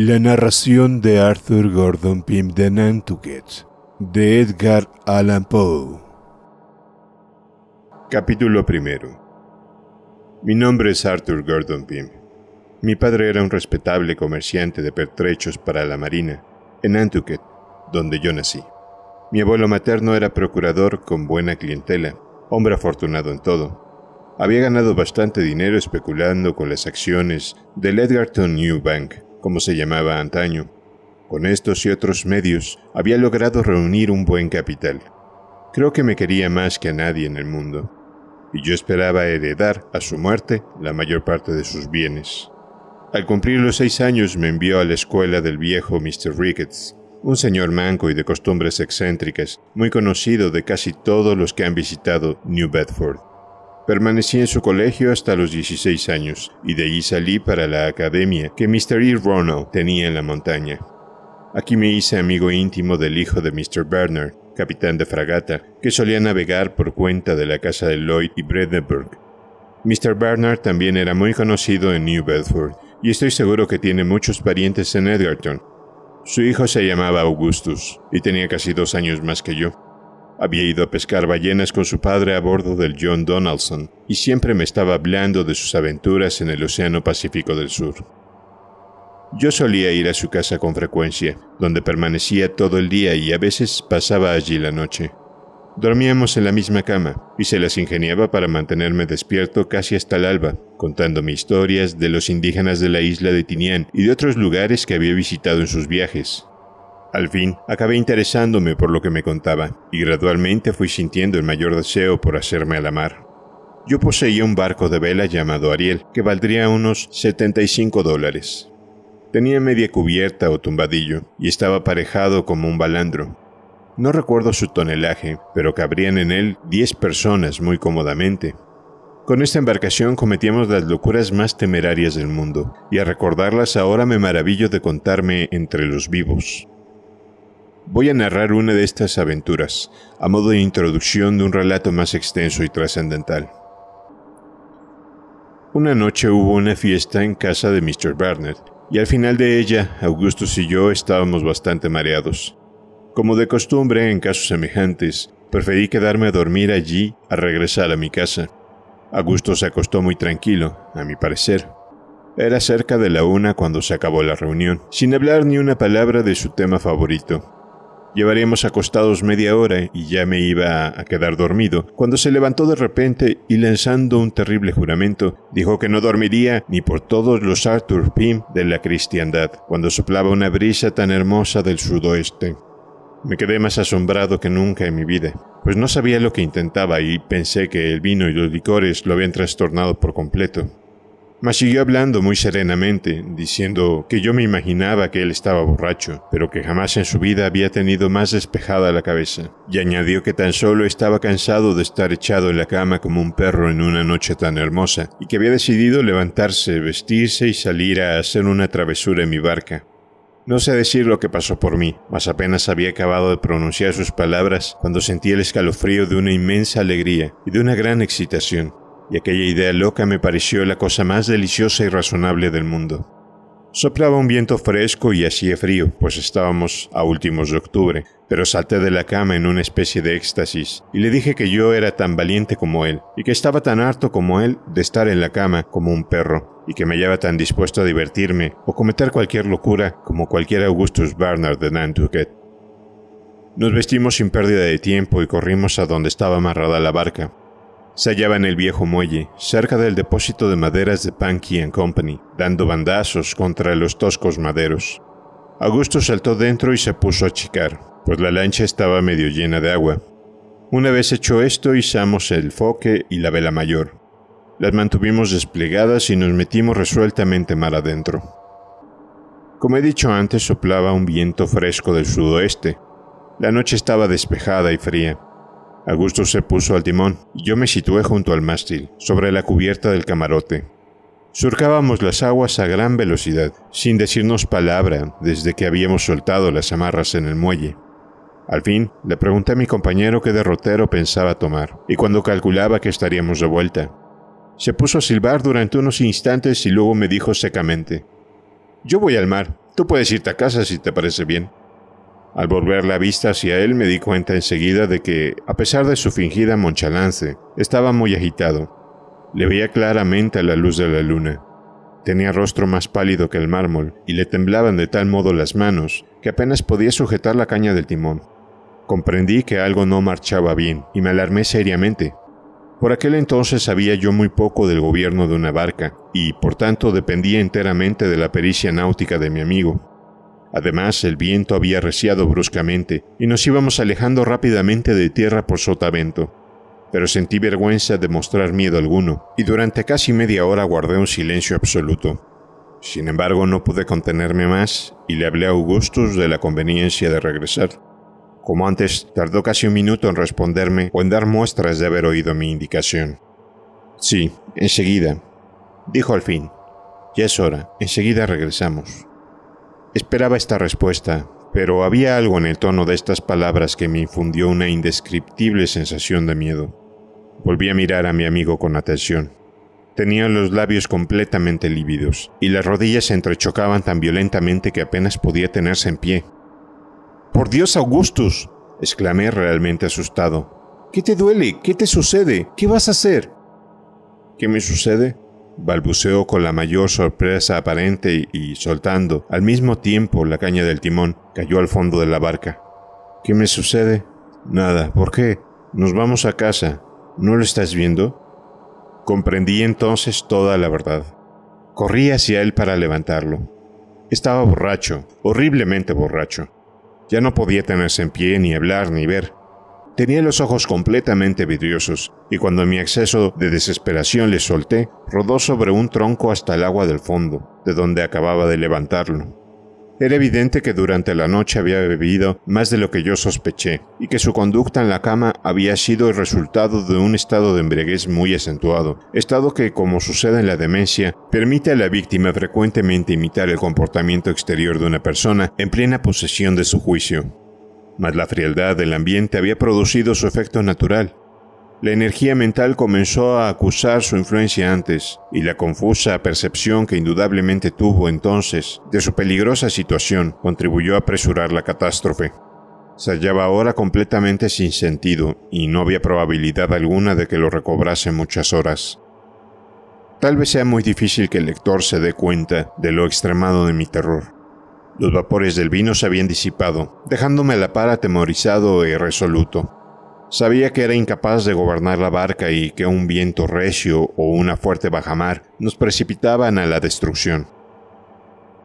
La narración de Arthur Gordon Pym de Nantucket, de Edgar Allan Poe. Capítulo primero. Mi nombre es Arthur Gordon Pym. Mi padre era un respetable comerciante de pertrechos para la Marina, en Nantucket, donde yo nací. Mi abuelo materno era procurador con buena clientela, hombre afortunado en todo. Había ganado bastante dinero especulando con las acciones del Edgarton New Bank, como se llamaba antaño. Con estos y otros medios había logrado reunir un buen capital. Creo que me quería más que a nadie en el mundo, y yo esperaba heredar a su muerte la mayor parte de sus bienes. Al cumplir los seis años me envió a la escuela del viejo Mr. Ricketts, un señor manco y de costumbres excéntricas, muy conocido de casi todos los que han visitado New Bedford. Permanecí en su colegio hasta los 16 años y de allí salí para la academia que Mr. E. Ronald tenía en la montaña. Aquí me hice amigo íntimo del hijo de Mr. Bernard, capitán de fragata, que solía navegar por cuenta de la casa de Lloyd y Bredenburg. Mr. Bernard también era muy conocido en New Bedford, y estoy seguro que tiene muchos parientes en Edgerton. Su hijo se llamaba Augustus, y tenía casi dos años más que yo. Había ido a pescar ballenas con su padre a bordo del John Donaldson y siempre me estaba hablando de sus aventuras en el Océano Pacífico del Sur. Yo solía ir a su casa con frecuencia, donde permanecía todo el día y a veces pasaba allí la noche. Dormíamos en la misma cama y se las ingeniaba para mantenerme despierto casi hasta el alba, contándome historias de los indígenas de la isla de Tinian y de otros lugares que había visitado en sus viajes, al fin, acabé interesándome por lo que me contaba, y gradualmente fui sintiendo el mayor deseo por hacerme a la mar. Yo poseía un barco de vela llamado Ariel, que valdría unos 75 dólares. Tenía media cubierta o tumbadillo, y estaba aparejado como un balandro. No recuerdo su tonelaje, pero cabrían en él 10 personas muy cómodamente. Con esta embarcación cometíamos las locuras más temerarias del mundo, y a recordarlas ahora me maravillo de contarme entre los vivos. Voy a narrar una de estas aventuras, a modo de introducción de un relato más extenso y trascendental. Una noche hubo una fiesta en casa de Mr. Barnett, y al final de ella, Augustus y yo estábamos bastante mareados. Como de costumbre en casos semejantes, preferí quedarme a dormir allí a regresar a mi casa. Augusto se acostó muy tranquilo, a mi parecer. Era cerca de la una cuando se acabó la reunión, sin hablar ni una palabra de su tema favorito, Llevaríamos acostados media hora y ya me iba a quedar dormido, cuando se levantó de repente y lanzando un terrible juramento, dijo que no dormiría ni por todos los Arthur Pym de la cristiandad, cuando soplaba una brisa tan hermosa del sudoeste. Me quedé más asombrado que nunca en mi vida, pues no sabía lo que intentaba y pensé que el vino y los licores lo habían trastornado por completo. Mas siguió hablando muy serenamente, diciendo que yo me imaginaba que él estaba borracho, pero que jamás en su vida había tenido más despejada la cabeza, y añadió que tan solo estaba cansado de estar echado en la cama como un perro en una noche tan hermosa, y que había decidido levantarse, vestirse y salir a hacer una travesura en mi barca. No sé decir lo que pasó por mí, mas apenas había acabado de pronunciar sus palabras cuando sentí el escalofrío de una inmensa alegría y de una gran excitación y aquella idea loca me pareció la cosa más deliciosa y razonable del mundo. Soplaba un viento fresco y hacía frío, pues estábamos a últimos de octubre, pero salté de la cama en una especie de éxtasis y le dije que yo era tan valiente como él, y que estaba tan harto como él de estar en la cama como un perro, y que me hallaba tan dispuesto a divertirme o cometer cualquier locura como cualquier Augustus Barnard de Nantucket. Nos vestimos sin pérdida de tiempo y corrimos a donde estaba amarrada la barca, se hallaba en el viejo muelle, cerca del depósito de maderas de Pankey Company, dando bandazos contra los toscos maderos. Augusto saltó dentro y se puso a chicar, pues la lancha estaba medio llena de agua. Una vez hecho esto, izamos el foque y la vela mayor. Las mantuvimos desplegadas y nos metimos resueltamente mal adentro. Como he dicho antes, soplaba un viento fresco del sudoeste. La noche estaba despejada y fría. Augusto se puso al timón y yo me situé junto al mástil, sobre la cubierta del camarote. Surcábamos las aguas a gran velocidad, sin decirnos palabra desde que habíamos soltado las amarras en el muelle. Al fin, le pregunté a mi compañero qué derrotero pensaba tomar, y cuando calculaba que estaríamos de vuelta. Se puso a silbar durante unos instantes y luego me dijo secamente, Yo voy al mar, tú puedes irte a casa si te parece bien. Al volver la vista hacia él me di cuenta enseguida de que, a pesar de su fingida monchalance, estaba muy agitado. Le veía claramente a la luz de la luna. Tenía rostro más pálido que el mármol y le temblaban de tal modo las manos que apenas podía sujetar la caña del timón. Comprendí que algo no marchaba bien y me alarmé seriamente. Por aquel entonces sabía yo muy poco del gobierno de una barca y por tanto dependía enteramente de la pericia náutica de mi amigo. Además, el viento había reciado bruscamente y nos íbamos alejando rápidamente de tierra por sotavento. Pero sentí vergüenza de mostrar miedo alguno y durante casi media hora guardé un silencio absoluto. Sin embargo, no pude contenerme más y le hablé a Augustus de la conveniencia de regresar. Como antes, tardó casi un minuto en responderme o en dar muestras de haber oído mi indicación. Sí, enseguida, dijo al fin. Ya es hora, enseguida regresamos. Esperaba esta respuesta, pero había algo en el tono de estas palabras que me infundió una indescriptible sensación de miedo. Volví a mirar a mi amigo con atención. Tenía los labios completamente lívidos y las rodillas se entrechocaban tan violentamente que apenas podía tenerse en pie. ¡Por Dios, Augustus! exclamé realmente asustado. ¿Qué te duele? ¿Qué te sucede? ¿Qué vas a hacer? ¿Qué me sucede? balbuceó con la mayor sorpresa aparente y, soltando al mismo tiempo la caña del timón, cayó al fondo de la barca. ¿Qué me sucede? Nada. ¿Por qué? Nos vamos a casa. ¿No lo estás viendo? Comprendí entonces toda la verdad. Corrí hacia él para levantarlo. Estaba borracho, horriblemente borracho. Ya no podía tenerse en pie, ni hablar, ni ver. Tenía los ojos completamente vidriosos, y cuando mi exceso de desesperación le solté, rodó sobre un tronco hasta el agua del fondo, de donde acababa de levantarlo. Era evidente que durante la noche había bebido más de lo que yo sospeché, y que su conducta en la cama había sido el resultado de un estado de embriaguez muy acentuado, estado que, como sucede en la demencia, permite a la víctima frecuentemente imitar el comportamiento exterior de una persona en plena posesión de su juicio mas la frialdad del ambiente había producido su efecto natural. La energía mental comenzó a acusar su influencia antes, y la confusa percepción que indudablemente tuvo entonces de su peligrosa situación contribuyó a apresurar la catástrofe. Se hallaba ahora completamente sin sentido, y no había probabilidad alguna de que lo recobrase muchas horas. Tal vez sea muy difícil que el lector se dé cuenta de lo extremado de mi terror los vapores del vino se habían disipado, dejándome a la par atemorizado e irresoluto. Sabía que era incapaz de gobernar la barca y que un viento recio o una fuerte bajamar nos precipitaban a la destrucción.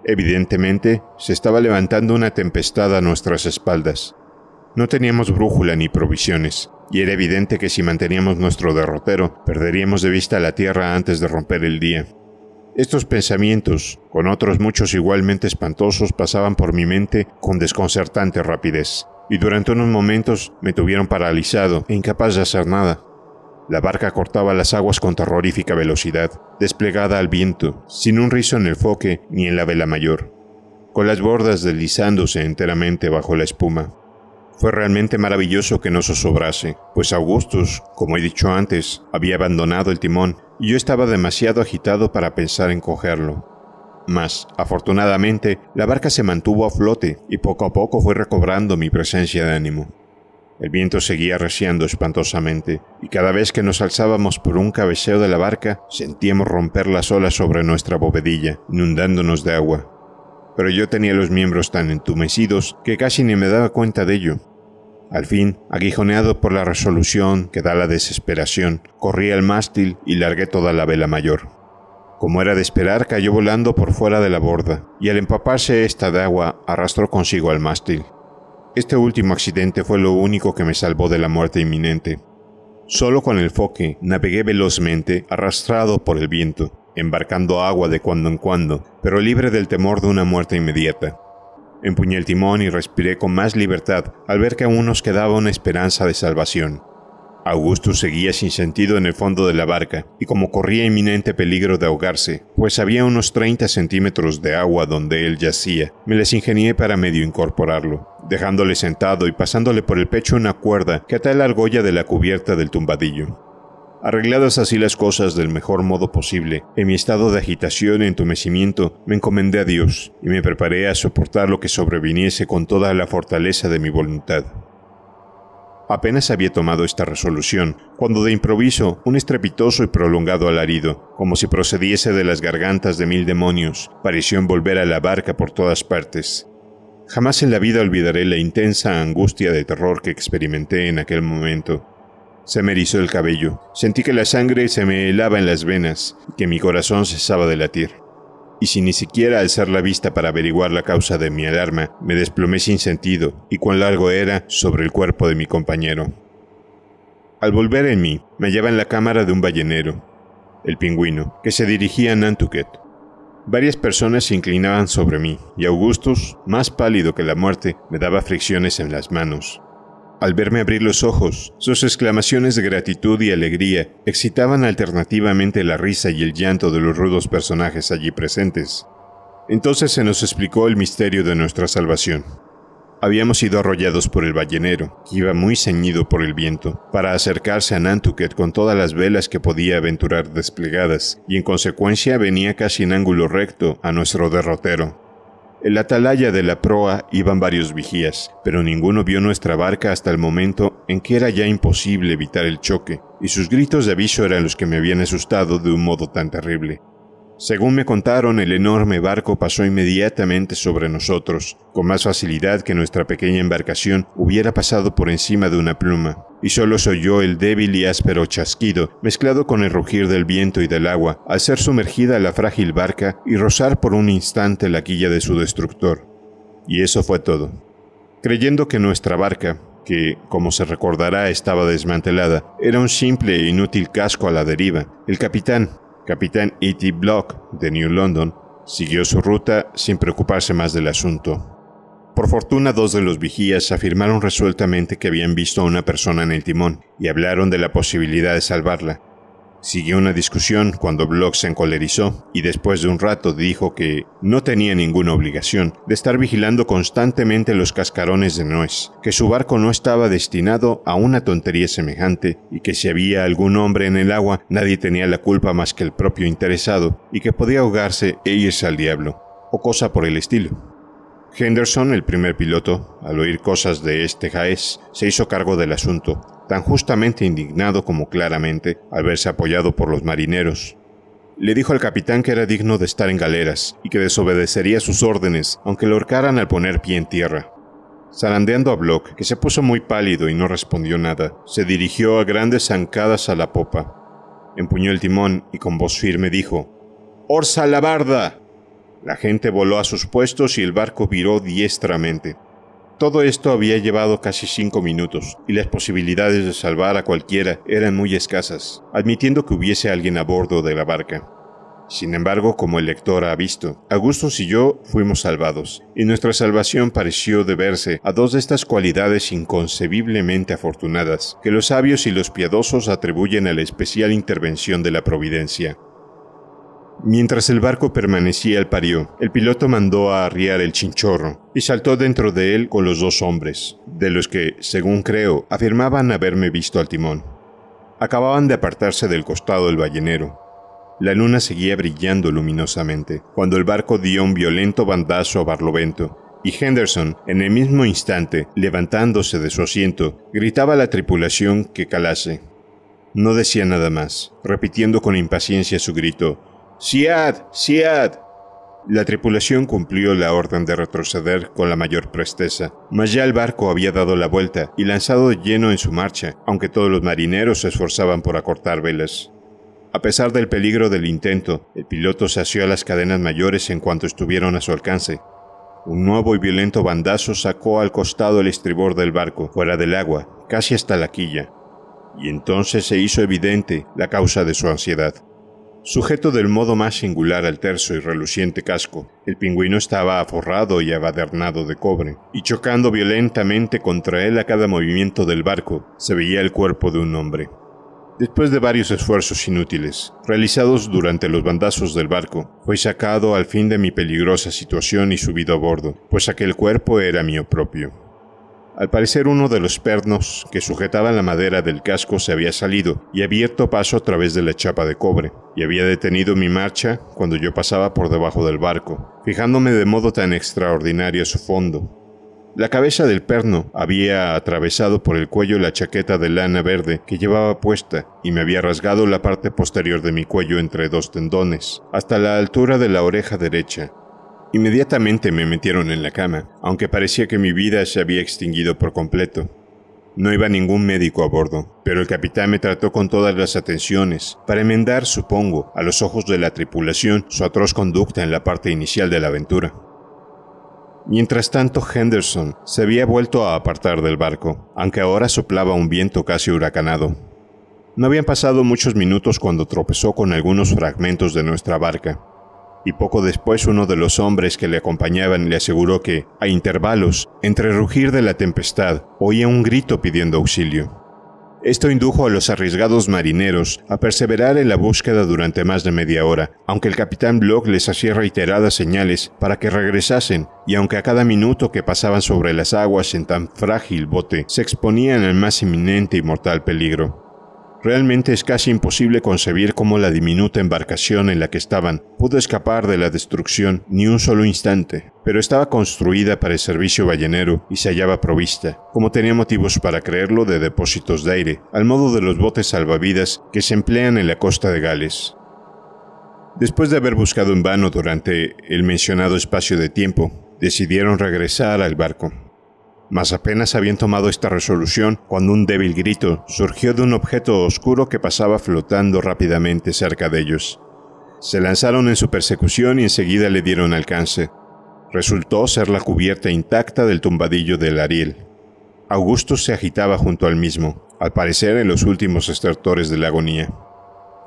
Evidentemente, se estaba levantando una tempestad a nuestras espaldas. No teníamos brújula ni provisiones, y era evidente que si manteníamos nuestro derrotero, perderíamos de vista la tierra antes de romper el día. Estos pensamientos, con otros muchos igualmente espantosos, pasaban por mi mente con desconcertante rapidez, y durante unos momentos me tuvieron paralizado e incapaz de hacer nada. La barca cortaba las aguas con terrorífica velocidad, desplegada al viento, sin un rizo en el foque ni en la vela mayor, con las bordas deslizándose enteramente bajo la espuma. Fue realmente maravilloso que no zozobrase, pues Augustus, como he dicho antes, había abandonado el timón yo estaba demasiado agitado para pensar en cogerlo. Mas, afortunadamente, la barca se mantuvo a flote y poco a poco fue recobrando mi presencia de ánimo. El viento seguía reciando espantosamente, y cada vez que nos alzábamos por un cabeceo de la barca, sentíamos romper las olas sobre nuestra bovedilla, inundándonos de agua. Pero yo tenía los miembros tan entumecidos que casi ni me daba cuenta de ello, al fin, aguijoneado por la resolución que da la desesperación, corrí al mástil y largué toda la vela mayor. Como era de esperar, cayó volando por fuera de la borda, y al empaparse esta de agua, arrastró consigo al mástil. Este último accidente fue lo único que me salvó de la muerte inminente. Solo con el foque navegué velozmente, arrastrado por el viento, embarcando agua de cuando en cuando, pero libre del temor de una muerte inmediata. Empuñé el timón y respiré con más libertad al ver que aún nos quedaba una esperanza de salvación. Augusto seguía sin sentido en el fondo de la barca, y como corría inminente peligro de ahogarse, pues había unos 30 centímetros de agua donde él yacía, me les ingenié para medio incorporarlo, dejándole sentado y pasándole por el pecho una cuerda que ata la argolla de la cubierta del tumbadillo. Arregladas así las cosas del mejor modo posible, en mi estado de agitación y entumecimiento, me encomendé a Dios y me preparé a soportar lo que sobreviniese con toda la fortaleza de mi voluntad. Apenas había tomado esta resolución, cuando de improviso un estrepitoso y prolongado alarido, como si procediese de las gargantas de mil demonios, pareció envolver a la barca por todas partes. Jamás en la vida olvidaré la intensa angustia de terror que experimenté en aquel momento. Se me erizó el cabello. Sentí que la sangre se me helaba en las venas, que mi corazón cesaba de latir. Y sin ni siquiera alzar la vista para averiguar la causa de mi alarma, me desplomé sin sentido y cuán largo era sobre el cuerpo de mi compañero. Al volver en mí, me hallaba en la cámara de un ballenero, el pingüino, que se dirigía a Nantucket. Varias personas se inclinaban sobre mí, y Augustus, más pálido que la muerte, me daba fricciones en las manos al verme abrir los ojos. Sus exclamaciones de gratitud y alegría excitaban alternativamente la risa y el llanto de los rudos personajes allí presentes. Entonces se nos explicó el misterio de nuestra salvación. Habíamos sido arrollados por el ballenero, que iba muy ceñido por el viento, para acercarse a Nantucket con todas las velas que podía aventurar desplegadas, y en consecuencia venía casi en ángulo recto a nuestro derrotero. En la atalaya de la proa iban varios vigías, pero ninguno vio nuestra barca hasta el momento en que era ya imposible evitar el choque, y sus gritos de aviso eran los que me habían asustado de un modo tan terrible. Según me contaron, el enorme barco pasó inmediatamente sobre nosotros, con más facilidad que nuestra pequeña embarcación hubiera pasado por encima de una pluma, y solo se oyó el débil y áspero chasquido, mezclado con el rugir del viento y del agua, al ser sumergida la frágil barca y rozar por un instante la quilla de su destructor. Y eso fue todo. Creyendo que nuestra barca, que, como se recordará, estaba desmantelada, era un simple e inútil casco a la deriva. El capitán, capitán E.T. Block de New London, siguió su ruta sin preocuparse más del asunto. Por fortuna, dos de los vigías afirmaron resueltamente que habían visto a una persona en el timón y hablaron de la posibilidad de salvarla, Siguió una discusión cuando Block se encolerizó y después de un rato dijo que no tenía ninguna obligación de estar vigilando constantemente los cascarones de nuez, que su barco no estaba destinado a una tontería semejante y que si había algún hombre en el agua nadie tenía la culpa más que el propio interesado y que podía ahogarse e irse al diablo, o cosa por el estilo. Henderson, el primer piloto, al oír cosas de este Jaez, se hizo cargo del asunto, tan justamente indignado como claramente al verse apoyado por los marineros. Le dijo al capitán que era digno de estar en galeras y que desobedecería sus órdenes, aunque lo horcaran al poner pie en tierra. Zarandeando a Block, que se puso muy pálido y no respondió nada, se dirigió a grandes zancadas a la popa. Empuñó el timón y con voz firme dijo: ¡Orza la barda! La gente voló a sus puestos y el barco viró diestramente. Todo esto había llevado casi cinco minutos, y las posibilidades de salvar a cualquiera eran muy escasas, admitiendo que hubiese alguien a bordo de la barca. Sin embargo, como el lector ha visto, Augustus y yo fuimos salvados, y nuestra salvación pareció deberse a dos de estas cualidades inconcebiblemente afortunadas que los sabios y los piadosos atribuyen a la especial intervención de la providencia, Mientras el barco permanecía al pario, el piloto mandó a arriar el chinchorro y saltó dentro de él con los dos hombres, de los que, según creo, afirmaban haberme visto al timón. Acababan de apartarse del costado del ballenero. La luna seguía brillando luminosamente cuando el barco dio un violento bandazo a Barlovento, y Henderson, en el mismo instante, levantándose de su asiento, gritaba a la tripulación que calase. No decía nada más, repitiendo con impaciencia su grito, ¡Siad! ¡Siad! La tripulación cumplió la orden de retroceder con la mayor presteza, mas ya el barco había dado la vuelta y lanzado lleno en su marcha, aunque todos los marineros se esforzaban por acortar velas. A pesar del peligro del intento, el piloto se a las cadenas mayores en cuanto estuvieron a su alcance. Un nuevo y violento bandazo sacó al costado el estribor del barco, fuera del agua, casi hasta la quilla, y entonces se hizo evidente la causa de su ansiedad. Sujeto del modo más singular al terso y reluciente casco, el pingüino estaba aforrado y abadernado de cobre, y chocando violentamente contra él a cada movimiento del barco, se veía el cuerpo de un hombre. Después de varios esfuerzos inútiles, realizados durante los bandazos del barco, fui sacado al fin de mi peligrosa situación y subido a bordo, pues aquel cuerpo era mío propio. Al parecer uno de los pernos que sujetaban la madera del casco se había salido y abierto paso a través de la chapa de cobre, y había detenido mi marcha cuando yo pasaba por debajo del barco, fijándome de modo tan extraordinario su fondo. La cabeza del perno había atravesado por el cuello la chaqueta de lana verde que llevaba puesta y me había rasgado la parte posterior de mi cuello entre dos tendones, hasta la altura de la oreja derecha, Inmediatamente me metieron en la cama, aunque parecía que mi vida se había extinguido por completo. No iba ningún médico a bordo, pero el capitán me trató con todas las atenciones, para enmendar, supongo, a los ojos de la tripulación su atroz conducta en la parte inicial de la aventura. Mientras tanto, Henderson se había vuelto a apartar del barco, aunque ahora soplaba un viento casi huracanado. No habían pasado muchos minutos cuando tropezó con algunos fragmentos de nuestra barca, y poco después uno de los hombres que le acompañaban le aseguró que, a intervalos, entre rugir de la tempestad, oía un grito pidiendo auxilio. Esto indujo a los arriesgados marineros a perseverar en la búsqueda durante más de media hora, aunque el capitán Block les hacía reiteradas señales para que regresasen, y aunque a cada minuto que pasaban sobre las aguas en tan frágil bote se exponían al más inminente y mortal peligro. Realmente es casi imposible concebir cómo la diminuta embarcación en la que estaban pudo escapar de la destrucción ni un solo instante, pero estaba construida para el servicio ballenero y se hallaba provista, como tenía motivos para creerlo, de depósitos de aire, al modo de los botes salvavidas que se emplean en la costa de Gales. Después de haber buscado en vano durante el mencionado espacio de tiempo, decidieron regresar al barco. Mas apenas habían tomado esta resolución cuando un débil grito surgió de un objeto oscuro que pasaba flotando rápidamente cerca de ellos. Se lanzaron en su persecución y enseguida le dieron alcance. Resultó ser la cubierta intacta del tumbadillo del Ariel. Augusto se agitaba junto al mismo, al parecer en los últimos estertores de la agonía.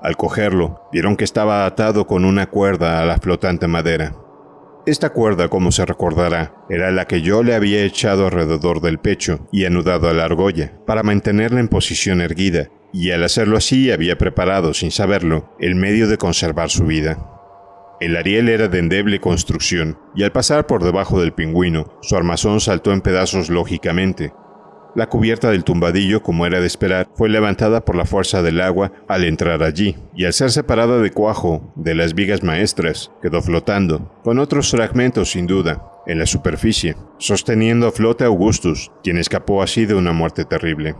Al cogerlo, vieron que estaba atado con una cuerda a la flotante madera. Esta cuerda, como se recordará, era la que yo le había echado alrededor del pecho y anudado a la argolla, para mantenerla en posición erguida, y al hacerlo así había preparado, sin saberlo, el medio de conservar su vida. El Ariel era de endeble construcción, y al pasar por debajo del pingüino, su armazón saltó en pedazos lógicamente, la cubierta del tumbadillo, como era de esperar, fue levantada por la fuerza del agua al entrar allí, y al ser separada de cuajo de las vigas maestras, quedó flotando, con otros fragmentos sin duda, en la superficie, sosteniendo a flote a Augustus, quien escapó así de una muerte terrible.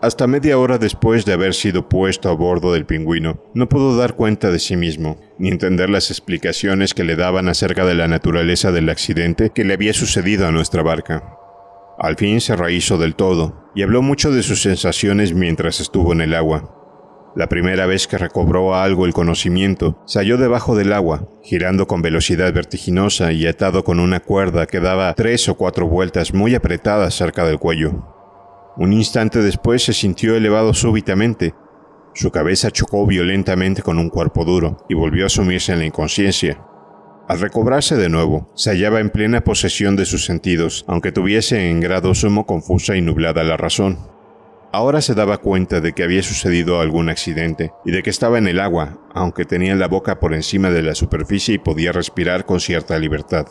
Hasta media hora después de haber sido puesto a bordo del pingüino, no pudo dar cuenta de sí mismo, ni entender las explicaciones que le daban acerca de la naturaleza del accidente que le había sucedido a nuestra barca. Al fin se rehizo del todo y habló mucho de sus sensaciones mientras estuvo en el agua. La primera vez que recobró algo el conocimiento, salió debajo del agua, girando con velocidad vertiginosa y atado con una cuerda que daba tres o cuatro vueltas muy apretadas cerca del cuello. Un instante después se sintió elevado súbitamente. Su cabeza chocó violentamente con un cuerpo duro y volvió a sumirse en la inconsciencia. Al recobrarse de nuevo, se hallaba en plena posesión de sus sentidos, aunque tuviese en grado sumo confusa y nublada la razón. Ahora se daba cuenta de que había sucedido algún accidente y de que estaba en el agua, aunque tenía la boca por encima de la superficie y podía respirar con cierta libertad.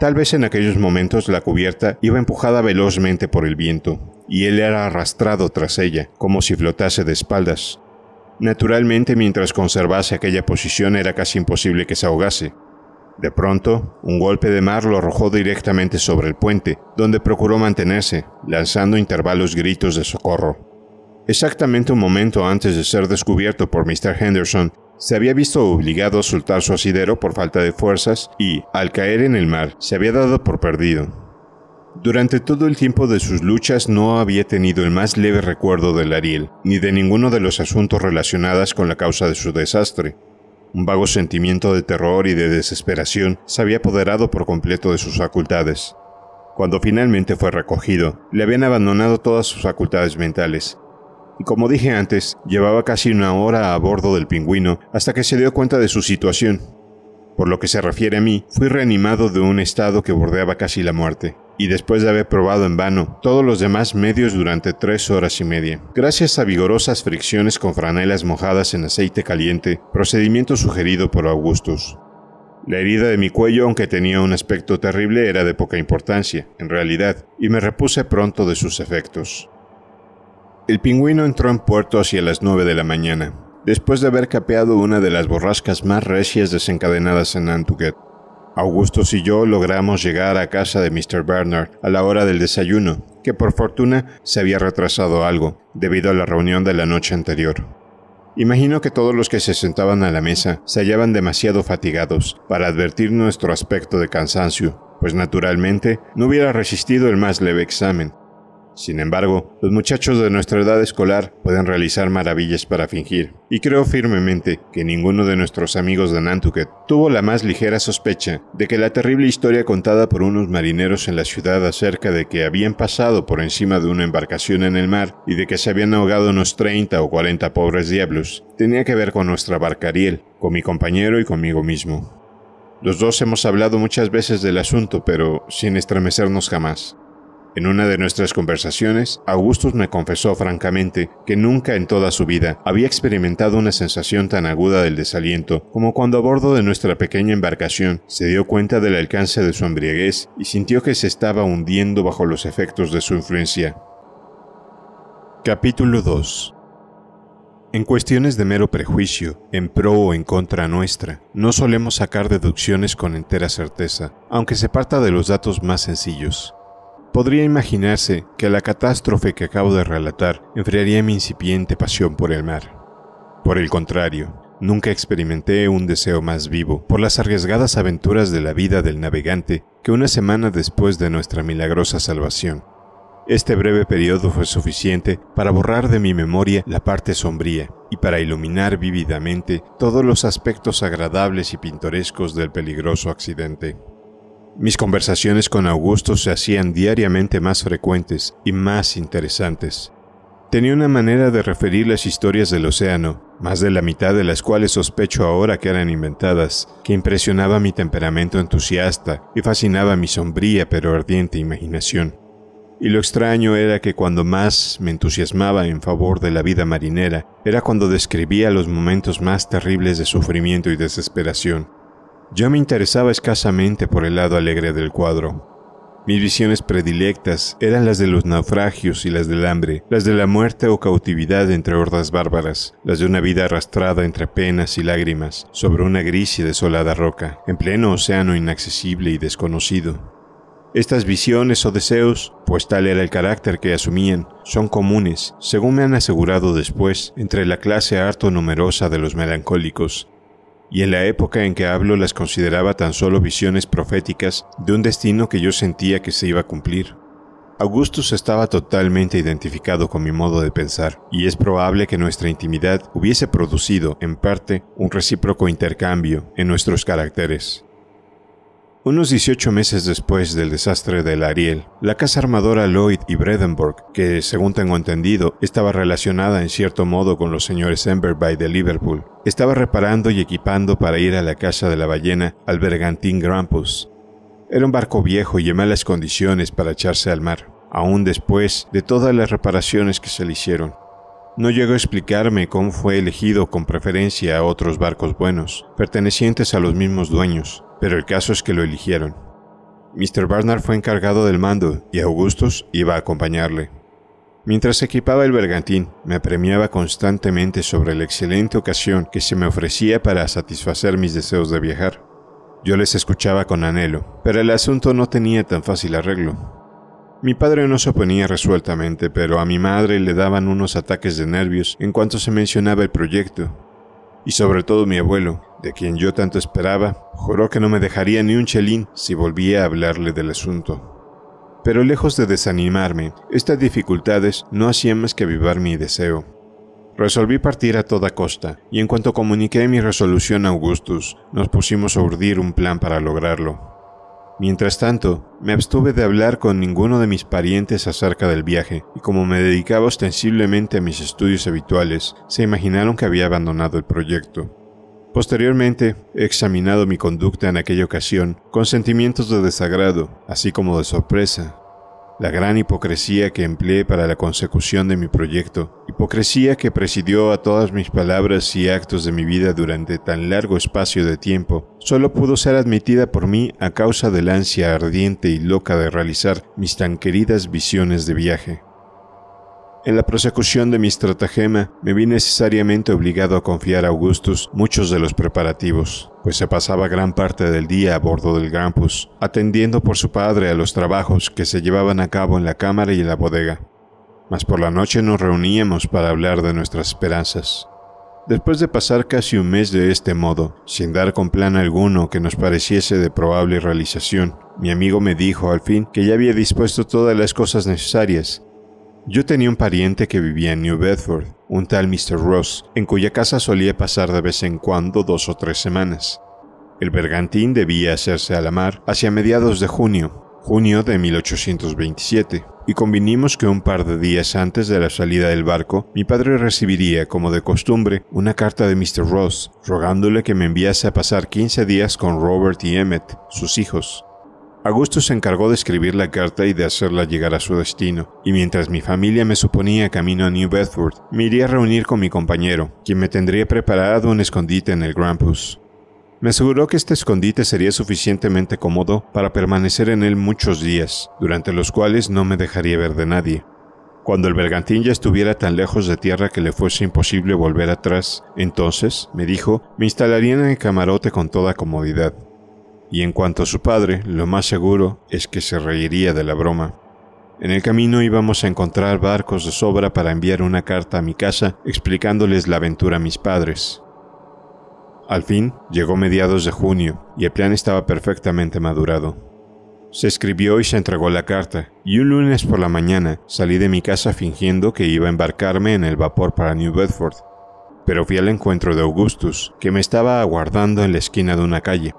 Tal vez en aquellos momentos la cubierta iba empujada velozmente por el viento, y él era arrastrado tras ella, como si flotase de espaldas. Naturalmente, mientras conservase aquella posición era casi imposible que se ahogase, de pronto, un golpe de mar lo arrojó directamente sobre el puente, donde procuró mantenerse, lanzando intervalos gritos de socorro. Exactamente un momento antes de ser descubierto por Mr. Henderson, se había visto obligado a soltar su asidero por falta de fuerzas y, al caer en el mar, se había dado por perdido. Durante todo el tiempo de sus luchas no había tenido el más leve recuerdo del Ariel, ni de ninguno de los asuntos relacionados con la causa de su desastre. Un vago sentimiento de terror y de desesperación se había apoderado por completo de sus facultades. Cuando finalmente fue recogido, le habían abandonado todas sus facultades mentales. Y como dije antes, llevaba casi una hora a bordo del pingüino hasta que se dio cuenta de su situación. Por lo que se refiere a mí, fui reanimado de un estado que bordeaba casi la muerte y después de haber probado en vano todos los demás medios durante tres horas y media. Gracias a vigorosas fricciones con franelas mojadas en aceite caliente, procedimiento sugerido por Augustus. La herida de mi cuello, aunque tenía un aspecto terrible, era de poca importancia, en realidad, y me repuse pronto de sus efectos. El pingüino entró en puerto hacia las nueve de la mañana, después de haber capeado una de las borrascas más recias desencadenadas en Nantucket. Augusto y yo logramos llegar a casa de Mr. Bernard a la hora del desayuno, que por fortuna se había retrasado algo debido a la reunión de la noche anterior. Imagino que todos los que se sentaban a la mesa se hallaban demasiado fatigados para advertir nuestro aspecto de cansancio, pues naturalmente no hubiera resistido el más leve examen, sin embargo, los muchachos de nuestra edad escolar pueden realizar maravillas para fingir, y creo firmemente que ninguno de nuestros amigos de Nantucket tuvo la más ligera sospecha de que la terrible historia contada por unos marineros en la ciudad acerca de que habían pasado por encima de una embarcación en el mar y de que se habían ahogado unos 30 o 40 pobres diablos tenía que ver con nuestra barcariel, con mi compañero y conmigo mismo. Los dos hemos hablado muchas veces del asunto, pero sin estremecernos jamás. En una de nuestras conversaciones, Augustus me confesó francamente que nunca en toda su vida había experimentado una sensación tan aguda del desaliento como cuando a bordo de nuestra pequeña embarcación se dio cuenta del alcance de su embriaguez y sintió que se estaba hundiendo bajo los efectos de su influencia. Capítulo 2 en cuestiones de mero prejuicio, en pro o en contra nuestra, no solemos sacar deducciones con entera certeza, aunque se parta de los datos más sencillos. Podría imaginarse que la catástrofe que acabo de relatar enfriaría mi incipiente pasión por el mar. Por el contrario, nunca experimenté un deseo más vivo por las arriesgadas aventuras de la vida del navegante que una semana después de nuestra milagrosa salvación. Este breve periodo fue suficiente para borrar de mi memoria la parte sombría y para iluminar vívidamente todos los aspectos agradables y pintorescos del peligroso accidente. Mis conversaciones con Augusto se hacían diariamente más frecuentes y más interesantes. Tenía una manera de referir las historias del océano, más de la mitad de las cuales sospecho ahora que eran inventadas, que impresionaba mi temperamento entusiasta y fascinaba mi sombría pero ardiente imaginación. Y lo extraño era que cuando más me entusiasmaba en favor de la vida marinera, era cuando describía los momentos más terribles de sufrimiento y desesperación, yo me interesaba escasamente por el lado alegre del cuadro. Mis visiones predilectas eran las de los naufragios y las del hambre, las de la muerte o cautividad entre hordas bárbaras, las de una vida arrastrada entre penas y lágrimas, sobre una gris y desolada roca, en pleno océano inaccesible y desconocido. Estas visiones o deseos, pues tal era el carácter que asumían, son comunes, según me han asegurado después, entre la clase harto numerosa de los melancólicos, y en la época en que hablo las consideraba tan solo visiones proféticas de un destino que yo sentía que se iba a cumplir. Augustus estaba totalmente identificado con mi modo de pensar, y es probable que nuestra intimidad hubiese producido, en parte, un recíproco intercambio en nuestros caracteres. Unos 18 meses después del desastre del Ariel, la casa armadora Lloyd y Bredenburg, que según tengo entendido estaba relacionada en cierto modo con los señores Emberby de Liverpool, estaba reparando y equipando para ir a la casa de la ballena al bergantín Grampus. Era un barco viejo y en malas condiciones para echarse al mar, aún después de todas las reparaciones que se le hicieron. No llegó a explicarme cómo fue elegido con preferencia a otros barcos buenos, pertenecientes a los mismos dueños, pero el caso es que lo eligieron. Mr. Barnard fue encargado del mando y Augustus iba a acompañarle. Mientras equipaba el bergantín, me apremiaba constantemente sobre la excelente ocasión que se me ofrecía para satisfacer mis deseos de viajar. Yo les escuchaba con anhelo, pero el asunto no tenía tan fácil arreglo. Mi padre no se oponía resueltamente, pero a mi madre le daban unos ataques de nervios en cuanto se mencionaba el proyecto, y sobre todo mi abuelo, de quien yo tanto esperaba, juró que no me dejaría ni un chelín si volvía a hablarle del asunto. Pero lejos de desanimarme, estas dificultades no hacían más que avivar mi deseo. Resolví partir a toda costa, y en cuanto comuniqué mi resolución a Augustus, nos pusimos a urdir un plan para lograrlo. Mientras tanto, me abstuve de hablar con ninguno de mis parientes acerca del viaje, y como me dedicaba ostensiblemente a mis estudios habituales, se imaginaron que había abandonado el proyecto. Posteriormente, he examinado mi conducta en aquella ocasión con sentimientos de desagrado, así como de sorpresa. La gran hipocresía que empleé para la consecución de mi proyecto, hipocresía que presidió a todas mis palabras y actos de mi vida durante tan largo espacio de tiempo, solo pudo ser admitida por mí a causa del ansia ardiente y loca de realizar mis tan queridas visiones de viaje. En la prosecución de mi estratagema, me vi necesariamente obligado a confiar a Augustus muchos de los preparativos, pues se pasaba gran parte del día a bordo del Grampus, atendiendo por su padre a los trabajos que se llevaban a cabo en la cámara y en la bodega. Mas por la noche nos reuníamos para hablar de nuestras esperanzas. Después de pasar casi un mes de este modo, sin dar con plan alguno que nos pareciese de probable realización, mi amigo me dijo al fin que ya había dispuesto todas las cosas necesarias yo tenía un pariente que vivía en New Bedford, un tal Mr. Ross, en cuya casa solía pasar de vez en cuando dos o tres semanas. El bergantín debía hacerse a la mar hacia mediados de junio, junio de 1827, y convinimos que un par de días antes de la salida del barco, mi padre recibiría, como de costumbre, una carta de Mr. Ross, rogándole que me enviase a pasar 15 días con Robert y Emmett, sus hijos, Augusto se encargó de escribir la carta y de hacerla llegar a su destino, y mientras mi familia me suponía camino a New Bedford, me iría a reunir con mi compañero, quien me tendría preparado un escondite en el Grampus. Me aseguró que este escondite sería suficientemente cómodo para permanecer en él muchos días, durante los cuales no me dejaría ver de nadie. Cuando el bergantín ya estuviera tan lejos de tierra que le fuese imposible volver atrás, entonces, me dijo, me instalaría en el camarote con toda comodidad y en cuanto a su padre, lo más seguro es que se reiría de la broma. En el camino íbamos a encontrar barcos de sobra para enviar una carta a mi casa explicándoles la aventura a mis padres. Al fin, llegó mediados de junio y el plan estaba perfectamente madurado. Se escribió y se entregó la carta, y un lunes por la mañana salí de mi casa fingiendo que iba a embarcarme en el vapor para New Bedford, pero fui al encuentro de Augustus, que me estaba aguardando en la esquina de una calle.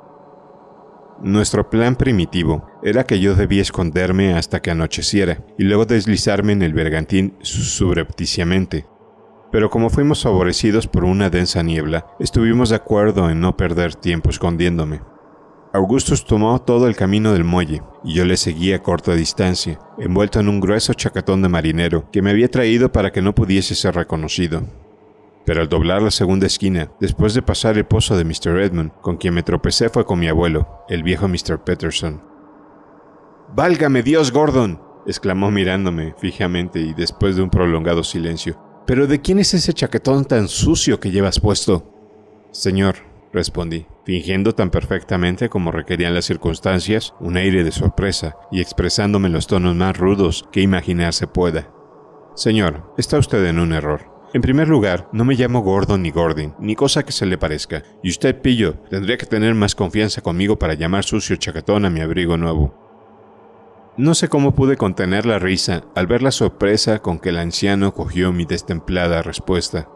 Nuestro plan primitivo era que yo debía esconderme hasta que anocheciera y luego deslizarme en el bergantín subrepticiamente. Pero como fuimos favorecidos por una densa niebla, estuvimos de acuerdo en no perder tiempo escondiéndome. Augustus tomó todo el camino del muelle, y yo le seguí a corta distancia, envuelto en un grueso chacatón de marinero que me había traído para que no pudiese ser reconocido pero al doblar la segunda esquina, después de pasar el pozo de Mr. Edmund, con quien me tropecé fue con mi abuelo, el viejo Mr. Peterson. ¡Válgame Dios, Gordon! exclamó mirándome fijamente y después de un prolongado silencio. ¿Pero de quién es ese chaquetón tan sucio que llevas puesto? Señor, respondí, fingiendo tan perfectamente como requerían las circunstancias un aire de sorpresa y expresándome los tonos más rudos que imaginarse pueda. Señor, está usted en un error. En primer lugar, no me llamo Gordon ni Gordon, ni cosa que se le parezca. Y usted, pillo, tendría que tener más confianza conmigo para llamar sucio chacatón a mi abrigo nuevo. No sé cómo pude contener la risa al ver la sorpresa con que el anciano cogió mi destemplada respuesta.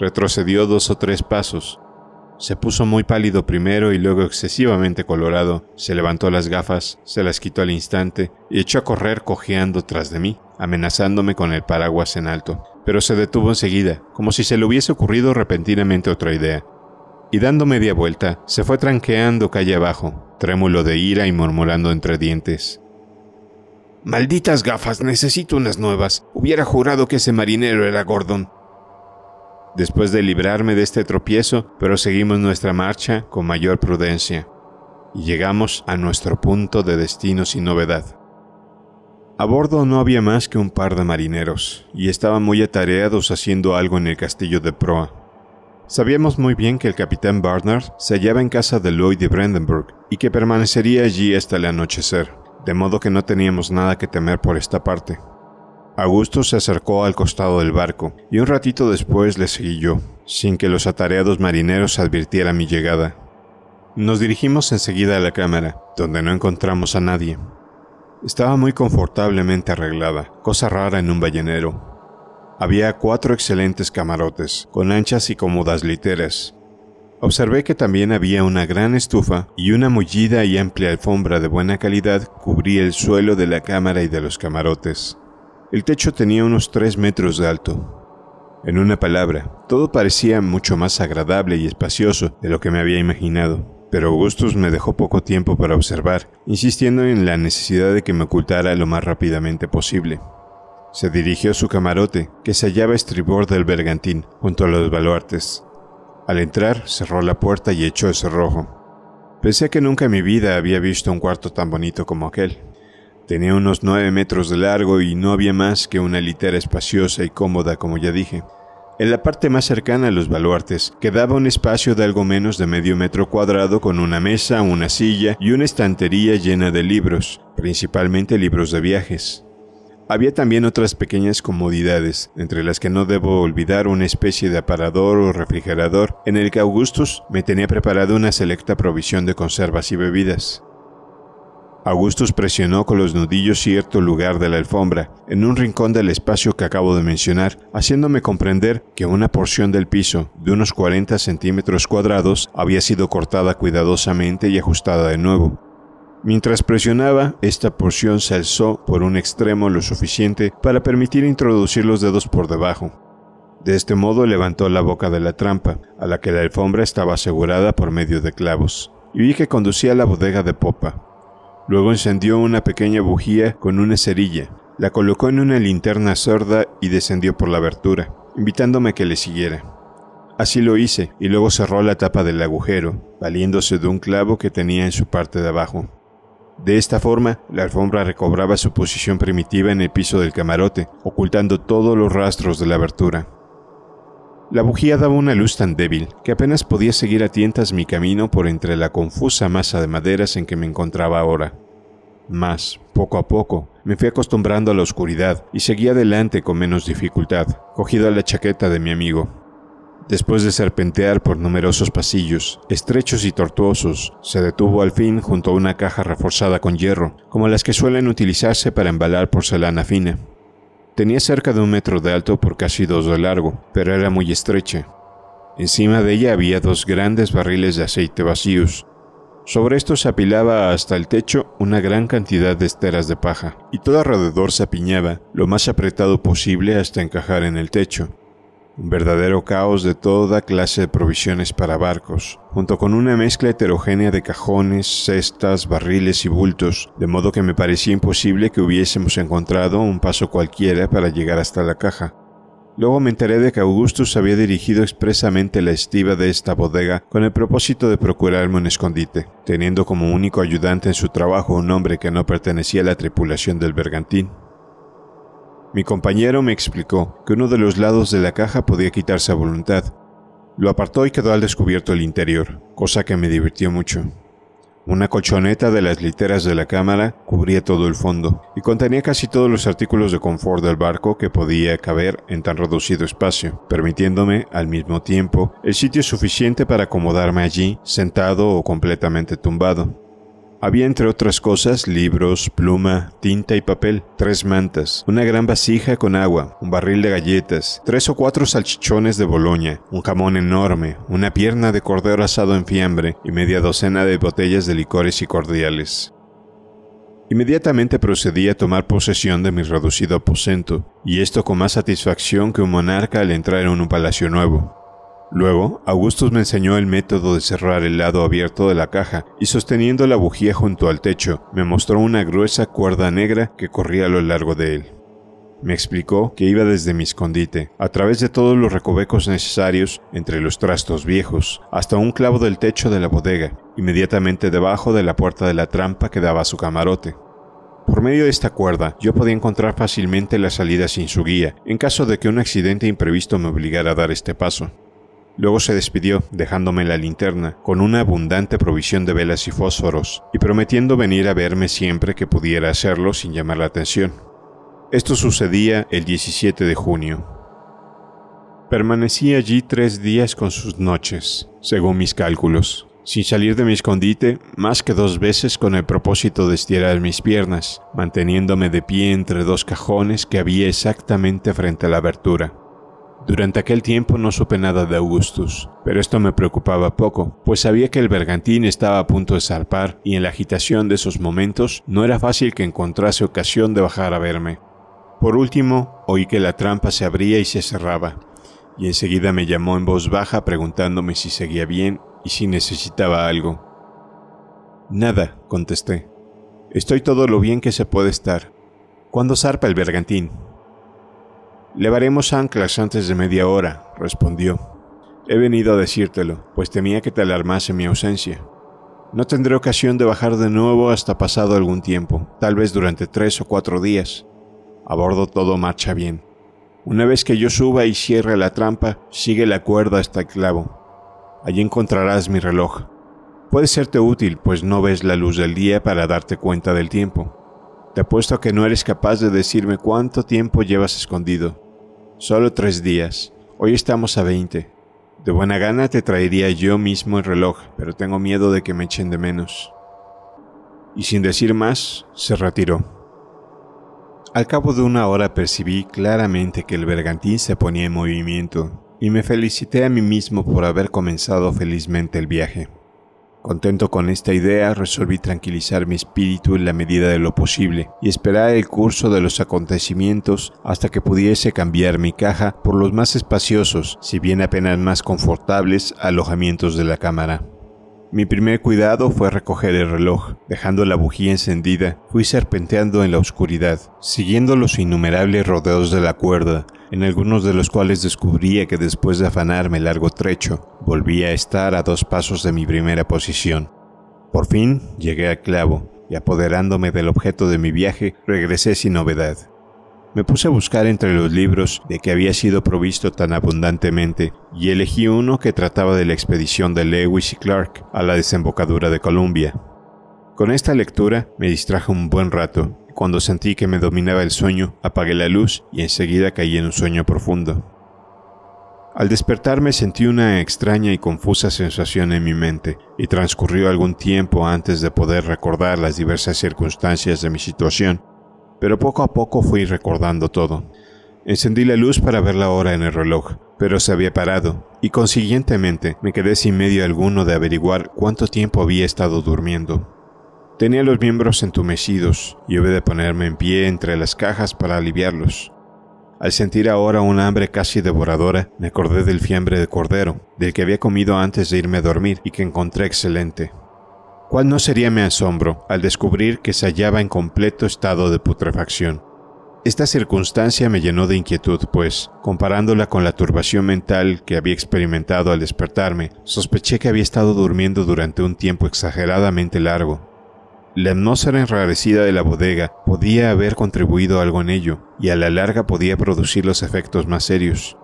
Retrocedió dos o tres pasos, se puso muy pálido primero y luego excesivamente colorado, se levantó las gafas, se las quitó al instante y echó a correr cojeando tras de mí, amenazándome con el paraguas en alto. Pero se detuvo enseguida, como si se le hubiese ocurrido repentinamente otra idea. Y dando media vuelta, se fue tranqueando calle abajo, trémulo de ira y murmurando entre dientes. Malditas gafas, necesito unas nuevas. Hubiera jurado que ese marinero era Gordon después de librarme de este tropiezo, proseguimos nuestra marcha con mayor prudencia y llegamos a nuestro punto de destino sin novedad. A bordo no había más que un par de marineros, y estaban muy atareados haciendo algo en el castillo de proa. Sabíamos muy bien que el capitán Barnard se hallaba en casa de Lloyd de Brandenburg y que permanecería allí hasta el anochecer, de modo que no teníamos nada que temer por esta parte. Augusto se acercó al costado del barco, y un ratito después le seguí yo, sin que los atareados marineros advirtieran mi llegada. Nos dirigimos enseguida a la cámara, donde no encontramos a nadie. Estaba muy confortablemente arreglada, cosa rara en un ballenero. Había cuatro excelentes camarotes, con anchas y cómodas literas. Observé que también había una gran estufa y una mullida y amplia alfombra de buena calidad cubría el suelo de la cámara y de los camarotes. El techo tenía unos tres metros de alto. En una palabra, todo parecía mucho más agradable y espacioso de lo que me había imaginado, pero Augustus me dejó poco tiempo para observar, insistiendo en la necesidad de que me ocultara lo más rápidamente posible. Se dirigió a su camarote, que se hallaba a estribor del bergantín, junto a los baluartes. Al entrar, cerró la puerta y echó el cerrojo. Pensé que nunca en mi vida había visto un cuarto tan bonito como aquel. Tenía unos nueve metros de largo y no había más que una litera espaciosa y cómoda, como ya dije. En la parte más cercana a los baluartes quedaba un espacio de algo menos de medio metro cuadrado con una mesa, una silla y una estantería llena de libros, principalmente libros de viajes. Había también otras pequeñas comodidades, entre las que no debo olvidar una especie de aparador o refrigerador en el que Augustus me tenía preparado una selecta provisión de conservas y bebidas. Augustus presionó con los nudillos cierto lugar de la alfombra, en un rincón del espacio que acabo de mencionar, haciéndome comprender que una porción del piso, de unos 40 centímetros cuadrados, había sido cortada cuidadosamente y ajustada de nuevo. Mientras presionaba, esta porción se alzó por un extremo lo suficiente para permitir introducir los dedos por debajo. De este modo levantó la boca de la trampa, a la que la alfombra estaba asegurada por medio de clavos, y vi que conducía a la bodega de popa, Luego encendió una pequeña bujía con una cerilla, la colocó en una linterna sorda y descendió por la abertura, invitándome a que le siguiera. Así lo hice, y luego cerró la tapa del agujero, valiéndose de un clavo que tenía en su parte de abajo. De esta forma, la alfombra recobraba su posición primitiva en el piso del camarote, ocultando todos los rastros de la abertura. La bujía daba una luz tan débil que apenas podía seguir a tientas mi camino por entre la confusa masa de maderas en que me encontraba ahora. Mas, poco a poco, me fui acostumbrando a la oscuridad y seguí adelante con menos dificultad, cogido a la chaqueta de mi amigo. Después de serpentear por numerosos pasillos, estrechos y tortuosos, se detuvo al fin junto a una caja reforzada con hierro, como las que suelen utilizarse para embalar porcelana fina. Tenía cerca de un metro de alto por casi dos de largo, pero era muy estrecha. Encima de ella había dos grandes barriles de aceite vacíos. Sobre estos se apilaba hasta el techo una gran cantidad de esteras de paja, y todo alrededor se apiñaba, lo más apretado posible hasta encajar en el techo un verdadero caos de toda clase de provisiones para barcos, junto con una mezcla heterogénea de cajones, cestas, barriles y bultos, de modo que me parecía imposible que hubiésemos encontrado un paso cualquiera para llegar hasta la caja. Luego me enteré de que Augustus había dirigido expresamente la estiva de esta bodega con el propósito de procurarme un escondite, teniendo como único ayudante en su trabajo un hombre que no pertenecía a la tripulación del bergantín. Mi compañero me explicó que uno de los lados de la caja podía quitarse a voluntad. Lo apartó y quedó al descubierto el interior, cosa que me divirtió mucho. Una colchoneta de las literas de la cámara cubría todo el fondo y contenía casi todos los artículos de confort del barco que podía caber en tan reducido espacio, permitiéndome al mismo tiempo el sitio suficiente para acomodarme allí, sentado o completamente tumbado. Había, entre otras cosas, libros, pluma, tinta y papel, tres mantas, una gran vasija con agua, un barril de galletas, tres o cuatro salchichones de Boloña, un jamón enorme, una pierna de cordero asado en fiambre y media docena de botellas de licores y cordiales. Inmediatamente procedí a tomar posesión de mi reducido aposento, y esto con más satisfacción que un monarca al entrar en un palacio nuevo. Luego, Augustus me enseñó el método de cerrar el lado abierto de la caja y sosteniendo la bujía junto al techo, me mostró una gruesa cuerda negra que corría a lo largo de él. Me explicó que iba desde mi escondite, a través de todos los recovecos necesarios, entre los trastos viejos, hasta un clavo del techo de la bodega, inmediatamente debajo de la puerta de la trampa que daba a su camarote. Por medio de esta cuerda, yo podía encontrar fácilmente la salida sin su guía, en caso de que un accidente imprevisto me obligara a dar este paso. Luego se despidió, dejándome la linterna, con una abundante provisión de velas y fósforos, y prometiendo venir a verme siempre que pudiera hacerlo sin llamar la atención. Esto sucedía el 17 de junio. Permanecí allí tres días con sus noches, según mis cálculos, sin salir de mi escondite más que dos veces con el propósito de estirar mis piernas, manteniéndome de pie entre dos cajones que había exactamente frente a la abertura. Durante aquel tiempo no supe nada de Augustus, pero esto me preocupaba poco, pues sabía que el bergantín estaba a punto de zarpar y en la agitación de esos momentos no era fácil que encontrase ocasión de bajar a verme. Por último, oí que la trampa se abría y se cerraba, y enseguida me llamó en voz baja preguntándome si seguía bien y si necesitaba algo. Nada, contesté. Estoy todo lo bien que se puede estar. ¿Cuándo zarpa el bergantín? Levaremos anclas antes de media hora, respondió. He venido a decírtelo, pues temía que te alarmase mi ausencia. No tendré ocasión de bajar de nuevo hasta pasado algún tiempo, tal vez durante tres o cuatro días. A bordo todo marcha bien. Una vez que yo suba y cierre la trampa, sigue la cuerda hasta el clavo. Allí encontrarás mi reloj. Puede serte útil, pues no ves la luz del día para darte cuenta del tiempo. Te apuesto a que no eres capaz de decirme cuánto tiempo llevas escondido. Solo tres días. Hoy estamos a 20. De buena gana te traería yo mismo el reloj, pero tengo miedo de que me echen de menos. Y sin decir más, se retiró. Al cabo de una hora percibí claramente que el bergantín se ponía en movimiento, y me felicité a mí mismo por haber comenzado felizmente el viaje. Contento con esta idea, resolví tranquilizar mi espíritu en la medida de lo posible y esperar el curso de los acontecimientos hasta que pudiese cambiar mi caja por los más espaciosos, si bien apenas más confortables, alojamientos de la cámara. Mi primer cuidado fue recoger el reloj, dejando la bujía encendida. Fui serpenteando en la oscuridad, siguiendo los innumerables rodeos de la cuerda, en algunos de los cuales descubría que después de afanarme largo trecho, volvía a estar a dos pasos de mi primera posición. Por fin llegué al clavo, y apoderándome del objeto de mi viaje, regresé sin novedad me puse a buscar entre los libros de que había sido provisto tan abundantemente y elegí uno que trataba de la expedición de Lewis y Clark a la desembocadura de Columbia. Con esta lectura me distraje un buen rato. y Cuando sentí que me dominaba el sueño, apagué la luz y enseguida caí en un sueño profundo. Al despertarme sentí una extraña y confusa sensación en mi mente, y transcurrió algún tiempo antes de poder recordar las diversas circunstancias de mi situación pero poco a poco fui recordando todo. Encendí la luz para ver la hora en el reloj, pero se había parado, y consiguientemente me quedé sin medio alguno de averiguar cuánto tiempo había estado durmiendo. Tenía los miembros entumecidos y hube de ponerme en pie entre las cajas para aliviarlos. Al sentir ahora una hambre casi devoradora, me acordé del fiambre de cordero, del que había comido antes de irme a dormir y que encontré excelente. ¿Cuál no sería mi asombro al descubrir que se hallaba en completo estado de putrefacción? Esta circunstancia me llenó de inquietud, pues, comparándola con la turbación mental que había experimentado al despertarme, sospeché que había estado durmiendo durante un tiempo exageradamente largo. La atmósfera enrarecida de la bodega podía haber contribuido algo en ello, y a la larga podía producir los efectos más serios.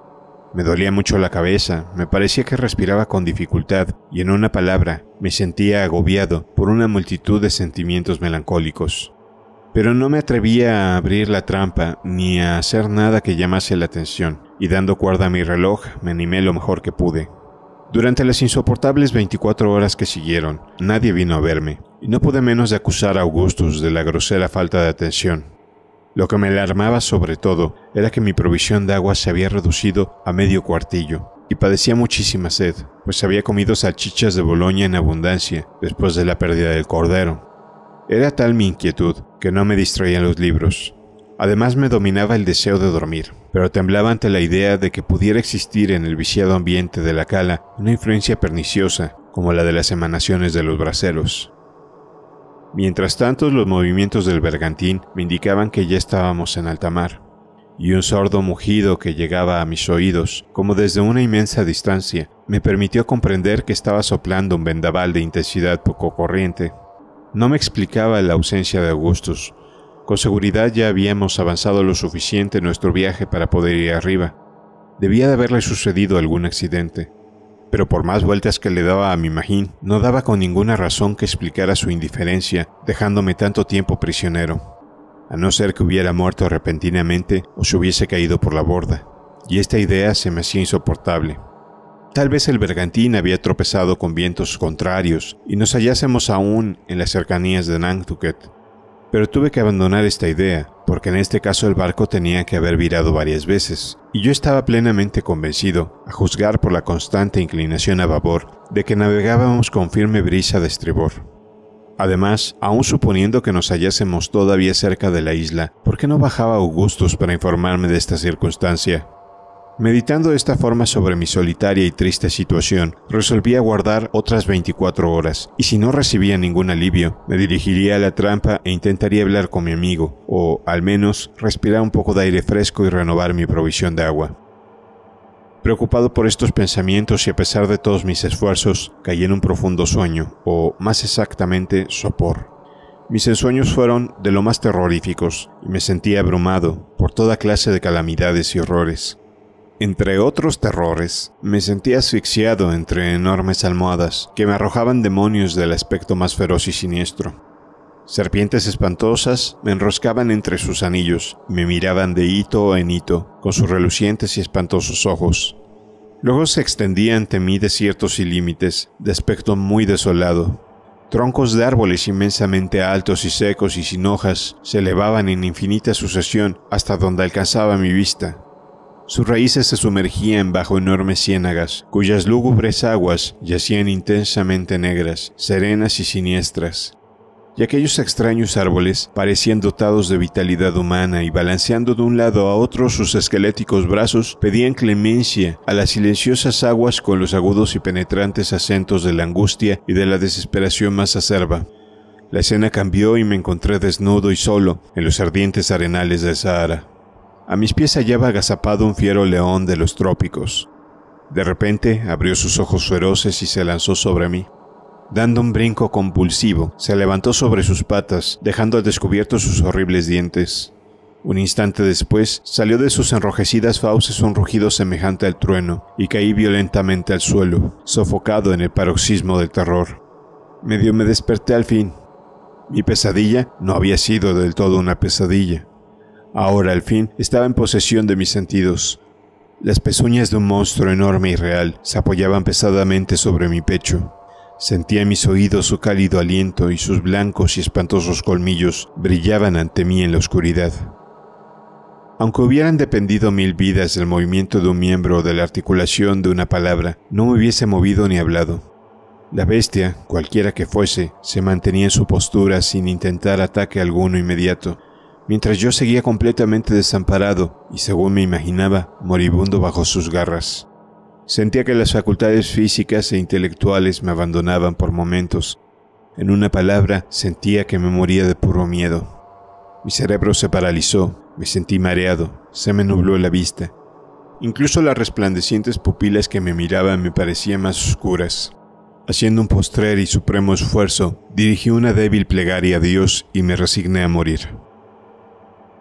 Me dolía mucho la cabeza, me parecía que respiraba con dificultad y en una palabra, me sentía agobiado por una multitud de sentimientos melancólicos. Pero no me atrevía a abrir la trampa ni a hacer nada que llamase la atención, y dando cuerda a mi reloj me animé lo mejor que pude. Durante las insoportables 24 horas que siguieron, nadie vino a verme, y no pude menos de acusar a Augustus de la grosera falta de atención lo que me alarmaba sobre todo era que mi provisión de agua se había reducido a medio cuartillo, y padecía muchísima sed, pues había comido salchichas de Boloña en abundancia después de la pérdida del cordero. Era tal mi inquietud que no me distraían los libros. Además me dominaba el deseo de dormir, pero temblaba ante la idea de que pudiera existir en el viciado ambiente de la cala una influencia perniciosa como la de las emanaciones de los braseros. Mientras tanto, los movimientos del bergantín me indicaban que ya estábamos en alta mar, y un sordo mugido que llegaba a mis oídos, como desde una inmensa distancia, me permitió comprender que estaba soplando un vendaval de intensidad poco corriente. No me explicaba la ausencia de Augustus. Con seguridad ya habíamos avanzado lo suficiente en nuestro viaje para poder ir arriba. Debía de haberle sucedido algún accidente pero por más vueltas que le daba a mi magín, no daba con ninguna razón que explicara su indiferencia, dejándome tanto tiempo prisionero, a no ser que hubiera muerto repentinamente o se hubiese caído por la borda, y esta idea se me hacía insoportable. Tal vez el bergantín había tropezado con vientos contrarios y nos hallásemos aún en las cercanías de Nantucket, pero tuve que abandonar esta idea, porque en este caso el barco tenía que haber virado varias veces, y yo estaba plenamente convencido, a juzgar por la constante inclinación a babor, de que navegábamos con firme brisa de estribor. Además, aun suponiendo que nos hallásemos todavía cerca de la isla, ¿por qué no bajaba Augustus para informarme de esta circunstancia? Meditando de esta forma sobre mi solitaria y triste situación, resolví aguardar otras 24 horas, y si no recibía ningún alivio, me dirigiría a la trampa e intentaría hablar con mi amigo, o al menos respirar un poco de aire fresco y renovar mi provisión de agua. Preocupado por estos pensamientos y a pesar de todos mis esfuerzos, caí en un profundo sueño, o más exactamente, sopor. Mis ensueños fueron de lo más terroríficos, y me sentí abrumado por toda clase de calamidades y horrores. Entre otros terrores, me sentí asfixiado entre enormes almohadas que me arrojaban demonios del aspecto más feroz y siniestro. Serpientes espantosas me enroscaban entre sus anillos, me miraban de hito en hito, con sus relucientes y espantosos ojos. Luego se extendía ante mí desiertos y límites, de aspecto muy desolado, Troncos de árboles inmensamente altos y secos y sin hojas se elevaban en infinita sucesión hasta donde alcanzaba mi vista. Sus raíces se sumergían bajo enormes ciénagas, cuyas lúgubres aguas yacían intensamente negras, serenas y siniestras. Y aquellos extraños árboles parecían dotados de vitalidad humana y balanceando de un lado a otro sus esqueléticos brazos pedían clemencia a las silenciosas aguas con los agudos y penetrantes acentos de la angustia y de la desesperación más acerba. La escena cambió y me encontré desnudo y solo en los ardientes arenales del Sahara. A mis pies hallaba agazapado un fiero león de los trópicos. De repente abrió sus ojos feroces y se lanzó sobre mí. Dando un brinco compulsivo, se levantó sobre sus patas, dejando al descubierto sus horribles dientes. Un instante después salió de sus enrojecidas fauces un rugido semejante al trueno, y caí violentamente al suelo, sofocado en el paroxismo del terror. Medio me desperté al fin. Mi pesadilla no había sido del todo una pesadilla. Ahora al fin estaba en posesión de mis sentidos. Las pezuñas de un monstruo enorme y real se apoyaban pesadamente sobre mi pecho. Sentía en mis oídos su cálido aliento y sus blancos y espantosos colmillos brillaban ante mí en la oscuridad. Aunque hubieran dependido mil vidas del movimiento de un miembro o de la articulación de una palabra, no me hubiese movido ni hablado. La bestia, cualquiera que fuese, se mantenía en su postura sin intentar ataque alguno inmediato, mientras yo seguía completamente desamparado y, según me imaginaba, moribundo bajo sus garras. Sentía que las facultades físicas e intelectuales me abandonaban por momentos. En una palabra, sentía que me moría de puro miedo. Mi cerebro se paralizó, me sentí mareado, se me nubló la vista. Incluso las resplandecientes pupilas que me miraban me parecían más oscuras. Haciendo un postrer y supremo esfuerzo, dirigí una débil plegaria a Dios y me resigné a morir.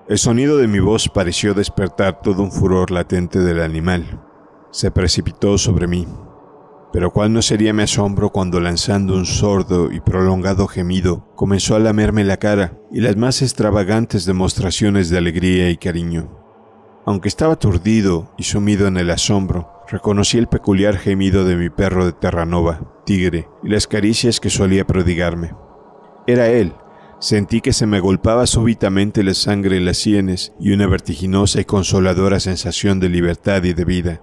El sonido de mi voz pareció despertar todo un furor latente del animal. Se precipitó sobre mí. Pero cuál no sería mi asombro cuando lanzando un sordo y prolongado gemido comenzó a lamerme la cara y las más extravagantes demostraciones de alegría y cariño. Aunque estaba aturdido y sumido en el asombro, reconocí el peculiar gemido de mi perro de Terranova, tigre, y las caricias que solía prodigarme. Era él, Sentí que se me agolpaba súbitamente la sangre en las sienes y una vertiginosa y consoladora sensación de libertad y de vida.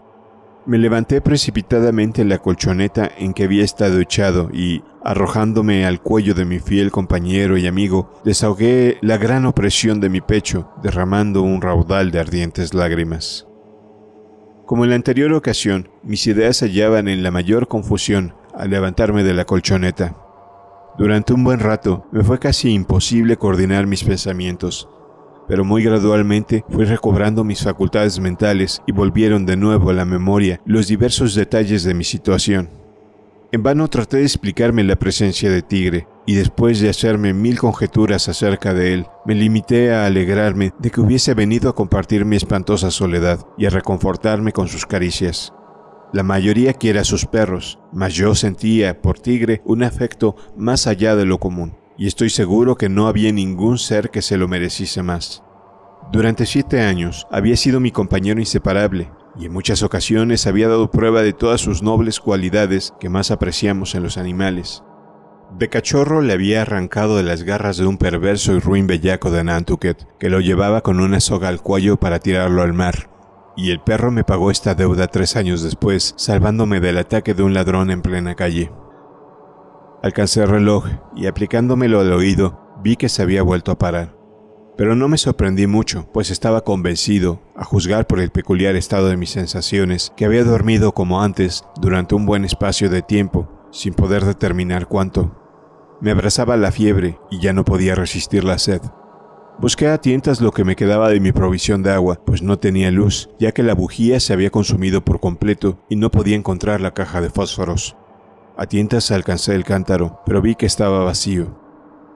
Me levanté precipitadamente en la colchoneta en que había estado echado y, arrojándome al cuello de mi fiel compañero y amigo, desahogué la gran opresión de mi pecho, derramando un raudal de ardientes lágrimas. Como en la anterior ocasión, mis ideas hallaban en la mayor confusión al levantarme de la colchoneta. Durante un buen rato me fue casi imposible coordinar mis pensamientos, pero muy gradualmente fui recobrando mis facultades mentales y volvieron de nuevo a la memoria los diversos detalles de mi situación. En vano traté de explicarme la presencia de Tigre, y después de hacerme mil conjeturas acerca de él, me limité a alegrarme de que hubiese venido a compartir mi espantosa soledad y a reconfortarme con sus caricias. La mayoría quiere a sus perros, mas yo sentía por Tigre un afecto más allá de lo común, y estoy seguro que no había ningún ser que se lo mereciese más. Durante siete años había sido mi compañero inseparable, y en muchas ocasiones había dado prueba de todas sus nobles cualidades que más apreciamos en los animales. De cachorro le había arrancado de las garras de un perverso y ruin bellaco de Nantucket, que lo llevaba con una soga al cuello para tirarlo al mar y el perro me pagó esta deuda tres años después, salvándome del ataque de un ladrón en plena calle. Alcancé el reloj y aplicándomelo al oído, vi que se había vuelto a parar. Pero no me sorprendí mucho, pues estaba convencido, a juzgar por el peculiar estado de mis sensaciones, que había dormido como antes durante un buen espacio de tiempo, sin poder determinar cuánto. Me abrazaba la fiebre y ya no podía resistir la sed. Busqué pues a tientas lo que me quedaba de mi provisión de agua, pues no tenía luz, ya que la bujía se había consumido por completo y no podía encontrar la caja de fósforos. A tientas alcancé el cántaro, pero vi que estaba vacío.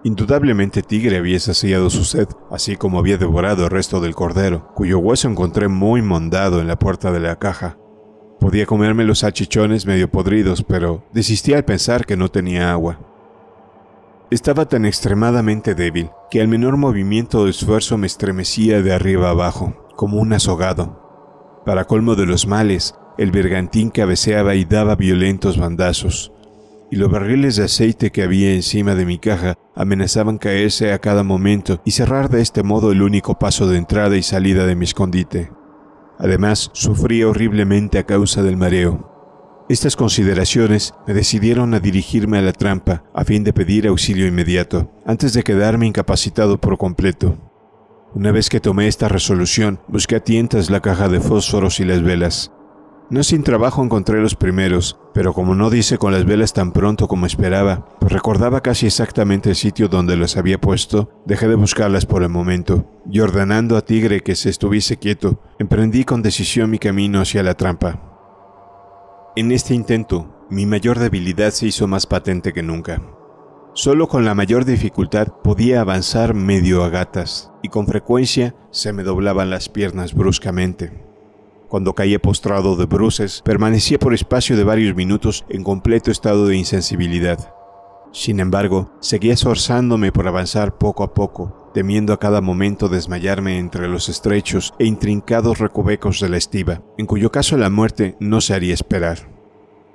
Indudablemente Tigre había saciado su sed, así como había devorado el resto del cordero, cuyo hueso encontré muy mondado en la puerta de la caja. Podía comerme los achichones medio podridos, pero desistí al pensar que no tenía agua. Estaba tan extremadamente débil que al menor movimiento o esfuerzo me estremecía de arriba abajo, como un azogado. Para colmo de los males, el bergantín cabeceaba y daba violentos bandazos, y los barriles de aceite que había encima de mi caja amenazaban caerse a cada momento y cerrar de este modo el único paso de entrada y salida de mi escondite. Además, sufría horriblemente a causa del mareo. Estas consideraciones me decidieron a dirigirme a la trampa a fin de pedir auxilio inmediato, antes de quedarme incapacitado por completo. Una vez que tomé esta resolución, busqué a tientas la caja de fósforos y las velas. No sin trabajo encontré los primeros, pero como no dice con las velas tan pronto como esperaba, pues recordaba casi exactamente el sitio donde las había puesto, dejé de buscarlas por el momento, y ordenando a Tigre que se estuviese quieto, emprendí con decisión mi camino hacia la trampa. En este intento, mi mayor debilidad se hizo más patente que nunca. Solo con la mayor dificultad podía avanzar medio a gatas y con frecuencia se me doblaban las piernas bruscamente. Cuando caía postrado de bruces, permanecía por espacio de varios minutos en completo estado de insensibilidad. Sin embargo, seguía esforzándome por avanzar poco a poco, temiendo a cada momento desmayarme entre los estrechos e intrincados recovecos de la estiba, en cuyo caso la muerte no se haría esperar.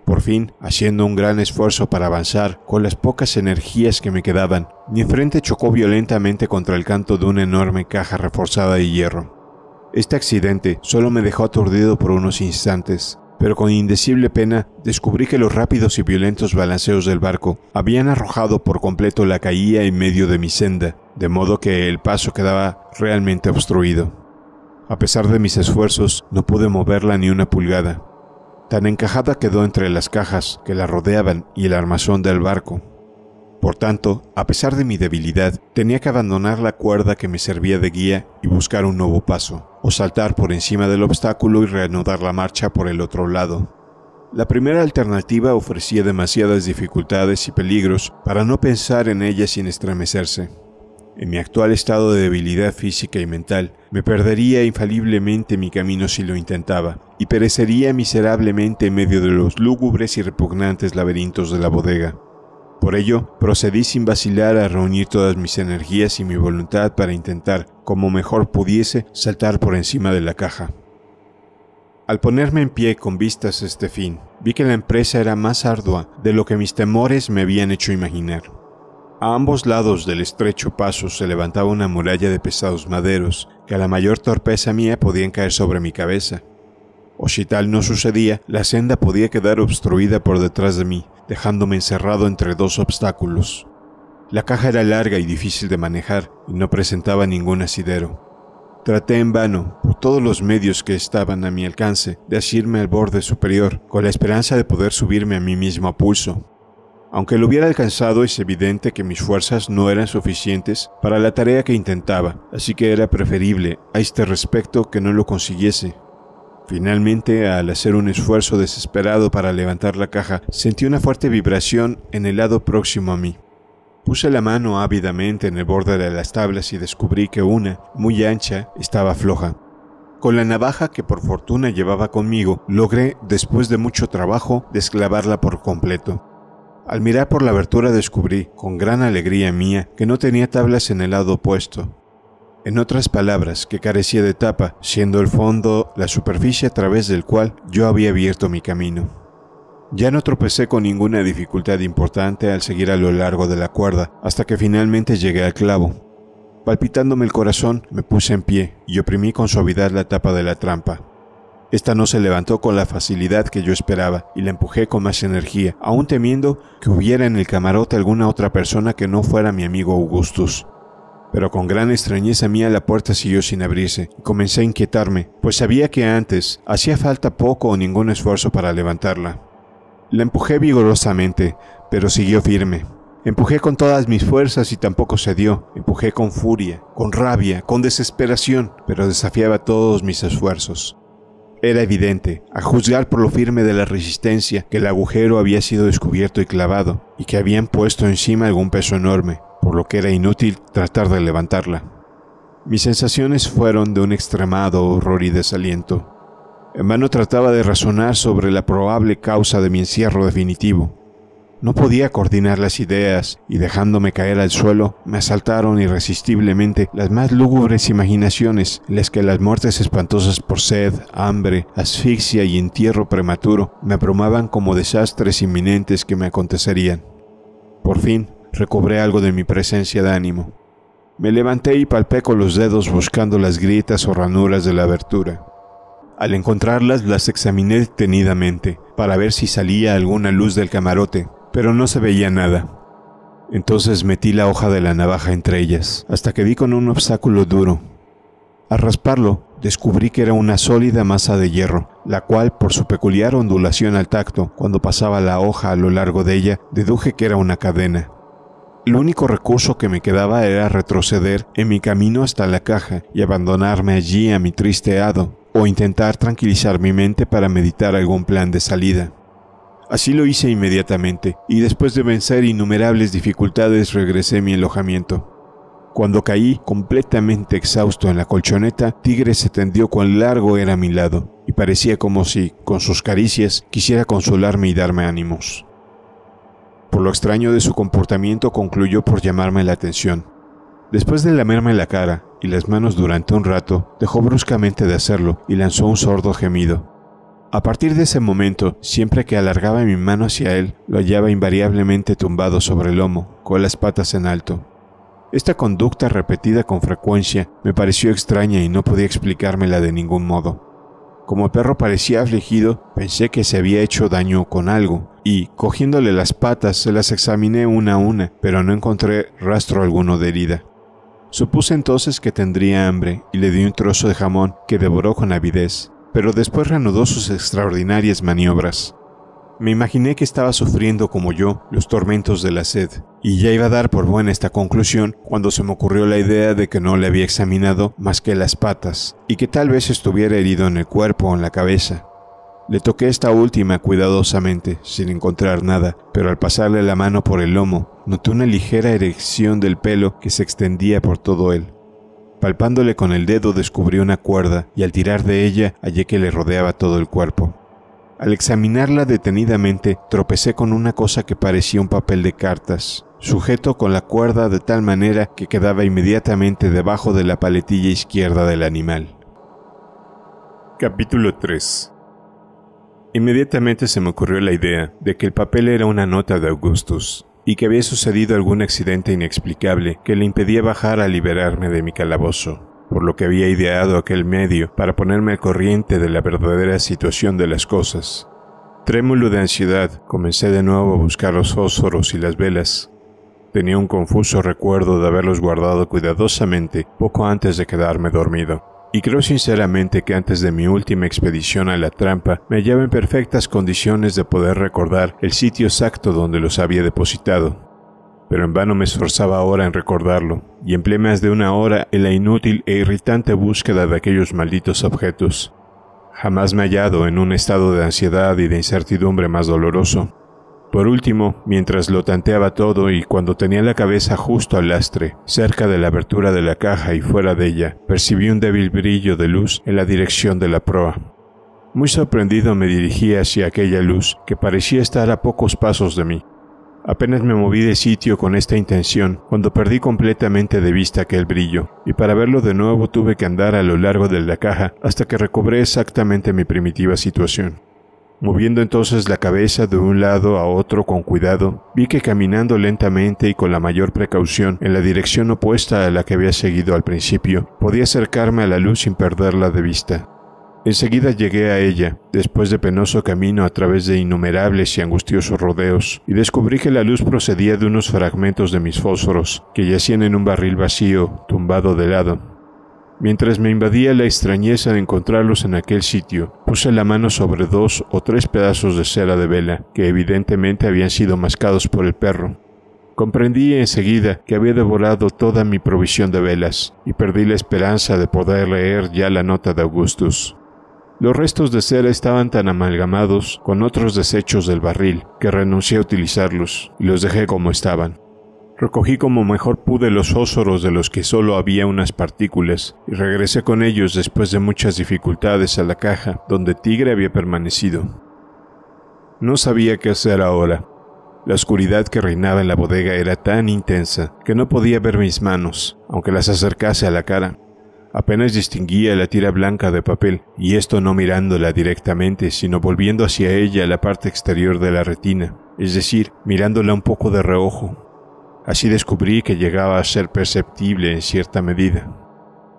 Por fin, haciendo un gran esfuerzo para avanzar, con las pocas energías que me quedaban, mi frente chocó violentamente contra el canto de una enorme caja reforzada de hierro. Este accidente solo me dejó aturdido por unos instantes, pero con indecible pena descubrí que los rápidos y violentos balanceos del barco habían arrojado por completo la caída en medio de mi senda, de modo que el paso quedaba realmente obstruido. A pesar de mis esfuerzos, no pude moverla ni una pulgada. Tan encajada quedó entre las cajas que la rodeaban y el armazón del barco. Por tanto, a pesar de mi debilidad, tenía que abandonar la cuerda que me servía de guía y buscar un nuevo paso o saltar por encima del obstáculo y reanudar la marcha por el otro lado. La primera alternativa ofrecía demasiadas dificultades y peligros para no pensar en ella sin estremecerse. En mi actual estado de debilidad física y mental, me perdería infaliblemente mi camino si lo intentaba, y perecería miserablemente en medio de los lúgubres y repugnantes laberintos de la bodega. Por ello, procedí sin vacilar a reunir todas mis energías y mi voluntad para intentar, como mejor pudiese, saltar por encima de la caja. Al ponerme en pie con vistas a este fin, vi que la empresa era más ardua de lo que mis temores me habían hecho imaginar. A ambos lados del estrecho paso se levantaba una muralla de pesados maderos que a la mayor torpeza mía podían caer sobre mi cabeza, o si tal no sucedía, la senda podía quedar obstruida por detrás de mí, dejándome encerrado entre dos obstáculos. La caja era larga y difícil de manejar y no presentaba ningún asidero. Traté en vano, por todos los medios que estaban a mi alcance, de asirme al borde superior, con la esperanza de poder subirme a mí mismo a pulso. Aunque lo hubiera alcanzado, es evidente que mis fuerzas no eran suficientes para la tarea que intentaba, así que era preferible, a este respecto, que no lo consiguiese, Finalmente, al hacer un esfuerzo desesperado para levantar la caja, sentí una fuerte vibración en el lado próximo a mí. Puse la mano ávidamente en el borde de las tablas y descubrí que una, muy ancha, estaba floja. Con la navaja que por fortuna llevaba conmigo, logré, después de mucho trabajo, desclavarla por completo. Al mirar por la abertura descubrí, con gran alegría mía, que no tenía tablas en el lado opuesto, en otras palabras, que carecía de tapa, siendo el fondo la superficie a través del cual yo había abierto mi camino. Ya no tropecé con ninguna dificultad importante al seguir a lo largo de la cuerda, hasta que finalmente llegué al clavo. Palpitándome el corazón, me puse en pie y oprimí con suavidad la tapa de la trampa. Esta no se levantó con la facilidad que yo esperaba y la empujé con más energía, aún temiendo que hubiera en el camarote alguna otra persona que no fuera mi amigo Augustus. Pero con gran extrañeza mía la puerta siguió sin abrirse y comencé a inquietarme, pues sabía que antes hacía falta poco o ningún esfuerzo para levantarla. La empujé vigorosamente, pero siguió firme. Empujé con todas mis fuerzas y tampoco cedió. Empujé con furia, con rabia, con desesperación, pero desafiaba todos mis esfuerzos. Era evidente, a juzgar por lo firme de la resistencia, que el agujero había sido descubierto y clavado, y que habían puesto encima algún peso enorme, por lo que era inútil tratar de levantarla. Mis sensaciones fueron de un extremado horror y desaliento. En vano trataba de razonar sobre la probable causa de mi encierro definitivo. No podía coordinar las ideas y dejándome caer al suelo, me asaltaron irresistiblemente las más lúgubres imaginaciones, en las que las muertes espantosas por sed, hambre, asfixia y entierro prematuro me abrumaban como desastres inminentes que me acontecerían. Por fin, recobré algo de mi presencia de ánimo. Me levanté y palpé con los dedos buscando las grietas o ranuras de la abertura. Al encontrarlas las examiné detenidamente para ver si salía alguna luz del camarote, pero no se veía nada. Entonces metí la hoja de la navaja entre ellas, hasta que vi con un obstáculo duro. Al rasparlo, descubrí que era una sólida masa de hierro, la cual, por su peculiar ondulación al tacto, cuando pasaba la hoja a lo largo de ella, deduje que era una cadena. El único recurso que me quedaba era retroceder en mi camino hasta la caja y abandonarme allí a mi triste hado, o intentar tranquilizar mi mente para meditar algún plan de salida. Así lo hice inmediatamente, y después de vencer innumerables dificultades regresé a mi alojamiento. Cuando caí completamente exhausto en la colchoneta, Tigre se tendió cuán largo era a mi lado, y parecía como si, con sus caricias, quisiera consolarme y darme ánimos. Por lo extraño de su comportamiento concluyó por llamarme la atención. Después de lamerme la cara y las manos durante un rato, dejó bruscamente de hacerlo y lanzó un sordo gemido. A partir de ese momento, siempre que alargaba mi mano hacia él, lo hallaba invariablemente tumbado sobre el lomo, con las patas en alto. Esta conducta repetida con frecuencia me pareció extraña y no podía explicármela de ningún modo. Como el perro parecía afligido, pensé que se había hecho daño con algo, y, cogiéndole las patas, se las examiné una a una, pero no encontré rastro alguno de herida. Supuse entonces que tendría hambre y le di un trozo de jamón que devoró con avidez, pero después reanudó sus extraordinarias maniobras. Me imaginé que estaba sufriendo como yo los tormentos de la sed, y ya iba a dar por buena esta conclusión cuando se me ocurrió la idea de que no le había examinado más que las patas, y que tal vez estuviera herido en el cuerpo o en la cabeza. Le toqué esta última cuidadosamente, sin encontrar nada, pero al pasarle la mano por el lomo, noté una ligera erección del pelo que se extendía por todo él. Palpándole con el dedo descubrí una cuerda y al tirar de ella hallé que le rodeaba todo el cuerpo. Al examinarla detenidamente, tropecé con una cosa que parecía un papel de cartas, sujeto con la cuerda de tal manera que quedaba inmediatamente debajo de la paletilla izquierda del animal. Capítulo 3 Inmediatamente se me ocurrió la idea de que el papel era una nota de Augustus, y que había sucedido algún accidente inexplicable que le impedía bajar a liberarme de mi calabozo por lo que había ideado aquel medio para ponerme al corriente de la verdadera situación de las cosas. Trémulo de ansiedad, comencé de nuevo a buscar los fósforos y las velas. Tenía un confuso recuerdo de haberlos guardado cuidadosamente poco antes de quedarme dormido. Y creo sinceramente que antes de mi última expedición a la trampa me hallaba en perfectas condiciones de poder recordar el sitio exacto donde los había depositado pero en vano me esforzaba ahora en recordarlo, y empleé más de una hora en la inútil e irritante búsqueda de aquellos malditos objetos. Jamás me he hallado en un estado de ansiedad y de incertidumbre más doloroso. Por último, mientras lo tanteaba todo y cuando tenía la cabeza justo al lastre, cerca de la abertura de la caja y fuera de ella, percibí un débil brillo de luz en la dirección de la proa. Muy sorprendido me dirigí hacia aquella luz que parecía estar a pocos pasos de mí. Apenas me moví de sitio con esta intención cuando perdí completamente de vista aquel brillo, y para verlo de nuevo tuve que andar a lo largo de la caja hasta que recobré exactamente mi primitiva situación. Moviendo entonces la cabeza de un lado a otro con cuidado, vi que caminando lentamente y con la mayor precaución en la dirección opuesta a la que había seguido al principio, podía acercarme a la luz sin perderla de vista. Enseguida llegué a ella, después de penoso camino a través de innumerables y angustiosos rodeos, y descubrí que la luz procedía de unos fragmentos de mis fósforos, que yacían en un barril vacío, tumbado de lado. Mientras me invadía la extrañeza de encontrarlos en aquel sitio, puse la mano sobre dos o tres pedazos de cera de vela, que evidentemente habían sido mascados por el perro. Comprendí enseguida que había devorado toda mi provisión de velas, y perdí la esperanza de poder leer ya la nota de Augustus. Los restos de cera estaban tan amalgamados con otros desechos del barril que renuncié a utilizarlos y los dejé como estaban. Recogí como mejor pude los ósoros de los que solo había unas partículas y regresé con ellos después de muchas dificultades a la caja donde Tigre había permanecido. No sabía qué hacer ahora. La oscuridad que reinaba en la bodega era tan intensa que no podía ver mis manos, aunque las acercase a la cara. Apenas distinguía la tira blanca de papel, y esto no mirándola directamente, sino volviendo hacia ella la parte exterior de la retina, es decir, mirándola un poco de reojo. Así descubrí que llegaba a ser perceptible en cierta medida.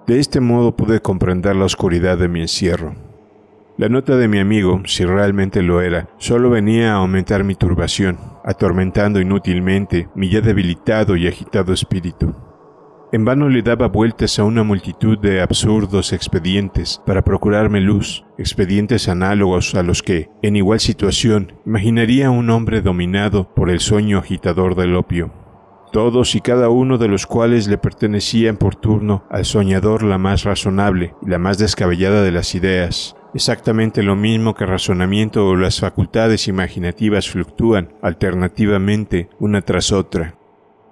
De este modo pude comprender la oscuridad de mi encierro. La nota de mi amigo, si realmente lo era, solo venía a aumentar mi turbación, atormentando inútilmente mi ya debilitado y agitado espíritu. En vano le daba vueltas a una multitud de absurdos expedientes para procurarme luz, expedientes análogos a los que, en igual situación, imaginaría un hombre dominado por el sueño agitador del opio, todos y cada uno de los cuales le pertenecían por turno al soñador la más razonable y la más descabellada de las ideas, exactamente lo mismo que razonamiento o las facultades imaginativas fluctúan alternativamente una tras otra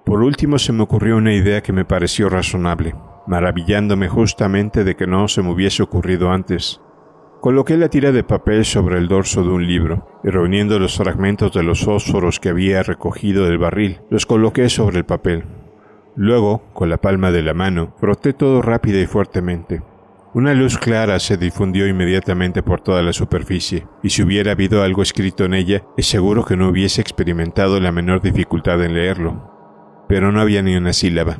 por último se me ocurrió una idea que me pareció razonable, maravillándome justamente de que no se me hubiese ocurrido antes. Coloqué la tira de papel sobre el dorso de un libro y reuniendo los fragmentos de los fósforos que había recogido del barril, los coloqué sobre el papel. Luego, con la palma de la mano, froté todo rápida y fuertemente. Una luz clara se difundió inmediatamente por toda la superficie, y si hubiera habido algo escrito en ella, es seguro que no hubiese experimentado la menor dificultad en leerlo pero no había ni una sílaba,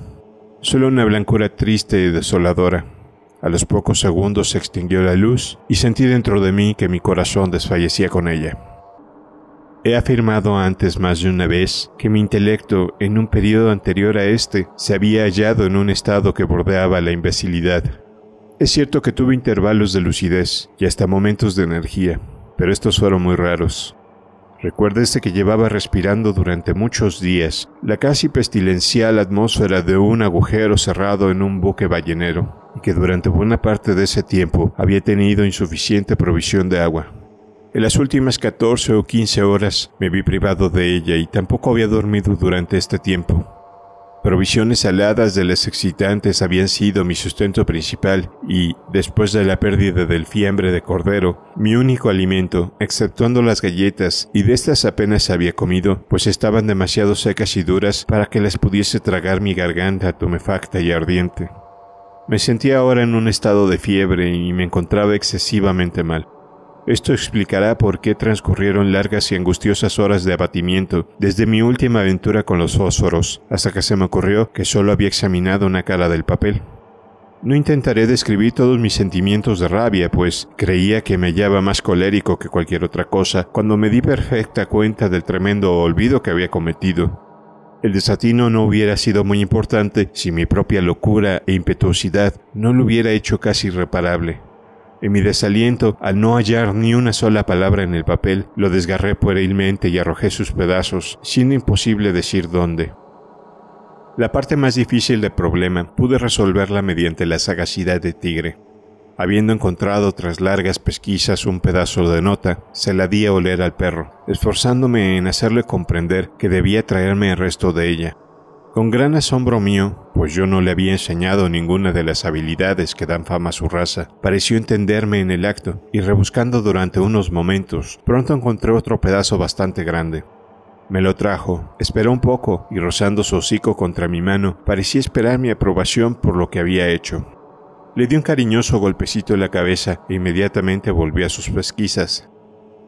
solo una blancura triste y desoladora. A los pocos segundos se extinguió la luz y sentí dentro de mí que mi corazón desfallecía con ella. He afirmado antes más de una vez que mi intelecto, en un periodo anterior a este, se había hallado en un estado que bordeaba la imbecilidad. Es cierto que tuve intervalos de lucidez y hasta momentos de energía, pero estos fueron muy raros. Recuérdese que llevaba respirando durante muchos días la casi pestilencial atmósfera de un agujero cerrado en un buque ballenero, y que durante buena parte de ese tiempo había tenido insuficiente provisión de agua. En las últimas 14 o 15 horas me vi privado de ella y tampoco había dormido durante este tiempo. Provisiones saladas de las excitantes habían sido mi sustento principal y, después de la pérdida del fiambre de cordero, mi único alimento, exceptuando las galletas, y de estas apenas había comido, pues estaban demasiado secas y duras para que las pudiese tragar mi garganta tumefacta y ardiente. Me sentía ahora en un estado de fiebre y me encontraba excesivamente mal. Esto explicará por qué transcurrieron largas y angustiosas horas de abatimiento desde mi última aventura con los fósforos, hasta que se me ocurrió que solo había examinado una cara del papel. No intentaré describir todos mis sentimientos de rabia, pues creía que me hallaba más colérico que cualquier otra cosa cuando me di perfecta cuenta del tremendo olvido que había cometido. El desatino no hubiera sido muy importante si mi propia locura e impetuosidad no lo hubiera hecho casi irreparable. En mi desaliento, al no hallar ni una sola palabra en el papel, lo desgarré puerilmente y arrojé sus pedazos, siendo imposible decir dónde. La parte más difícil del problema pude resolverla mediante la sagacidad de Tigre. Habiendo encontrado tras largas pesquisas un pedazo de nota, se la di a oler al perro, esforzándome en hacerle comprender que debía traerme el resto de ella, con gran asombro mío, pues yo no le había enseñado ninguna de las habilidades que dan fama a su raza, pareció entenderme en el acto, y rebuscando durante unos momentos, pronto encontré otro pedazo bastante grande. Me lo trajo, esperó un poco y rozando su hocico contra mi mano, parecía esperar mi aprobación por lo que había hecho. Le di un cariñoso golpecito en la cabeza e inmediatamente volví a sus pesquisas,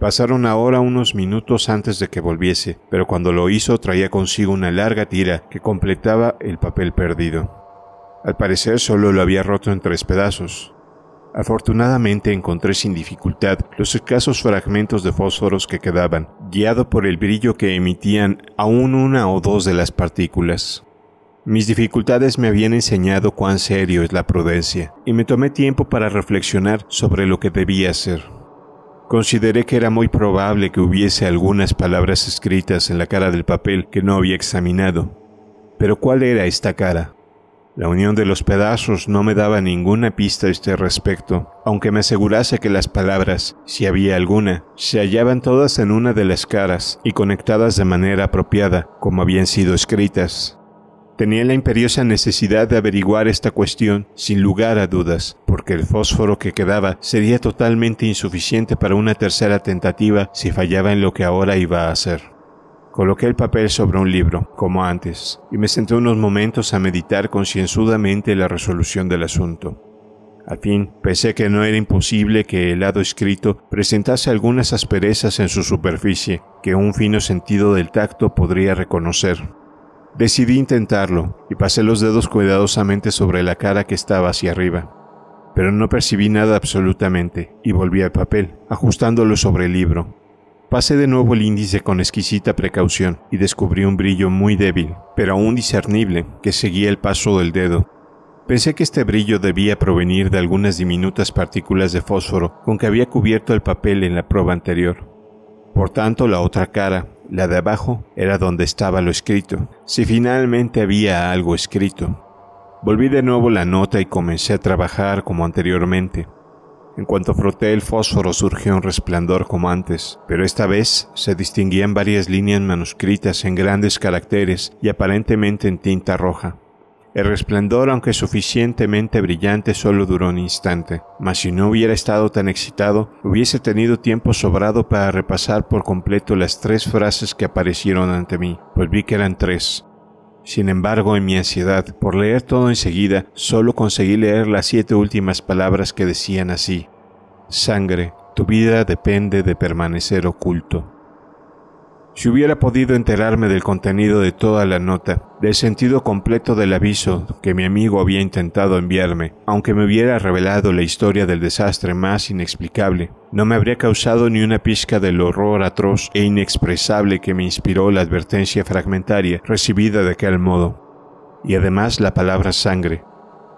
Pasaron ahora unos minutos antes de que volviese, pero cuando lo hizo traía consigo una larga tira que completaba el papel perdido. Al parecer solo lo había roto en tres pedazos. Afortunadamente encontré sin dificultad los escasos fragmentos de fósforos que quedaban, guiado por el brillo que emitían aún una o dos de las partículas. Mis dificultades me habían enseñado cuán serio es la prudencia, y me tomé tiempo para reflexionar sobre lo que debía hacer. Consideré que era muy probable que hubiese algunas palabras escritas en la cara del papel que no había examinado. Pero ¿cuál era esta cara? La unión de los pedazos no me daba ninguna pista a este respecto, aunque me asegurase que las palabras, si había alguna, se hallaban todas en una de las caras y conectadas de manera apropiada, como habían sido escritas. Tenía la imperiosa necesidad de averiguar esta cuestión sin lugar a dudas, porque el fósforo que quedaba sería totalmente insuficiente para una tercera tentativa si fallaba en lo que ahora iba a hacer. Coloqué el papel sobre un libro, como antes, y me senté unos momentos a meditar concienzudamente la resolución del asunto. Al fin, pensé que no era imposible que el lado escrito presentase algunas asperezas en su superficie que un fino sentido del tacto podría reconocer. Decidí intentarlo y pasé los dedos cuidadosamente sobre la cara que estaba hacia arriba, pero no percibí nada absolutamente y volví al papel, ajustándolo sobre el libro. Pasé de nuevo el índice con exquisita precaución y descubrí un brillo muy débil, pero aún discernible, que seguía el paso del dedo. Pensé que este brillo debía provenir de algunas diminutas partículas de fósforo con que había cubierto el papel en la prueba anterior. Por tanto, la otra cara, la de abajo era donde estaba lo escrito, si finalmente había algo escrito. Volví de nuevo la nota y comencé a trabajar como anteriormente. En cuanto froté el fósforo surgió un resplandor como antes, pero esta vez se distinguían varias líneas manuscritas en grandes caracteres y aparentemente en tinta roja. El resplandor, aunque suficientemente brillante, solo duró un instante, mas si no hubiera estado tan excitado, hubiese tenido tiempo sobrado para repasar por completo las tres frases que aparecieron ante mí, pues vi que eran tres. Sin embargo, en mi ansiedad por leer todo enseguida, solo conseguí leer las siete últimas palabras que decían así. Sangre, tu vida depende de permanecer oculto. Si hubiera podido enterarme del contenido de toda la nota, del sentido completo del aviso que mi amigo había intentado enviarme, aunque me hubiera revelado la historia del desastre más inexplicable, no me habría causado ni una pizca del horror atroz e inexpresable que me inspiró la advertencia fragmentaria recibida de aquel modo. Y además la palabra sangre,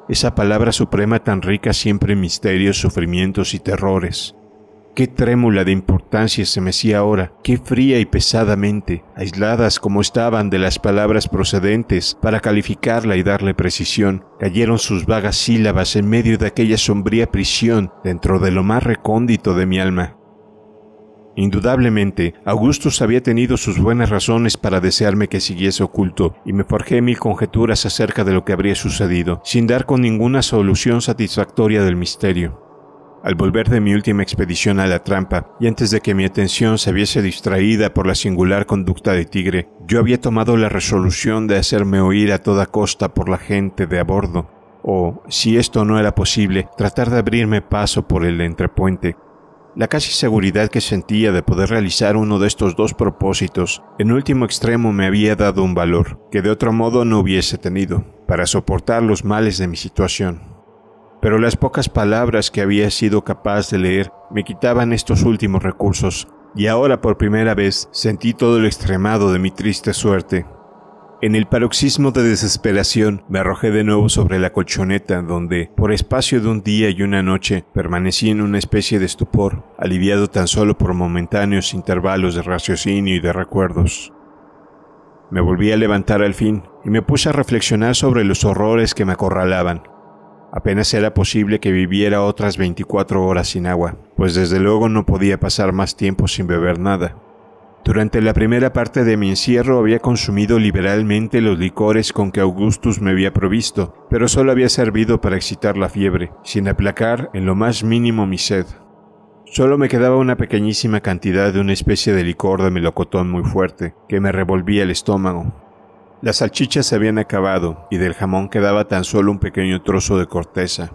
esa palabra suprema tan rica siempre en misterios, sufrimientos y terrores, Qué trémula de importancia se mecía ahora, qué fría y pesadamente, aisladas como estaban de las palabras procedentes para calificarla y darle precisión, cayeron sus vagas sílabas en medio de aquella sombría prisión dentro de lo más recóndito de mi alma. Indudablemente, Augustus había tenido sus buenas razones para desearme que siguiese oculto, y me forjé mil conjeturas acerca de lo que habría sucedido, sin dar con ninguna solución satisfactoria del misterio. Al volver de mi última expedición a la trampa, y antes de que mi atención se viese distraída por la singular conducta de Tigre, yo había tomado la resolución de hacerme oír a toda costa por la gente de a bordo, o, si esto no era posible, tratar de abrirme paso por el entrepuente. La casi seguridad que sentía de poder realizar uno de estos dos propósitos, en último extremo me había dado un valor que de otro modo no hubiese tenido, para soportar los males de mi situación pero las pocas palabras que había sido capaz de leer me quitaban estos últimos recursos, y ahora por primera vez sentí todo lo extremado de mi triste suerte. En el paroxismo de desesperación me arrojé de nuevo sobre la colchoneta donde, por espacio de un día y una noche, permanecí en una especie de estupor, aliviado tan solo por momentáneos intervalos de raciocinio y de recuerdos. Me volví a levantar al fin y me puse a reflexionar sobre los horrores que me acorralaban, apenas era posible que viviera otras 24 horas sin agua, pues desde luego no podía pasar más tiempo sin beber nada. Durante la primera parte de mi encierro había consumido liberalmente los licores con que Augustus me había provisto, pero solo había servido para excitar la fiebre, sin aplacar en lo más mínimo mi sed. Solo me quedaba una pequeñísima cantidad de una especie de licor de melocotón muy fuerte, que me revolvía el estómago, las salchichas se habían acabado y del jamón quedaba tan solo un pequeño trozo de corteza.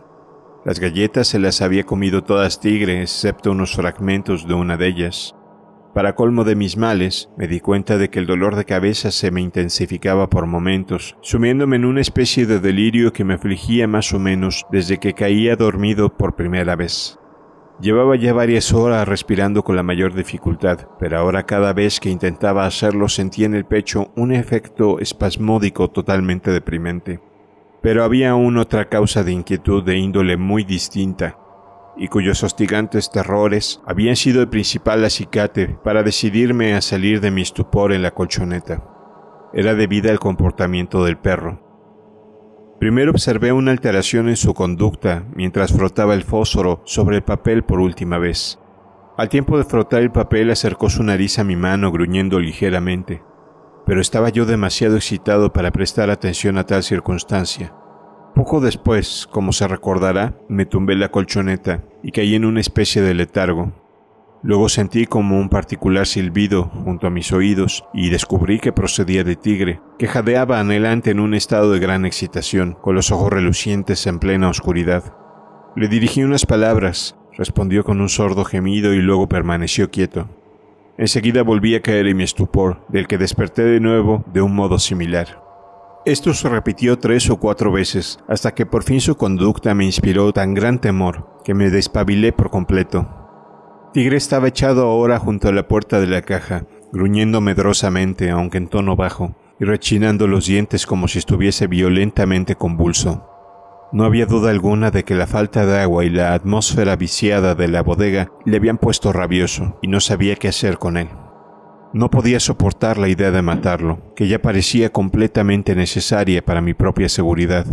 Las galletas se las había comido todas tigre, excepto unos fragmentos de una de ellas. Para colmo de mis males, me di cuenta de que el dolor de cabeza se me intensificaba por momentos, sumiéndome en una especie de delirio que me afligía más o menos desde que caía dormido por primera vez. Llevaba ya varias horas respirando con la mayor dificultad, pero ahora cada vez que intentaba hacerlo sentía en el pecho un efecto espasmódico totalmente deprimente. Pero había aún otra causa de inquietud de índole muy distinta, y cuyos hostigantes terrores habían sido el principal acicate para decidirme a salir de mi estupor en la colchoneta. Era debida al comportamiento del perro. Primero observé una alteración en su conducta mientras frotaba el fósforo sobre el papel por última vez. Al tiempo de frotar el papel acercó su nariz a mi mano gruñendo ligeramente, pero estaba yo demasiado excitado para prestar atención a tal circunstancia. Poco después, como se recordará, me tumbé la colchoneta y caí en una especie de letargo, Luego sentí como un particular silbido junto a mis oídos y descubrí que procedía de tigre, que jadeaba anhelante en un estado de gran excitación, con los ojos relucientes en plena oscuridad. Le dirigí unas palabras, respondió con un sordo gemido y luego permaneció quieto. Enseguida volví a caer en mi estupor, del que desperté de nuevo de un modo similar. Esto se repitió tres o cuatro veces, hasta que por fin su conducta me inspiró tan gran temor que me despabilé por completo tigre estaba echado ahora junto a la puerta de la caja, gruñendo medrosamente, aunque en tono bajo, y rechinando los dientes como si estuviese violentamente convulso. No había duda alguna de que la falta de agua y la atmósfera viciada de la bodega le habían puesto rabioso, y no sabía qué hacer con él. No podía soportar la idea de matarlo, que ya parecía completamente necesaria para mi propia seguridad,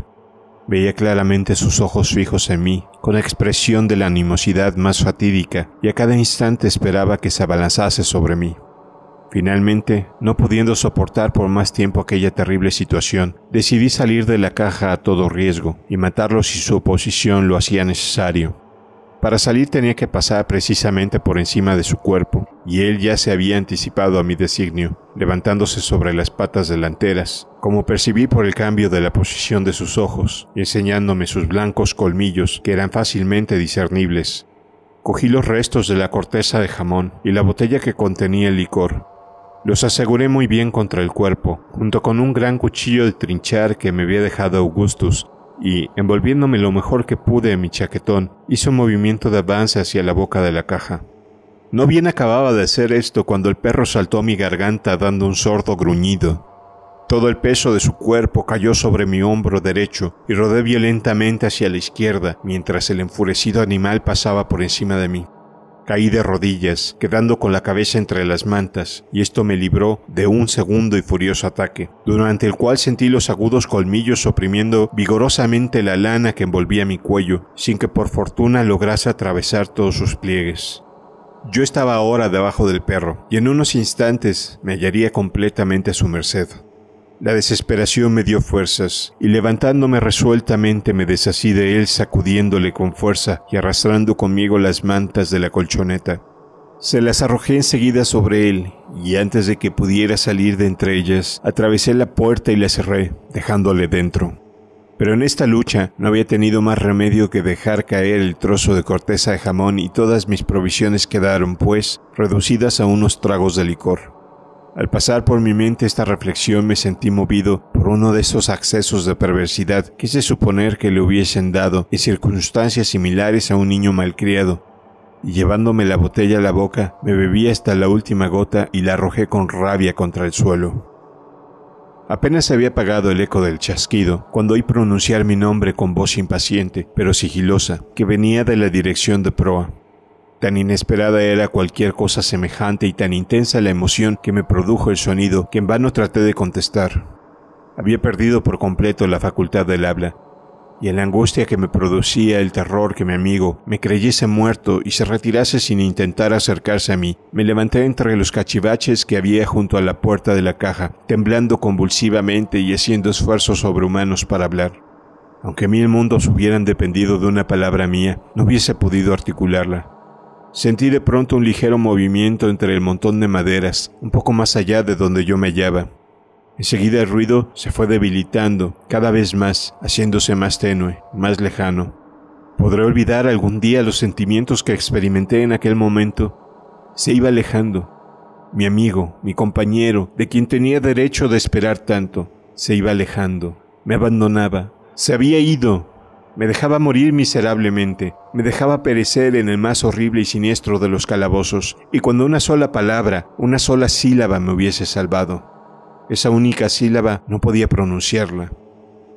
Veía claramente sus ojos fijos en mí, con expresión de la animosidad más fatídica, y a cada instante esperaba que se abalanzase sobre mí. Finalmente, no pudiendo soportar por más tiempo aquella terrible situación, decidí salir de la caja a todo riesgo y matarlo si su oposición lo hacía necesario. Para salir tenía que pasar precisamente por encima de su cuerpo, y él ya se había anticipado a mi designio, levantándose sobre las patas delanteras, como percibí por el cambio de la posición de sus ojos, enseñándome sus blancos colmillos que eran fácilmente discernibles. Cogí los restos de la corteza de jamón y la botella que contenía el licor. Los aseguré muy bien contra el cuerpo, junto con un gran cuchillo de trinchar que me había dejado Augustus y, envolviéndome lo mejor que pude en mi chaquetón, hizo un movimiento de avance hacia la boca de la caja. No bien acababa de hacer esto cuando el perro saltó a mi garganta dando un sordo gruñido. Todo el peso de su cuerpo cayó sobre mi hombro derecho y rodé violentamente hacia la izquierda mientras el enfurecido animal pasaba por encima de mí. Caí de rodillas, quedando con la cabeza entre las mantas, y esto me libró de un segundo y furioso ataque, durante el cual sentí los agudos colmillos oprimiendo vigorosamente la lana que envolvía mi cuello, sin que por fortuna lograse atravesar todos sus pliegues. Yo estaba ahora debajo del perro, y en unos instantes me hallaría completamente a su merced. La desesperación me dio fuerzas, y levantándome resueltamente me deshací de él sacudiéndole con fuerza y arrastrando conmigo las mantas de la colchoneta. Se las arrojé enseguida sobre él, y antes de que pudiera salir de entre ellas, atravesé la puerta y la cerré, dejándole dentro. Pero en esta lucha no había tenido más remedio que dejar caer el trozo de corteza de jamón y todas mis provisiones quedaron, pues, reducidas a unos tragos de licor. Al pasar por mi mente esta reflexión me sentí movido por uno de esos accesos de perversidad que quise suponer que le hubiesen dado en circunstancias similares a un niño malcriado, y llevándome la botella a la boca, me bebí hasta la última gota y la arrojé con rabia contra el suelo. Apenas había apagado el eco del chasquido cuando oí pronunciar mi nombre con voz impaciente, pero sigilosa, que venía de la dirección de proa. Tan inesperada era cualquier cosa semejante y tan intensa la emoción que me produjo el sonido que en vano traté de contestar. Había perdido por completo la facultad del habla, y en la angustia que me producía el terror que mi amigo me creyese muerto y se retirase sin intentar acercarse a mí, me levanté entre los cachivaches que había junto a la puerta de la caja, temblando convulsivamente y haciendo esfuerzos sobrehumanos para hablar. Aunque mil mundos hubieran dependido de una palabra mía, no hubiese podido articularla. Sentí de pronto un ligero movimiento entre el montón de maderas, un poco más allá de donde yo me hallaba. Enseguida el ruido se fue debilitando, cada vez más, haciéndose más tenue, más lejano. ¿Podré olvidar algún día los sentimientos que experimenté en aquel momento? Se iba alejando. Mi amigo, mi compañero, de quien tenía derecho de esperar tanto, se iba alejando. Me abandonaba. Se había ido. Me dejaba morir miserablemente, me dejaba perecer en el más horrible y siniestro de los calabozos, y cuando una sola palabra, una sola sílaba me hubiese salvado. Esa única sílaba no podía pronunciarla.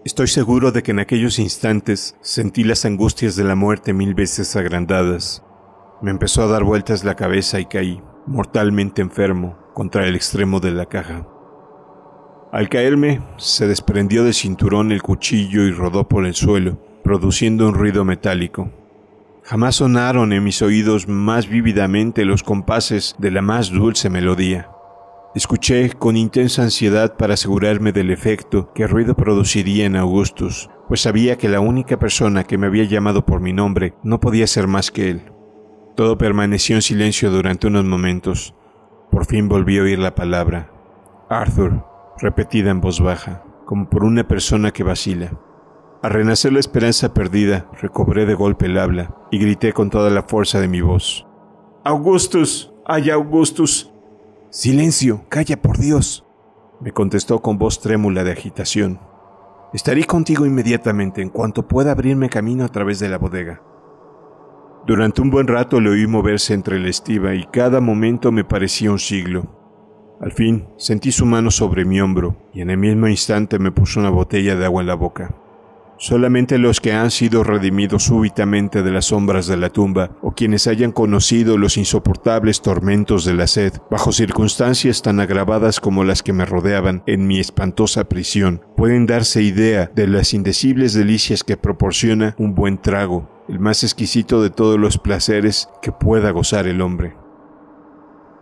Estoy seguro de que en aquellos instantes sentí las angustias de la muerte mil veces agrandadas. Me empezó a dar vueltas la cabeza y caí, mortalmente enfermo, contra el extremo de la caja. Al caerme, se desprendió del cinturón el cuchillo y rodó por el suelo produciendo un ruido metálico. Jamás sonaron en mis oídos más vívidamente los compases de la más dulce melodía. Escuché con intensa ansiedad para asegurarme del efecto que el ruido produciría en Augustus, pues sabía que la única persona que me había llamado por mi nombre no podía ser más que él. Todo permaneció en silencio durante unos momentos. Por fin volví a oír la palabra. Arthur, repetida en voz baja, como por una persona que vacila. A renacer la esperanza perdida, recobré de golpe el habla y grité con toda la fuerza de mi voz. Augustus, ay Augustus. Silencio, calla por Dios, me contestó con voz trémula de agitación. Estaré contigo inmediatamente en cuanto pueda abrirme camino a través de la bodega. Durante un buen rato le oí moverse entre la estiba y cada momento me parecía un siglo. Al fin sentí su mano sobre mi hombro y en el mismo instante me puso una botella de agua en la boca. Solamente los que han sido redimidos súbitamente de las sombras de la tumba, o quienes hayan conocido los insoportables tormentos de la sed, bajo circunstancias tan agravadas como las que me rodeaban en mi espantosa prisión, pueden darse idea de las indecibles delicias que proporciona un buen trago, el más exquisito de todos los placeres que pueda gozar el hombre.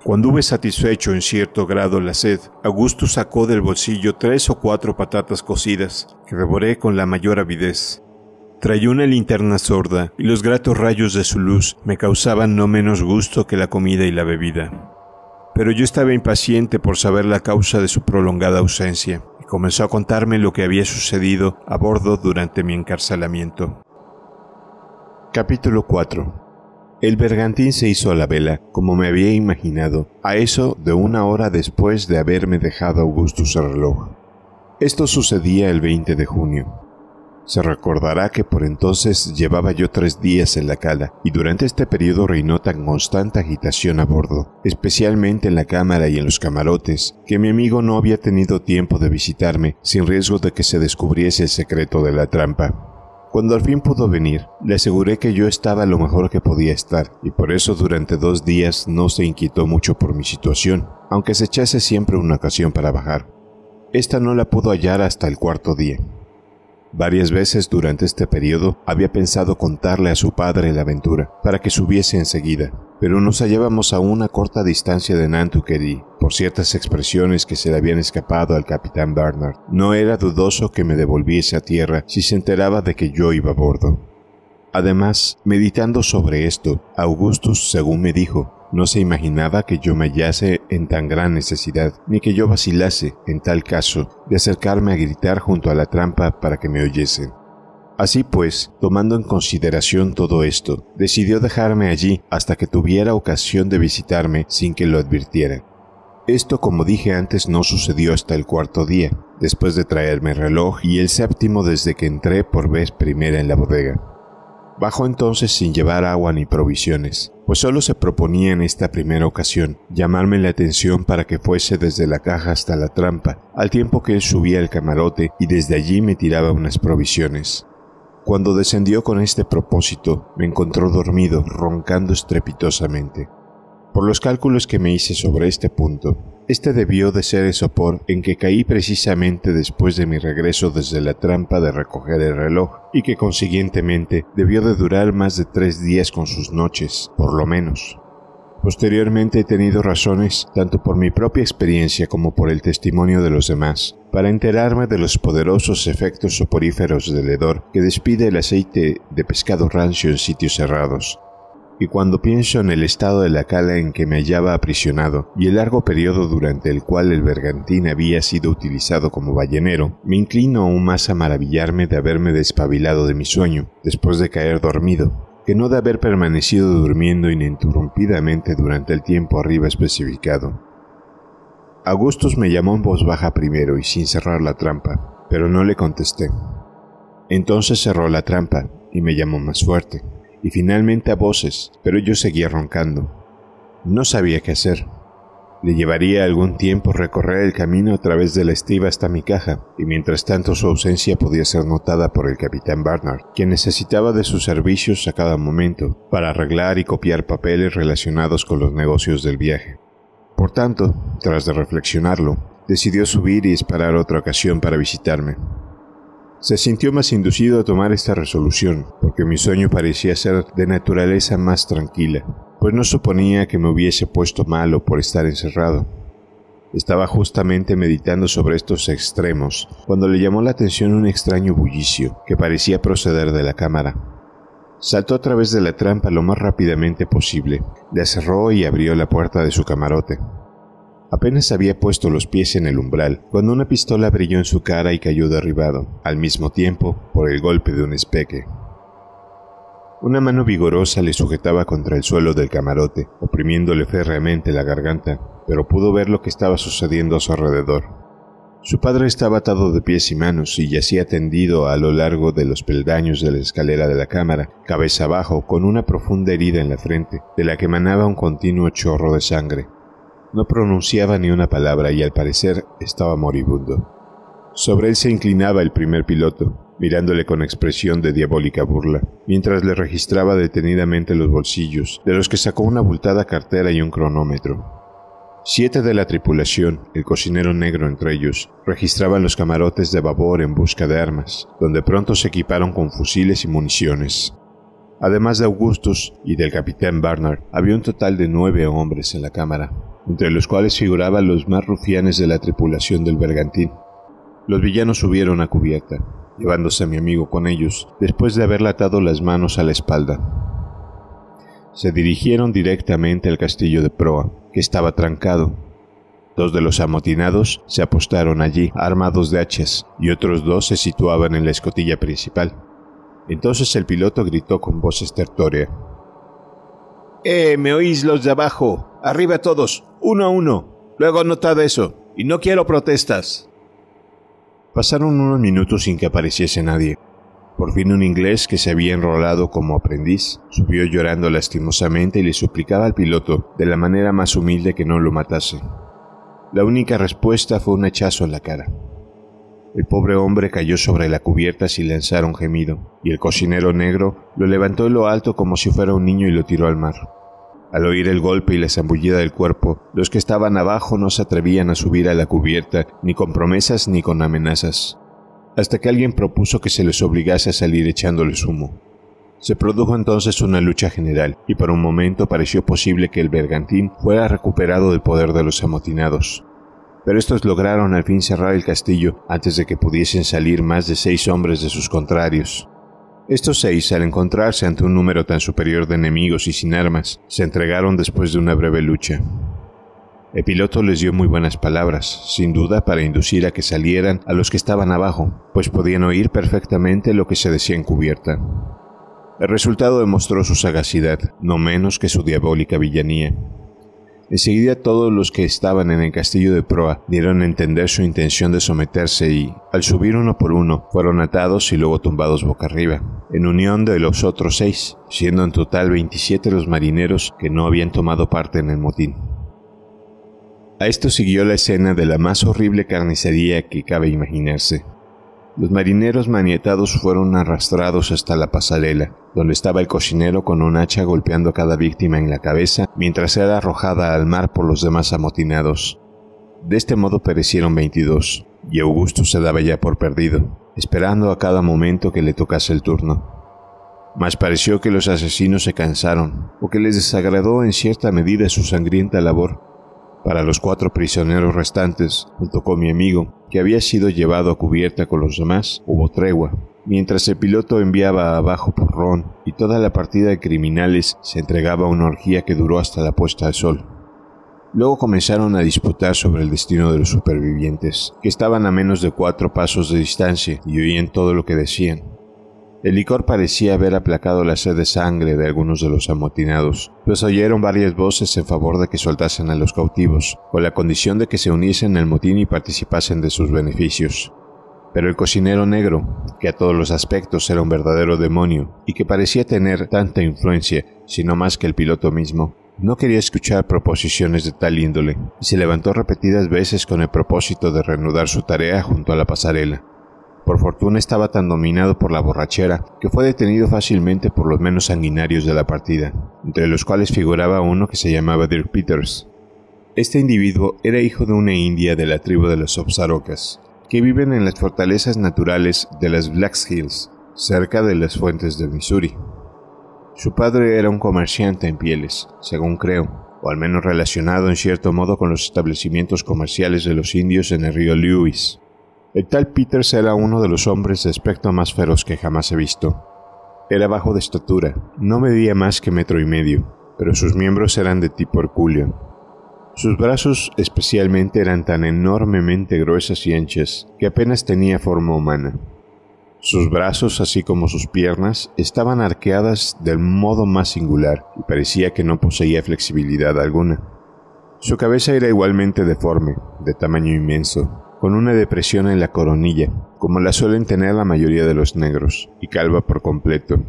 Cuando hube satisfecho en cierto grado la sed, Augusto sacó del bolsillo tres o cuatro patatas cocidas, que devoré con la mayor avidez. Traía una linterna sorda, y los gratos rayos de su luz me causaban no menos gusto que la comida y la bebida. Pero yo estaba impaciente por saber la causa de su prolongada ausencia, y comenzó a contarme lo que había sucedido a bordo durante mi encarcelamiento. Capítulo 4 el bergantín se hizo a la vela, como me había imaginado, a eso de una hora después de haberme dejado Augustus el reloj. Esto sucedía el 20 de junio. Se recordará que por entonces llevaba yo tres días en la cala, y durante este periodo reinó tan constante agitación a bordo, especialmente en la cámara y en los camarotes, que mi amigo no había tenido tiempo de visitarme sin riesgo de que se descubriese el secreto de la trampa. Cuando al fin pudo venir, le aseguré que yo estaba lo mejor que podía estar, y por eso durante dos días no se inquietó mucho por mi situación, aunque se echase siempre una ocasión para bajar. Esta no la pudo hallar hasta el cuarto día. Varias veces durante este periodo había pensado contarle a su padre la aventura, para que subiese enseguida, pero nos hallábamos a una corta distancia de y por ciertas expresiones que se le habían escapado al capitán Barnard. No era dudoso que me devolviese a tierra si se enteraba de que yo iba a bordo. Además, meditando sobre esto, Augustus, según me dijo, no se imaginaba que yo me hallase en tan gran necesidad, ni que yo vacilase, en tal caso, de acercarme a gritar junto a la trampa para que me oyesen. Así pues, tomando en consideración todo esto, decidió dejarme allí hasta que tuviera ocasión de visitarme sin que lo advirtiera. Esto, como dije antes, no sucedió hasta el cuarto día, después de traerme reloj y el séptimo desde que entré por vez primera en la bodega. Bajó entonces sin llevar agua ni provisiones, pues solo se proponía en esta primera ocasión llamarme la atención para que fuese desde la caja hasta la trampa, al tiempo que él subía al camarote y desde allí me tiraba unas provisiones. Cuando descendió con este propósito, me encontró dormido, roncando estrepitosamente. Por los cálculos que me hice sobre este punto, este debió de ser el sopor en que caí precisamente después de mi regreso desde la trampa de recoger el reloj, y que consiguientemente debió de durar más de tres días con sus noches, por lo menos. Posteriormente he tenido razones, tanto por mi propia experiencia como por el testimonio de los demás, para enterarme de los poderosos efectos soporíferos del hedor que despide el aceite de pescado rancio en sitios cerrados, y cuando pienso en el estado de la cala en que me hallaba aprisionado y el largo periodo durante el cual el bergantín había sido utilizado como ballenero, me inclino aún más a maravillarme de haberme despabilado de mi sueño, después de caer dormido, que no de haber permanecido durmiendo ininterrumpidamente durante el tiempo arriba especificado. Augustus me llamó en voz baja primero y sin cerrar la trampa, pero no le contesté. Entonces cerró la trampa y me llamó más fuerte y finalmente a voces, pero yo seguía roncando. No sabía qué hacer. Le llevaría algún tiempo recorrer el camino a través de la estiva hasta mi caja, y mientras tanto su ausencia podía ser notada por el capitán Barnard, quien necesitaba de sus servicios a cada momento para arreglar y copiar papeles relacionados con los negocios del viaje. Por tanto, tras de reflexionarlo, decidió subir y esperar otra ocasión para visitarme. Se sintió más inducido a tomar esta resolución, porque mi sueño parecía ser de naturaleza más tranquila, pues no suponía que me hubiese puesto malo por estar encerrado. Estaba justamente meditando sobre estos extremos cuando le llamó la atención un extraño bullicio que parecía proceder de la cámara. Saltó a través de la trampa lo más rápidamente posible, la cerró y abrió la puerta de su camarote. Apenas había puesto los pies en el umbral cuando una pistola brilló en su cara y cayó derribado, al mismo tiempo por el golpe de un espeque. Una mano vigorosa le sujetaba contra el suelo del camarote, oprimiéndole férreamente la garganta, pero pudo ver lo que estaba sucediendo a su alrededor. Su padre estaba atado de pies y manos y yacía tendido a lo largo de los peldaños de la escalera de la cámara, cabeza abajo, con una profunda herida en la frente, de la que emanaba un continuo chorro de sangre. No pronunciaba ni una palabra y al parecer estaba moribundo. Sobre él se inclinaba el primer piloto, mirándole con expresión de diabólica burla, mientras le registraba detenidamente los bolsillos, de los que sacó una abultada cartera y un cronómetro. Siete de la tripulación, el cocinero negro entre ellos, registraban los camarotes de babor en busca de armas, donde pronto se equiparon con fusiles y municiones. Además de Augustus y del capitán Barnard, había un total de nueve hombres en la cámara, entre los cuales figuraban los más rufianes de la tripulación del bergantín. Los villanos subieron a cubierta, llevándose a mi amigo con ellos, después de haber atado las manos a la espalda. Se dirigieron directamente al castillo de proa, que estaba trancado. Dos de los amotinados se apostaron allí, armados de hachas, y otros dos se situaban en la escotilla principal. Entonces el piloto gritó con voz estertórea. ¡Eh, me oís los de abajo! Arriba todos, uno a uno. Luego anotad eso. Y no quiero protestas. Pasaron unos minutos sin que apareciese nadie. Por fin un inglés que se había enrolado como aprendiz subió llorando lastimosamente y le suplicaba al piloto de la manera más humilde que no lo matase. La única respuesta fue un hachazo en la cara. El pobre hombre cayó sobre la cubierta sin lanzar un gemido, y el cocinero negro lo levantó en lo alto como si fuera un niño y lo tiró al mar. Al oír el golpe y la zambullida del cuerpo, los que estaban abajo no se atrevían a subir a la cubierta, ni con promesas ni con amenazas, hasta que alguien propuso que se les obligase a salir echándoles humo. Se produjo entonces una lucha general, y por un momento pareció posible que el bergantín fuera recuperado del poder de los amotinados. Pero estos lograron al fin cerrar el castillo antes de que pudiesen salir más de seis hombres de sus contrarios. Estos seis, al encontrarse ante un número tan superior de enemigos y sin armas, se entregaron después de una breve lucha. El piloto les dio muy buenas palabras, sin duda para inducir a que salieran a los que estaban abajo, pues podían oír perfectamente lo que se decía en cubierta. El resultado demostró su sagacidad, no menos que su diabólica villanía. Enseguida todos los que estaban en el castillo de proa dieron a entender su intención de someterse y, al subir uno por uno, fueron atados y luego tumbados boca arriba, en unión de los otros seis, siendo en total veintisiete los marineros que no habían tomado parte en el motín. A esto siguió la escena de la más horrible carnicería que cabe imaginarse. Los marineros manietados fueron arrastrados hasta la pasarela, donde estaba el cocinero con un hacha golpeando a cada víctima en la cabeza mientras era arrojada al mar por los demás amotinados. De este modo perecieron 22, y Augusto se daba ya por perdido, esperando a cada momento que le tocase el turno. Mas pareció que los asesinos se cansaron, o que les desagradó en cierta medida su sangrienta labor, para los cuatro prisioneros restantes, junto tocó mi amigo, que había sido llevado a cubierta con los demás, hubo tregua, mientras el piloto enviaba abajo por Ron y toda la partida de criminales se entregaba a una orgía que duró hasta la puesta del sol. Luego comenzaron a disputar sobre el destino de los supervivientes, que estaban a menos de cuatro pasos de distancia y oían todo lo que decían. El licor parecía haber aplacado la sed de sangre de algunos de los amotinados, pues oyeron varias voces en favor de que soltasen a los cautivos, con la condición de que se uniesen al motín y participasen de sus beneficios. Pero el cocinero negro, que a todos los aspectos era un verdadero demonio y que parecía tener tanta influencia, sino más que el piloto mismo, no quería escuchar proposiciones de tal índole y se levantó repetidas veces con el propósito de reanudar su tarea junto a la pasarela por fortuna estaba tan dominado por la borrachera que fue detenido fácilmente por los menos sanguinarios de la partida, entre los cuales figuraba uno que se llamaba Dirk Peters. Este individuo era hijo de una india de la tribu de los Obsarocas, que viven en las fortalezas naturales de las Black Hills, cerca de las fuentes de Missouri. Su padre era un comerciante en pieles, según creo, o al menos relacionado en cierto modo con los establecimientos comerciales de los indios en el río Lewis. El tal Peters era uno de los hombres de aspecto más feroz que jamás he visto. Era bajo de estatura, no medía más que metro y medio, pero sus miembros eran de tipo hercúleo. Sus brazos especialmente eran tan enormemente gruesas y anchas que apenas tenía forma humana. Sus brazos, así como sus piernas, estaban arqueadas del modo más singular y parecía que no poseía flexibilidad alguna. Su cabeza era igualmente deforme, de tamaño inmenso, con una depresión en la coronilla, como la suelen tener la mayoría de los negros, y calva por completo.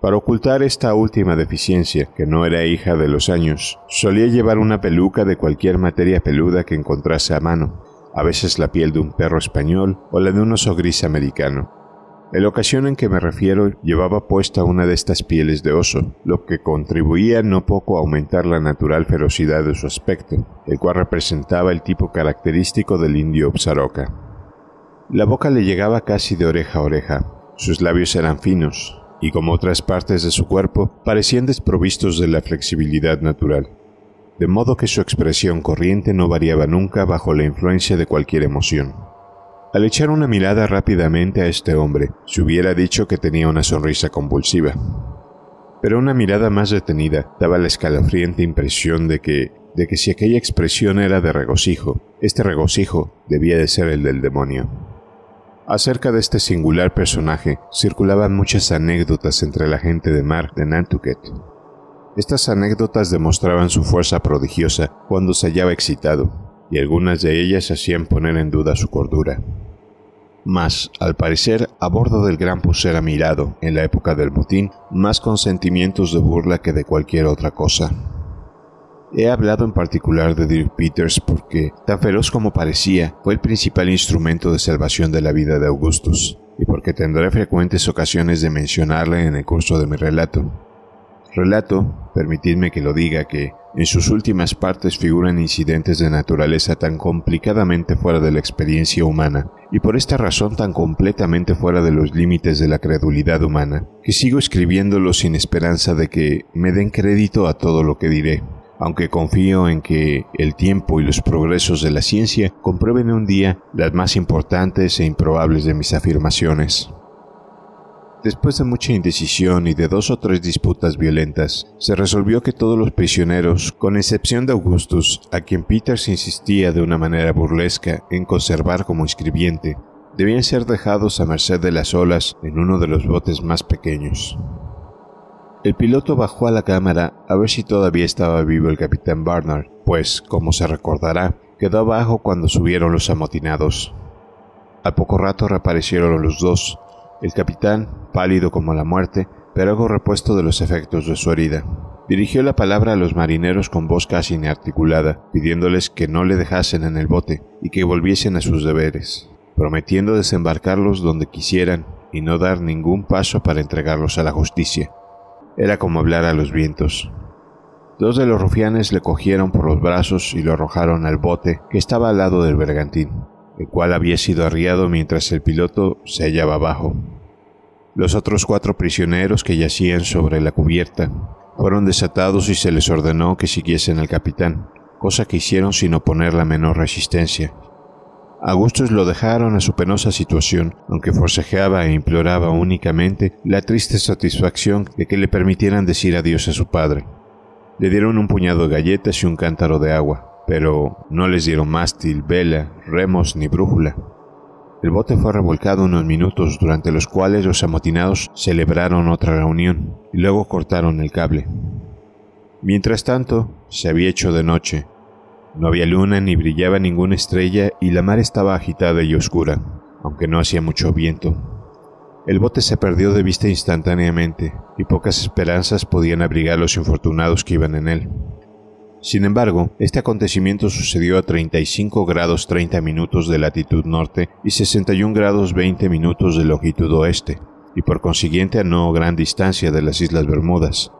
Para ocultar esta última deficiencia, que no era hija de los años, solía llevar una peluca de cualquier materia peluda que encontrase a mano, a veces la piel de un perro español o la de un oso gris americano, la ocasión en que me refiero llevaba puesta una de estas pieles de oso, lo que contribuía no poco a aumentar la natural ferocidad de su aspecto, el cual representaba el tipo característico del indio Psaroca. La boca le llegaba casi de oreja a oreja, sus labios eran finos, y como otras partes de su cuerpo, parecían desprovistos de la flexibilidad natural, de modo que su expresión corriente no variaba nunca bajo la influencia de cualquier emoción. Al echar una mirada rápidamente a este hombre, se hubiera dicho que tenía una sonrisa convulsiva. Pero una mirada más detenida daba la escalofriante impresión de que, de que si aquella expresión era de regocijo, este regocijo debía de ser el del demonio. Acerca de este singular personaje circulaban muchas anécdotas entre la gente de Mar de Nantucket, estas anécdotas demostraban su fuerza prodigiosa cuando se hallaba excitado, y algunas de ellas hacían poner en duda su cordura mas, al parecer, a bordo del gran pusera mirado, en la época del motín, más con sentimientos de burla que de cualquier otra cosa. He hablado en particular de Dirk Peters porque, tan feroz como parecía, fue el principal instrumento de salvación de la vida de Augustus, y porque tendré frecuentes ocasiones de mencionarle en el curso de mi relato. Relato, permitidme que lo diga, que en sus últimas partes figuran incidentes de naturaleza tan complicadamente fuera de la experiencia humana, y por esta razón tan completamente fuera de los límites de la credulidad humana, que sigo escribiéndolo sin esperanza de que me den crédito a todo lo que diré, aunque confío en que el tiempo y los progresos de la ciencia comprueben un día las más importantes e improbables de mis afirmaciones. Después de mucha indecisión y de dos o tres disputas violentas, se resolvió que todos los prisioneros, con excepción de Augustus, a quien Peters insistía de una manera burlesca en conservar como escribiente, debían ser dejados a merced de las olas en uno de los botes más pequeños. El piloto bajó a la cámara a ver si todavía estaba vivo el capitán Barnard, pues, como se recordará, quedó abajo cuando subieron los amotinados. Al poco rato reaparecieron los dos, el capitán, pálido como la muerte, pero algo repuesto de los efectos de su herida, dirigió la palabra a los marineros con voz casi inarticulada, pidiéndoles que no le dejasen en el bote y que volviesen a sus deberes, prometiendo desembarcarlos donde quisieran y no dar ningún paso para entregarlos a la justicia. Era como hablar a los vientos. Dos de los rufianes le cogieron por los brazos y lo arrojaron al bote que estaba al lado del bergantín el cual había sido arriado mientras el piloto se hallaba abajo. Los otros cuatro prisioneros que yacían sobre la cubierta fueron desatados y se les ordenó que siguiesen al capitán, cosa que hicieron sin oponer la menor resistencia. A lo dejaron a su penosa situación, aunque forcejeaba e imploraba únicamente la triste satisfacción de que le permitieran decir adiós a su padre. Le dieron un puñado de galletas y un cántaro de agua pero no les dieron mástil, vela, remos ni brújula. El bote fue revolcado unos minutos durante los cuales los amotinados celebraron otra reunión y luego cortaron el cable. Mientras tanto, se había hecho de noche. No había luna ni brillaba ninguna estrella y la mar estaba agitada y oscura, aunque no hacía mucho viento. El bote se perdió de vista instantáneamente y pocas esperanzas podían abrigar los infortunados que iban en él. Sin embargo, este acontecimiento sucedió a 35 grados 30 minutos de latitud norte y 61 grados 20 minutos de longitud oeste, y por consiguiente a no gran distancia de las Islas Bermudas.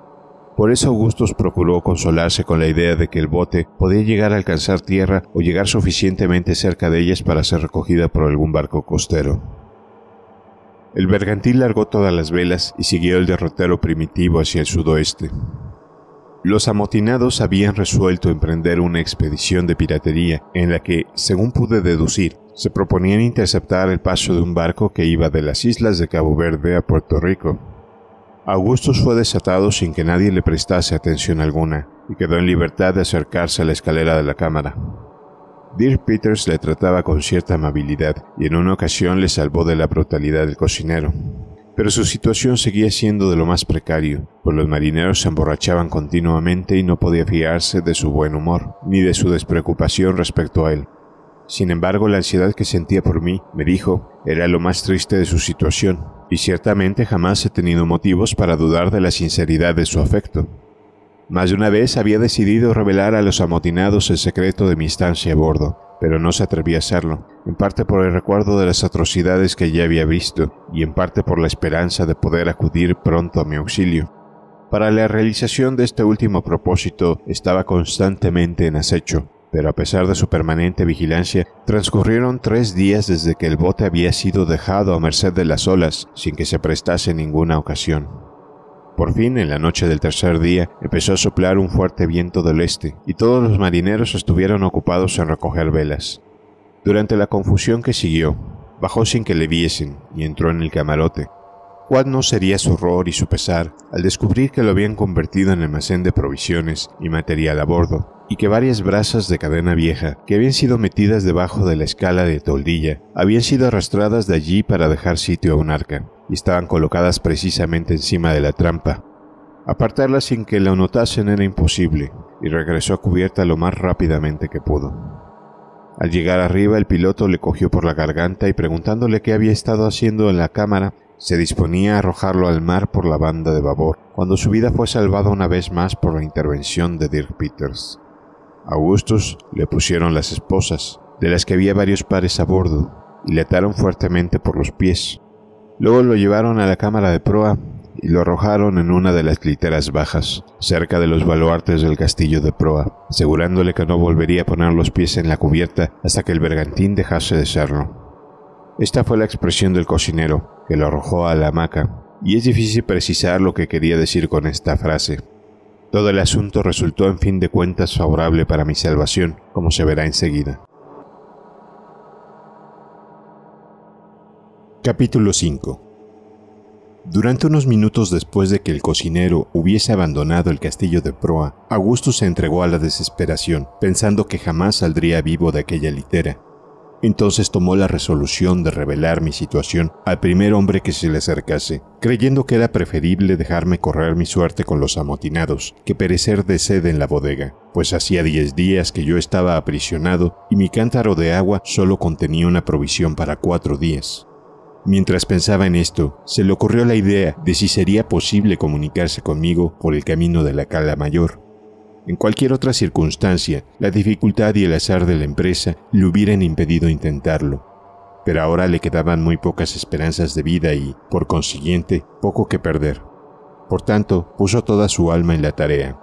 Por eso Augustus procuró consolarse con la idea de que el bote podía llegar a alcanzar tierra o llegar suficientemente cerca de ellas para ser recogida por algún barco costero. El bergantín largó todas las velas y siguió el derrotero primitivo hacia el sudoeste. Los amotinados habían resuelto emprender una expedición de piratería en la que, según pude deducir, se proponían interceptar el paso de un barco que iba de las islas de Cabo Verde a Puerto Rico. Augustus fue desatado sin que nadie le prestase atención alguna y quedó en libertad de acercarse a la escalera de la cámara. Dear Peters le trataba con cierta amabilidad y en una ocasión le salvó de la brutalidad del cocinero. Pero su situación seguía siendo de lo más precario, pues los marineros se emborrachaban continuamente y no podía fiarse de su buen humor, ni de su despreocupación respecto a él. Sin embargo, la ansiedad que sentía por mí, me dijo, era lo más triste de su situación, y ciertamente jamás he tenido motivos para dudar de la sinceridad de su afecto. Más de una vez había decidido revelar a los amotinados el secreto de mi estancia a bordo, pero no se atrevía a hacerlo, en parte por el recuerdo de las atrocidades que ya había visto y en parte por la esperanza de poder acudir pronto a mi auxilio. Para la realización de este último propósito estaba constantemente en acecho, pero a pesar de su permanente vigilancia, transcurrieron tres días desde que el bote había sido dejado a merced de las olas sin que se prestase ninguna ocasión. Por fin, en la noche del tercer día, empezó a soplar un fuerte viento del este, y todos los marineros estuvieron ocupados en recoger velas. Durante la confusión que siguió, bajó sin que le viesen y entró en el camarote. ¿Cuál no sería su horror y su pesar al descubrir que lo habían convertido en almacén de provisiones y material a bordo, y que varias brasas de cadena vieja, que habían sido metidas debajo de la escala de toldilla, habían sido arrastradas de allí para dejar sitio a un arca, y estaban colocadas precisamente encima de la trampa. Apartarla sin que la notasen era imposible, y regresó a cubierta lo más rápidamente que pudo. Al llegar arriba, el piloto le cogió por la garganta y preguntándole qué había estado haciendo en la cámara, se disponía a arrojarlo al mar por la banda de babor, cuando su vida fue salvada una vez más por la intervención de Dirk Peters. Augustus le pusieron las esposas, de las que había varios pares a bordo, y le ataron fuertemente por los pies. Luego lo llevaron a la cámara de proa y lo arrojaron en una de las literas bajas, cerca de los baluartes del castillo de proa, asegurándole que no volvería a poner los pies en la cubierta hasta que el bergantín dejase de serlo. Esta fue la expresión del cocinero, que lo arrojó a la hamaca, y es difícil precisar lo que quería decir con esta frase. Todo el asunto resultó en fin de cuentas favorable para mi salvación, como se verá enseguida. Capítulo 5 Durante unos minutos después de que el cocinero hubiese abandonado el castillo de proa, Augusto se entregó a la desesperación, pensando que jamás saldría vivo de aquella litera, entonces tomó la resolución de revelar mi situación al primer hombre que se le acercase, creyendo que era preferible dejarme correr mi suerte con los amotinados que perecer de sed en la bodega, pues hacía diez días que yo estaba aprisionado y mi cántaro de agua solo contenía una provisión para cuatro días. Mientras pensaba en esto, se le ocurrió la idea de si sería posible comunicarse conmigo por el camino de la Cala Mayor, en cualquier otra circunstancia, la dificultad y el azar de la empresa le hubieran impedido intentarlo, pero ahora le quedaban muy pocas esperanzas de vida y, por consiguiente, poco que perder. Por tanto, puso toda su alma en la tarea.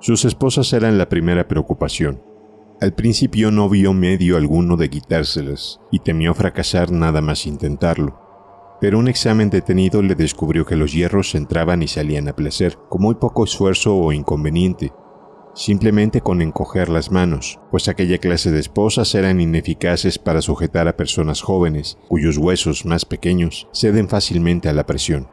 Sus esposas eran la primera preocupación. Al principio no vio medio alguno de quitárselas y temió fracasar nada más intentarlo pero un examen detenido le descubrió que los hierros entraban y salían a placer, con muy poco esfuerzo o inconveniente, simplemente con encoger las manos, pues aquella clase de esposas eran ineficaces para sujetar a personas jóvenes, cuyos huesos más pequeños ceden fácilmente a la presión.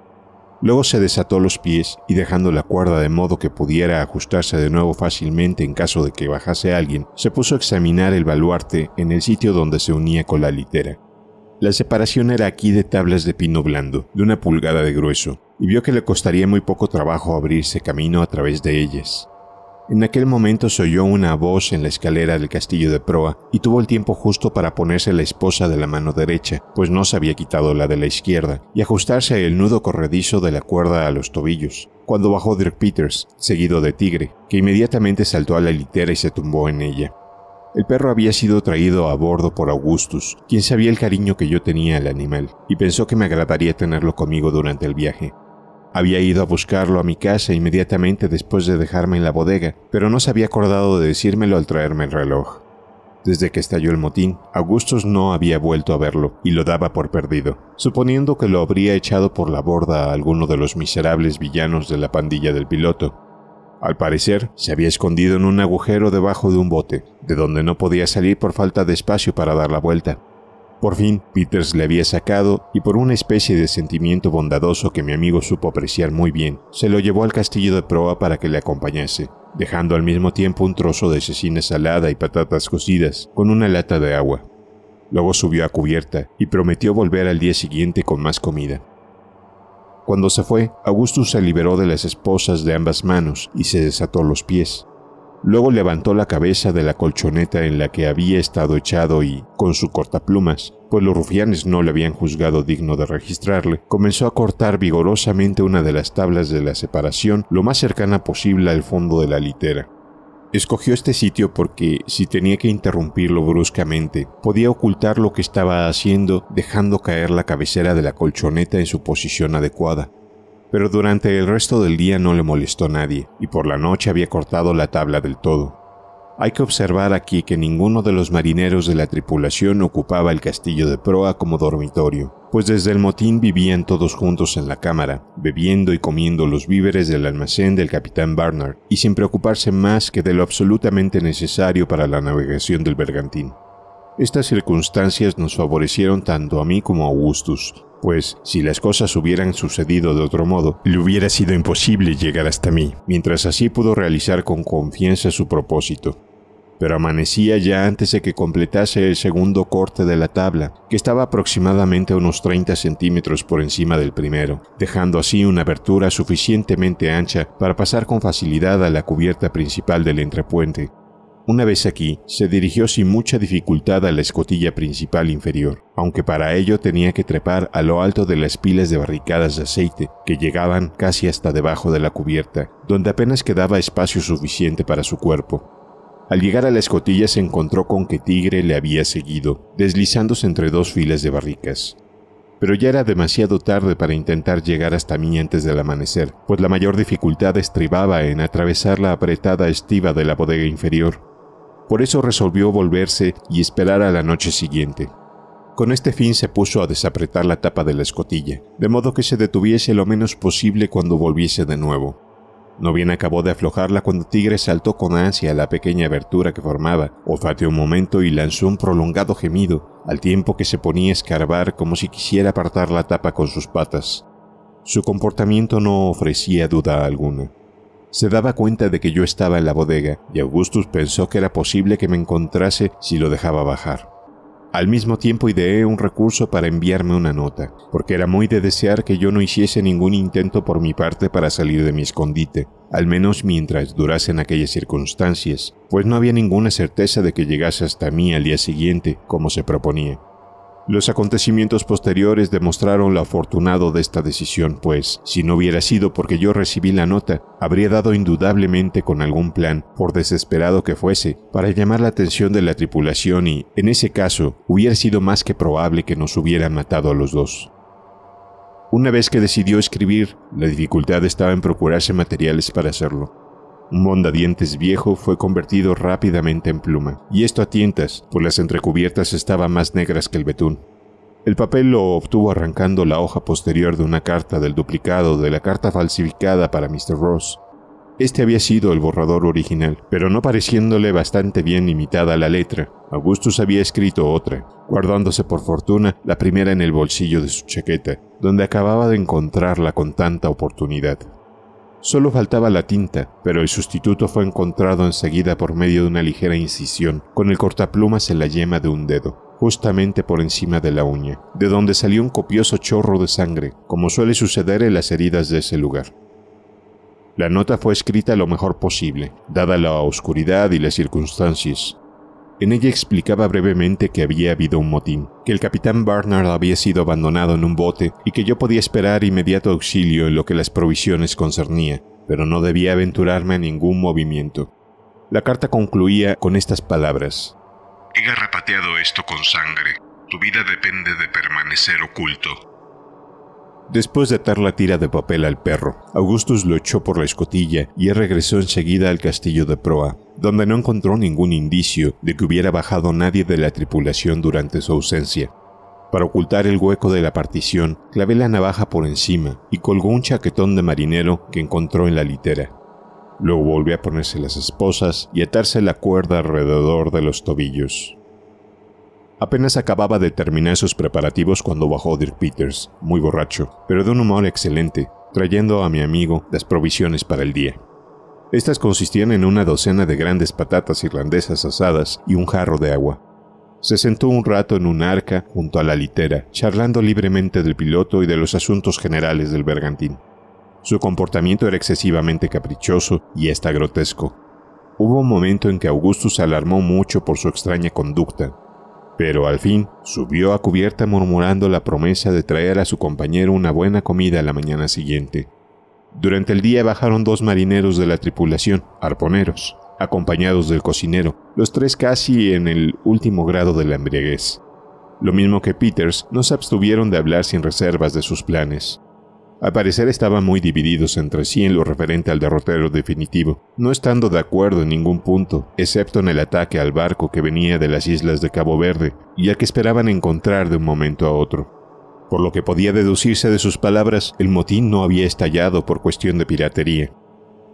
Luego se desató los pies y dejando la cuerda de modo que pudiera ajustarse de nuevo fácilmente en caso de que bajase alguien, se puso a examinar el baluarte en el sitio donde se unía con la litera. La separación era aquí de tablas de pino blando, de una pulgada de grueso, y vio que le costaría muy poco trabajo abrirse camino a través de ellas. En aquel momento se oyó una voz en la escalera del castillo de proa y tuvo el tiempo justo para ponerse la esposa de la mano derecha, pues no se había quitado la de la izquierda, y ajustarse el nudo corredizo de la cuerda a los tobillos, cuando bajó Dirk Peters, seguido de Tigre, que inmediatamente saltó a la litera y se tumbó en ella. El perro había sido traído a bordo por Augustus, quien sabía el cariño que yo tenía al animal, y pensó que me agradaría tenerlo conmigo durante el viaje. Había ido a buscarlo a mi casa inmediatamente después de dejarme en la bodega, pero no se había acordado de decírmelo al traerme el reloj. Desde que estalló el motín, Augustus no había vuelto a verlo y lo daba por perdido, suponiendo que lo habría echado por la borda a alguno de los miserables villanos de la pandilla del piloto, al parecer, se había escondido en un agujero debajo de un bote, de donde no podía salir por falta de espacio para dar la vuelta. Por fin, Peters le había sacado y por una especie de sentimiento bondadoso que mi amigo supo apreciar muy bien, se lo llevó al castillo de proa para que le acompañase, dejando al mismo tiempo un trozo de cecina salada y patatas cocidas con una lata de agua. Luego subió a cubierta y prometió volver al día siguiente con más comida. Cuando se fue, Augustus se liberó de las esposas de ambas manos y se desató los pies. Luego levantó la cabeza de la colchoneta en la que había estado echado y, con su cortaplumas, pues los rufianes no le habían juzgado digno de registrarle, comenzó a cortar vigorosamente una de las tablas de la separación lo más cercana posible al fondo de la litera. Escogió este sitio porque si tenía que interrumpirlo bruscamente, podía ocultar lo que estaba haciendo dejando caer la cabecera de la colchoneta en su posición adecuada. Pero durante el resto del día no le molestó nadie, y por la noche había cortado la tabla del todo. Hay que observar aquí que ninguno de los marineros de la tripulación ocupaba el castillo de proa como dormitorio, pues desde el motín vivían todos juntos en la cámara, bebiendo y comiendo los víveres del almacén del capitán Barnard, y sin preocuparse más que de lo absolutamente necesario para la navegación del bergantín. Estas circunstancias nos favorecieron tanto a mí como a Augustus, pues si las cosas hubieran sucedido de otro modo, le hubiera sido imposible llegar hasta mí, mientras así pudo realizar con confianza su propósito pero amanecía ya antes de que completase el segundo corte de la tabla, que estaba aproximadamente unos 30 centímetros por encima del primero, dejando así una abertura suficientemente ancha para pasar con facilidad a la cubierta principal del entrepuente. Una vez aquí, se dirigió sin mucha dificultad a la escotilla principal inferior, aunque para ello tenía que trepar a lo alto de las pilas de barricadas de aceite, que llegaban casi hasta debajo de la cubierta, donde apenas quedaba espacio suficiente para su cuerpo. Al llegar a la escotilla se encontró con que Tigre le había seguido, deslizándose entre dos filas de barricas. Pero ya era demasiado tarde para intentar llegar hasta mí antes del amanecer, pues la mayor dificultad estribaba en atravesar la apretada estiva de la bodega inferior. Por eso resolvió volverse y esperar a la noche siguiente. Con este fin se puso a desapretar la tapa de la escotilla, de modo que se detuviese lo menos posible cuando volviese de nuevo. No bien acabó de aflojarla cuando Tigre saltó con ansia a la pequeña abertura que formaba, olfateó un momento y lanzó un prolongado gemido, al tiempo que se ponía a escarbar como si quisiera apartar la tapa con sus patas. Su comportamiento no ofrecía duda alguna. Se daba cuenta de que yo estaba en la bodega, y Augustus pensó que era posible que me encontrase si lo dejaba bajar. Al mismo tiempo ideé un recurso para enviarme una nota, porque era muy de desear que yo no hiciese ningún intento por mi parte para salir de mi escondite, al menos mientras durasen aquellas circunstancias, pues no había ninguna certeza de que llegase hasta mí al día siguiente, como se proponía. Los acontecimientos posteriores demostraron lo afortunado de esta decisión, pues, si no hubiera sido porque yo recibí la nota, habría dado indudablemente con algún plan, por desesperado que fuese, para llamar la atención de la tripulación y, en ese caso, hubiera sido más que probable que nos hubieran matado a los dos. Una vez que decidió escribir, la dificultad estaba en procurarse materiales para hacerlo. Un dientes viejo fue convertido rápidamente en pluma, y esto a tientas, pues las entrecubiertas estaban más negras que el betún. El papel lo obtuvo arrancando la hoja posterior de una carta del duplicado de la carta falsificada para Mr. Ross. Este había sido el borrador original, pero no pareciéndole bastante bien imitada la letra, Augustus había escrito otra, guardándose por fortuna la primera en el bolsillo de su chaqueta, donde acababa de encontrarla con tanta oportunidad. Solo faltaba la tinta, pero el sustituto fue encontrado enseguida por medio de una ligera incisión, con el cortaplumas en la yema de un dedo justamente por encima de la uña, de donde salió un copioso chorro de sangre, como suele suceder en las heridas de ese lugar. La nota fue escrita lo mejor posible, dada la oscuridad y las circunstancias, en ella explicaba brevemente que había habido un motín, que el capitán Barnard había sido abandonado en un bote y que yo podía esperar inmediato auxilio en lo que las provisiones concernía, pero no debía aventurarme a ningún movimiento. La carta concluía con estas palabras. He garrapateado esto con sangre. Tu vida depende de permanecer oculto. Después de atar la tira de papel al perro, Augustus lo echó por la escotilla y regresó enseguida al castillo de proa, donde no encontró ningún indicio de que hubiera bajado nadie de la tripulación durante su ausencia. Para ocultar el hueco de la partición, clavé la navaja por encima y colgó un chaquetón de marinero que encontró en la litera. Luego volvió a ponerse las esposas y atarse la cuerda alrededor de los tobillos. Apenas acababa de terminar sus preparativos cuando bajó Dirk Peters, muy borracho, pero de un humor excelente, trayendo a mi amigo las provisiones para el día. Estas consistían en una docena de grandes patatas irlandesas asadas y un jarro de agua. Se sentó un rato en un arca junto a la litera, charlando libremente del piloto y de los asuntos generales del bergantín. Su comportamiento era excesivamente caprichoso y hasta grotesco. Hubo un momento en que Augustus se alarmó mucho por su extraña conducta, pero al fin subió a cubierta murmurando la promesa de traer a su compañero una buena comida la mañana siguiente. Durante el día bajaron dos marineros de la tripulación, arponeros, acompañados del cocinero, los tres casi en el último grado de la embriaguez. Lo mismo que Peters, no se abstuvieron de hablar sin reservas de sus planes. Al parecer estaban muy divididos entre sí en lo referente al derrotero definitivo, no estando de acuerdo en ningún punto, excepto en el ataque al barco que venía de las islas de Cabo Verde y al que esperaban encontrar de un momento a otro. Por lo que podía deducirse de sus palabras, el motín no había estallado por cuestión de piratería.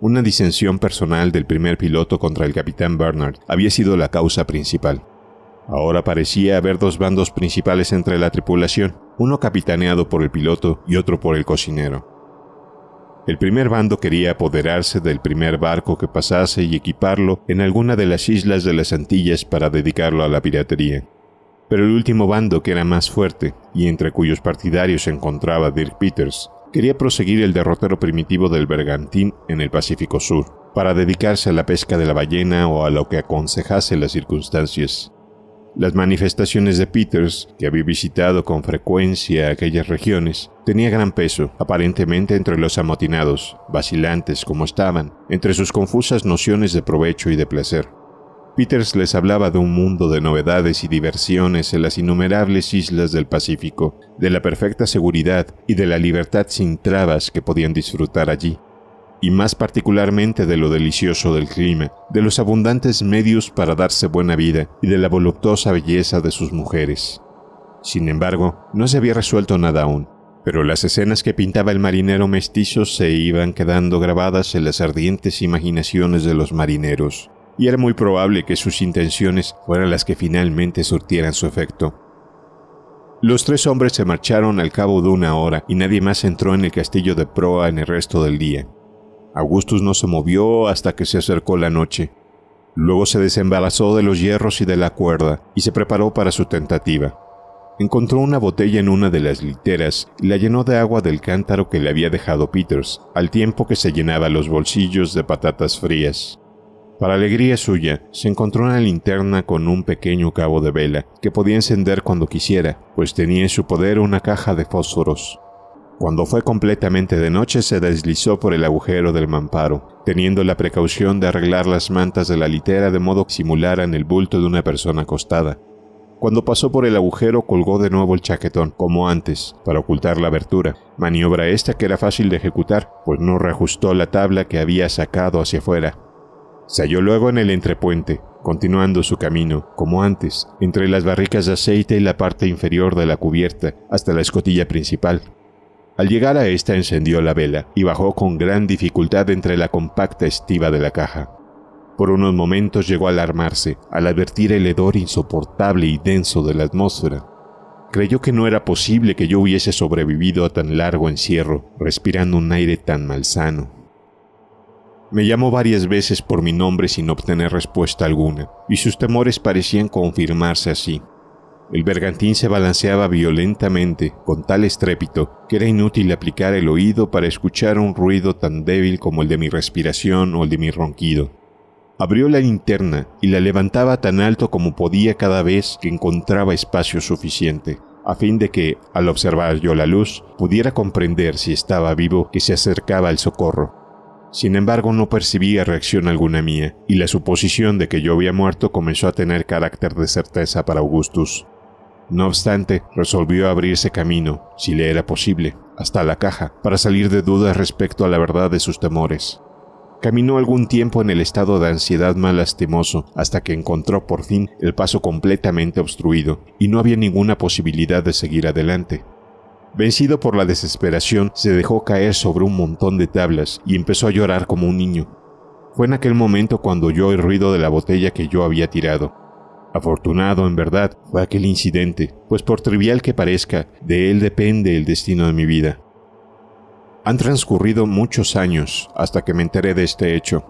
Una disensión personal del primer piloto contra el capitán Bernard había sido la causa principal. Ahora parecía haber dos bandos principales entre la tripulación, uno capitaneado por el piloto y otro por el cocinero. El primer bando quería apoderarse del primer barco que pasase y equiparlo en alguna de las islas de las Antillas para dedicarlo a la piratería. Pero el último bando, que era más fuerte y entre cuyos partidarios se encontraba Dirk Peters, quería proseguir el derrotero primitivo del bergantín en el Pacífico Sur, para dedicarse a la pesca de la ballena o a lo que aconsejase las circunstancias. Las manifestaciones de Peters, que había visitado con frecuencia aquellas regiones, tenía gran peso, aparentemente entre los amotinados, vacilantes como estaban, entre sus confusas nociones de provecho y de placer. Peters les hablaba de un mundo de novedades y diversiones en las innumerables islas del Pacífico, de la perfecta seguridad y de la libertad sin trabas que podían disfrutar allí, y más particularmente de lo delicioso del clima, de los abundantes medios para darse buena vida y de la voluptuosa belleza de sus mujeres. Sin embargo, no se había resuelto nada aún, pero las escenas que pintaba el marinero mestizo se iban quedando grabadas en las ardientes imaginaciones de los marineros, y era muy probable que sus intenciones fueran las que finalmente surtieran su efecto. Los tres hombres se marcharon al cabo de una hora y nadie más entró en el castillo de proa en el resto del día. Augustus no se movió hasta que se acercó la noche. Luego se desembarazó de los hierros y de la cuerda y se preparó para su tentativa. Encontró una botella en una de las literas y la llenó de agua del cántaro que le había dejado Peters, al tiempo que se llenaba los bolsillos de patatas frías. Para alegría suya, se encontró una linterna con un pequeño cabo de vela que podía encender cuando quisiera, pues tenía en su poder una caja de fósforos. Cuando fue completamente de noche se deslizó por el agujero del mamparo, teniendo la precaución de arreglar las mantas de la litera de modo que simularan el bulto de una persona acostada. Cuando pasó por el agujero colgó de nuevo el chaquetón, como antes, para ocultar la abertura, maniobra esta que era fácil de ejecutar, pues no reajustó la tabla que había sacado hacia afuera. Se halló luego en el entrepuente, continuando su camino, como antes, entre las barricas de aceite y la parte inferior de la cubierta, hasta la escotilla principal. Al llegar a esta encendió la vela y bajó con gran dificultad entre la compacta estiva de la caja. Por unos momentos llegó a alarmarse al advertir el hedor insoportable y denso de la atmósfera. Creyó que no era posible que yo hubiese sobrevivido a tan largo encierro, respirando un aire tan malsano. Me llamó varias veces por mi nombre sin obtener respuesta alguna, y sus temores parecían confirmarse así. El bergantín se balanceaba violentamente, con tal estrépito, que era inútil aplicar el oído para escuchar un ruido tan débil como el de mi respiración o el de mi ronquido. Abrió la linterna y la levantaba tan alto como podía cada vez que encontraba espacio suficiente, a fin de que, al observar yo la luz, pudiera comprender si estaba vivo que se acercaba al socorro. Sin embargo, no percibía reacción alguna mía, y la suposición de que yo había muerto comenzó a tener carácter de certeza para Augustus. No obstante, resolvió abrirse camino, si le era posible, hasta la caja, para salir de dudas respecto a la verdad de sus temores. Caminó algún tiempo en el estado de ansiedad más lastimoso, hasta que encontró por fin el paso completamente obstruido, y no había ninguna posibilidad de seguir adelante. Vencido por la desesperación, se dejó caer sobre un montón de tablas y empezó a llorar como un niño. Fue en aquel momento cuando oyó el ruido de la botella que yo había tirado. Afortunado, en verdad, fue aquel incidente, pues por trivial que parezca, de él depende el destino de mi vida. Han transcurrido muchos años hasta que me enteré de este hecho.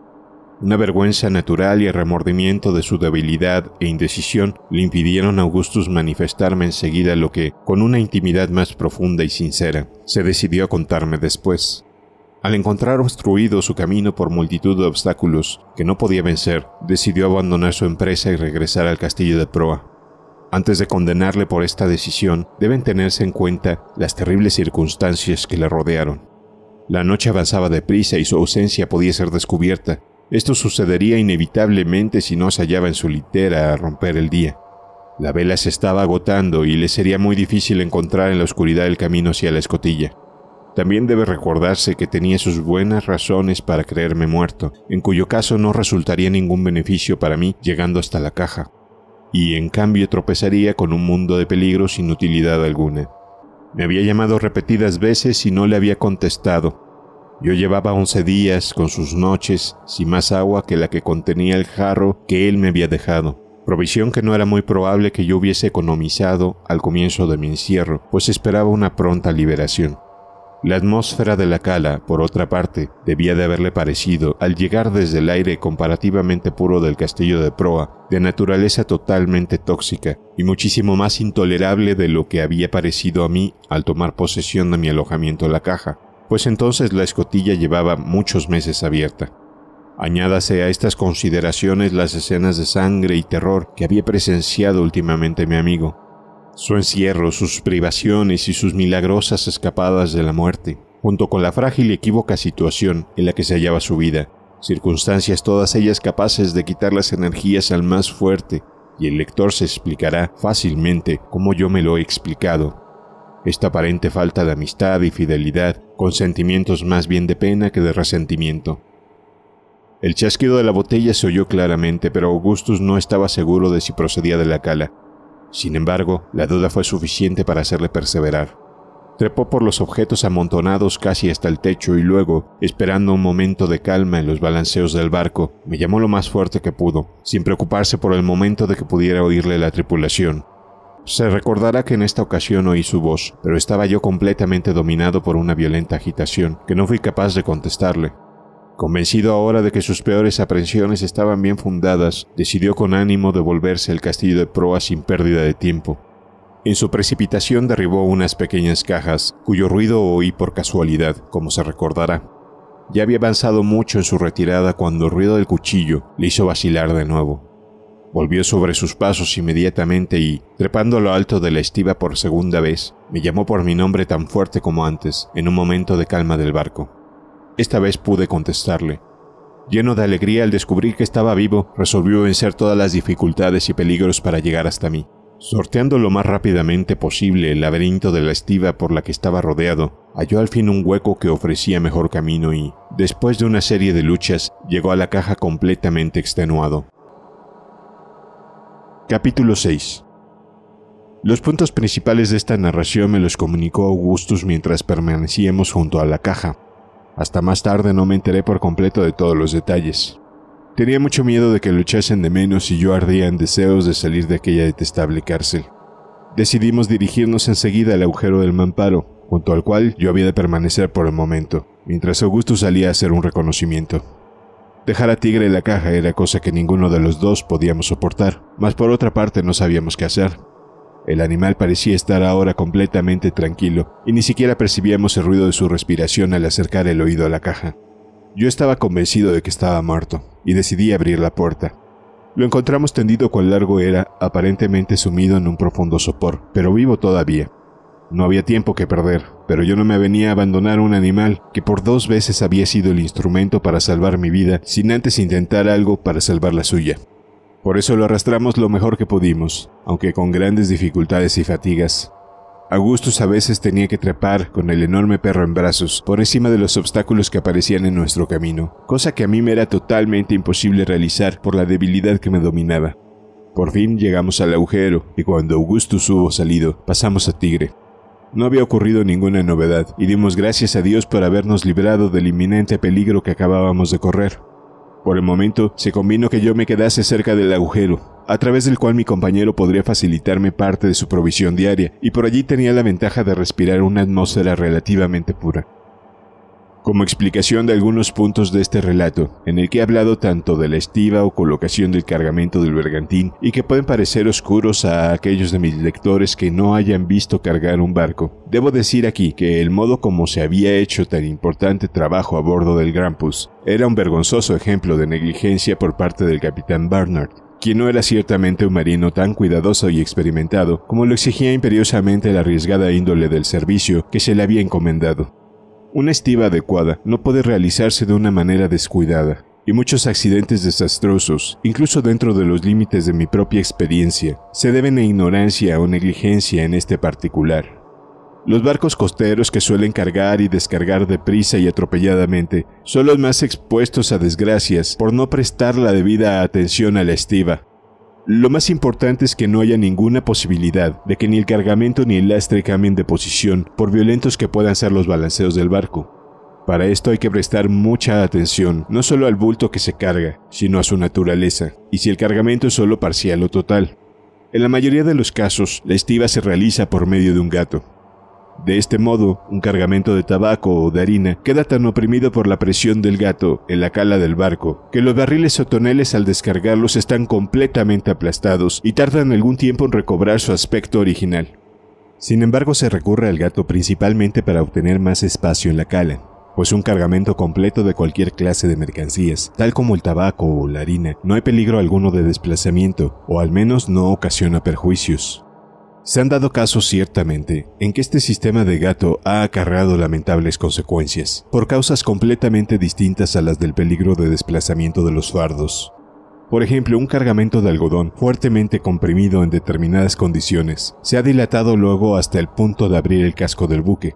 Una vergüenza natural y el remordimiento de su debilidad e indecisión le impidieron a Augustus manifestarme enseguida lo que, con una intimidad más profunda y sincera, se decidió a contarme después. Al encontrar obstruido su camino por multitud de obstáculos que no podía vencer, decidió abandonar su empresa y regresar al castillo de proa. Antes de condenarle por esta decisión, deben tenerse en cuenta las terribles circunstancias que le rodearon. La noche avanzaba deprisa y su ausencia podía ser descubierta. Esto sucedería inevitablemente si no se hallaba en su litera a romper el día. La vela se estaba agotando y le sería muy difícil encontrar en la oscuridad el camino hacia la escotilla. También debe recordarse que tenía sus buenas razones para creerme muerto, en cuyo caso no resultaría ningún beneficio para mí llegando hasta la caja, y en cambio tropezaría con un mundo de peligro sin utilidad alguna. Me había llamado repetidas veces y no le había contestado. Yo llevaba once días con sus noches, sin más agua que la que contenía el jarro que él me había dejado provisión que no era muy probable que yo hubiese economizado al comienzo de mi encierro, pues esperaba una pronta liberación. La atmósfera de la cala, por otra parte, debía de haberle parecido, al llegar desde el aire comparativamente puro del castillo de proa, de naturaleza totalmente tóxica y muchísimo más intolerable de lo que había parecido a mí al tomar posesión de mi alojamiento en la caja, pues entonces la escotilla llevaba muchos meses abierta. Añádase a estas consideraciones las escenas de sangre y terror que había presenciado últimamente mi amigo, su encierro, sus privaciones y sus milagrosas escapadas de la muerte, junto con la frágil y equívoca situación en la que se hallaba su vida, circunstancias todas ellas capaces de quitar las energías al más fuerte, y el lector se explicará fácilmente como yo me lo he explicado. Esta aparente falta de amistad y fidelidad, con sentimientos más bien de pena que de resentimiento. El chasquido de la botella se oyó claramente, pero Augustus no estaba seguro de si procedía de la cala, sin embargo, la duda fue suficiente para hacerle perseverar. Trepó por los objetos amontonados casi hasta el techo y luego, esperando un momento de calma en los balanceos del barco, me llamó lo más fuerte que pudo, sin preocuparse por el momento de que pudiera oírle la tripulación. Se recordará que en esta ocasión oí su voz, pero estaba yo completamente dominado por una violenta agitación, que no fui capaz de contestarle. Convencido ahora de que sus peores aprensiones estaban bien fundadas, decidió con ánimo devolverse al castillo de proa sin pérdida de tiempo. En su precipitación derribó unas pequeñas cajas, cuyo ruido oí por casualidad, como se recordará. Ya había avanzado mucho en su retirada cuando el ruido del cuchillo le hizo vacilar de nuevo. Volvió sobre sus pasos inmediatamente y, trepando a lo alto de la estiva por segunda vez, me llamó por mi nombre tan fuerte como antes, en un momento de calma del barco. Esta vez pude contestarle. Lleno de alegría al descubrir que estaba vivo, resolvió vencer todas las dificultades y peligros para llegar hasta mí. Sorteando lo más rápidamente posible el laberinto de la estiva por la que estaba rodeado, halló al fin un hueco que ofrecía mejor camino y, después de una serie de luchas, llegó a la caja completamente extenuado. Capítulo 6 Los puntos principales de esta narración me los comunicó Augustus mientras permanecíamos junto a la caja. Hasta más tarde no me enteré por completo de todos los detalles. Tenía mucho miedo de que lo echasen de menos y yo ardía en deseos de salir de aquella detestable cárcel. Decidimos dirigirnos enseguida al agujero del mamparo, junto al cual yo había de permanecer por el momento, mientras Augusto salía a hacer un reconocimiento. Dejar a Tigre en la caja era cosa que ninguno de los dos podíamos soportar, mas por otra parte no sabíamos qué hacer. El animal parecía estar ahora completamente tranquilo, y ni siquiera percibíamos el ruido de su respiración al acercar el oído a la caja. Yo estaba convencido de que estaba muerto, y decidí abrir la puerta. Lo encontramos tendido cual largo era, aparentemente sumido en un profundo sopor, pero vivo todavía. No había tiempo que perder, pero yo no me venía a abandonar un animal que por dos veces había sido el instrumento para salvar mi vida sin antes intentar algo para salvar la suya. Por eso lo arrastramos lo mejor que pudimos, aunque con grandes dificultades y fatigas. Augustus a veces tenía que trepar con el enorme perro en brazos por encima de los obstáculos que aparecían en nuestro camino, cosa que a mí me era totalmente imposible realizar por la debilidad que me dominaba. Por fin llegamos al agujero y cuando Augustus hubo salido, pasamos a Tigre. No había ocurrido ninguna novedad y dimos gracias a Dios por habernos librado del inminente peligro que acabábamos de correr. Por el momento, se convino que yo me quedase cerca del agujero, a través del cual mi compañero podría facilitarme parte de su provisión diaria, y por allí tenía la ventaja de respirar una atmósfera relativamente pura como explicación de algunos puntos de este relato, en el que he hablado tanto de la estiva o colocación del cargamento del bergantín y que pueden parecer oscuros a aquellos de mis lectores que no hayan visto cargar un barco. Debo decir aquí que el modo como se había hecho tan importante trabajo a bordo del Grampus era un vergonzoso ejemplo de negligencia por parte del capitán Barnard, quien no era ciertamente un marino tan cuidadoso y experimentado como lo exigía imperiosamente la arriesgada índole del servicio que se le había encomendado. Una estiva adecuada no puede realizarse de una manera descuidada, y muchos accidentes desastrosos, incluso dentro de los límites de mi propia experiencia, se deben a ignorancia o negligencia en este particular. Los barcos costeros que suelen cargar y descargar deprisa y atropelladamente son los más expuestos a desgracias por no prestar la debida atención a la estiva, lo más importante es que no haya ninguna posibilidad de que ni el cargamento ni el lastre cambien de posición, por violentos que puedan ser los balanceos del barco. Para esto hay que prestar mucha atención, no solo al bulto que se carga, sino a su naturaleza, y si el cargamento es solo parcial o total. En la mayoría de los casos, la estiva se realiza por medio de un gato, de este modo, un cargamento de tabaco o de harina queda tan oprimido por la presión del gato en la cala del barco, que los barriles o toneles al descargarlos están completamente aplastados y tardan algún tiempo en recobrar su aspecto original. Sin embargo, se recurre al gato principalmente para obtener más espacio en la cala, pues un cargamento completo de cualquier clase de mercancías, tal como el tabaco o la harina, no hay peligro alguno de desplazamiento, o al menos no ocasiona perjuicios. Se han dado casos ciertamente en que este sistema de gato ha acarreado lamentables consecuencias, por causas completamente distintas a las del peligro de desplazamiento de los fardos. Por ejemplo, un cargamento de algodón fuertemente comprimido en determinadas condiciones se ha dilatado luego hasta el punto de abrir el casco del buque,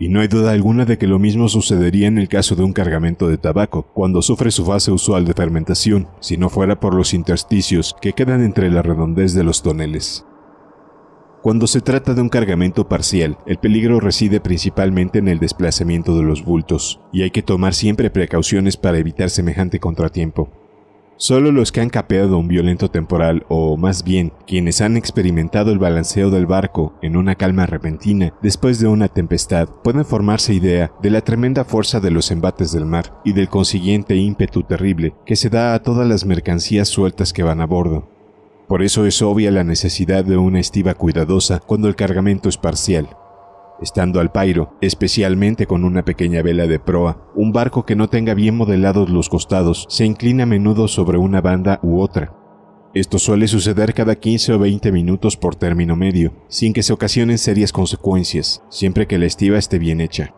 y no hay duda alguna de que lo mismo sucedería en el caso de un cargamento de tabaco, cuando sufre su fase usual de fermentación, si no fuera por los intersticios que quedan entre la redondez de los toneles. Cuando se trata de un cargamento parcial, el peligro reside principalmente en el desplazamiento de los bultos, y hay que tomar siempre precauciones para evitar semejante contratiempo. Solo los que han capeado un violento temporal, o más bien quienes han experimentado el balanceo del barco en una calma repentina después de una tempestad, pueden formarse idea de la tremenda fuerza de los embates del mar y del consiguiente ímpetu terrible que se da a todas las mercancías sueltas que van a bordo. Por eso es obvia la necesidad de una estiva cuidadosa cuando el cargamento es parcial. Estando al pairo, especialmente con una pequeña vela de proa, un barco que no tenga bien modelados los costados se inclina a menudo sobre una banda u otra. Esto suele suceder cada 15 o 20 minutos por término medio, sin que se ocasionen serias consecuencias, siempre que la estiva esté bien hecha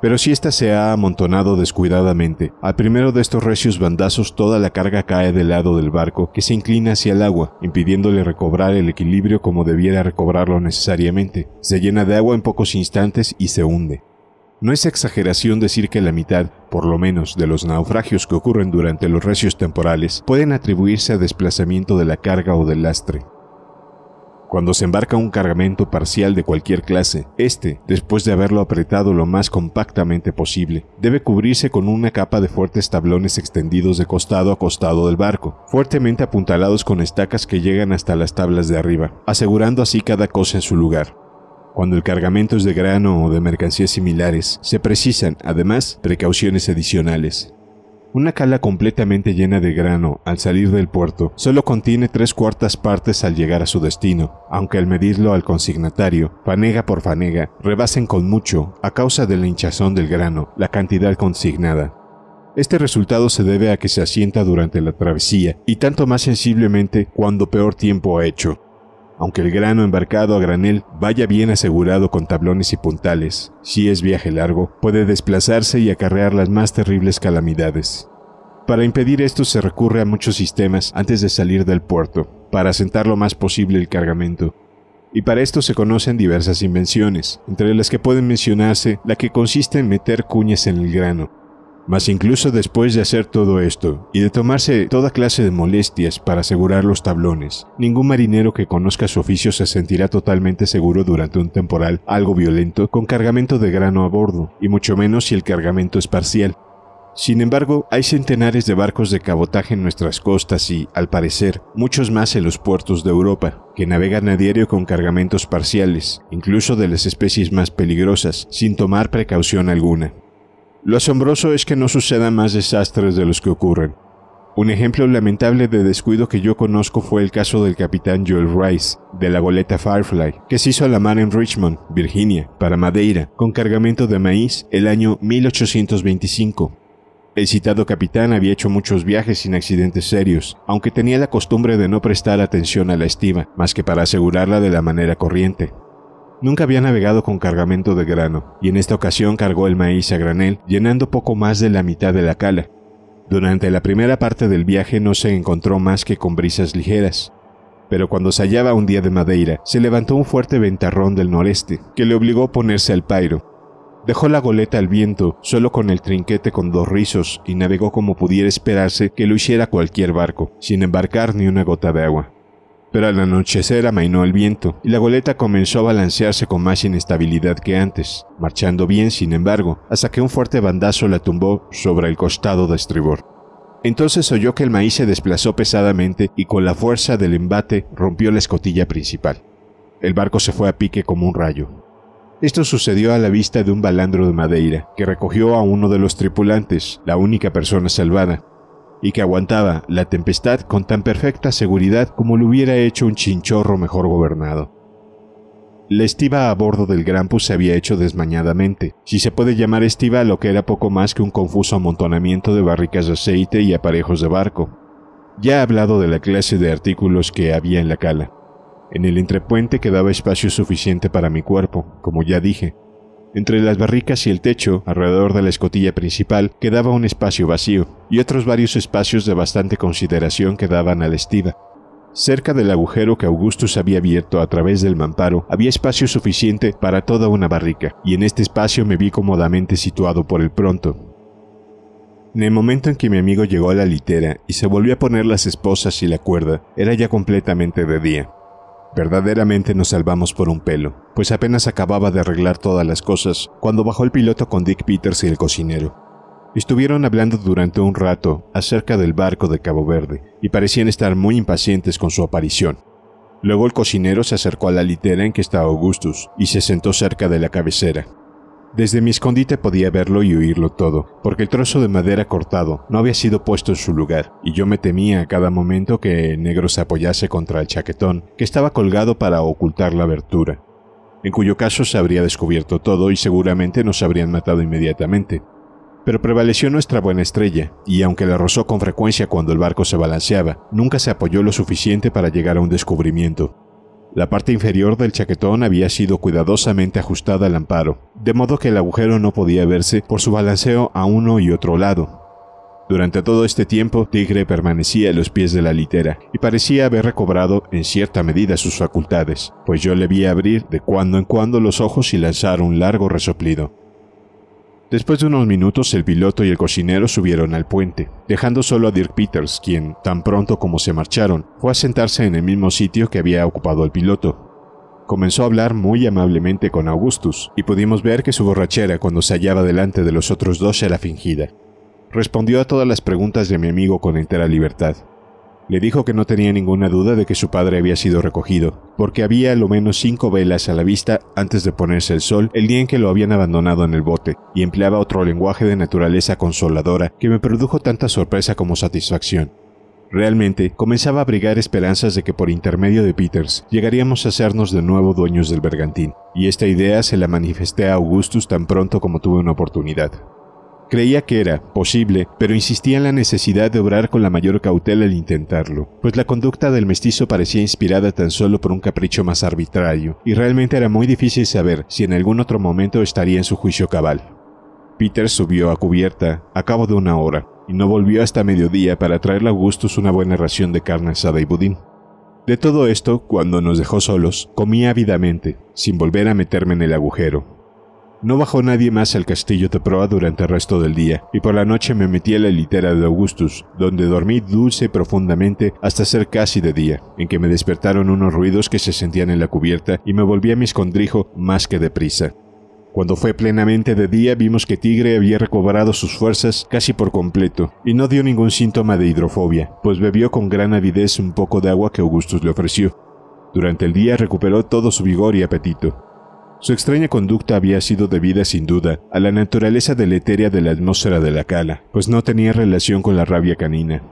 pero si ésta se ha amontonado descuidadamente, al primero de estos recios bandazos toda la carga cae del lado del barco que se inclina hacia el agua, impidiéndole recobrar el equilibrio como debiera recobrarlo necesariamente. Se llena de agua en pocos instantes y se hunde. No es exageración decir que la mitad, por lo menos, de los naufragios que ocurren durante los recios temporales pueden atribuirse a desplazamiento de la carga o del lastre. Cuando se embarca un cargamento parcial de cualquier clase, este, después de haberlo apretado lo más compactamente posible, debe cubrirse con una capa de fuertes tablones extendidos de costado a costado del barco, fuertemente apuntalados con estacas que llegan hasta las tablas de arriba, asegurando así cada cosa en su lugar. Cuando el cargamento es de grano o de mercancías similares, se precisan, además, precauciones adicionales. Una cala completamente llena de grano al salir del puerto solo contiene tres cuartas partes al llegar a su destino, aunque al medirlo al consignatario, fanega por fanega, rebasen con mucho, a causa de la hinchazón del grano, la cantidad consignada. Este resultado se debe a que se asienta durante la travesía y tanto más sensiblemente cuando peor tiempo ha hecho, aunque el grano embarcado a granel vaya bien asegurado con tablones y puntales, si es viaje largo, puede desplazarse y acarrear las más terribles calamidades. Para impedir esto se recurre a muchos sistemas antes de salir del puerto, para asentar lo más posible el cargamento, y para esto se conocen diversas invenciones, entre las que pueden mencionarse la que consiste en meter cuñas en el grano, mas incluso después de hacer todo esto, y de tomarse toda clase de molestias para asegurar los tablones, ningún marinero que conozca su oficio se sentirá totalmente seguro durante un temporal algo violento con cargamento de grano a bordo, y mucho menos si el cargamento es parcial. Sin embargo, hay centenares de barcos de cabotaje en nuestras costas y, al parecer, muchos más en los puertos de Europa, que navegan a diario con cargamentos parciales, incluso de las especies más peligrosas, sin tomar precaución alguna. Lo asombroso es que no sucedan más desastres de los que ocurren. Un ejemplo lamentable de descuido que yo conozco fue el caso del capitán Joel Rice, de la goleta Firefly, que se hizo a la mar en Richmond, Virginia, para Madeira, con cargamento de maíz el año 1825. El citado capitán había hecho muchos viajes sin accidentes serios, aunque tenía la costumbre de no prestar atención a la estiva, más que para asegurarla de la manera corriente. Nunca había navegado con cargamento de grano, y en esta ocasión cargó el maíz a granel, llenando poco más de la mitad de la cala. Durante la primera parte del viaje no se encontró más que con brisas ligeras, pero cuando se hallaba un día de Madeira, se levantó un fuerte ventarrón del noreste, que le obligó a ponerse al pairo. Dejó la goleta al viento, solo con el trinquete con dos rizos, y navegó como pudiera esperarse que lo hiciera cualquier barco, sin embarcar ni una gota de agua pero al anochecer amainó el viento y la goleta comenzó a balancearse con más inestabilidad que antes, marchando bien sin embargo, hasta que un fuerte bandazo la tumbó sobre el costado de estribor. Entonces oyó que el maíz se desplazó pesadamente y con la fuerza del embate rompió la escotilla principal. El barco se fue a pique como un rayo. Esto sucedió a la vista de un balandro de madeira, que recogió a uno de los tripulantes, la única persona salvada, y que aguantaba la tempestad con tan perfecta seguridad como lo hubiera hecho un chinchorro mejor gobernado. La estiva a bordo del Grampus se había hecho desmañadamente, si se puede llamar estiva lo que era poco más que un confuso amontonamiento de barricas de aceite y aparejos de barco. Ya he hablado de la clase de artículos que había en la cala. En el entrepuente quedaba espacio suficiente para mi cuerpo, como ya dije, entre las barricas y el techo, alrededor de la escotilla principal, quedaba un espacio vacío, y otros varios espacios de bastante consideración quedaban al a Cerca del agujero que Augustus había abierto a través del mamparo, había espacio suficiente para toda una barrica, y en este espacio me vi cómodamente situado por el pronto. En el momento en que mi amigo llegó a la litera y se volvió a poner las esposas y la cuerda, era ya completamente de día. Verdaderamente nos salvamos por un pelo, pues apenas acababa de arreglar todas las cosas cuando bajó el piloto con Dick Peters y el cocinero. Estuvieron hablando durante un rato acerca del barco de Cabo Verde y parecían estar muy impacientes con su aparición. Luego el cocinero se acercó a la litera en que estaba Augustus y se sentó cerca de la cabecera. Desde mi escondite podía verlo y oírlo todo, porque el trozo de madera cortado no había sido puesto en su lugar, y yo me temía a cada momento que el negro se apoyase contra el chaquetón, que estaba colgado para ocultar la abertura, en cuyo caso se habría descubierto todo y seguramente nos habrían matado inmediatamente. Pero prevaleció nuestra buena estrella, y aunque la rozó con frecuencia cuando el barco se balanceaba, nunca se apoyó lo suficiente para llegar a un descubrimiento, la parte inferior del chaquetón había sido cuidadosamente ajustada al amparo, de modo que el agujero no podía verse por su balanceo a uno y otro lado. Durante todo este tiempo, Tigre permanecía a los pies de la litera y parecía haber recobrado en cierta medida sus facultades, pues yo le vi abrir de cuando en cuando los ojos y lanzar un largo resoplido. Después de unos minutos, el piloto y el cocinero subieron al puente, dejando solo a Dirk Peters, quien, tan pronto como se marcharon, fue a sentarse en el mismo sitio que había ocupado el piloto. Comenzó a hablar muy amablemente con Augustus, y pudimos ver que su borrachera cuando se hallaba delante de los otros dos era fingida. Respondió a todas las preguntas de mi amigo con entera libertad, le dijo que no tenía ninguna duda de que su padre había sido recogido, porque había al menos cinco velas a la vista antes de ponerse el sol el día en que lo habían abandonado en el bote, y empleaba otro lenguaje de naturaleza consoladora que me produjo tanta sorpresa como satisfacción. Realmente, comenzaba a abrigar esperanzas de que por intermedio de Peters llegaríamos a hacernos de nuevo dueños del bergantín, y esta idea se la manifesté a Augustus tan pronto como tuve una oportunidad. Creía que era posible, pero insistía en la necesidad de obrar con la mayor cautela al intentarlo, pues la conducta del mestizo parecía inspirada tan solo por un capricho más arbitrario, y realmente era muy difícil saber si en algún otro momento estaría en su juicio cabal. Peter subió a cubierta a cabo de una hora, y no volvió hasta mediodía para traerle a Augustus una buena ración de carne asada y budín. De todo esto, cuando nos dejó solos, comí ávidamente, sin volver a meterme en el agujero, no bajó nadie más al castillo de proa durante el resto del día, y por la noche me metí a la litera de Augustus, donde dormí dulce y profundamente hasta ser casi de día, en que me despertaron unos ruidos que se sentían en la cubierta y me volví a mi escondrijo más que deprisa. Cuando fue plenamente de día vimos que Tigre había recobrado sus fuerzas casi por completo y no dio ningún síntoma de hidrofobia, pues bebió con gran avidez un poco de agua que Augustus le ofreció. Durante el día recuperó todo su vigor y apetito, su extraña conducta había sido debida sin duda a la naturaleza deletérea de la atmósfera de la cala, pues no tenía relación con la rabia canina.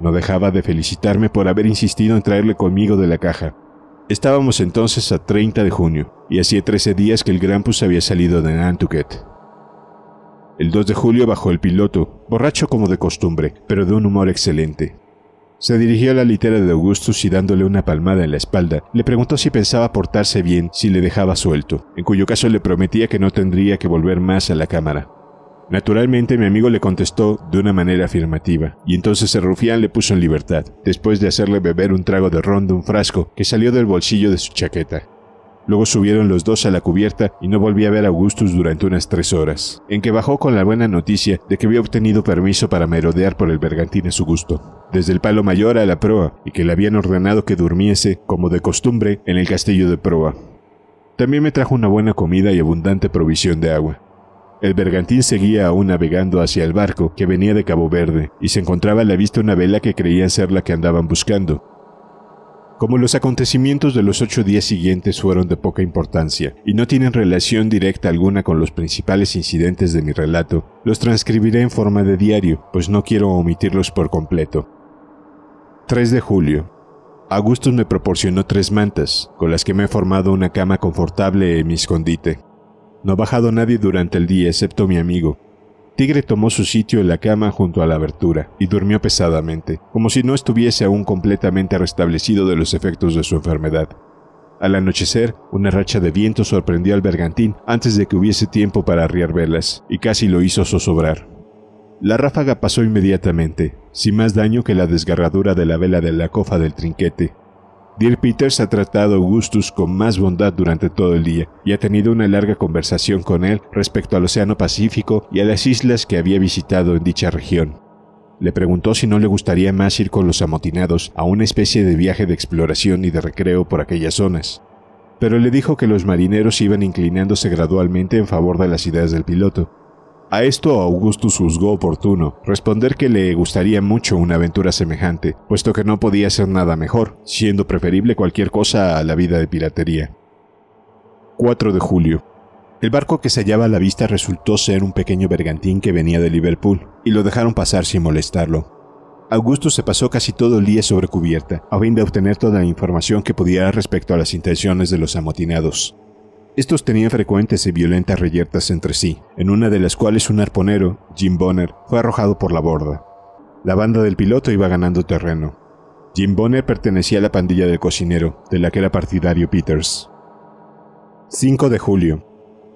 No dejaba de felicitarme por haber insistido en traerle conmigo de la caja. Estábamos entonces a 30 de junio, y hacía 13 días que el Grampus había salido de Nantucket. El 2 de julio bajó el piloto, borracho como de costumbre, pero de un humor excelente. Se dirigió a la litera de Augustus y dándole una palmada en la espalda, le preguntó si pensaba portarse bien si le dejaba suelto, en cuyo caso le prometía que no tendría que volver más a la cámara. Naturalmente mi amigo le contestó de una manera afirmativa, y entonces el rufián le puso en libertad, después de hacerle beber un trago de ron de un frasco que salió del bolsillo de su chaqueta. Luego subieron los dos a la cubierta y no volví a ver a Augustus durante unas tres horas, en que bajó con la buena noticia de que había obtenido permiso para merodear por el bergantín a su gusto, desde el palo mayor a la proa, y que le habían ordenado que durmiese, como de costumbre, en el castillo de proa. También me trajo una buena comida y abundante provisión de agua. El bergantín seguía aún navegando hacia el barco que venía de Cabo Verde, y se encontraba a la vista una vela que creían ser la que andaban buscando, como los acontecimientos de los ocho días siguientes fueron de poca importancia y no tienen relación directa alguna con los principales incidentes de mi relato, los transcribiré en forma de diario, pues no quiero omitirlos por completo. 3 de julio. Augustus me proporcionó tres mantas, con las que me he formado una cama confortable en mi escondite. No ha bajado nadie durante el día excepto mi amigo, Tigre tomó su sitio en la cama junto a la abertura y durmió pesadamente, como si no estuviese aún completamente restablecido de los efectos de su enfermedad. Al anochecer, una racha de viento sorprendió al bergantín antes de que hubiese tiempo para arriar velas, y casi lo hizo zozobrar. La ráfaga pasó inmediatamente, sin más daño que la desgarradura de la vela de la cofa del trinquete, Dear Peters ha tratado a Augustus con más bondad durante todo el día y ha tenido una larga conversación con él respecto al Océano Pacífico y a las islas que había visitado en dicha región. Le preguntó si no le gustaría más ir con los amotinados a una especie de viaje de exploración y de recreo por aquellas zonas, pero le dijo que los marineros iban inclinándose gradualmente en favor de las ideas del piloto a esto Augustus juzgó oportuno responder que le gustaría mucho una aventura semejante, puesto que no podía ser nada mejor, siendo preferible cualquier cosa a la vida de piratería. 4 de julio. El barco que se hallaba a la vista resultó ser un pequeño bergantín que venía de Liverpool, y lo dejaron pasar sin molestarlo. Augustus se pasó casi todo el día sobre cubierta, a fin de obtener toda la información que pudiera respecto a las intenciones de los amotinados. Estos tenían frecuentes y violentas reyertas entre sí, en una de las cuales un arponero, Jim Bonner, fue arrojado por la borda. La banda del piloto iba ganando terreno. Jim Bonner pertenecía a la pandilla del cocinero, de la que era partidario Peters. 5 de julio.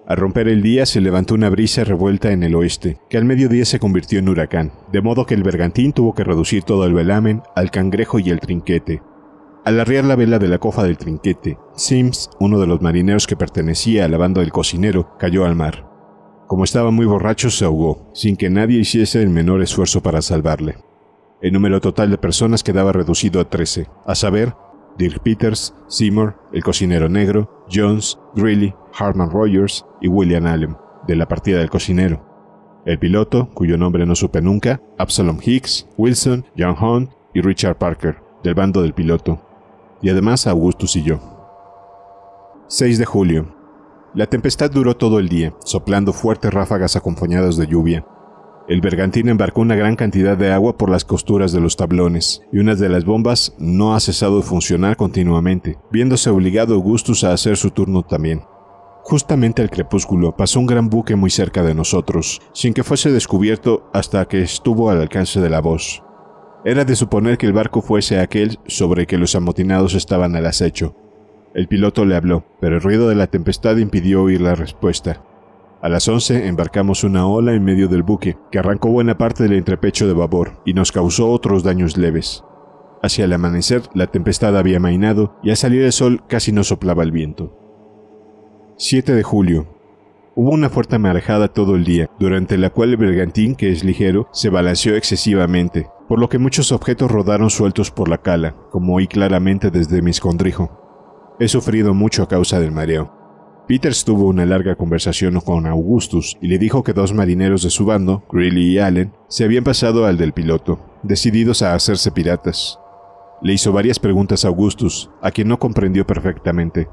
Al romper el día se levantó una brisa revuelta en el oeste, que al mediodía se convirtió en huracán, de modo que el bergantín tuvo que reducir todo el velamen al cangrejo y el trinquete, al arriar la vela de la cofa del trinquete, Sims, uno de los marineros que pertenecía a la banda del cocinero, cayó al mar. Como estaba muy borracho, se ahogó, sin que nadie hiciese el menor esfuerzo para salvarle. El número total de personas quedaba reducido a 13, a saber, Dirk Peters, Seymour, el cocinero negro, Jones, Greeley, Hartman Rogers y William Allen, de la partida del cocinero. El piloto, cuyo nombre no supe nunca, Absalom Hicks, Wilson, John Hunt y Richard Parker, del bando del piloto, y además Augustus y yo. 6 de julio. La tempestad duró todo el día, soplando fuertes ráfagas acompañadas de lluvia. El bergantín embarcó una gran cantidad de agua por las costuras de los tablones, y una de las bombas no ha cesado de funcionar continuamente, viéndose obligado Augustus a hacer su turno también. Justamente al crepúsculo pasó un gran buque muy cerca de nosotros, sin que fuese descubierto hasta que estuvo al alcance de la voz. Era de suponer que el barco fuese aquel sobre que los amotinados estaban al acecho. El piloto le habló, pero el ruido de la tempestad impidió oír la respuesta. A las 11 embarcamos una ola en medio del buque, que arrancó buena parte del entrepecho de babor y nos causó otros daños leves. Hacia el amanecer, la tempestad había mainado y al salir el sol casi no soplaba el viento. 7 de julio. Hubo una fuerte marejada todo el día, durante la cual el bergantín, que es ligero, se balanceó excesivamente, por lo que muchos objetos rodaron sueltos por la cala, como oí claramente desde mi escondrijo. He sufrido mucho a causa del mareo. Peters tuvo una larga conversación con Augustus y le dijo que dos marineros de su bando, Greeley y Allen, se habían pasado al del piloto, decididos a hacerse piratas. Le hizo varias preguntas a Augustus, a quien no comprendió perfectamente,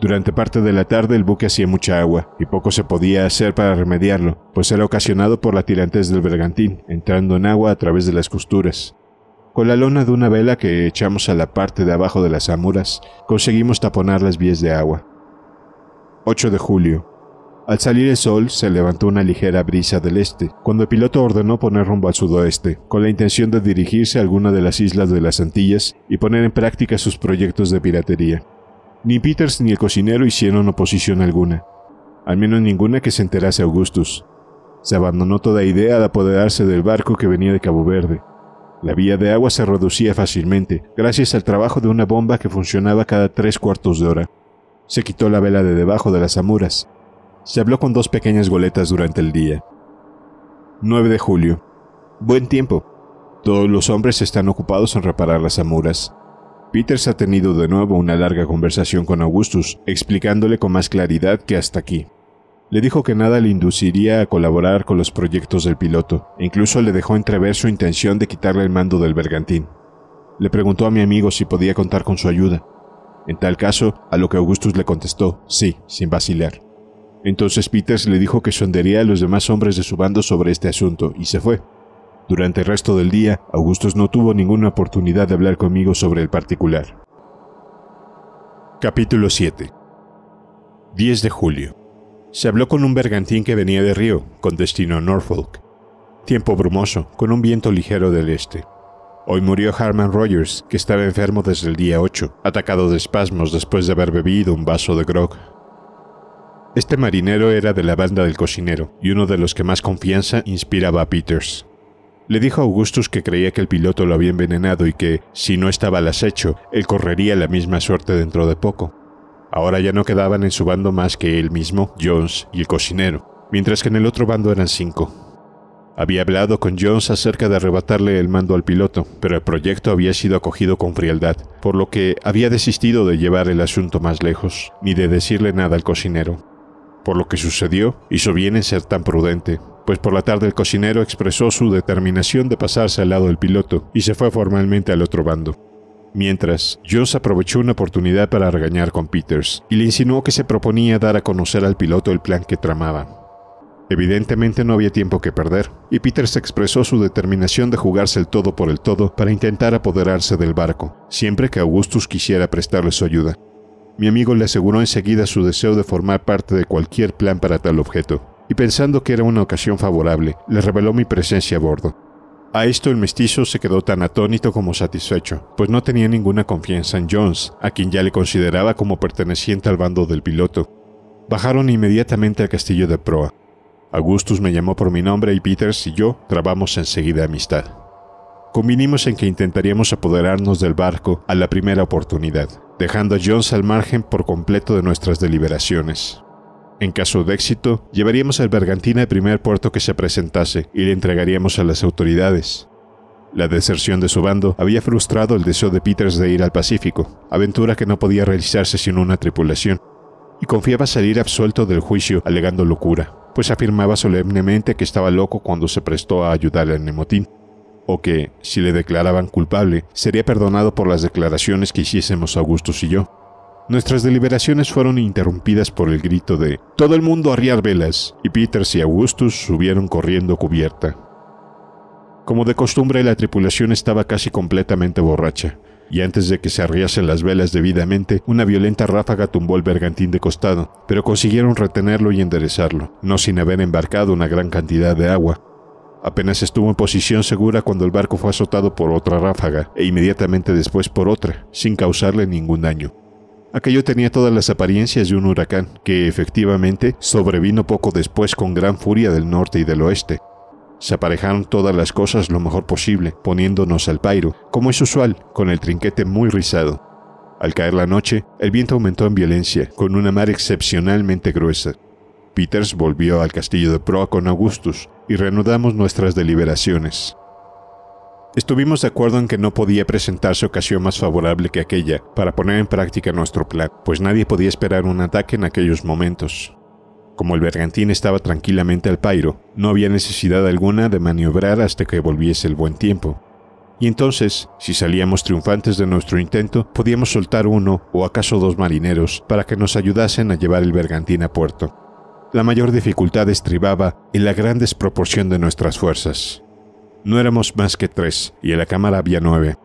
durante parte de la tarde el buque hacía mucha agua, y poco se podía hacer para remediarlo, pues era ocasionado por la tirantez del bergantín, entrando en agua a través de las costuras. Con la lona de una vela que echamos a la parte de abajo de las amuras, conseguimos taponar las vías de agua. 8 de julio. Al salir el sol, se levantó una ligera brisa del este, cuando el piloto ordenó poner rumbo al sudoeste, con la intención de dirigirse a alguna de las islas de las Antillas y poner en práctica sus proyectos de piratería. Ni Peters ni el cocinero hicieron oposición alguna, al menos ninguna que se enterase Augustus. Se abandonó toda idea de apoderarse del barco que venía de Cabo Verde. La vía de agua se reducía fácilmente, gracias al trabajo de una bomba que funcionaba cada tres cuartos de hora. Se quitó la vela de debajo de las amuras. Se habló con dos pequeñas goletas durante el día. 9 de julio. Buen tiempo. Todos los hombres están ocupados en reparar las amuras. Peters ha tenido de nuevo una larga conversación con Augustus, explicándole con más claridad que hasta aquí. Le dijo que nada le induciría a colaborar con los proyectos del piloto, e incluso le dejó entrever su intención de quitarle el mando del bergantín. Le preguntó a mi amigo si podía contar con su ayuda. En tal caso, a lo que Augustus le contestó, sí, sin vacilar. Entonces Peters le dijo que sondería a los demás hombres de su bando sobre este asunto y se fue. Durante el resto del día, Augustus no tuvo ninguna oportunidad de hablar conmigo sobre el particular. Capítulo 7 10 de julio. Se habló con un bergantín que venía de Río, con destino a Norfolk. Tiempo brumoso, con un viento ligero del este. Hoy murió Harman Rogers, que estaba enfermo desde el día 8, atacado de espasmos después de haber bebido un vaso de grog. Este marinero era de la banda del cocinero y uno de los que más confianza inspiraba a Peters. Le dijo a Augustus que creía que el piloto lo había envenenado y que, si no estaba al acecho, él correría la misma suerte dentro de poco. Ahora ya no quedaban en su bando más que él mismo, Jones y el cocinero, mientras que en el otro bando eran cinco. Había hablado con Jones acerca de arrebatarle el mando al piloto, pero el proyecto había sido acogido con frialdad, por lo que había desistido de llevar el asunto más lejos, ni de decirle nada al cocinero. Por lo que sucedió, hizo bien en ser tan prudente, pues por la tarde el cocinero expresó su determinación de pasarse al lado del piloto y se fue formalmente al otro bando. Mientras, Joss aprovechó una oportunidad para regañar con Peters y le insinuó que se proponía dar a conocer al piloto el plan que tramaba. Evidentemente no había tiempo que perder, y Peters expresó su determinación de jugarse el todo por el todo para intentar apoderarse del barco, siempre que Augustus quisiera prestarle su ayuda. Mi amigo le aseguró enseguida su deseo de formar parte de cualquier plan para tal objeto, y pensando que era una ocasión favorable, le reveló mi presencia a bordo. A esto el mestizo se quedó tan atónito como satisfecho, pues no tenía ninguna confianza en Jones, a quien ya le consideraba como perteneciente al bando del piloto. Bajaron inmediatamente al castillo de proa. Augustus me llamó por mi nombre y Peters y yo trabamos enseguida amistad. Convinimos en que intentaríamos apoderarnos del barco a la primera oportunidad, dejando a Jones al margen por completo de nuestras deliberaciones. En caso de éxito, llevaríamos al Bergantín al primer puerto que se presentase y le entregaríamos a las autoridades. La deserción de su bando había frustrado el deseo de Peters de ir al Pacífico, aventura que no podía realizarse sin una tripulación, y confiaba salir absuelto del juicio alegando locura, pues afirmaba solemnemente que estaba loco cuando se prestó a ayudar al Nemotín, o que, si le declaraban culpable, sería perdonado por las declaraciones que hiciésemos Augustus y yo. Nuestras deliberaciones fueron interrumpidas por el grito de Todo el mundo arriar velas, y Peters y Augustus subieron corriendo cubierta. Como de costumbre, la tripulación estaba casi completamente borracha, y antes de que se arriasen las velas debidamente, una violenta ráfaga tumbó el bergantín de costado, pero consiguieron retenerlo y enderezarlo, no sin haber embarcado una gran cantidad de agua. Apenas estuvo en posición segura cuando el barco fue azotado por otra ráfaga e inmediatamente después por otra, sin causarle ningún daño. Aquello tenía todas las apariencias de un huracán, que efectivamente sobrevino poco después con gran furia del norte y del oeste. Se aparejaron todas las cosas lo mejor posible, poniéndonos al pairo, como es usual, con el trinquete muy rizado. Al caer la noche, el viento aumentó en violencia, con una mar excepcionalmente gruesa. Peters volvió al castillo de Proa con Augustus y reanudamos nuestras deliberaciones. Estuvimos de acuerdo en que no podía presentarse ocasión más favorable que aquella para poner en práctica nuestro plan, pues nadie podía esperar un ataque en aquellos momentos. Como el bergantín estaba tranquilamente al pairo, no había necesidad alguna de maniobrar hasta que volviese el buen tiempo. Y entonces, si salíamos triunfantes de nuestro intento, podíamos soltar uno o acaso dos marineros para que nos ayudasen a llevar el bergantín a puerto. La mayor dificultad estribaba en la gran desproporción de nuestras fuerzas. No éramos más que tres, y en la cámara había nueve.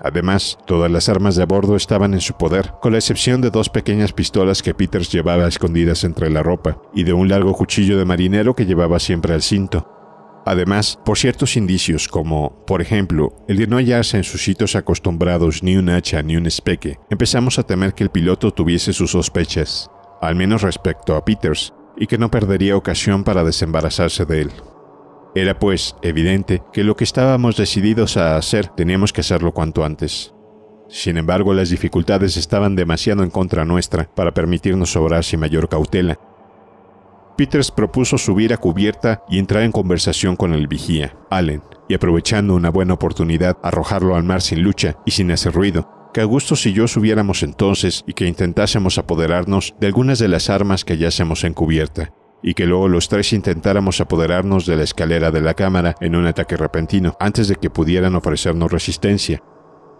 Además, todas las armas de a bordo estaban en su poder, con la excepción de dos pequeñas pistolas que Peters llevaba escondidas entre la ropa, y de un largo cuchillo de marinero que llevaba siempre al cinto. Además, por ciertos indicios como, por ejemplo, el de no hallarse en sus sitios acostumbrados ni un hacha ni un espeque, empezamos a temer que el piloto tuviese sus sospechas, al menos respecto a Peters, y que no perdería ocasión para desembarazarse de él. Era pues evidente que lo que estábamos decididos a hacer teníamos que hacerlo cuanto antes. Sin embargo, las dificultades estaban demasiado en contra nuestra para permitirnos obrar sin mayor cautela. Peters propuso subir a cubierta y entrar en conversación con el vigía, Allen, y aprovechando una buena oportunidad, arrojarlo al mar sin lucha y sin hacer ruido, que gusto y yo subiéramos entonces y que intentásemos apoderarnos de algunas de las armas que hallásemos en cubierta y que luego los tres intentáramos apoderarnos de la escalera de la cámara en un ataque repentino, antes de que pudieran ofrecernos resistencia.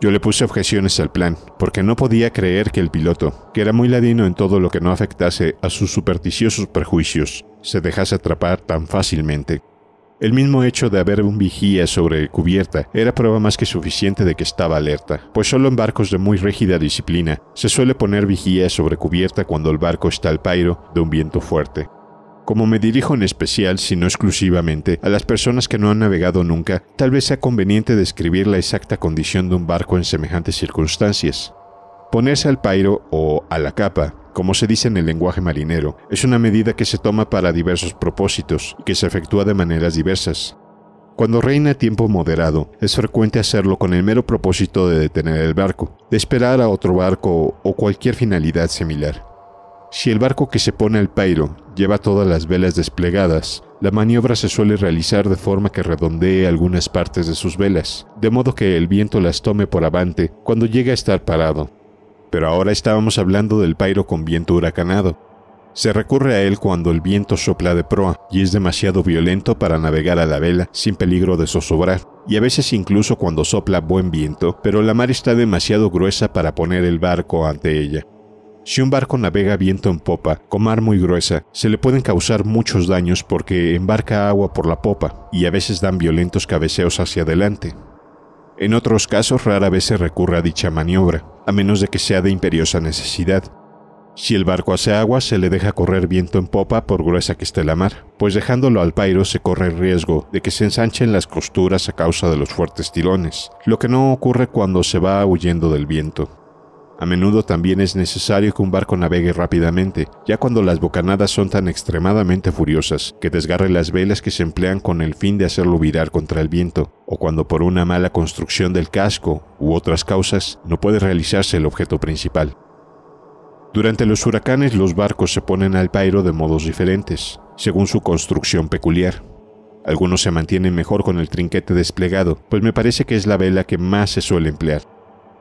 Yo le puse objeciones al plan, porque no podía creer que el piloto, que era muy ladino en todo lo que no afectase a sus supersticiosos prejuicios, se dejase atrapar tan fácilmente. El mismo hecho de haber un vigía sobre cubierta era prueba más que suficiente de que estaba alerta, pues solo en barcos de muy rígida disciplina se suele poner vigía sobre cubierta cuando el barco está al pairo de un viento fuerte. Como me dirijo en especial, si no exclusivamente, a las personas que no han navegado nunca, tal vez sea conveniente describir la exacta condición de un barco en semejantes circunstancias. Ponerse al pairo o a la capa, como se dice en el lenguaje marinero, es una medida que se toma para diversos propósitos y que se efectúa de maneras diversas. Cuando reina tiempo moderado, es frecuente hacerlo con el mero propósito de detener el barco, de esperar a otro barco o cualquier finalidad similar. Si el barco que se pone al pairo lleva todas las velas desplegadas, la maniobra se suele realizar de forma que redondee algunas partes de sus velas, de modo que el viento las tome por avante cuando llega a estar parado. Pero ahora estábamos hablando del pairo con viento huracanado. Se recurre a él cuando el viento sopla de proa y es demasiado violento para navegar a la vela sin peligro de zozobrar, y a veces incluso cuando sopla buen viento, pero la mar está demasiado gruesa para poner el barco ante ella. Si un barco navega viento en popa, con mar muy gruesa, se le pueden causar muchos daños porque embarca agua por la popa y a veces dan violentos cabeceos hacia adelante. En otros casos rara vez se recurre a dicha maniobra, a menos de que sea de imperiosa necesidad. Si el barco hace agua, se le deja correr viento en popa por gruesa que esté la mar, pues dejándolo al pairo se corre el riesgo de que se ensanchen las costuras a causa de los fuertes tilones, lo que no ocurre cuando se va huyendo del viento. A menudo también es necesario que un barco navegue rápidamente, ya cuando las bocanadas son tan extremadamente furiosas que desgarre las velas que se emplean con el fin de hacerlo virar contra el viento, o cuando por una mala construcción del casco u otras causas no puede realizarse el objeto principal. Durante los huracanes los barcos se ponen al pairo de modos diferentes, según su construcción peculiar. Algunos se mantienen mejor con el trinquete desplegado, pues me parece que es la vela que más se suele emplear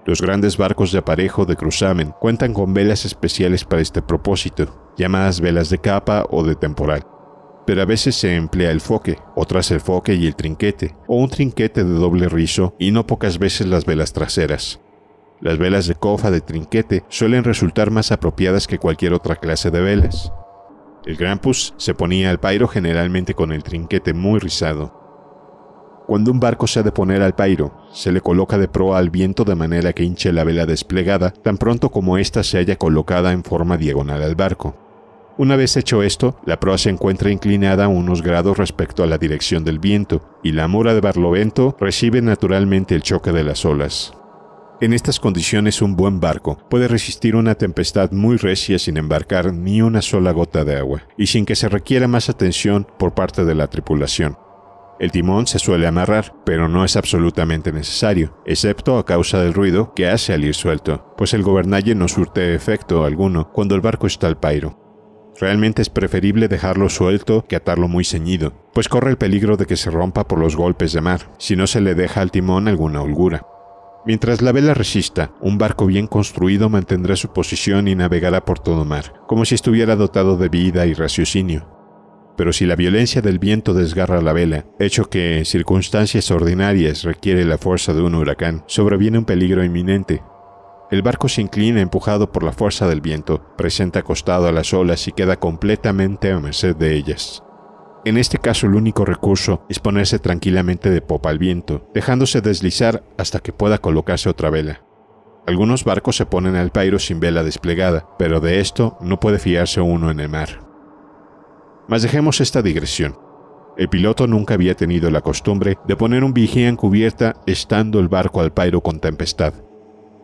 los grandes barcos de aparejo de cruzamen cuentan con velas especiales para este propósito, llamadas velas de capa o de temporal. Pero a veces se emplea el foque, otras el foque y el trinquete, o un trinquete de doble rizo y no pocas veces las velas traseras. Las velas de cofa de trinquete suelen resultar más apropiadas que cualquier otra clase de velas. El Grampus se ponía al pairo generalmente con el trinquete muy rizado, cuando un barco se ha de poner al pairo, se le coloca de proa al viento de manera que hinche la vela desplegada tan pronto como ésta se haya colocada en forma diagonal al barco. Una vez hecho esto, la proa se encuentra inclinada unos grados respecto a la dirección del viento, y la mora de barlovento recibe naturalmente el choque de las olas. En estas condiciones un buen barco puede resistir una tempestad muy recia sin embarcar ni una sola gota de agua, y sin que se requiera más atención por parte de la tripulación. El timón se suele amarrar, pero no es absolutamente necesario, excepto a causa del ruido que hace al ir suelto, pues el gobernalle no surte efecto alguno cuando el barco está al pairo. Realmente es preferible dejarlo suelto que atarlo muy ceñido, pues corre el peligro de que se rompa por los golpes de mar, si no se le deja al timón alguna holgura. Mientras la vela resista, un barco bien construido mantendrá su posición y navegará por todo mar, como si estuviera dotado de vida y raciocinio, pero si la violencia del viento desgarra la vela, hecho que en circunstancias ordinarias requiere la fuerza de un huracán, sobreviene un peligro inminente. El barco se inclina empujado por la fuerza del viento, presenta acostado a las olas y queda completamente a merced de ellas. En este caso el único recurso es ponerse tranquilamente de popa al viento, dejándose deslizar hasta que pueda colocarse otra vela. Algunos barcos se ponen al pairo sin vela desplegada, pero de esto no puede fiarse uno en el mar. Mas dejemos esta digresión. El piloto nunca había tenido la costumbre de poner un vigía en cubierta estando el barco al pairo con tempestad.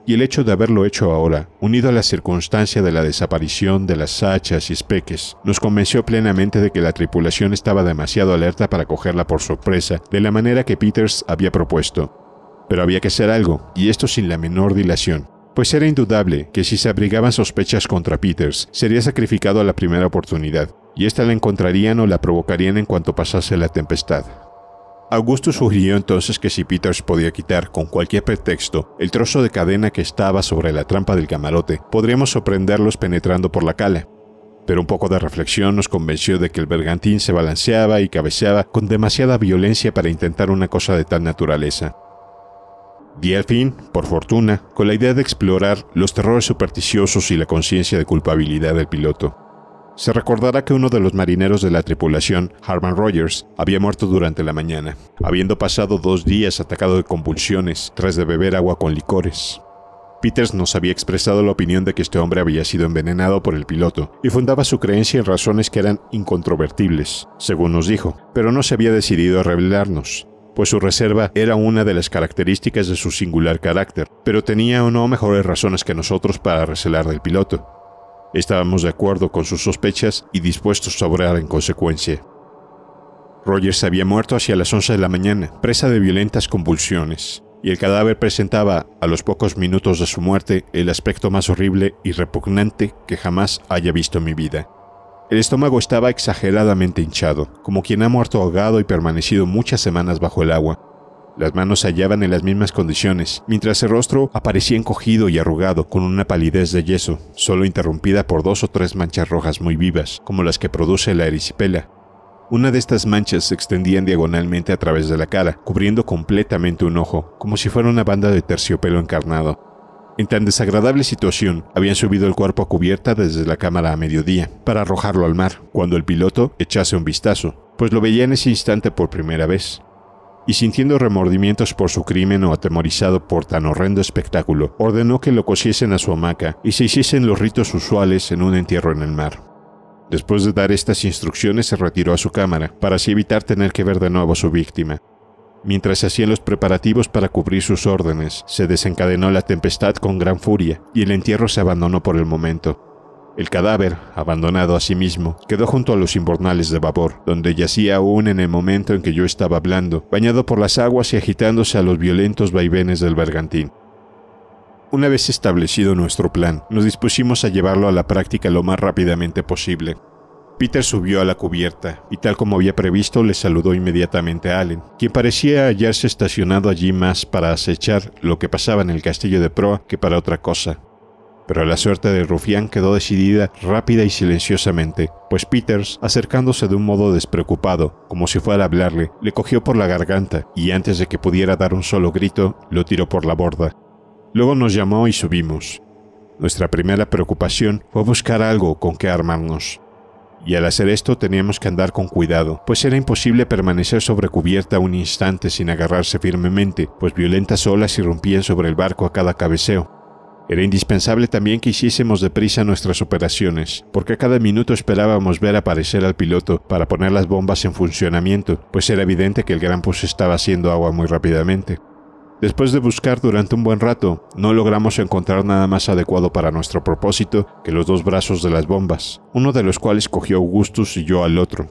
Y el hecho de haberlo hecho ahora, unido a la circunstancia de la desaparición de las hachas y espeques, nos convenció plenamente de que la tripulación estaba demasiado alerta para cogerla por sorpresa de la manera que Peters había propuesto. Pero había que hacer algo, y esto sin la menor dilación pues era indudable que si se abrigaban sospechas contra Peters, sería sacrificado a la primera oportunidad, y ésta la encontrarían o la provocarían en cuanto pasase la tempestad. Augusto sugirió entonces que si Peters podía quitar, con cualquier pretexto, el trozo de cadena que estaba sobre la trampa del camarote, podríamos sorprenderlos penetrando por la cala. Pero un poco de reflexión nos convenció de que el bergantín se balanceaba y cabeceaba con demasiada violencia para intentar una cosa de tal naturaleza, y al fin, por fortuna, con la idea de explorar los terrores supersticiosos y la conciencia de culpabilidad del piloto. Se recordará que uno de los marineros de la tripulación, Harman Rogers, había muerto durante la mañana, habiendo pasado dos días atacado de convulsiones tras de beber agua con licores. Peters nos había expresado la opinión de que este hombre había sido envenenado por el piloto y fundaba su creencia en razones que eran incontrovertibles, según nos dijo, pero no se había decidido a revelarnos, pues su reserva era una de las características de su singular carácter, pero tenía o no mejores razones que nosotros para recelar del piloto. Estábamos de acuerdo con sus sospechas y dispuestos a obrar en consecuencia. Rogers había muerto hacia las 11 de la mañana, presa de violentas convulsiones, y el cadáver presentaba, a los pocos minutos de su muerte, el aspecto más horrible y repugnante que jamás haya visto en mi vida. El estómago estaba exageradamente hinchado, como quien ha muerto ahogado y permanecido muchas semanas bajo el agua. Las manos hallaban en las mismas condiciones, mientras el rostro aparecía encogido y arrugado, con una palidez de yeso, solo interrumpida por dos o tres manchas rojas muy vivas, como las que produce la erisipela. Una de estas manchas se extendía diagonalmente a través de la cara, cubriendo completamente un ojo, como si fuera una banda de terciopelo encarnado. En tan desagradable situación, habían subido el cuerpo a cubierta desde la cámara a mediodía, para arrojarlo al mar, cuando el piloto echase un vistazo, pues lo veía en ese instante por primera vez. Y sintiendo remordimientos por su crimen o atemorizado por tan horrendo espectáculo, ordenó que lo cosiesen a su hamaca y se hiciesen los ritos usuales en un entierro en el mar. Después de dar estas instrucciones se retiró a su cámara, para así evitar tener que ver de nuevo a su víctima, Mientras hacían los preparativos para cubrir sus órdenes, se desencadenó la tempestad con gran furia y el entierro se abandonó por el momento. El cadáver, abandonado a sí mismo, quedó junto a los imbornales de vapor, donde yacía aún en el momento en que yo estaba hablando, bañado por las aguas y agitándose a los violentos vaivenes del bergantín. Una vez establecido nuestro plan, nos dispusimos a llevarlo a la práctica lo más rápidamente posible. Peter subió a la cubierta y tal como había previsto le saludó inmediatamente a Allen, quien parecía hallarse estacionado allí más para acechar lo que pasaba en el castillo de proa que para otra cosa. Pero la suerte del rufián quedó decidida rápida y silenciosamente, pues Peters, acercándose de un modo despreocupado, como si fuera a hablarle, le cogió por la garganta y antes de que pudiera dar un solo grito, lo tiró por la borda. Luego nos llamó y subimos. Nuestra primera preocupación fue buscar algo con que armarnos y al hacer esto teníamos que andar con cuidado, pues era imposible permanecer sobre cubierta un instante sin agarrarse firmemente, pues violentas olas irrumpían sobre el barco a cada cabeceo. Era indispensable también que hiciésemos deprisa nuestras operaciones, porque a cada minuto esperábamos ver aparecer al piloto para poner las bombas en funcionamiento, pues era evidente que el gran pozo estaba haciendo agua muy rápidamente. Después de buscar durante un buen rato, no logramos encontrar nada más adecuado para nuestro propósito que los dos brazos de las bombas, uno de los cuales cogió Augustus y yo al otro.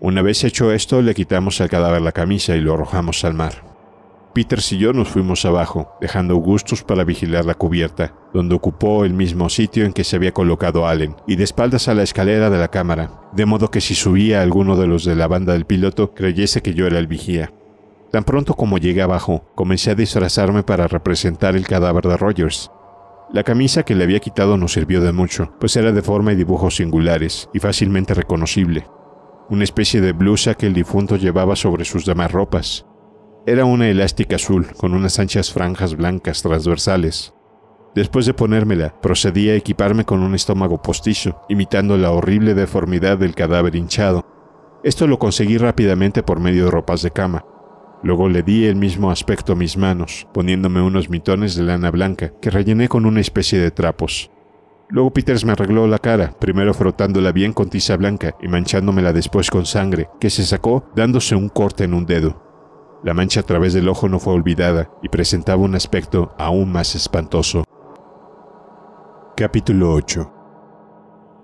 Una vez hecho esto, le quitamos al cadáver la camisa y lo arrojamos al mar. Peters y yo nos fuimos abajo, dejando Augustus para vigilar la cubierta, donde ocupó el mismo sitio en que se había colocado Allen, y de espaldas a la escalera de la cámara, de modo que si subía alguno de los de la banda del piloto creyese que yo era el vigía. Tan pronto como llegué abajo, comencé a disfrazarme para representar el cadáver de Rogers. La camisa que le había quitado no sirvió de mucho, pues era de forma y dibujos singulares, y fácilmente reconocible. Una especie de blusa que el difunto llevaba sobre sus demás ropas. Era una elástica azul, con unas anchas franjas blancas transversales. Después de ponérmela, procedí a equiparme con un estómago postizo, imitando la horrible deformidad del cadáver hinchado. Esto lo conseguí rápidamente por medio de ropas de cama, Luego le di el mismo aspecto a mis manos, poniéndome unos mitones de lana blanca que rellené con una especie de trapos. Luego Peters me arregló la cara, primero frotándola bien con tiza blanca y manchándomela después con sangre, que se sacó dándose un corte en un dedo. La mancha a través del ojo no fue olvidada y presentaba un aspecto aún más espantoso. Capítulo 8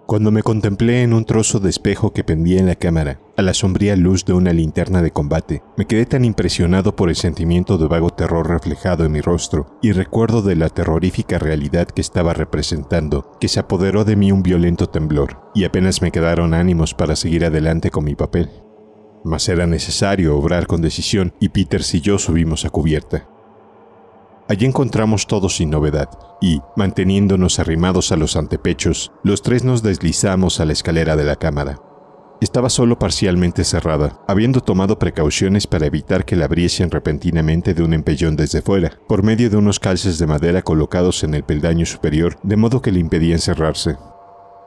cuando me contemplé en un trozo de espejo que pendía en la cámara, a la sombría luz de una linterna de combate, me quedé tan impresionado por el sentimiento de vago terror reflejado en mi rostro y recuerdo de la terrorífica realidad que estaba representando, que se apoderó de mí un violento temblor, y apenas me quedaron ánimos para seguir adelante con mi papel. Mas era necesario obrar con decisión y Peters y yo subimos a cubierta. Allí encontramos todo sin novedad, y, manteniéndonos arrimados a los antepechos, los tres nos deslizamos a la escalera de la cámara. Estaba solo parcialmente cerrada, habiendo tomado precauciones para evitar que la abriesen repentinamente de un empellón desde fuera, por medio de unos calces de madera colocados en el peldaño superior, de modo que le impedían cerrarse.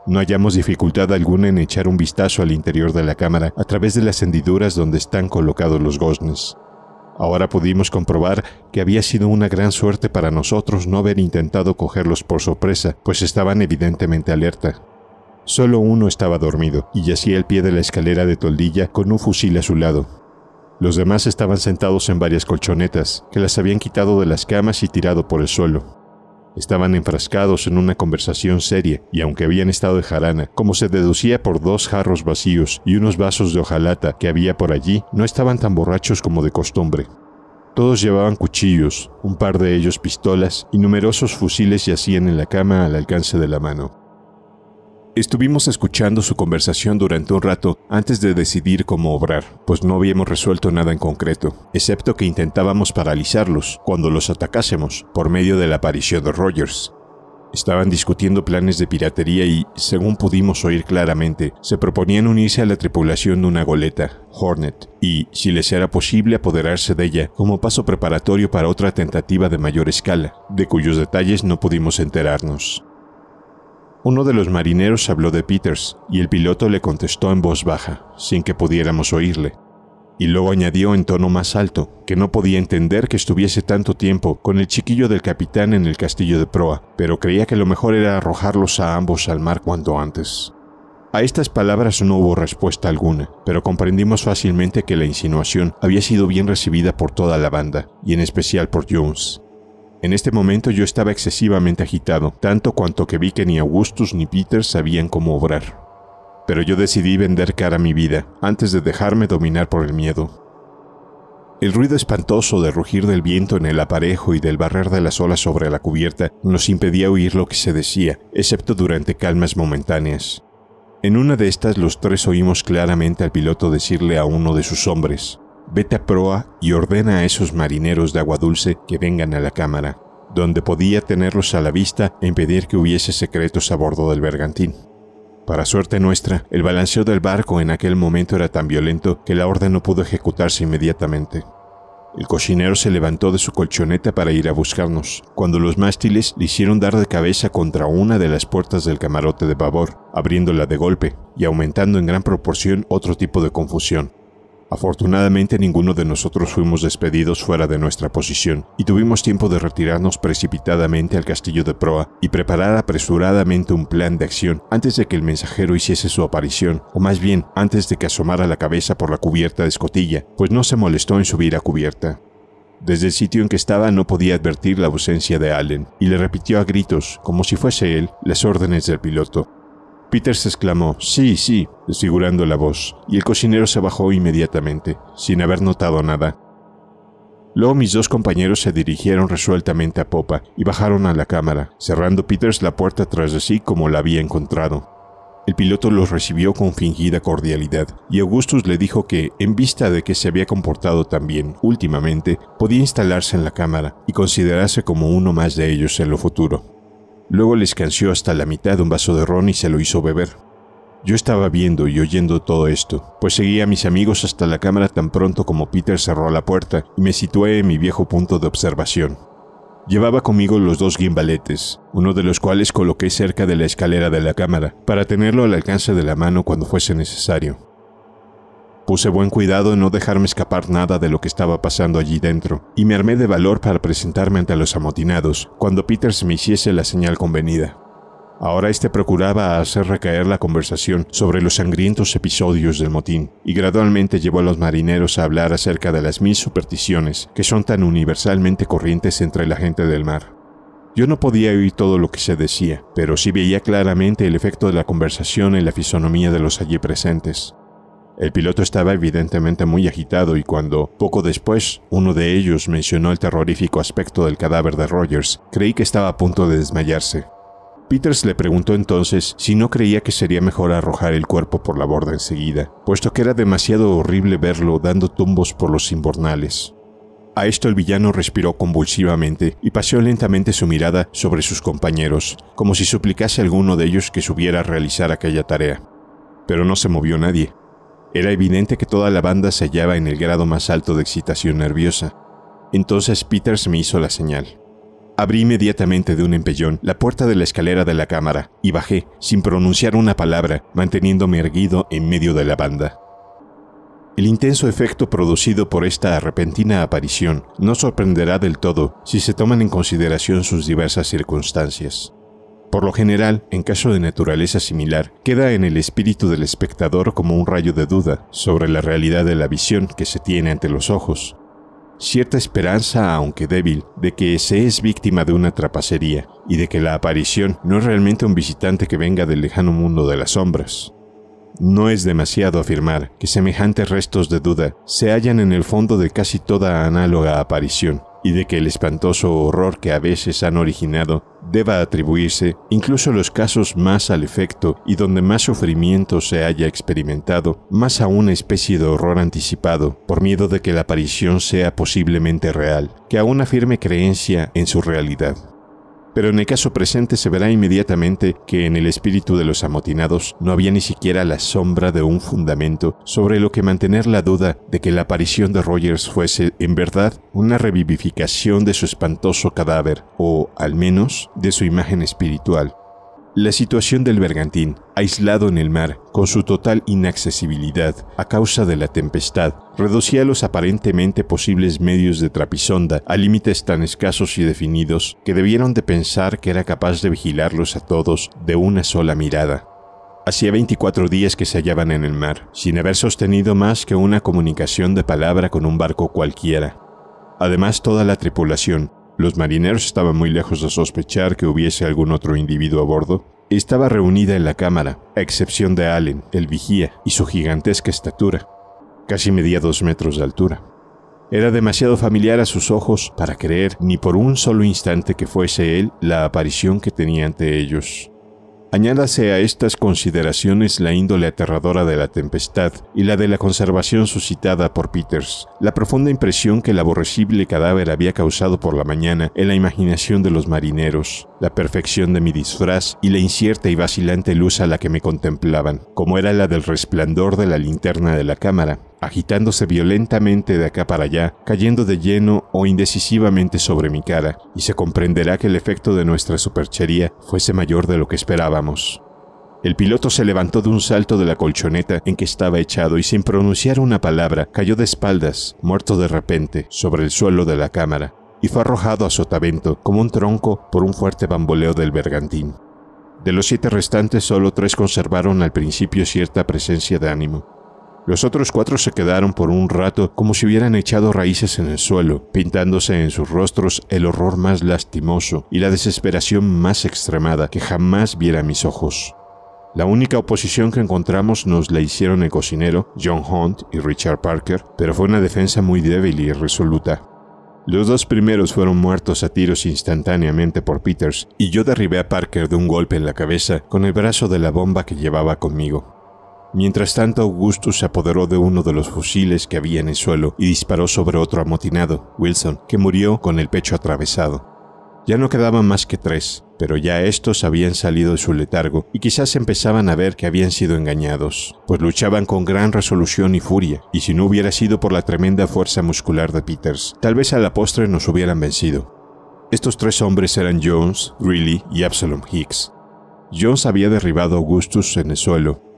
No hallamos dificultad alguna en echar un vistazo al interior de la cámara a través de las hendiduras donde están colocados los goznes. Ahora pudimos comprobar que había sido una gran suerte para nosotros no haber intentado cogerlos por sorpresa, pues estaban evidentemente alerta. Solo uno estaba dormido y yacía al pie de la escalera de toldilla con un fusil a su lado. Los demás estaban sentados en varias colchonetas, que las habían quitado de las camas y tirado por el suelo. Estaban enfrascados en una conversación seria, y aunque habían estado de jarana, como se deducía por dos jarros vacíos y unos vasos de hojalata que había por allí, no estaban tan borrachos como de costumbre. Todos llevaban cuchillos, un par de ellos pistolas, y numerosos fusiles yacían en la cama al alcance de la mano. Estuvimos escuchando su conversación durante un rato antes de decidir cómo obrar, pues no habíamos resuelto nada en concreto, excepto que intentábamos paralizarlos cuando los atacásemos por medio de la aparición de Rogers. Estaban discutiendo planes de piratería y, según pudimos oír claramente, se proponían unirse a la tripulación de una goleta, Hornet, y, si les era posible, apoderarse de ella como paso preparatorio para otra tentativa de mayor escala, de cuyos detalles no pudimos enterarnos. Uno de los marineros habló de Peters y el piloto le contestó en voz baja, sin que pudiéramos oírle, y luego añadió en tono más alto que no podía entender que estuviese tanto tiempo con el chiquillo del capitán en el castillo de proa, pero creía que lo mejor era arrojarlos a ambos al mar cuanto antes. A estas palabras no hubo respuesta alguna, pero comprendimos fácilmente que la insinuación había sido bien recibida por toda la banda, y en especial por Jones, en este momento yo estaba excesivamente agitado, tanto cuanto que vi que ni Augustus ni Peter sabían cómo obrar. Pero yo decidí vender cara a mi vida, antes de dejarme dominar por el miedo. El ruido espantoso de rugir del viento en el aparejo y del barrer de las olas sobre la cubierta nos impedía oír lo que se decía, excepto durante calmas momentáneas. En una de estas los tres oímos claramente al piloto decirle a uno de sus hombres, vete a proa y ordena a esos marineros de agua dulce que vengan a la cámara, donde podía tenerlos a la vista e impedir que hubiese secretos a bordo del bergantín. Para suerte nuestra, el balanceo del barco en aquel momento era tan violento que la orden no pudo ejecutarse inmediatamente. El cocinero se levantó de su colchoneta para ir a buscarnos, cuando los mástiles le hicieron dar de cabeza contra una de las puertas del camarote de babor, abriéndola de golpe y aumentando en gran proporción otro tipo de confusión, Afortunadamente ninguno de nosotros fuimos despedidos fuera de nuestra posición y tuvimos tiempo de retirarnos precipitadamente al castillo de proa y preparar apresuradamente un plan de acción antes de que el mensajero hiciese su aparición, o más bien antes de que asomara la cabeza por la cubierta de escotilla, pues no se molestó en subir a cubierta. Desde el sitio en que estaba no podía advertir la ausencia de Allen, y le repitió a gritos, como si fuese él, las órdenes del piloto, Peters exclamó, sí, sí, desfigurando la voz, y el cocinero se bajó inmediatamente, sin haber notado nada. Luego mis dos compañeros se dirigieron resueltamente a popa y bajaron a la cámara, cerrando Peters la puerta tras de sí como la había encontrado. El piloto los recibió con fingida cordialidad, y Augustus le dijo que, en vista de que se había comportado tan bien últimamente, podía instalarse en la cámara y considerarse como uno más de ellos en lo futuro. Luego le escanció hasta la mitad un vaso de ron y se lo hizo beber. Yo estaba viendo y oyendo todo esto, pues seguí a mis amigos hasta la cámara tan pronto como Peter cerró la puerta y me situé en mi viejo punto de observación. Llevaba conmigo los dos gimbaletes, uno de los cuales coloqué cerca de la escalera de la cámara, para tenerlo al alcance de la mano cuando fuese necesario. Puse buen cuidado en no dejarme escapar nada de lo que estaba pasando allí dentro, y me armé de valor para presentarme ante los amotinados cuando Peters me hiciese la señal convenida. Ahora este procuraba hacer recaer la conversación sobre los sangrientos episodios del motín, y gradualmente llevó a los marineros a hablar acerca de las mil supersticiones que son tan universalmente corrientes entre la gente del mar. Yo no podía oír todo lo que se decía, pero sí veía claramente el efecto de la conversación en la fisonomía de los allí presentes. El piloto estaba evidentemente muy agitado y cuando, poco después, uno de ellos mencionó el terrorífico aspecto del cadáver de Rogers, creí que estaba a punto de desmayarse. Peters le preguntó entonces si no creía que sería mejor arrojar el cuerpo por la borda enseguida, puesto que era demasiado horrible verlo dando tumbos por los inbornales. A esto el villano respiró convulsivamente y paseó lentamente su mirada sobre sus compañeros, como si suplicase a alguno de ellos que subiera a realizar aquella tarea. Pero no se movió nadie. Era evidente que toda la banda se hallaba en el grado más alto de excitación nerviosa. Entonces Peters me hizo la señal. Abrí inmediatamente de un empellón la puerta de la escalera de la cámara y bajé, sin pronunciar una palabra, manteniéndome erguido en medio de la banda. El intenso efecto producido por esta repentina aparición no sorprenderá del todo si se toman en consideración sus diversas circunstancias. Por lo general, en caso de naturaleza similar, queda en el espíritu del espectador como un rayo de duda sobre la realidad de la visión que se tiene ante los ojos, cierta esperanza, aunque débil, de que se es víctima de una trapacería y de que la aparición no es realmente un visitante que venga del lejano mundo de las sombras. No es demasiado afirmar que semejantes restos de duda se hallan en el fondo de casi toda análoga aparición, y de que el espantoso horror que a veces han originado deba atribuirse, incluso los casos más al efecto y donde más sufrimiento se haya experimentado, más a una especie de horror anticipado, por miedo de que la aparición sea posiblemente real, que a una firme creencia en su realidad pero en el caso presente se verá inmediatamente que en el espíritu de los amotinados no había ni siquiera la sombra de un fundamento sobre lo que mantener la duda de que la aparición de Rogers fuese, en verdad, una revivificación de su espantoso cadáver, o, al menos, de su imagen espiritual. La situación del bergantín, aislado en el mar, con su total inaccesibilidad a causa de la tempestad, reducía los aparentemente posibles medios de trapisonda a límites tan escasos y definidos que debieron de pensar que era capaz de vigilarlos a todos de una sola mirada. Hacía 24 días que se hallaban en el mar, sin haber sostenido más que una comunicación de palabra con un barco cualquiera. Además, toda la tripulación, los marineros estaban muy lejos de sospechar que hubiese algún otro individuo a bordo. Estaba reunida en la cámara, a excepción de Allen, el vigía, y su gigantesca estatura. Casi media dos metros de altura. Era demasiado familiar a sus ojos para creer ni por un solo instante que fuese él la aparición que tenía ante ellos. Añádase a estas consideraciones la índole aterradora de la tempestad y la de la conservación suscitada por Peters, la profunda impresión que el aborrecible cadáver había causado por la mañana en la imaginación de los marineros, la perfección de mi disfraz y la incierta y vacilante luz a la que me contemplaban, como era la del resplandor de la linterna de la cámara, agitándose violentamente de acá para allá, cayendo de lleno o indecisivamente sobre mi cara, y se comprenderá que el efecto de nuestra superchería fuese mayor de lo que esperábamos. El piloto se levantó de un salto de la colchoneta en que estaba echado y sin pronunciar una palabra cayó de espaldas, muerto de repente, sobre el suelo de la cámara y fue arrojado a sotavento como un tronco por un fuerte bamboleo del bergantín. De los siete restantes, solo tres conservaron al principio cierta presencia de ánimo. Los otros cuatro se quedaron por un rato como si hubieran echado raíces en el suelo, pintándose en sus rostros el horror más lastimoso y la desesperación más extremada que jamás viera mis ojos. La única oposición que encontramos nos la hicieron el cocinero, John Hunt y Richard Parker, pero fue una defensa muy débil y resoluta. Los dos primeros fueron muertos a tiros instantáneamente por Peters y yo derribé a Parker de un golpe en la cabeza con el brazo de la bomba que llevaba conmigo. Mientras tanto, Augustus se apoderó de uno de los fusiles que había en el suelo y disparó sobre otro amotinado, Wilson, que murió con el pecho atravesado. Ya no quedaban más que tres, pero ya estos habían salido de su letargo y quizás empezaban a ver que habían sido engañados, pues luchaban con gran resolución y furia, y si no hubiera sido por la tremenda fuerza muscular de Peters, tal vez a la postre nos hubieran vencido. Estos tres hombres eran Jones, Greeley y Absalom Hicks. Jones había derribado a Augustus en el suelo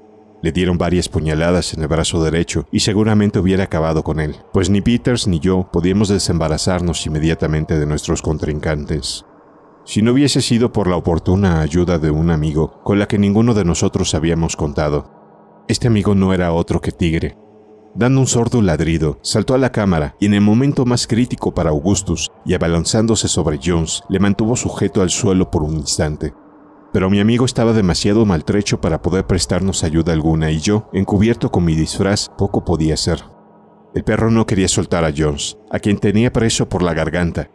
le dieron varias puñaladas en el brazo derecho y seguramente hubiera acabado con él, pues ni Peters ni yo podíamos desembarazarnos inmediatamente de nuestros contrincantes. Si no hubiese sido por la oportuna ayuda de un amigo con la que ninguno de nosotros habíamos contado. Este amigo no era otro que Tigre. Dando un sordo ladrido, saltó a la cámara y en el momento más crítico para Augustus y abalanzándose sobre Jones, le mantuvo sujeto al suelo por un instante, pero mi amigo estaba demasiado maltrecho para poder prestarnos ayuda alguna y yo, encubierto con mi disfraz, poco podía hacer. El perro no quería soltar a Jones, a quien tenía preso por la garganta.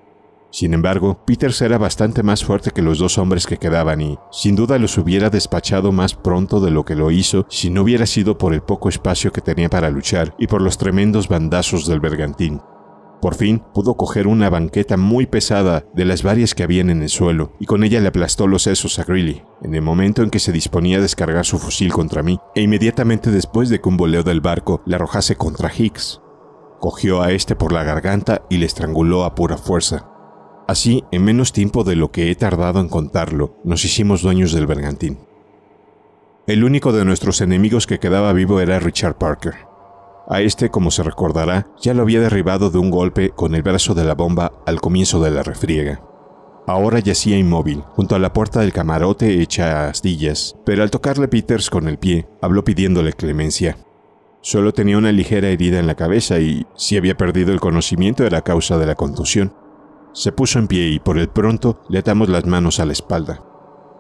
Sin embargo, Peters era bastante más fuerte que los dos hombres que quedaban y, sin duda, los hubiera despachado más pronto de lo que lo hizo si no hubiera sido por el poco espacio que tenía para luchar y por los tremendos bandazos del bergantín. Por fin pudo coger una banqueta muy pesada de las varias que habían en el suelo, y con ella le aplastó los sesos a Greeley, en el momento en que se disponía a descargar su fusil contra mí, e inmediatamente después de que un voleo del barco le arrojase contra Hicks. Cogió a este por la garganta y le estranguló a pura fuerza. Así, en menos tiempo de lo que he tardado en contarlo, nos hicimos dueños del bergantín. El único de nuestros enemigos que quedaba vivo era Richard Parker. A este, como se recordará, ya lo había derribado de un golpe con el brazo de la bomba al comienzo de la refriega. Ahora yacía inmóvil, junto a la puerta del camarote hecha a astillas, pero al tocarle Peters con el pie, habló pidiéndole clemencia. Solo tenía una ligera herida en la cabeza y, si había perdido el conocimiento, era causa de la contusión. Se puso en pie y por el pronto le atamos las manos a la espalda.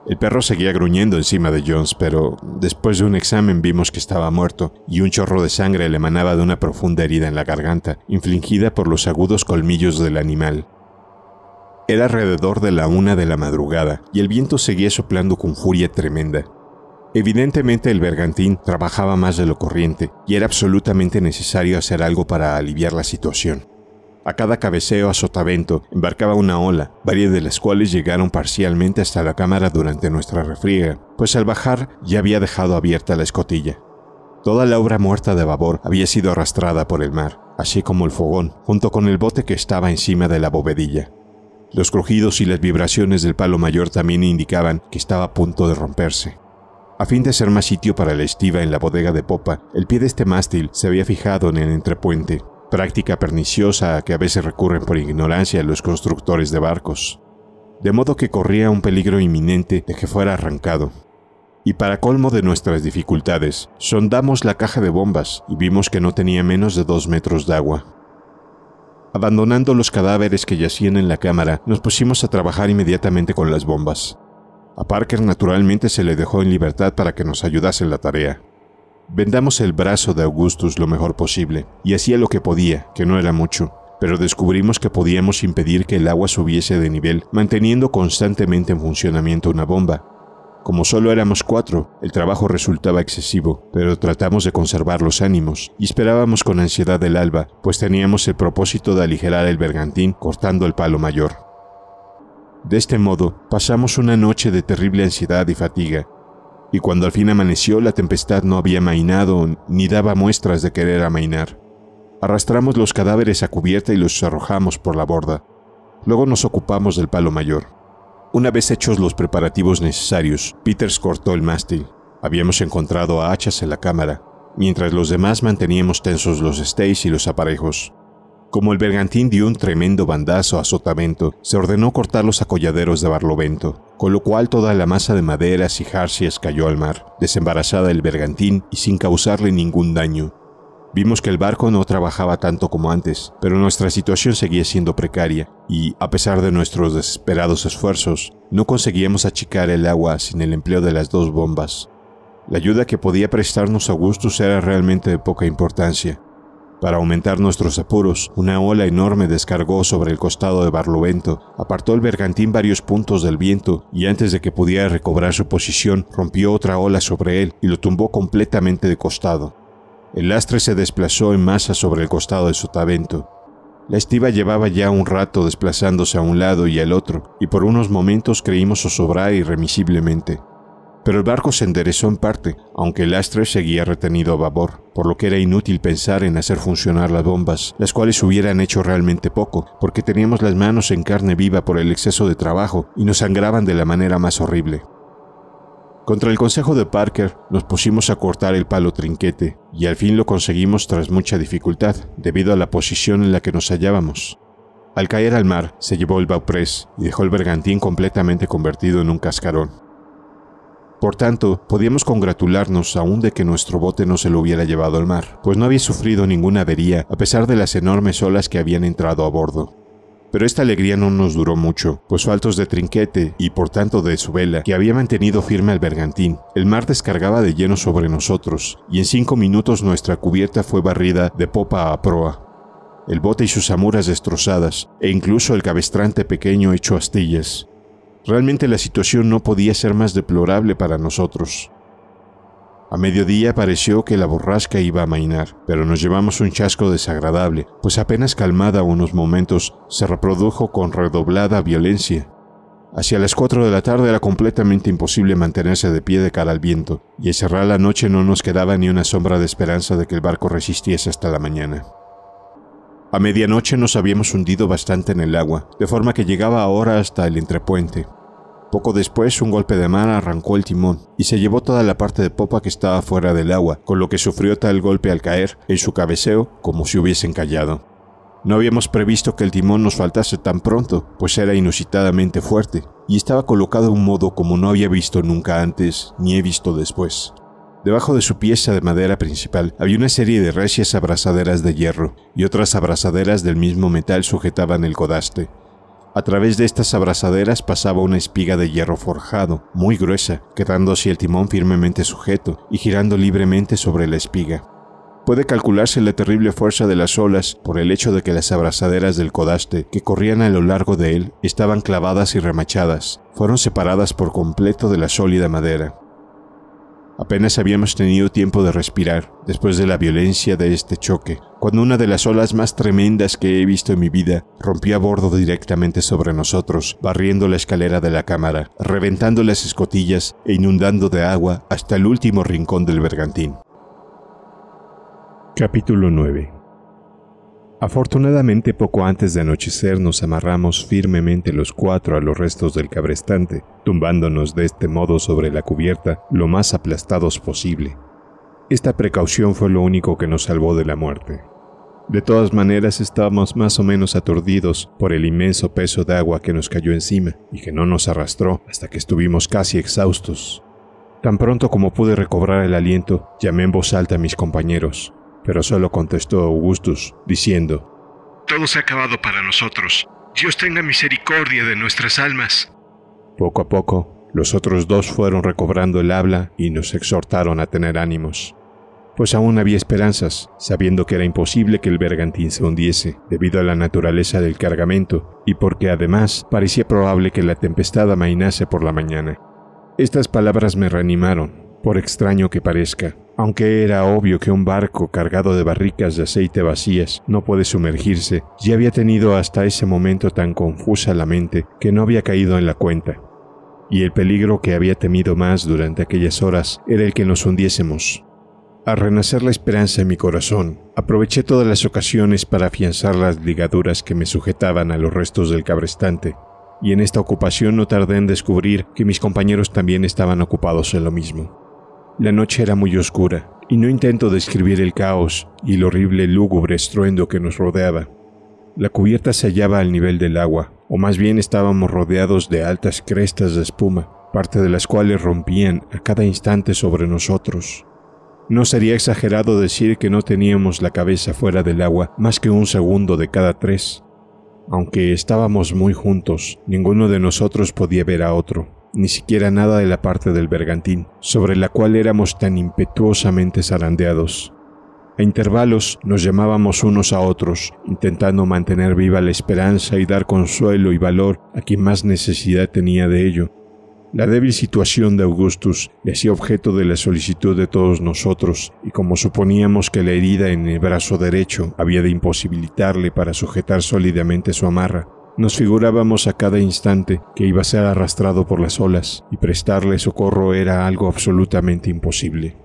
El perro seguía gruñendo encima de Jones, pero después de un examen vimos que estaba muerto y un chorro de sangre le emanaba de una profunda herida en la garganta, infligida por los agudos colmillos del animal. Era alrededor de la una de la madrugada y el viento seguía soplando con furia tremenda. Evidentemente el bergantín trabajaba más de lo corriente y era absolutamente necesario hacer algo para aliviar la situación. A cada cabeceo a sotavento embarcaba una ola, varias de las cuales llegaron parcialmente hasta la cámara durante nuestra refriega, pues al bajar ya había dejado abierta la escotilla. Toda la obra muerta de babor había sido arrastrada por el mar, así como el fogón, junto con el bote que estaba encima de la bovedilla. Los crujidos y las vibraciones del palo mayor también indicaban que estaba a punto de romperse. A fin de hacer más sitio para la estiva en la bodega de popa, el pie de este mástil se había fijado en el entrepuente, práctica perniciosa que a veces recurren por ignorancia los constructores de barcos, de modo que corría un peligro inminente de que fuera arrancado. Y para colmo de nuestras dificultades, sondamos la caja de bombas y vimos que no tenía menos de dos metros de agua. Abandonando los cadáveres que yacían en la cámara, nos pusimos a trabajar inmediatamente con las bombas. A Parker naturalmente se le dejó en libertad para que nos ayudase en la tarea. Vendamos el brazo de Augustus lo mejor posible, y hacía lo que podía, que no era mucho, pero descubrimos que podíamos impedir que el agua subiese de nivel, manteniendo constantemente en funcionamiento una bomba. Como solo éramos cuatro, el trabajo resultaba excesivo, pero tratamos de conservar los ánimos y esperábamos con ansiedad el alba, pues teníamos el propósito de aligerar el bergantín cortando el palo mayor. De este modo, pasamos una noche de terrible ansiedad y fatiga, y cuando al fin amaneció la tempestad no había mainado ni daba muestras de querer amainar. Arrastramos los cadáveres a cubierta y los arrojamos por la borda. Luego nos ocupamos del palo mayor. Una vez hechos los preparativos necesarios, Peters cortó el mástil. Habíamos encontrado a hachas en la cámara, mientras los demás manteníamos tensos los stays y los aparejos. Como el bergantín dio un tremendo bandazo a Sotavento, se ordenó cortar los acolladeros de Barlovento, con lo cual toda la masa de maderas y jarcias cayó al mar, desembarazada el bergantín y sin causarle ningún daño. Vimos que el barco no trabajaba tanto como antes, pero nuestra situación seguía siendo precaria y, a pesar de nuestros desesperados esfuerzos, no conseguíamos achicar el agua sin el empleo de las dos bombas. La ayuda que podía prestarnos Augustus era realmente de poca importancia, para aumentar nuestros apuros, una ola enorme descargó sobre el costado de Barlovento, apartó el bergantín varios puntos del viento y antes de que pudiera recobrar su posición, rompió otra ola sobre él y lo tumbó completamente de costado. El lastre se desplazó en masa sobre el costado de Sotavento. La estiva llevaba ya un rato desplazándose a un lado y al otro, y por unos momentos creímos zozobrar irremisiblemente pero el barco se enderezó en parte, aunque el lastre seguía retenido a babor, por lo que era inútil pensar en hacer funcionar las bombas, las cuales hubieran hecho realmente poco, porque teníamos las manos en carne viva por el exceso de trabajo y nos sangraban de la manera más horrible. Contra el consejo de Parker, nos pusimos a cortar el palo trinquete, y al fin lo conseguimos tras mucha dificultad, debido a la posición en la que nos hallábamos. Al caer al mar, se llevó el bauprés y dejó el bergantín completamente convertido en un cascarón. Por tanto, podíamos congratularnos aún de que nuestro bote no se lo hubiera llevado al mar, pues no había sufrido ninguna avería a pesar de las enormes olas que habían entrado a bordo. Pero esta alegría no nos duró mucho, pues faltos de trinquete y por tanto de su vela, que había mantenido firme al bergantín, el mar descargaba de lleno sobre nosotros, y en cinco minutos nuestra cubierta fue barrida de popa a proa. El bote y sus amuras destrozadas, e incluso el cabestrante pequeño hecho astillas, Realmente la situación no podía ser más deplorable para nosotros. A mediodía pareció que la borrasca iba a amainar, pero nos llevamos un chasco desagradable, pues apenas calmada unos momentos, se reprodujo con redoblada violencia. Hacia las 4 de la tarde era completamente imposible mantenerse de pie de cara al viento, y cerrar la noche no nos quedaba ni una sombra de esperanza de que el barco resistiese hasta la mañana. A medianoche nos habíamos hundido bastante en el agua, de forma que llegaba ahora hasta el entrepuente, poco después, un golpe de mar arrancó el timón y se llevó toda la parte de popa que estaba fuera del agua, con lo que sufrió tal golpe al caer en su cabeceo como si hubiesen callado. No habíamos previsto que el timón nos faltase tan pronto, pues era inusitadamente fuerte, y estaba colocado de un modo como no había visto nunca antes ni he visto después. Debajo de su pieza de madera principal había una serie de recias abrazaderas de hierro, y otras abrazaderas del mismo metal sujetaban el codaste, a través de estas abrazaderas pasaba una espiga de hierro forjado, muy gruesa, quedando así el timón firmemente sujeto y girando libremente sobre la espiga. Puede calcularse la terrible fuerza de las olas por el hecho de que las abrazaderas del codaste que corrían a lo largo de él estaban clavadas y remachadas, fueron separadas por completo de la sólida madera. Apenas habíamos tenido tiempo de respirar después de la violencia de este choque, cuando una de las olas más tremendas que he visto en mi vida rompió a bordo directamente sobre nosotros, barriendo la escalera de la cámara, reventando las escotillas e inundando de agua hasta el último rincón del bergantín. Capítulo 9 Afortunadamente poco antes de anochecer nos amarramos firmemente los cuatro a los restos del cabrestante, tumbándonos de este modo sobre la cubierta lo más aplastados posible. Esta precaución fue lo único que nos salvó de la muerte. De todas maneras estábamos más o menos aturdidos por el inmenso peso de agua que nos cayó encima y que no nos arrastró hasta que estuvimos casi exhaustos. Tan pronto como pude recobrar el aliento, llamé en voz alta a mis compañeros, pero solo contestó Augustus, diciendo, Todo se ha acabado para nosotros. Dios tenga misericordia de nuestras almas. Poco a poco, los otros dos fueron recobrando el habla y nos exhortaron a tener ánimos. Pues aún había esperanzas, sabiendo que era imposible que el bergantín se hundiese, debido a la naturaleza del cargamento, y porque además parecía probable que la tempestad amainase por la mañana. Estas palabras me reanimaron, por extraño que parezca, aunque era obvio que un barco cargado de barricas de aceite vacías no puede sumergirse, ya había tenido hasta ese momento tan confusa la mente que no había caído en la cuenta. Y el peligro que había temido más durante aquellas horas era el que nos hundiésemos. Al renacer la esperanza en mi corazón, aproveché todas las ocasiones para afianzar las ligaduras que me sujetaban a los restos del cabrestante, y en esta ocupación no tardé en descubrir que mis compañeros también estaban ocupados en lo mismo. La noche era muy oscura, y no intento describir el caos y el horrible lúgubre estruendo que nos rodeaba. La cubierta se hallaba al nivel del agua, o más bien estábamos rodeados de altas crestas de espuma, parte de las cuales rompían a cada instante sobre nosotros. No sería exagerado decir que no teníamos la cabeza fuera del agua más que un segundo de cada tres. Aunque estábamos muy juntos, ninguno de nosotros podía ver a otro, ni siquiera nada de la parte del bergantín, sobre la cual éramos tan impetuosamente zarandeados. A intervalos nos llamábamos unos a otros, intentando mantener viva la esperanza y dar consuelo y valor a quien más necesidad tenía de ello. La débil situación de Augustus le hacía objeto de la solicitud de todos nosotros, y como suponíamos que la herida en el brazo derecho había de imposibilitarle para sujetar sólidamente su amarra, nos figurábamos a cada instante que iba a ser arrastrado por las olas y prestarle socorro era algo absolutamente imposible.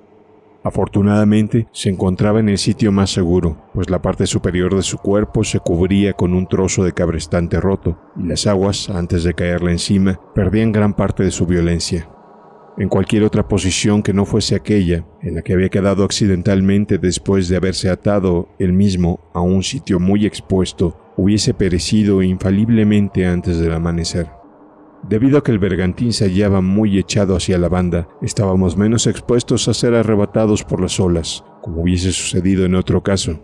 Afortunadamente, se encontraba en el sitio más seguro, pues la parte superior de su cuerpo se cubría con un trozo de cabrestante roto, y las aguas, antes de caerle encima, perdían gran parte de su violencia. En cualquier otra posición que no fuese aquella, en la que había quedado accidentalmente después de haberse atado él mismo a un sitio muy expuesto hubiese perecido infaliblemente antes del amanecer. Debido a que el bergantín se hallaba muy echado hacia la banda, estábamos menos expuestos a ser arrebatados por las olas, como hubiese sucedido en otro caso.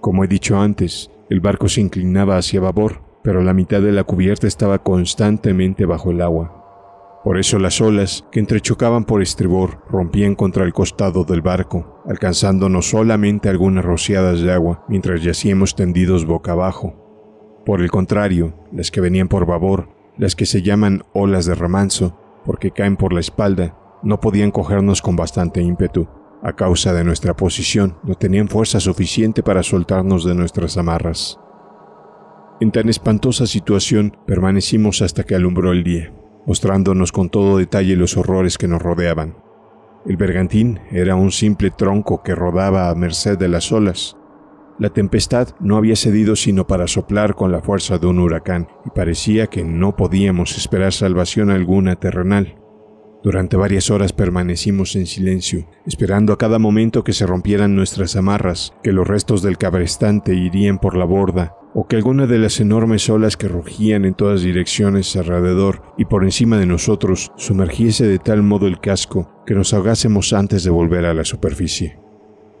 Como he dicho antes, el barco se inclinaba hacia babor, pero la mitad de la cubierta estaba constantemente bajo el agua. Por eso las olas, que entrechocaban por estribor, rompían contra el costado del barco, alcanzándonos solamente algunas rociadas de agua mientras yacíamos tendidos boca abajo, por el contrario, las que venían por babor, las que se llaman olas de remanso, porque caen por la espalda, no podían cogernos con bastante ímpetu. A causa de nuestra posición, no tenían fuerza suficiente para soltarnos de nuestras amarras. En tan espantosa situación permanecimos hasta que alumbró el día, mostrándonos con todo detalle los horrores que nos rodeaban. El bergantín era un simple tronco que rodaba a merced de las olas, la tempestad no había cedido sino para soplar con la fuerza de un huracán, y parecía que no podíamos esperar salvación alguna terrenal. Durante varias horas permanecimos en silencio, esperando a cada momento que se rompieran nuestras amarras, que los restos del cabrestante irían por la borda, o que alguna de las enormes olas que rugían en todas direcciones alrededor y por encima de nosotros sumergiese de tal modo el casco que nos ahogásemos antes de volver a la superficie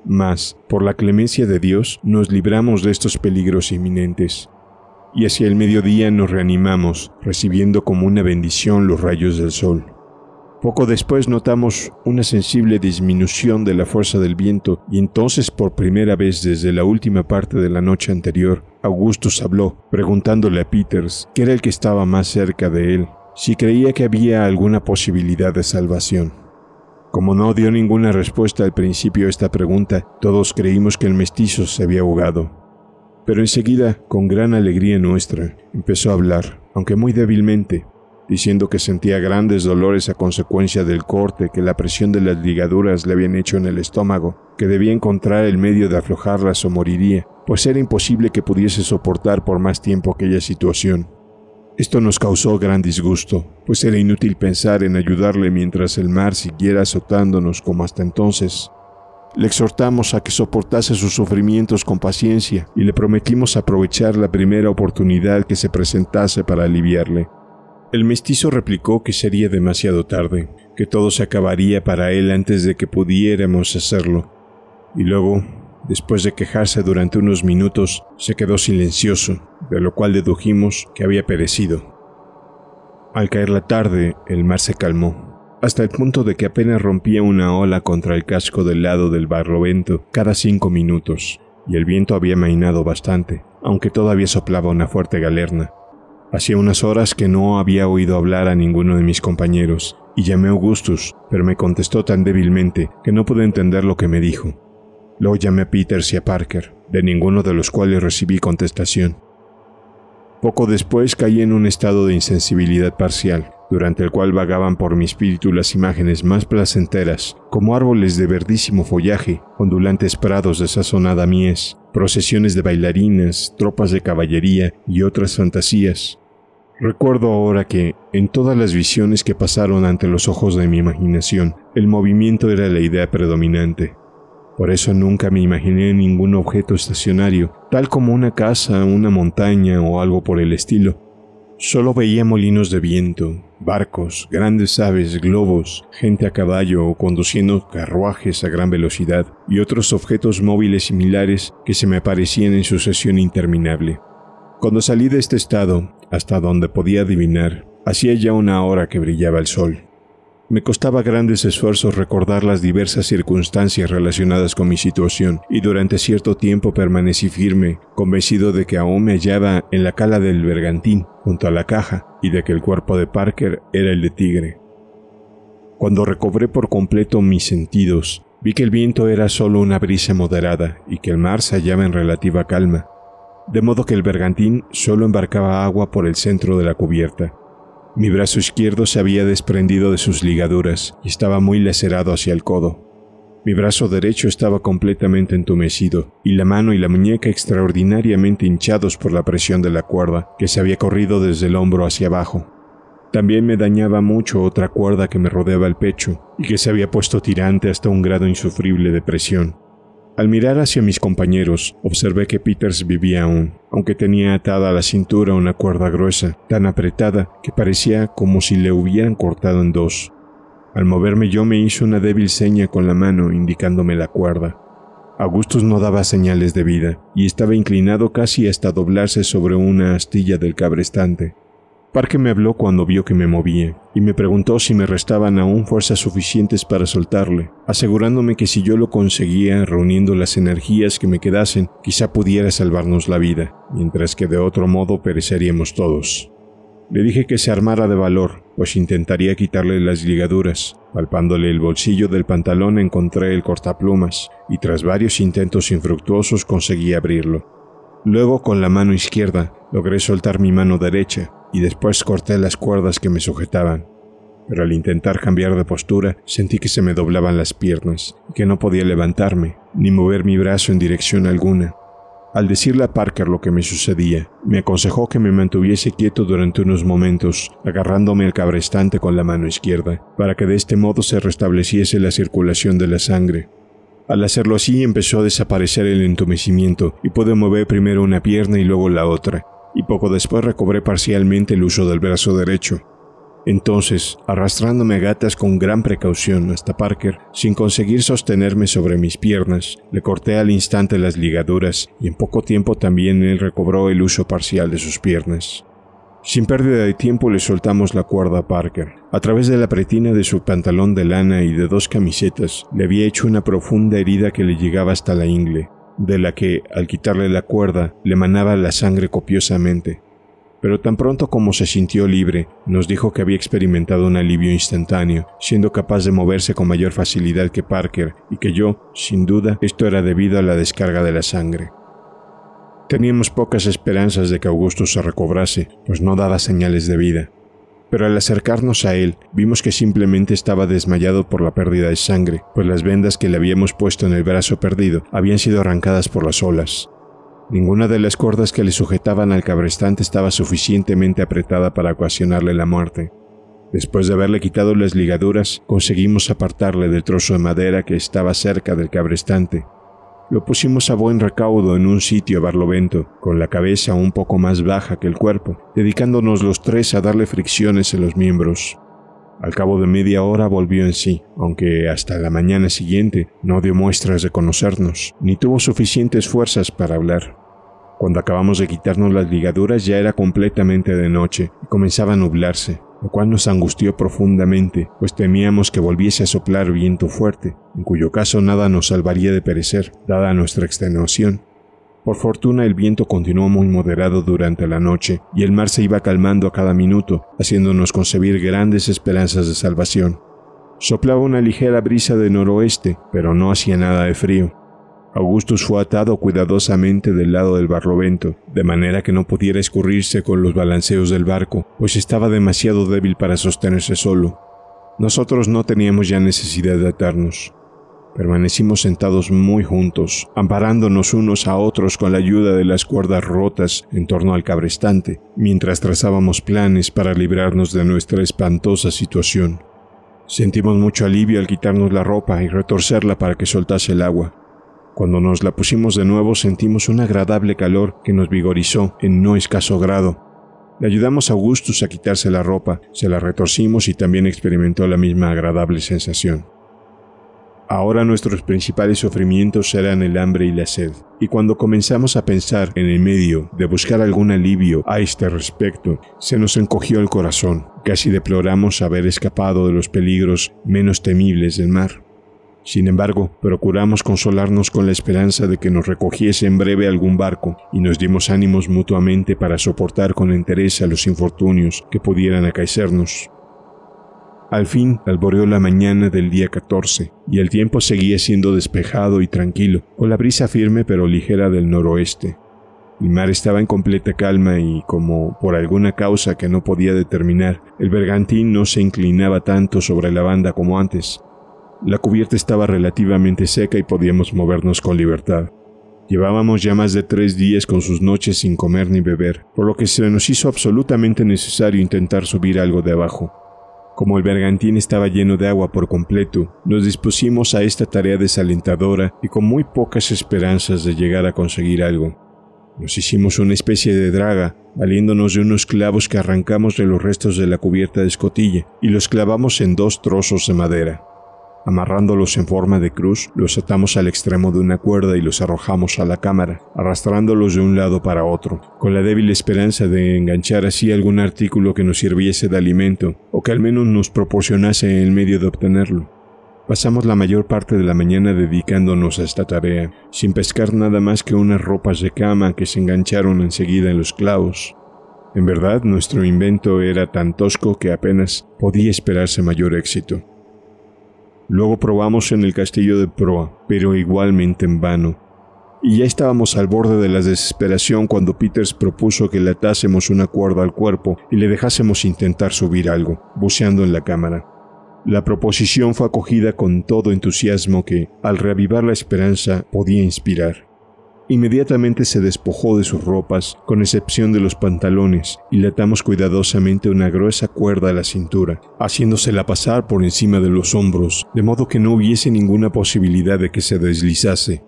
mas, por la clemencia de Dios, nos libramos de estos peligros inminentes. Y hacia el mediodía nos reanimamos, recibiendo como una bendición los rayos del sol. Poco después notamos una sensible disminución de la fuerza del viento y entonces por primera vez desde la última parte de la noche anterior, Augustus habló, preguntándole a Peters, que era el que estaba más cerca de él, si creía que había alguna posibilidad de salvación. Como no dio ninguna respuesta al principio a esta pregunta, todos creímos que el mestizo se había ahogado. Pero enseguida, con gran alegría nuestra, empezó a hablar, aunque muy débilmente, diciendo que sentía grandes dolores a consecuencia del corte que la presión de las ligaduras le habían hecho en el estómago, que debía encontrar el medio de aflojarlas o moriría, pues era imposible que pudiese soportar por más tiempo aquella situación. Esto nos causó gran disgusto, pues era inútil pensar en ayudarle mientras el mar siguiera azotándonos como hasta entonces. Le exhortamos a que soportase sus sufrimientos con paciencia y le prometimos aprovechar la primera oportunidad que se presentase para aliviarle. El mestizo replicó que sería demasiado tarde, que todo se acabaría para él antes de que pudiéramos hacerlo. Y luego Después de quejarse durante unos minutos, se quedó silencioso, de lo cual dedujimos que había perecido. Al caer la tarde, el mar se calmó, hasta el punto de que apenas rompía una ola contra el casco del lado del barlovento cada cinco minutos, y el viento había mainado bastante, aunque todavía soplaba una fuerte galerna. Hacía unas horas que no había oído hablar a ninguno de mis compañeros, y llamé a Augustus, pero me contestó tan débilmente que no pude entender lo que me dijo. Luego llamé a Peters y a Parker, de ninguno de los cuales recibí contestación. Poco después caí en un estado de insensibilidad parcial, durante el cual vagaban por mi espíritu las imágenes más placenteras, como árboles de verdísimo follaje, ondulantes prados de sazonada mies, procesiones de bailarinas, tropas de caballería y otras fantasías. Recuerdo ahora que, en todas las visiones que pasaron ante los ojos de mi imaginación, el movimiento era la idea predominante, por eso nunca me imaginé ningún objeto estacionario, tal como una casa, una montaña o algo por el estilo. Solo veía molinos de viento, barcos, grandes aves, globos, gente a caballo o conduciendo carruajes a gran velocidad y otros objetos móviles similares que se me aparecían en sucesión interminable. Cuando salí de este estado, hasta donde podía adivinar, hacía ya una hora que brillaba el sol. Me costaba grandes esfuerzos recordar las diversas circunstancias relacionadas con mi situación, y durante cierto tiempo permanecí firme, convencido de que aún me hallaba en la cala del bergantín, junto a la caja, y de que el cuerpo de Parker era el de Tigre. Cuando recobré por completo mis sentidos, vi que el viento era solo una brisa moderada y que el mar se hallaba en relativa calma, de modo que el bergantín solo embarcaba agua por el centro de la cubierta. Mi brazo izquierdo se había desprendido de sus ligaduras y estaba muy lacerado hacia el codo. Mi brazo derecho estaba completamente entumecido, y la mano y la muñeca extraordinariamente hinchados por la presión de la cuerda, que se había corrido desde el hombro hacia abajo. También me dañaba mucho otra cuerda que me rodeaba el pecho, y que se había puesto tirante hasta un grado insufrible de presión. Al mirar hacia mis compañeros, observé que Peters vivía aún, aunque tenía atada a la cintura una cuerda gruesa, tan apretada que parecía como si le hubieran cortado en dos. Al moverme yo me hizo una débil seña con la mano indicándome la cuerda. Augustus no daba señales de vida, y estaba inclinado casi hasta doblarse sobre una astilla del cabrestante. Parque me habló cuando vio que me movía y me preguntó si me restaban aún fuerzas suficientes para soltarle, asegurándome que si yo lo conseguía reuniendo las energías que me quedasen, quizá pudiera salvarnos la vida, mientras que de otro modo pereceríamos todos. Le dije que se armara de valor, pues intentaría quitarle las ligaduras. Palpándole el bolsillo del pantalón encontré el cortaplumas, y tras varios intentos infructuosos conseguí abrirlo. Luego, con la mano izquierda, logré soltar mi mano derecha, y después corté las cuerdas que me sujetaban. Pero al intentar cambiar de postura, sentí que se me doblaban las piernas y que no podía levantarme ni mover mi brazo en dirección alguna. Al decirle a Parker lo que me sucedía, me aconsejó que me mantuviese quieto durante unos momentos, agarrándome al cabrestante con la mano izquierda, para que de este modo se restableciese la circulación de la sangre. Al hacerlo así empezó a desaparecer el entumecimiento y pude mover primero una pierna y luego la otra, y poco después recobré parcialmente el uso del brazo derecho. Entonces, arrastrándome gatas con gran precaución hasta Parker, sin conseguir sostenerme sobre mis piernas, le corté al instante las ligaduras y en poco tiempo también él recobró el uso parcial de sus piernas. Sin pérdida de tiempo le soltamos la cuerda a Parker. A través de la pretina de su pantalón de lana y de dos camisetas, le había hecho una profunda herida que le llegaba hasta la ingle de la que, al quitarle la cuerda, le manaba la sangre copiosamente. Pero tan pronto como se sintió libre, nos dijo que había experimentado un alivio instantáneo, siendo capaz de moverse con mayor facilidad que Parker, y que yo, sin duda, esto era debido a la descarga de la sangre. Teníamos pocas esperanzas de que Augusto se recobrase, pues no daba señales de vida pero al acercarnos a él vimos que simplemente estaba desmayado por la pérdida de sangre, pues las vendas que le habíamos puesto en el brazo perdido habían sido arrancadas por las olas. Ninguna de las cordas que le sujetaban al cabrestante estaba suficientemente apretada para ocasionarle la muerte. Después de haberle quitado las ligaduras, conseguimos apartarle del trozo de madera que estaba cerca del cabrestante lo pusimos a buen recaudo en un sitio barlovento, con la cabeza un poco más baja que el cuerpo, dedicándonos los tres a darle fricciones en los miembros. Al cabo de media hora volvió en sí, aunque hasta la mañana siguiente no dio muestras de conocernos, ni tuvo suficientes fuerzas para hablar. Cuando acabamos de quitarnos las ligaduras ya era completamente de noche y comenzaba a nublarse, lo cual nos angustió profundamente, pues temíamos que volviese a soplar viento fuerte, en cuyo caso nada nos salvaría de perecer, dada nuestra extenuación. Por fortuna el viento continuó muy moderado durante la noche y el mar se iba calmando a cada minuto, haciéndonos concebir grandes esperanzas de salvación. Soplaba una ligera brisa de noroeste, pero no hacía nada de frío, Augustus fue atado cuidadosamente del lado del barlovento, de manera que no pudiera escurrirse con los balanceos del barco, pues estaba demasiado débil para sostenerse solo. Nosotros no teníamos ya necesidad de atarnos. Permanecimos sentados muy juntos, amparándonos unos a otros con la ayuda de las cuerdas rotas en torno al cabrestante, mientras trazábamos planes para librarnos de nuestra espantosa situación. Sentimos mucho alivio al quitarnos la ropa y retorcerla para que soltase el agua. Cuando nos la pusimos de nuevo sentimos un agradable calor que nos vigorizó en no escaso grado. Le ayudamos a Augustus a quitarse la ropa, se la retorcimos y también experimentó la misma agradable sensación. Ahora nuestros principales sufrimientos eran el hambre y la sed, y cuando comenzamos a pensar en el medio de buscar algún alivio a este respecto, se nos encogió el corazón, casi deploramos haber escapado de los peligros menos temibles del mar. Sin embargo, procuramos consolarnos con la esperanza de que nos recogiese en breve algún barco, y nos dimos ánimos mutuamente para soportar con entereza los infortunios que pudieran acaecernos. Al fin alboreó la mañana del día 14, y el tiempo seguía siendo despejado y tranquilo, con la brisa firme pero ligera del noroeste. El mar estaba en completa calma y, como por alguna causa que no podía determinar, el bergantín no se inclinaba tanto sobre la banda como antes, la cubierta estaba relativamente seca y podíamos movernos con libertad. Llevábamos ya más de tres días con sus noches sin comer ni beber, por lo que se nos hizo absolutamente necesario intentar subir algo de abajo. Como el bergantín estaba lleno de agua por completo, nos dispusimos a esta tarea desalentadora y con muy pocas esperanzas de llegar a conseguir algo. Nos hicimos una especie de draga, valiéndonos de unos clavos que arrancamos de los restos de la cubierta de escotilla y los clavamos en dos trozos de madera. Amarrándolos en forma de cruz, los atamos al extremo de una cuerda y los arrojamos a la cámara, arrastrándolos de un lado para otro, con la débil esperanza de enganchar así algún artículo que nos sirviese de alimento, o que al menos nos proporcionase el medio de obtenerlo. Pasamos la mayor parte de la mañana dedicándonos a esta tarea, sin pescar nada más que unas ropas de cama que se engancharon enseguida en los clavos. En verdad, nuestro invento era tan tosco que apenas podía esperarse mayor éxito. Luego probamos en el castillo de proa, pero igualmente en vano. Y ya estábamos al borde de la desesperación cuando Peters propuso que le atásemos una cuerda al cuerpo y le dejásemos intentar subir algo, buceando en la cámara. La proposición fue acogida con todo entusiasmo que, al reavivar la esperanza, podía inspirar. Inmediatamente se despojó de sus ropas, con excepción de los pantalones, y le atamos cuidadosamente una gruesa cuerda a la cintura, haciéndosela pasar por encima de los hombros, de modo que no hubiese ninguna posibilidad de que se deslizase.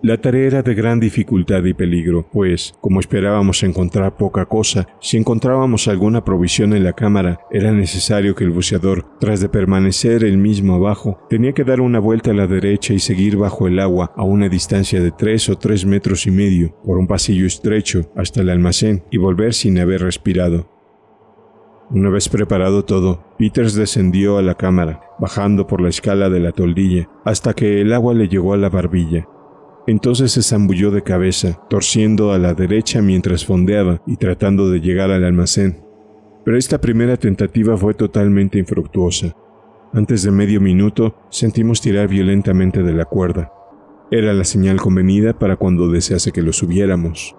La tarea era de gran dificultad y peligro, pues, como esperábamos encontrar poca cosa, si encontrábamos alguna provisión en la cámara, era necesario que el buceador, tras de permanecer el mismo abajo, tenía que dar una vuelta a la derecha y seguir bajo el agua a una distancia de tres o tres metros y medio, por un pasillo estrecho, hasta el almacén, y volver sin haber respirado. Una vez preparado todo, Peters descendió a la cámara, bajando por la escala de la toldilla, hasta que el agua le llegó a la barbilla. Entonces se zambulló de cabeza, torciendo a la derecha mientras fondeaba y tratando de llegar al almacén. Pero esta primera tentativa fue totalmente infructuosa. Antes de medio minuto sentimos tirar violentamente de la cuerda. Era la señal convenida para cuando desease que lo subiéramos.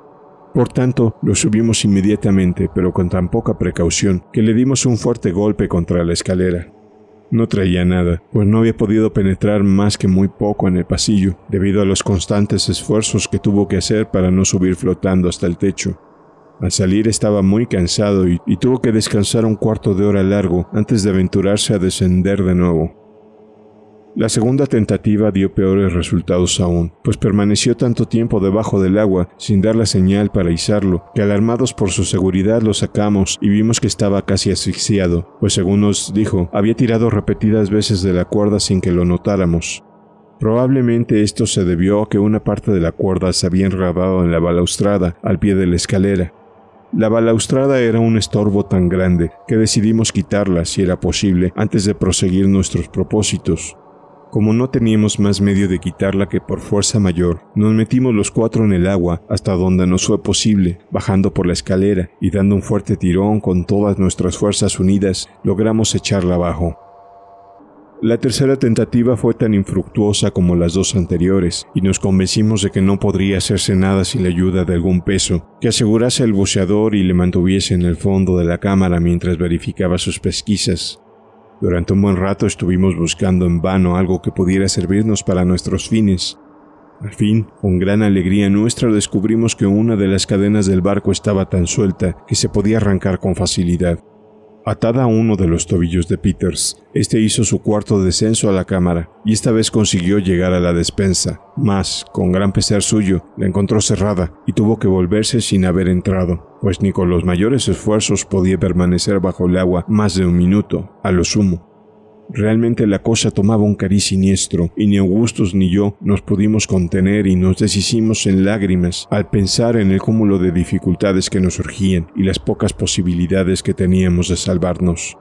Por tanto, lo subimos inmediatamente, pero con tan poca precaución que le dimos un fuerte golpe contra la escalera. No traía nada, pues no había podido penetrar más que muy poco en el pasillo, debido a los constantes esfuerzos que tuvo que hacer para no subir flotando hasta el techo. Al salir estaba muy cansado y, tuvo que descansar un cuarto de hora largo antes de aventurarse a descender de nuevo. La segunda tentativa dio peores resultados aún, pues permaneció tanto tiempo debajo del agua sin dar la señal para izarlo, que alarmados por su seguridad lo sacamos y vimos que estaba casi asfixiado, pues según nos dijo, había tirado repetidas veces de la cuerda sin que lo notáramos. Probablemente esto se debió a que una parte de la cuerda se había enrabado en la balaustrada al pie de la escalera. La balaustrada era un estorbo tan grande que decidimos quitarla si era posible antes de proseguir nuestros propósitos. Como no teníamos más medio de quitarla que por fuerza mayor, nos metimos los cuatro en el agua hasta donde nos fue posible, bajando por la escalera y dando un fuerte tirón con todas nuestras fuerzas unidas, logramos echarla abajo. La tercera tentativa fue tan infructuosa como las dos anteriores, y nos convencimos de que no podría hacerse nada sin la ayuda de algún peso, que asegurase al buceador y le mantuviese en el fondo de la cámara mientras verificaba sus pesquisas. Durante un buen rato estuvimos buscando en vano algo que pudiera servirnos para nuestros fines. Al fin, con gran alegría nuestra, descubrimos que una de las cadenas del barco estaba tan suelta que se podía arrancar con facilidad atada a uno de los tobillos de Peters. Este hizo su cuarto descenso a la cámara y esta vez consiguió llegar a la despensa, mas, con gran pesar suyo, la encontró cerrada y tuvo que volverse sin haber entrado, pues ni con los mayores esfuerzos podía permanecer bajo el agua más de un minuto, a lo sumo. Realmente la cosa tomaba un cariz siniestro, y ni Augustus ni yo nos pudimos contener y nos deshicimos en lágrimas al pensar en el cúmulo de dificultades que nos surgían y las pocas posibilidades que teníamos de salvarnos.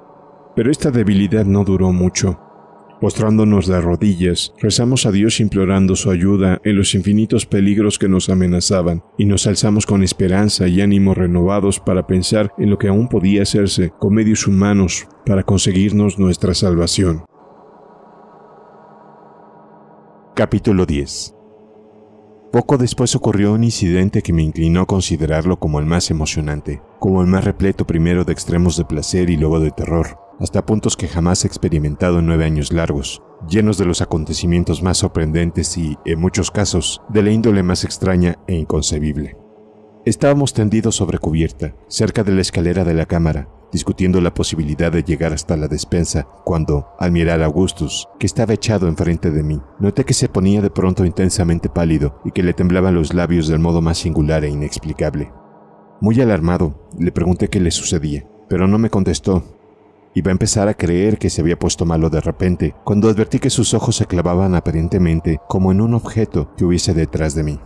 Pero esta debilidad no duró mucho. Postrándonos de rodillas, rezamos a Dios implorando su ayuda en los infinitos peligros que nos amenazaban, y nos alzamos con esperanza y ánimo renovados para pensar en lo que aún podía hacerse con medios humanos para conseguirnos nuestra salvación. Capítulo 10 poco después ocurrió un incidente que me inclinó a considerarlo como el más emocionante, como el más repleto primero de extremos de placer y luego de terror hasta puntos que jamás he experimentado en nueve años largos, llenos de los acontecimientos más sorprendentes y, en muchos casos, de la índole más extraña e inconcebible. Estábamos tendidos sobre cubierta, cerca de la escalera de la cámara, discutiendo la posibilidad de llegar hasta la despensa, cuando, al mirar a Augustus, que estaba echado enfrente de mí, noté que se ponía de pronto intensamente pálido y que le temblaban los labios del modo más singular e inexplicable. Muy alarmado, le pregunté qué le sucedía, pero no me contestó Iba a empezar a creer que se había puesto malo de repente, cuando advertí que sus ojos se clavaban aparentemente como en un objeto que hubiese detrás de mí.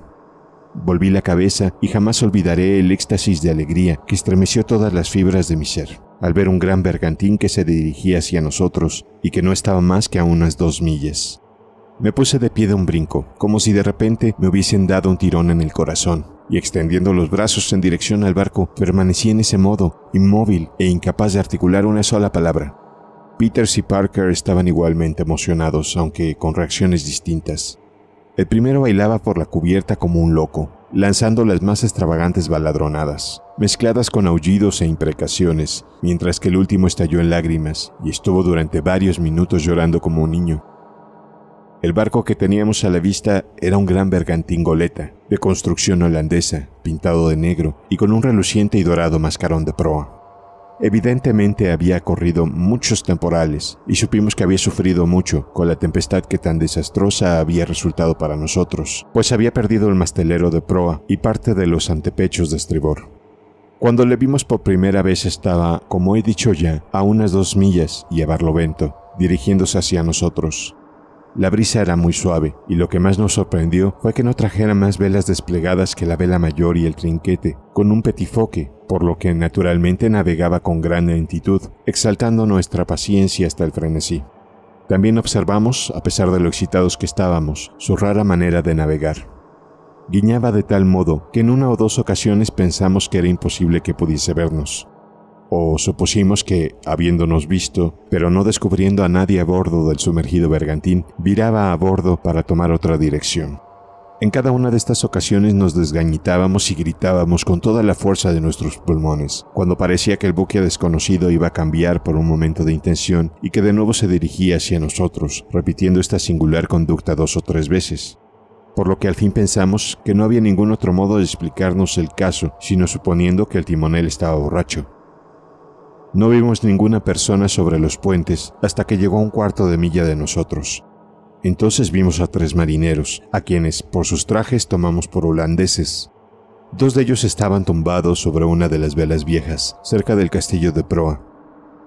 Volví la cabeza y jamás olvidaré el éxtasis de alegría que estremeció todas las fibras de mi ser, al ver un gran bergantín que se dirigía hacia nosotros y que no estaba más que a unas dos millas. Me puse de pie de un brinco, como si de repente me hubiesen dado un tirón en el corazón, y extendiendo los brazos en dirección al barco, permanecí en ese modo, inmóvil e incapaz de articular una sola palabra. Peters y Parker estaban igualmente emocionados, aunque con reacciones distintas. El primero bailaba por la cubierta como un loco, lanzando las más extravagantes baladronadas, mezcladas con aullidos e imprecaciones, mientras que el último estalló en lágrimas y estuvo durante varios minutos llorando como un niño. El barco que teníamos a la vista era un gran bergantín goleta, de construcción holandesa, pintado de negro y con un reluciente y dorado mascarón de proa. Evidentemente había corrido muchos temporales y supimos que había sufrido mucho con la tempestad que tan desastrosa había resultado para nosotros, pues había perdido el mastelero de proa y parte de los antepechos de estribor. Cuando le vimos por primera vez estaba, como he dicho ya, a unas dos millas y a Barlovento, dirigiéndose hacia nosotros. La brisa era muy suave, y lo que más nos sorprendió fue que no trajera más velas desplegadas que la vela mayor y el trinquete, con un petifoque, por lo que naturalmente navegaba con gran lentitud, exaltando nuestra paciencia hasta el frenesí. También observamos, a pesar de lo excitados que estábamos, su rara manera de navegar. Guiñaba de tal modo que en una o dos ocasiones pensamos que era imposible que pudiese vernos o supusimos que, habiéndonos visto, pero no descubriendo a nadie a bordo del sumergido bergantín, viraba a bordo para tomar otra dirección. En cada una de estas ocasiones nos desgañitábamos y gritábamos con toda la fuerza de nuestros pulmones, cuando parecía que el buque desconocido iba a cambiar por un momento de intención y que de nuevo se dirigía hacia nosotros, repitiendo esta singular conducta dos o tres veces por lo que al fin pensamos que no había ningún otro modo de explicarnos el caso, sino suponiendo que el timonel estaba borracho, no vimos ninguna persona sobre los puentes hasta que llegó a un cuarto de milla de nosotros. Entonces vimos a tres marineros, a quienes por sus trajes tomamos por holandeses. Dos de ellos estaban tumbados sobre una de las velas viejas, cerca del castillo de proa,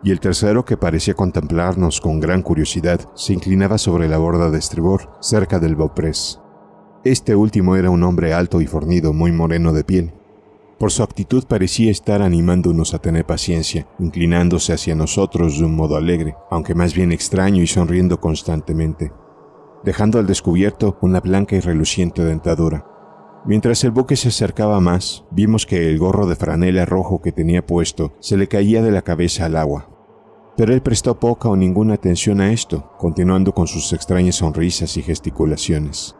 y el tercero, que parecía contemplarnos con gran curiosidad, se inclinaba sobre la borda de estribor, cerca del boprés. Este último era un hombre alto y fornido, muy moreno de piel, por su actitud parecía estar animándonos a tener paciencia, inclinándose hacia nosotros de un modo alegre, aunque más bien extraño y sonriendo constantemente, dejando al descubierto una blanca y reluciente dentadura. Mientras el buque se acercaba más, vimos que el gorro de franela rojo que tenía puesto se le caía de la cabeza al agua. Pero él prestó poca o ninguna atención a esto, continuando con sus extrañas sonrisas y gesticulaciones.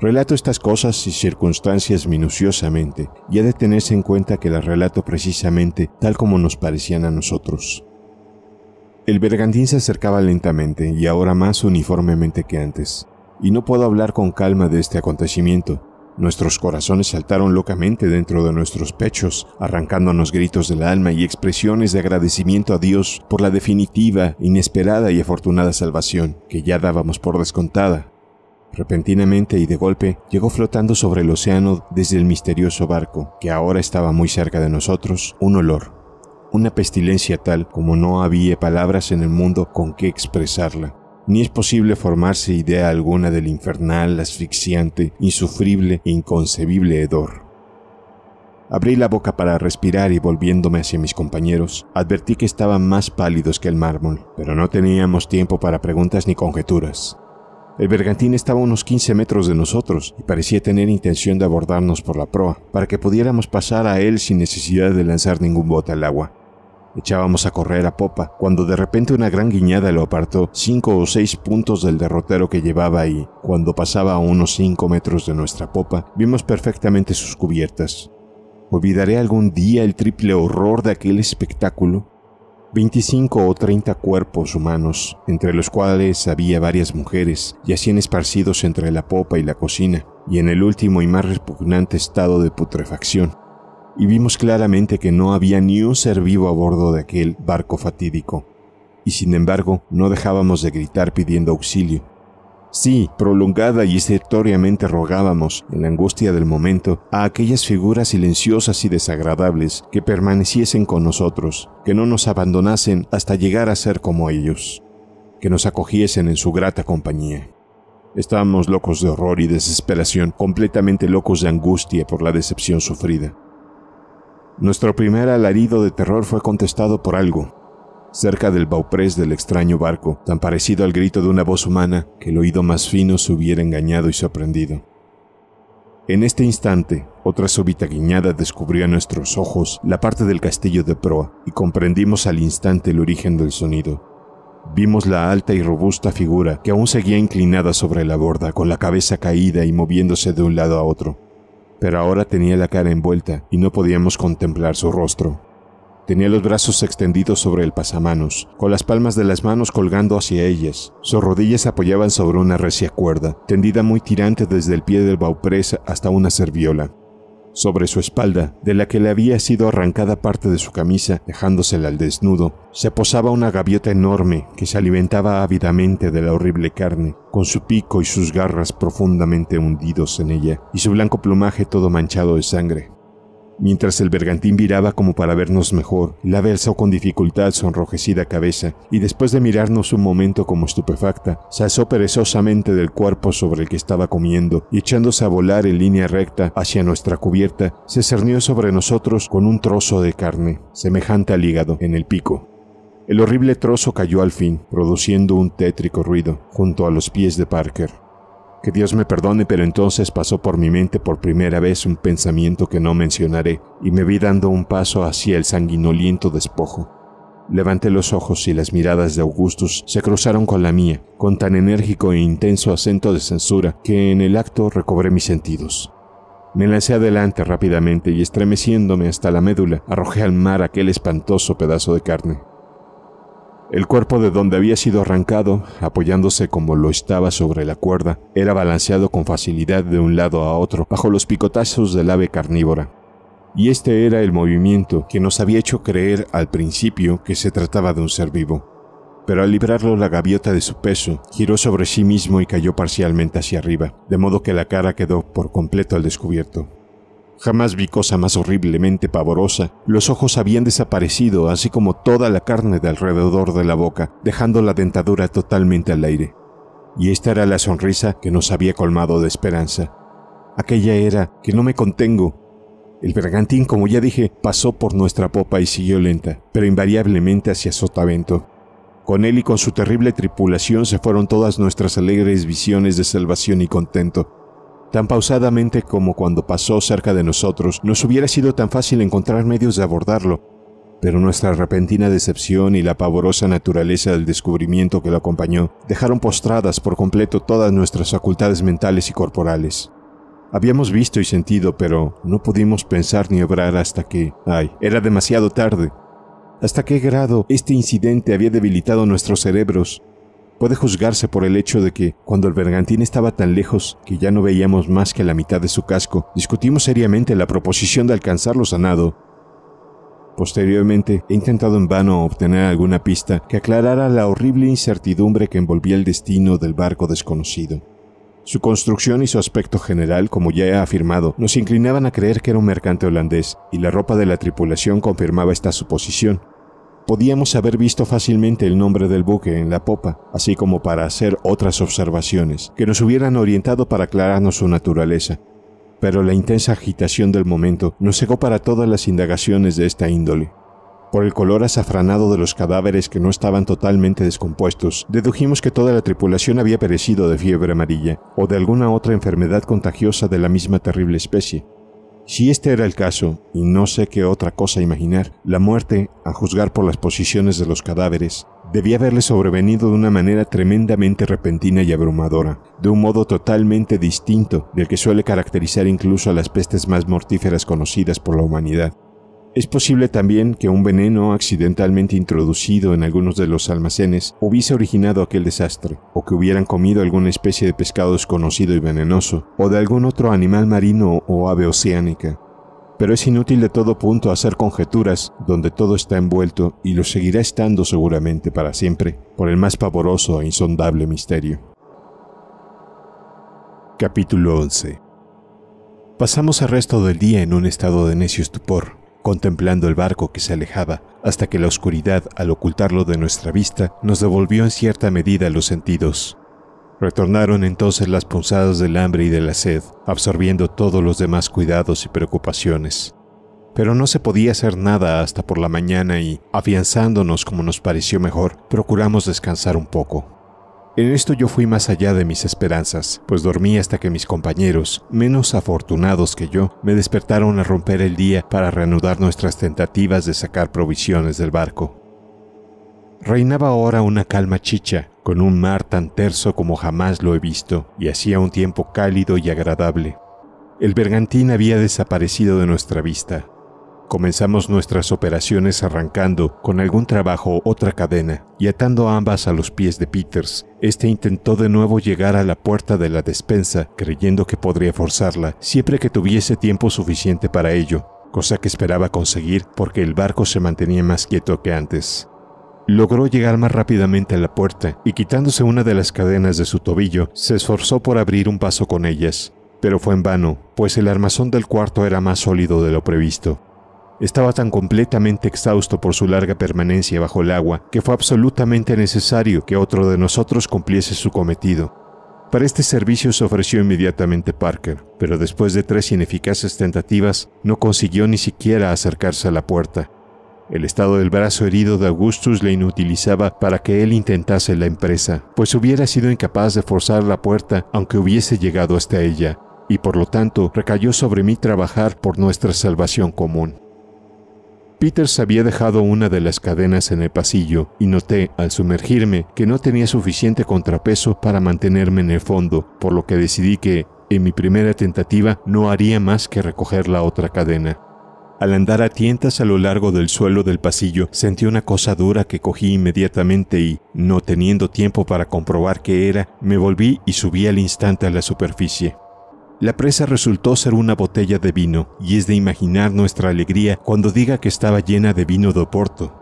Relato estas cosas y circunstancias minuciosamente, y ha de tenerse en cuenta que las relato precisamente tal como nos parecían a nosotros. El bergantín se acercaba lentamente y ahora más uniformemente que antes, y no puedo hablar con calma de este acontecimiento. Nuestros corazones saltaron locamente dentro de nuestros pechos, arrancándonos gritos del alma y expresiones de agradecimiento a Dios por la definitiva, inesperada y afortunada salvación que ya dábamos por descontada, Repentinamente y de golpe llegó flotando sobre el océano desde el misterioso barco, que ahora estaba muy cerca de nosotros, un olor, una pestilencia tal como no había palabras en el mundo con que expresarla. Ni es posible formarse idea alguna del infernal, asfixiante, insufrible e inconcebible hedor. Abrí la boca para respirar y volviéndome hacia mis compañeros, advertí que estaban más pálidos que el mármol, pero no teníamos tiempo para preguntas ni conjeturas. El bergantín estaba a unos 15 metros de nosotros y parecía tener intención de abordarnos por la proa, para que pudiéramos pasar a él sin necesidad de lanzar ningún bote al agua. Echábamos a correr a popa, cuando de repente una gran guiñada lo apartó cinco o seis puntos del derrotero que llevaba y, cuando pasaba a unos cinco metros de nuestra popa, vimos perfectamente sus cubiertas. Olvidaré algún día el triple horror de aquel espectáculo Veinticinco o treinta cuerpos humanos, entre los cuales había varias mujeres, yacían esparcidos entre la popa y la cocina, y en el último y más repugnante estado de putrefacción. Y vimos claramente que no había ni un ser vivo a bordo de aquel barco fatídico, y sin embargo no dejábamos de gritar pidiendo auxilio. Sí, prolongada y estertoriamente rogábamos, en la angustia del momento, a aquellas figuras silenciosas y desagradables que permaneciesen con nosotros, que no nos abandonasen hasta llegar a ser como ellos, que nos acogiesen en su grata compañía. Estábamos locos de horror y desesperación, completamente locos de angustia por la decepción sufrida. Nuestro primer alarido de terror fue contestado por algo, cerca del bauprés del extraño barco, tan parecido al grito de una voz humana que el oído más fino se hubiera engañado y sorprendido. En este instante, otra súbita guiñada descubrió a nuestros ojos la parte del castillo de proa y comprendimos al instante el origen del sonido. Vimos la alta y robusta figura que aún seguía inclinada sobre la borda, con la cabeza caída y moviéndose de un lado a otro. Pero ahora tenía la cara envuelta y no podíamos contemplar su rostro. Tenía los brazos extendidos sobre el pasamanos, con las palmas de las manos colgando hacia ellas. Sus rodillas apoyaban sobre una recia cuerda, tendida muy tirante desde el pie del bauprés hasta una serviola. Sobre su espalda, de la que le había sido arrancada parte de su camisa, dejándosela al desnudo, se posaba una gaviota enorme que se alimentaba ávidamente de la horrible carne, con su pico y sus garras profundamente hundidos en ella, y su blanco plumaje todo manchado de sangre. Mientras el bergantín viraba como para vernos mejor, la versó con dificultad su enrojecida cabeza y después de mirarnos un momento como estupefacta, se alzó perezosamente del cuerpo sobre el que estaba comiendo y echándose a volar en línea recta hacia nuestra cubierta, se cernió sobre nosotros con un trozo de carne, semejante al hígado, en el pico. El horrible trozo cayó al fin, produciendo un tétrico ruido, junto a los pies de Parker. Que Dios me perdone, pero entonces pasó por mi mente por primera vez un pensamiento que no mencionaré, y me vi dando un paso hacia el sanguinoliento despojo. Levanté los ojos y las miradas de Augustus se cruzaron con la mía, con tan enérgico e intenso acento de censura que en el acto recobré mis sentidos. Me lancé adelante rápidamente y estremeciéndome hasta la médula, arrojé al mar aquel espantoso pedazo de carne. El cuerpo de donde había sido arrancado, apoyándose como lo estaba sobre la cuerda, era balanceado con facilidad de un lado a otro bajo los picotazos del ave carnívora. Y este era el movimiento que nos había hecho creer al principio que se trataba de un ser vivo. Pero al librarlo la gaviota de su peso, giró sobre sí mismo y cayó parcialmente hacia arriba, de modo que la cara quedó por completo al descubierto. Jamás vi cosa más horriblemente pavorosa. Los ojos habían desaparecido, así como toda la carne de alrededor de la boca, dejando la dentadura totalmente al aire. Y esta era la sonrisa que nos había colmado de esperanza. Aquella era que no me contengo. El bergantín, como ya dije, pasó por nuestra popa y siguió lenta, pero invariablemente hacia Sotavento. Con él y con su terrible tripulación se fueron todas nuestras alegres visiones de salvación y contento. Tan pausadamente como cuando pasó cerca de nosotros, nos hubiera sido tan fácil encontrar medios de abordarlo, pero nuestra repentina decepción y la pavorosa naturaleza del descubrimiento que lo acompañó dejaron postradas por completo todas nuestras facultades mentales y corporales. Habíamos visto y sentido, pero no pudimos pensar ni obrar hasta que, ay, era demasiado tarde. ¿Hasta qué grado este incidente había debilitado nuestros cerebros puede juzgarse por el hecho de que, cuando el bergantín estaba tan lejos que ya no veíamos más que la mitad de su casco, discutimos seriamente la proposición de alcanzarlo sanado. Posteriormente, he intentado en vano obtener alguna pista que aclarara la horrible incertidumbre que envolvía el destino del barco desconocido. Su construcción y su aspecto general, como ya he afirmado, nos inclinaban a creer que era un mercante holandés, y la ropa de la tripulación confirmaba esta suposición, podíamos haber visto fácilmente el nombre del buque en la popa, así como para hacer otras observaciones que nos hubieran orientado para aclararnos su naturaleza, pero la intensa agitación del momento nos cegó para todas las indagaciones de esta índole. Por el color azafranado de los cadáveres que no estaban totalmente descompuestos, dedujimos que toda la tripulación había perecido de fiebre amarilla o de alguna otra enfermedad contagiosa de la misma terrible especie. Si este era el caso, y no sé qué otra cosa imaginar, la muerte, a juzgar por las posiciones de los cadáveres, debía haberle sobrevenido de una manera tremendamente repentina y abrumadora, de un modo totalmente distinto del que suele caracterizar incluso a las pestes más mortíferas conocidas por la humanidad. Es posible también que un veneno accidentalmente introducido en algunos de los almacenes hubiese originado aquel desastre, o que hubieran comido alguna especie de pescado desconocido y venenoso, o de algún otro animal marino o ave oceánica. Pero es inútil de todo punto hacer conjeturas donde todo está envuelto y lo seguirá estando seguramente para siempre, por el más pavoroso e insondable misterio. Capítulo 11 Pasamos el resto del día en un estado de necio estupor, contemplando el barco que se alejaba, hasta que la oscuridad, al ocultarlo de nuestra vista, nos devolvió en cierta medida los sentidos. Retornaron entonces las punzadas del hambre y de la sed, absorbiendo todos los demás cuidados y preocupaciones. Pero no se podía hacer nada hasta por la mañana y, afianzándonos como nos pareció mejor, procuramos descansar un poco. En esto yo fui más allá de mis esperanzas, pues dormí hasta que mis compañeros, menos afortunados que yo, me despertaron a romper el día para reanudar nuestras tentativas de sacar provisiones del barco. Reinaba ahora una calma chicha, con un mar tan terso como jamás lo he visto, y hacía un tiempo cálido y agradable. El bergantín había desaparecido de nuestra vista, Comenzamos nuestras operaciones arrancando con algún trabajo otra cadena y atando ambas a los pies de Peters. Este intentó de nuevo llegar a la puerta de la despensa, creyendo que podría forzarla, siempre que tuviese tiempo suficiente para ello, cosa que esperaba conseguir porque el barco se mantenía más quieto que antes. Logró llegar más rápidamente a la puerta y quitándose una de las cadenas de su tobillo, se esforzó por abrir un paso con ellas, pero fue en vano, pues el armazón del cuarto era más sólido de lo previsto. Estaba tan completamente exhausto por su larga permanencia bajo el agua que fue absolutamente necesario que otro de nosotros cumpliese su cometido. Para este servicio se ofreció inmediatamente Parker, pero después de tres ineficaces tentativas no consiguió ni siquiera acercarse a la puerta. El estado del brazo herido de Augustus le inutilizaba para que él intentase la empresa, pues hubiera sido incapaz de forzar la puerta aunque hubiese llegado hasta ella, y por lo tanto recayó sobre mí trabajar por nuestra salvación común. Peters había dejado una de las cadenas en el pasillo y noté, al sumergirme, que no tenía suficiente contrapeso para mantenerme en el fondo, por lo que decidí que, en mi primera tentativa, no haría más que recoger la otra cadena. Al andar a tientas a lo largo del suelo del pasillo, sentí una cosa dura que cogí inmediatamente y, no teniendo tiempo para comprobar qué era, me volví y subí al instante a la superficie. La presa resultó ser una botella de vino, y es de imaginar nuestra alegría cuando diga que estaba llena de vino de Oporto.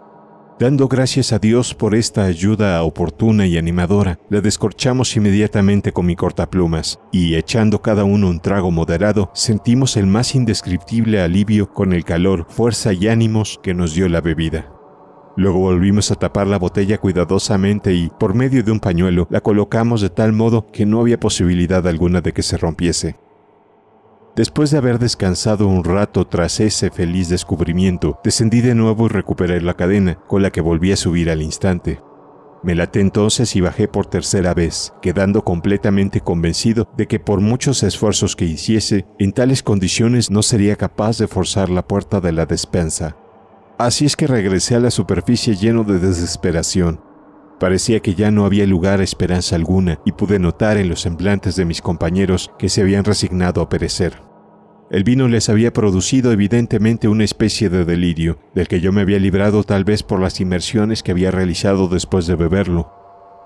Dando gracias a Dios por esta ayuda oportuna y animadora, la descorchamos inmediatamente con mi cortaplumas, y echando cada uno un trago moderado, sentimos el más indescriptible alivio con el calor, fuerza y ánimos que nos dio la bebida. Luego volvimos a tapar la botella cuidadosamente y, por medio de un pañuelo, la colocamos de tal modo que no había posibilidad alguna de que se rompiese. Después de haber descansado un rato tras ese feliz descubrimiento, descendí de nuevo y recuperé la cadena, con la que volví a subir al instante. Me laté entonces y bajé por tercera vez, quedando completamente convencido de que por muchos esfuerzos que hiciese, en tales condiciones no sería capaz de forzar la puerta de la despensa. Así es que regresé a la superficie lleno de desesperación. Parecía que ya no había lugar a esperanza alguna y pude notar en los semblantes de mis compañeros que se habían resignado a perecer. El vino les había producido evidentemente una especie de delirio, del que yo me había librado tal vez por las inmersiones que había realizado después de beberlo.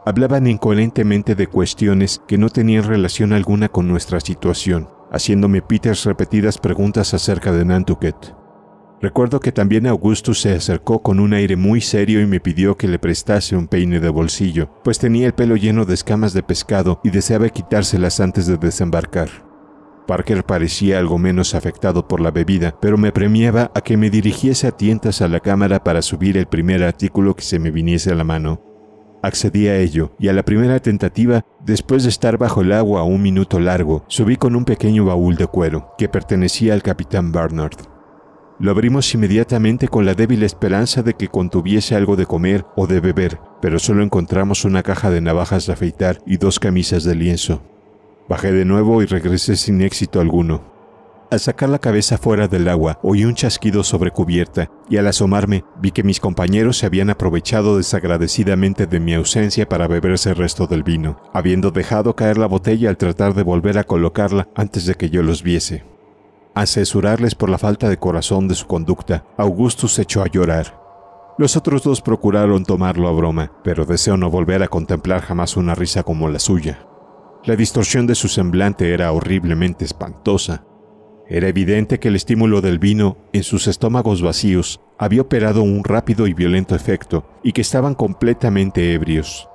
Hablaban incoherentemente de cuestiones que no tenían relación alguna con nuestra situación, haciéndome Peters repetidas preguntas acerca de Nantucket. Recuerdo que también Augustus se acercó con un aire muy serio y me pidió que le prestase un peine de bolsillo, pues tenía el pelo lleno de escamas de pescado y deseaba quitárselas antes de desembarcar. Parker parecía algo menos afectado por la bebida, pero me premiaba a que me dirigiese a tientas a la cámara para subir el primer artículo que se me viniese a la mano. Accedí a ello, y a la primera tentativa, después de estar bajo el agua un minuto largo, subí con un pequeño baúl de cuero, que pertenecía al capitán Barnard. Lo abrimos inmediatamente con la débil esperanza de que contuviese algo de comer o de beber, pero solo encontramos una caja de navajas de afeitar y dos camisas de lienzo. Bajé de nuevo y regresé sin éxito alguno. Al sacar la cabeza fuera del agua, oí un chasquido sobre cubierta, y al asomarme vi que mis compañeros se habían aprovechado desagradecidamente de mi ausencia para beberse el resto del vino, habiendo dejado caer la botella al tratar de volver a colocarla antes de que yo los viese asesorarles por la falta de corazón de su conducta, Augustus se echó a llorar. Los otros dos procuraron tomarlo a broma, pero deseo no volver a contemplar jamás una risa como la suya. La distorsión de su semblante era horriblemente espantosa. Era evidente que el estímulo del vino en sus estómagos vacíos había operado un rápido y violento efecto y que estaban completamente ebrios.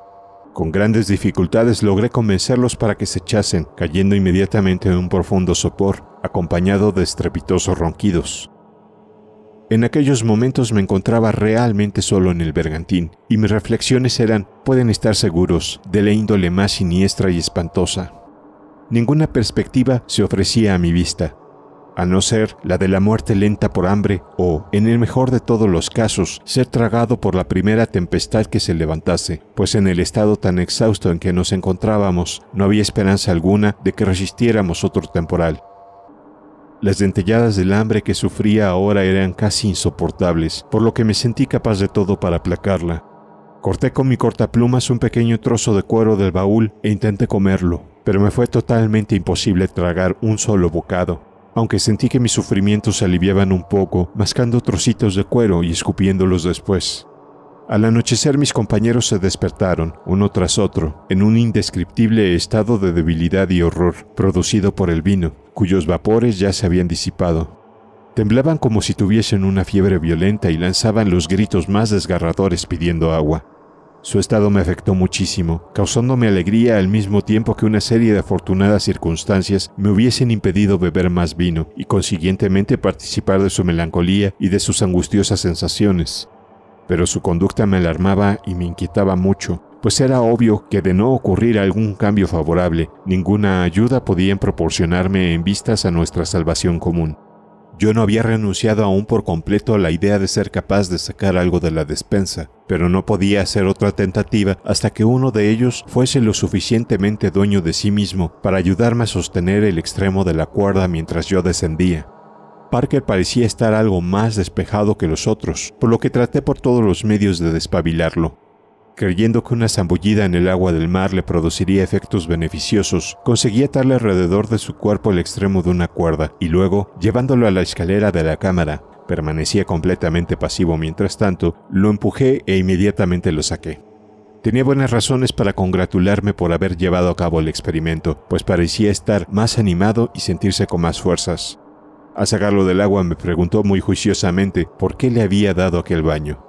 Con grandes dificultades logré convencerlos para que se echasen, cayendo inmediatamente en un profundo sopor, acompañado de estrepitosos ronquidos. En aquellos momentos me encontraba realmente solo en el bergantín, y mis reflexiones eran, pueden estar seguros, de la índole más siniestra y espantosa. Ninguna perspectiva se ofrecía a mi vista, a no ser la de la muerte lenta por hambre o, en el mejor de todos los casos, ser tragado por la primera tempestad que se levantase, pues en el estado tan exhausto en que nos encontrábamos no había esperanza alguna de que resistiéramos otro temporal. Las dentelladas del hambre que sufría ahora eran casi insoportables, por lo que me sentí capaz de todo para aplacarla. Corté con mi cortaplumas un pequeño trozo de cuero del baúl e intenté comerlo, pero me fue totalmente imposible tragar un solo bocado aunque sentí que mis sufrimientos se aliviaban un poco, mascando trocitos de cuero y escupiéndolos después. Al anochecer mis compañeros se despertaron, uno tras otro, en un indescriptible estado de debilidad y horror, producido por el vino, cuyos vapores ya se habían disipado. Temblaban como si tuviesen una fiebre violenta y lanzaban los gritos más desgarradores pidiendo agua. Su estado me afectó muchísimo, causándome alegría al mismo tiempo que una serie de afortunadas circunstancias me hubiesen impedido beber más vino y consiguientemente participar de su melancolía y de sus angustiosas sensaciones. Pero su conducta me alarmaba y me inquietaba mucho, pues era obvio que de no ocurrir algún cambio favorable, ninguna ayuda podían proporcionarme en vistas a nuestra salvación común. Yo no había renunciado aún por completo a la idea de ser capaz de sacar algo de la despensa, pero no podía hacer otra tentativa hasta que uno de ellos fuese lo suficientemente dueño de sí mismo para ayudarme a sostener el extremo de la cuerda mientras yo descendía. Parker parecía estar algo más despejado que los otros, por lo que traté por todos los medios de despabilarlo, Creyendo que una zambullida en el agua del mar le produciría efectos beneficiosos, conseguí atarle alrededor de su cuerpo el extremo de una cuerda y luego, llevándolo a la escalera de la cámara, permanecía completamente pasivo mientras tanto, lo empujé e inmediatamente lo saqué. Tenía buenas razones para congratularme por haber llevado a cabo el experimento, pues parecía estar más animado y sentirse con más fuerzas. Al sacarlo del agua me preguntó muy juiciosamente por qué le había dado aquel baño.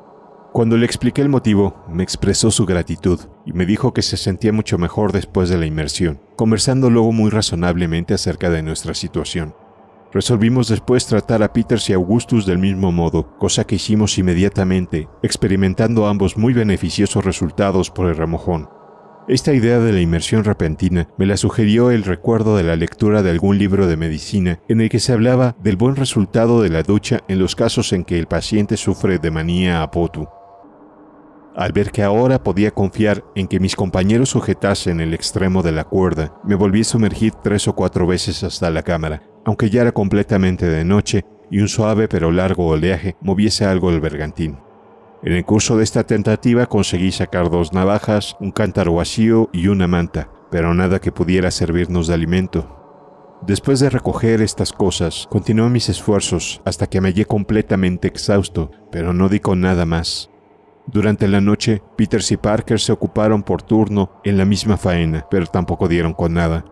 Cuando le expliqué el motivo, me expresó su gratitud y me dijo que se sentía mucho mejor después de la inmersión, conversando luego muy razonablemente acerca de nuestra situación. Resolvimos después tratar a Peters y Augustus del mismo modo, cosa que hicimos inmediatamente, experimentando ambos muy beneficiosos resultados por el remojón. Esta idea de la inmersión repentina me la sugirió el recuerdo de la lectura de algún libro de medicina en el que se hablaba del buen resultado de la ducha en los casos en que el paciente sufre de manía a potu. Al ver que ahora podía confiar en que mis compañeros sujetasen el extremo de la cuerda, me volví a sumergir tres o cuatro veces hasta la cámara, aunque ya era completamente de noche y un suave pero largo oleaje moviese algo el bergantín. En el curso de esta tentativa conseguí sacar dos navajas, un cántaro vacío y una manta, pero nada que pudiera servirnos de alimento. Después de recoger estas cosas, continué mis esfuerzos hasta que me hallé completamente exhausto, pero no di con nada más. Durante la noche, Peters y Parker se ocuparon por turno en la misma faena, pero tampoco dieron con nada.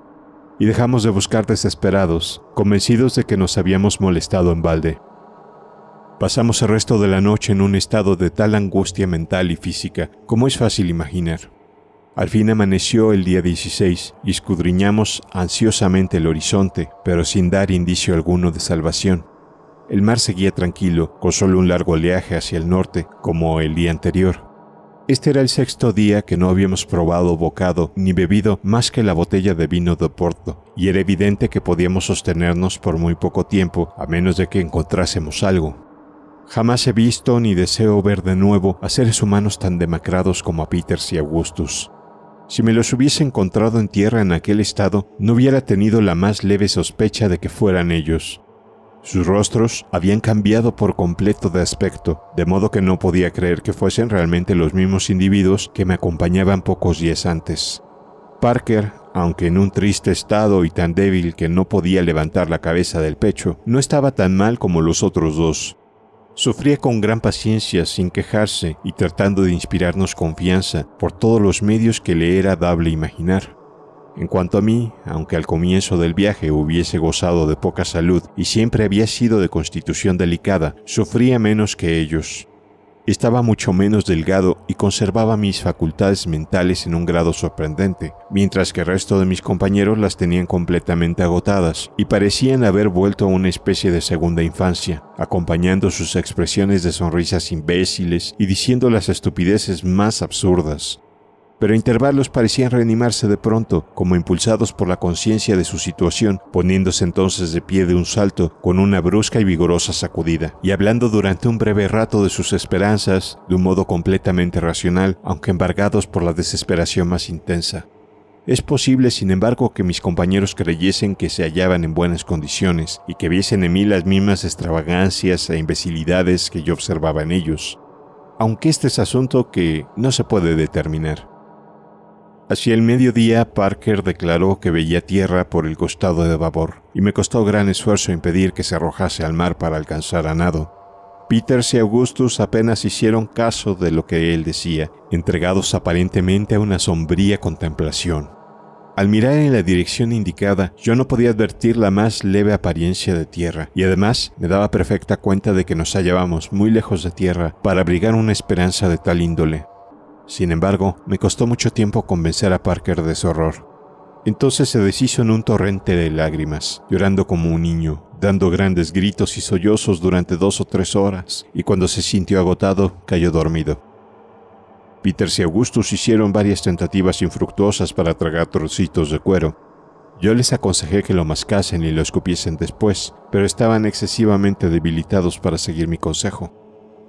Y dejamos de buscar desesperados, convencidos de que nos habíamos molestado en balde. Pasamos el resto de la noche en un estado de tal angustia mental y física como es fácil imaginar. Al fin amaneció el día 16 y escudriñamos ansiosamente el horizonte, pero sin dar indicio alguno de salvación. El mar seguía tranquilo, con solo un largo oleaje hacia el norte, como el día anterior. Este era el sexto día que no habíamos probado bocado ni bebido más que la botella de vino de Porto, y era evidente que podíamos sostenernos por muy poco tiempo, a menos de que encontrásemos algo. Jamás he visto ni deseo ver de nuevo a seres humanos tan demacrados como a Peters y Augustus. Si me los hubiese encontrado en tierra en aquel estado, no hubiera tenido la más leve sospecha de que fueran ellos. Sus rostros habían cambiado por completo de aspecto, de modo que no podía creer que fuesen realmente los mismos individuos que me acompañaban pocos días antes. Parker, aunque en un triste estado y tan débil que no podía levantar la cabeza del pecho, no estaba tan mal como los otros dos. Sufría con gran paciencia, sin quejarse y tratando de inspirarnos confianza por todos los medios que le era dable imaginar. En cuanto a mí, aunque al comienzo del viaje hubiese gozado de poca salud y siempre había sido de constitución delicada, sufría menos que ellos. Estaba mucho menos delgado y conservaba mis facultades mentales en un grado sorprendente, mientras que el resto de mis compañeros las tenían completamente agotadas y parecían haber vuelto a una especie de segunda infancia, acompañando sus expresiones de sonrisas imbéciles y diciendo las estupideces más absurdas, pero intervalos parecían reanimarse de pronto, como impulsados por la conciencia de su situación, poniéndose entonces de pie de un salto con una brusca y vigorosa sacudida, y hablando durante un breve rato de sus esperanzas, de un modo completamente racional, aunque embargados por la desesperación más intensa. Es posible, sin embargo, que mis compañeros creyesen que se hallaban en buenas condiciones y que viesen en mí las mismas extravagancias e imbecilidades que yo observaba en ellos, aunque este es asunto que no se puede determinar. Hacia el mediodía, Parker declaró que veía tierra por el costado de babor, y me costó gran esfuerzo impedir que se arrojase al mar para alcanzar a Nado. Peters y Augustus apenas hicieron caso de lo que él decía, entregados aparentemente a una sombría contemplación. Al mirar en la dirección indicada, yo no podía advertir la más leve apariencia de tierra, y además me daba perfecta cuenta de que nos hallábamos muy lejos de tierra para abrigar una esperanza de tal índole. Sin embargo, me costó mucho tiempo convencer a Parker de su horror. Entonces se deshizo en un torrente de lágrimas, llorando como un niño, dando grandes gritos y sollozos durante dos o tres horas, y cuando se sintió agotado, cayó dormido. Peters y Augustus hicieron varias tentativas infructuosas para tragar trocitos de cuero. Yo les aconsejé que lo mascasen y lo escupiesen después, pero estaban excesivamente debilitados para seguir mi consejo.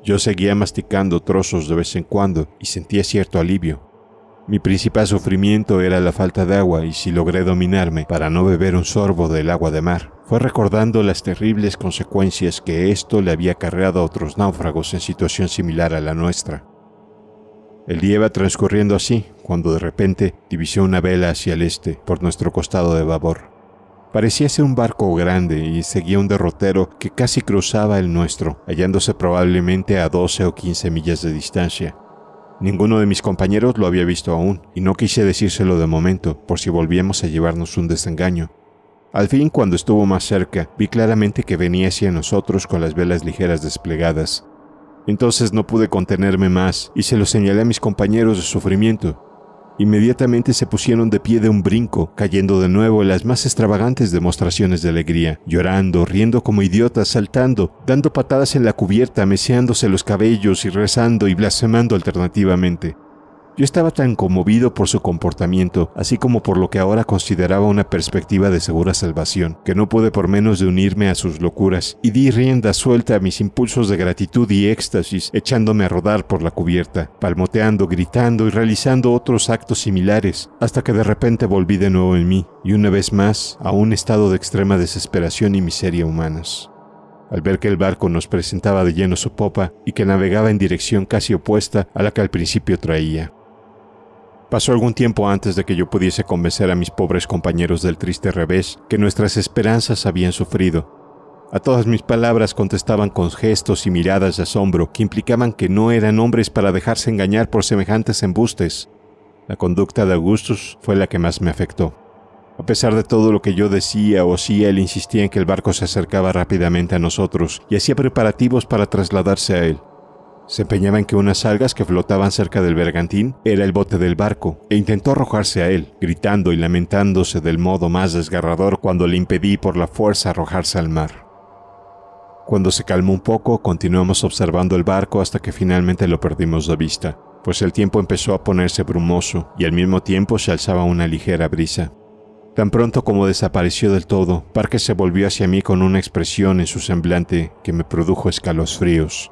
Yo seguía masticando trozos de vez en cuando y sentía cierto alivio. Mi principal sufrimiento era la falta de agua y si logré dominarme para no beber un sorbo del agua de mar, fue recordando las terribles consecuencias que esto le había acarreado a otros náufragos en situación similar a la nuestra. El día iba transcurriendo así, cuando de repente divisé una vela hacia el este, por nuestro costado de babor. Parecía ser un barco grande y seguía un derrotero que casi cruzaba el nuestro, hallándose probablemente a 12 o 15 millas de distancia. Ninguno de mis compañeros lo había visto aún, y no quise decírselo de momento, por si volvíamos a llevarnos un desengaño. Al fin, cuando estuvo más cerca, vi claramente que venía hacia nosotros con las velas ligeras desplegadas. Entonces no pude contenerme más y se lo señalé a mis compañeros de sufrimiento, Inmediatamente se pusieron de pie de un brinco, cayendo de nuevo en las más extravagantes demostraciones de alegría, llorando, riendo como idiotas, saltando, dando patadas en la cubierta, meseándose los cabellos y rezando y blasfemando alternativamente. Yo estaba tan conmovido por su comportamiento, así como por lo que ahora consideraba una perspectiva de segura salvación, que no pude por menos de unirme a sus locuras, y di rienda suelta a mis impulsos de gratitud y éxtasis, echándome a rodar por la cubierta, palmoteando, gritando y realizando otros actos similares, hasta que de repente volví de nuevo en mí, y una vez más a un estado de extrema desesperación y miseria humanas. Al ver que el barco nos presentaba de lleno su popa y que navegaba en dirección casi opuesta a la que al principio traía, Pasó algún tiempo antes de que yo pudiese convencer a mis pobres compañeros del triste revés que nuestras esperanzas habían sufrido. A todas mis palabras contestaban con gestos y miradas de asombro que implicaban que no eran hombres para dejarse engañar por semejantes embustes. La conducta de Augustus fue la que más me afectó. A pesar de todo lo que yo decía o si él insistía en que el barco se acercaba rápidamente a nosotros y hacía preparativos para trasladarse a él. Se empeñaba en que unas algas que flotaban cerca del bergantín era el bote del barco, e intentó arrojarse a él, gritando y lamentándose del modo más desgarrador cuando le impedí por la fuerza arrojarse al mar. Cuando se calmó un poco, continuamos observando el barco hasta que finalmente lo perdimos de vista, pues el tiempo empezó a ponerse brumoso y al mismo tiempo se alzaba una ligera brisa. Tan pronto como desapareció del todo, Parque se volvió hacia mí con una expresión en su semblante que me produjo escalofríos.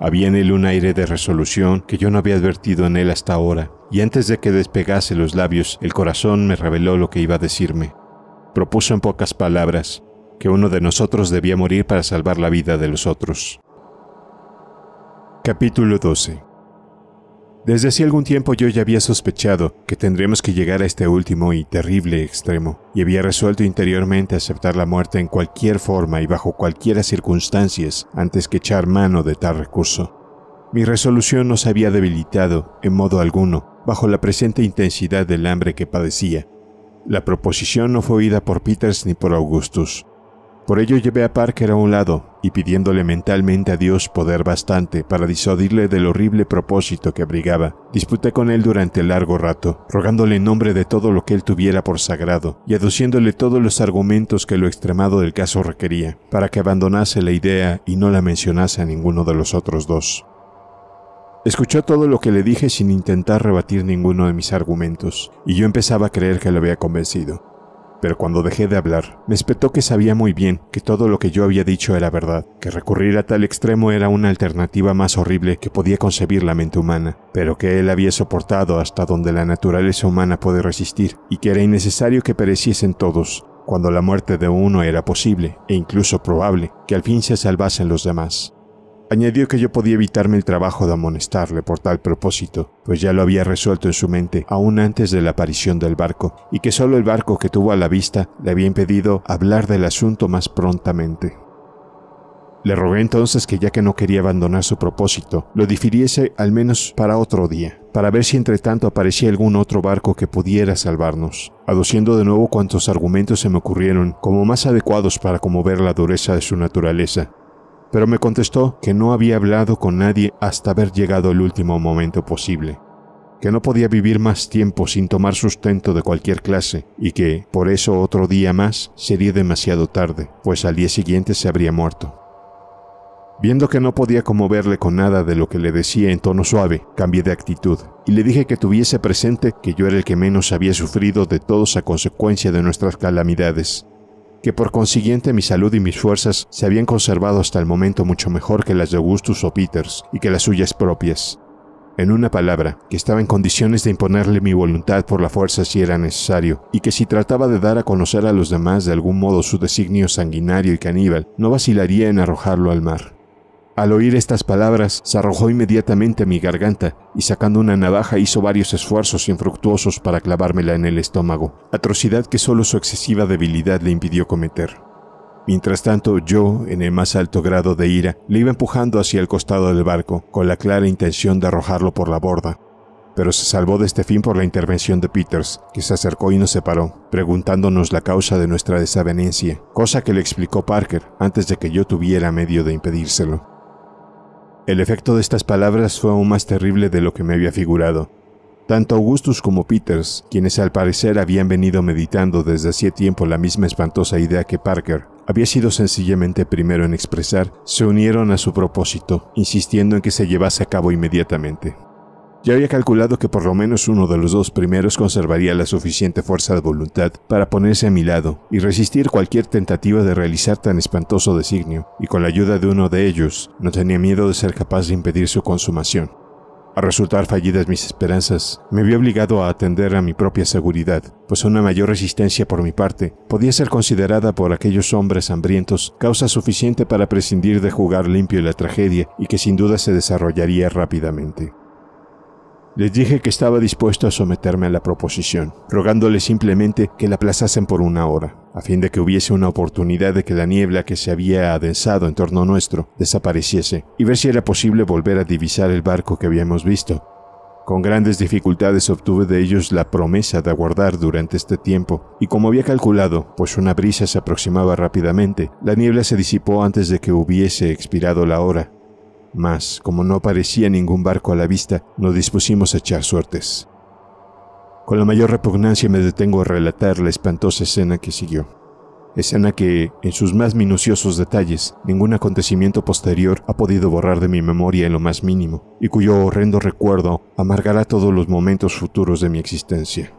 Había en él un aire de resolución que yo no había advertido en él hasta ahora, y antes de que despegase los labios, el corazón me reveló lo que iba a decirme. Propuso en pocas palabras que uno de nosotros debía morir para salvar la vida de los otros. Capítulo 12 desde hacía algún tiempo yo ya había sospechado que tendríamos que llegar a este último y terrible extremo, y había resuelto interiormente aceptar la muerte en cualquier forma y bajo cualquiera circunstancias antes que echar mano de tal recurso. Mi resolución no se había debilitado, en modo alguno, bajo la presente intensidad del hambre que padecía. La proposición no fue oída por Peters ni por Augustus, por ello llevé a Parker a un lado y pidiéndole mentalmente a Dios poder bastante para disuadirle del horrible propósito que abrigaba, disputé con él durante largo rato, rogándole en nombre de todo lo que él tuviera por sagrado y aduciéndole todos los argumentos que lo extremado del caso requería, para que abandonase la idea y no la mencionase a ninguno de los otros dos. Escuchó todo lo que le dije sin intentar rebatir ninguno de mis argumentos, y yo empezaba a creer que lo había convencido pero cuando dejé de hablar, me espetó que sabía muy bien que todo lo que yo había dicho era verdad, que recurrir a tal extremo era una alternativa más horrible que podía concebir la mente humana, pero que él había soportado hasta donde la naturaleza humana puede resistir, y que era innecesario que pereciesen todos, cuando la muerte de uno era posible, e incluso probable, que al fin se salvasen los demás. Añadió que yo podía evitarme el trabajo de amonestarle por tal propósito, pues ya lo había resuelto en su mente aún antes de la aparición del barco, y que solo el barco que tuvo a la vista le había impedido hablar del asunto más prontamente. Le rogué entonces que ya que no quería abandonar su propósito, lo difiriese al menos para otro día, para ver si entre tanto aparecía algún otro barco que pudiera salvarnos, aduciendo de nuevo cuantos argumentos se me ocurrieron como más adecuados para conmover la dureza de su naturaleza, pero me contestó que no había hablado con nadie hasta haber llegado el último momento posible, que no podía vivir más tiempo sin tomar sustento de cualquier clase y que, por eso, otro día más sería demasiado tarde, pues al día siguiente se habría muerto. Viendo que no podía conmoverle con nada de lo que le decía en tono suave, cambié de actitud y le dije que tuviese presente que yo era el que menos había sufrido de todos a consecuencia de nuestras calamidades que por consiguiente mi salud y mis fuerzas se habían conservado hasta el momento mucho mejor que las de Augustus o Peters y que las suyas propias. En una palabra, que estaba en condiciones de imponerle mi voluntad por la fuerza si era necesario, y que si trataba de dar a conocer a los demás de algún modo su designio sanguinario y caníbal, no vacilaría en arrojarlo al mar. Al oír estas palabras, se arrojó inmediatamente a mi garganta y sacando una navaja hizo varios esfuerzos infructuosos para clavármela en el estómago, atrocidad que solo su excesiva debilidad le impidió cometer. Mientras tanto, yo, en el más alto grado de ira, le iba empujando hacia el costado del barco, con la clara intención de arrojarlo por la borda, pero se salvó de este fin por la intervención de Peters, que se acercó y nos separó, preguntándonos la causa de nuestra desavenencia, cosa que le explicó Parker antes de que yo tuviera medio de impedírselo. El efecto de estas palabras fue aún más terrible de lo que me había figurado. Tanto Augustus como Peters, quienes al parecer habían venido meditando desde hacía tiempo la misma espantosa idea que Parker había sido sencillamente primero en expresar, se unieron a su propósito, insistiendo en que se llevase a cabo inmediatamente. Ya había calculado que por lo menos uno de los dos primeros conservaría la suficiente fuerza de voluntad para ponerse a mi lado y resistir cualquier tentativa de realizar tan espantoso designio, y con la ayuda de uno de ellos no tenía miedo de ser capaz de impedir su consumación. A resultar fallidas mis esperanzas, me vi obligado a atender a mi propia seguridad, pues una mayor resistencia por mi parte podía ser considerada por aquellos hombres hambrientos causa suficiente para prescindir de jugar limpio la tragedia y que sin duda se desarrollaría rápidamente. Les dije que estaba dispuesto a someterme a la proposición, rogándoles simplemente que la aplazasen por una hora, a fin de que hubiese una oportunidad de que la niebla que se había adensado en torno nuestro desapareciese, y ver si era posible volver a divisar el barco que habíamos visto. Con grandes dificultades obtuve de ellos la promesa de aguardar durante este tiempo, y como había calculado, pues una brisa se aproximaba rápidamente, la niebla se disipó antes de que hubiese expirado la hora, mas como no aparecía ningún barco a la vista, nos dispusimos a echar suertes. Con la mayor repugnancia me detengo a relatar la espantosa escena que siguió. Escena que, en sus más minuciosos detalles, ningún acontecimiento posterior ha podido borrar de mi memoria en lo más mínimo, y cuyo horrendo recuerdo amargará todos los momentos futuros de mi existencia.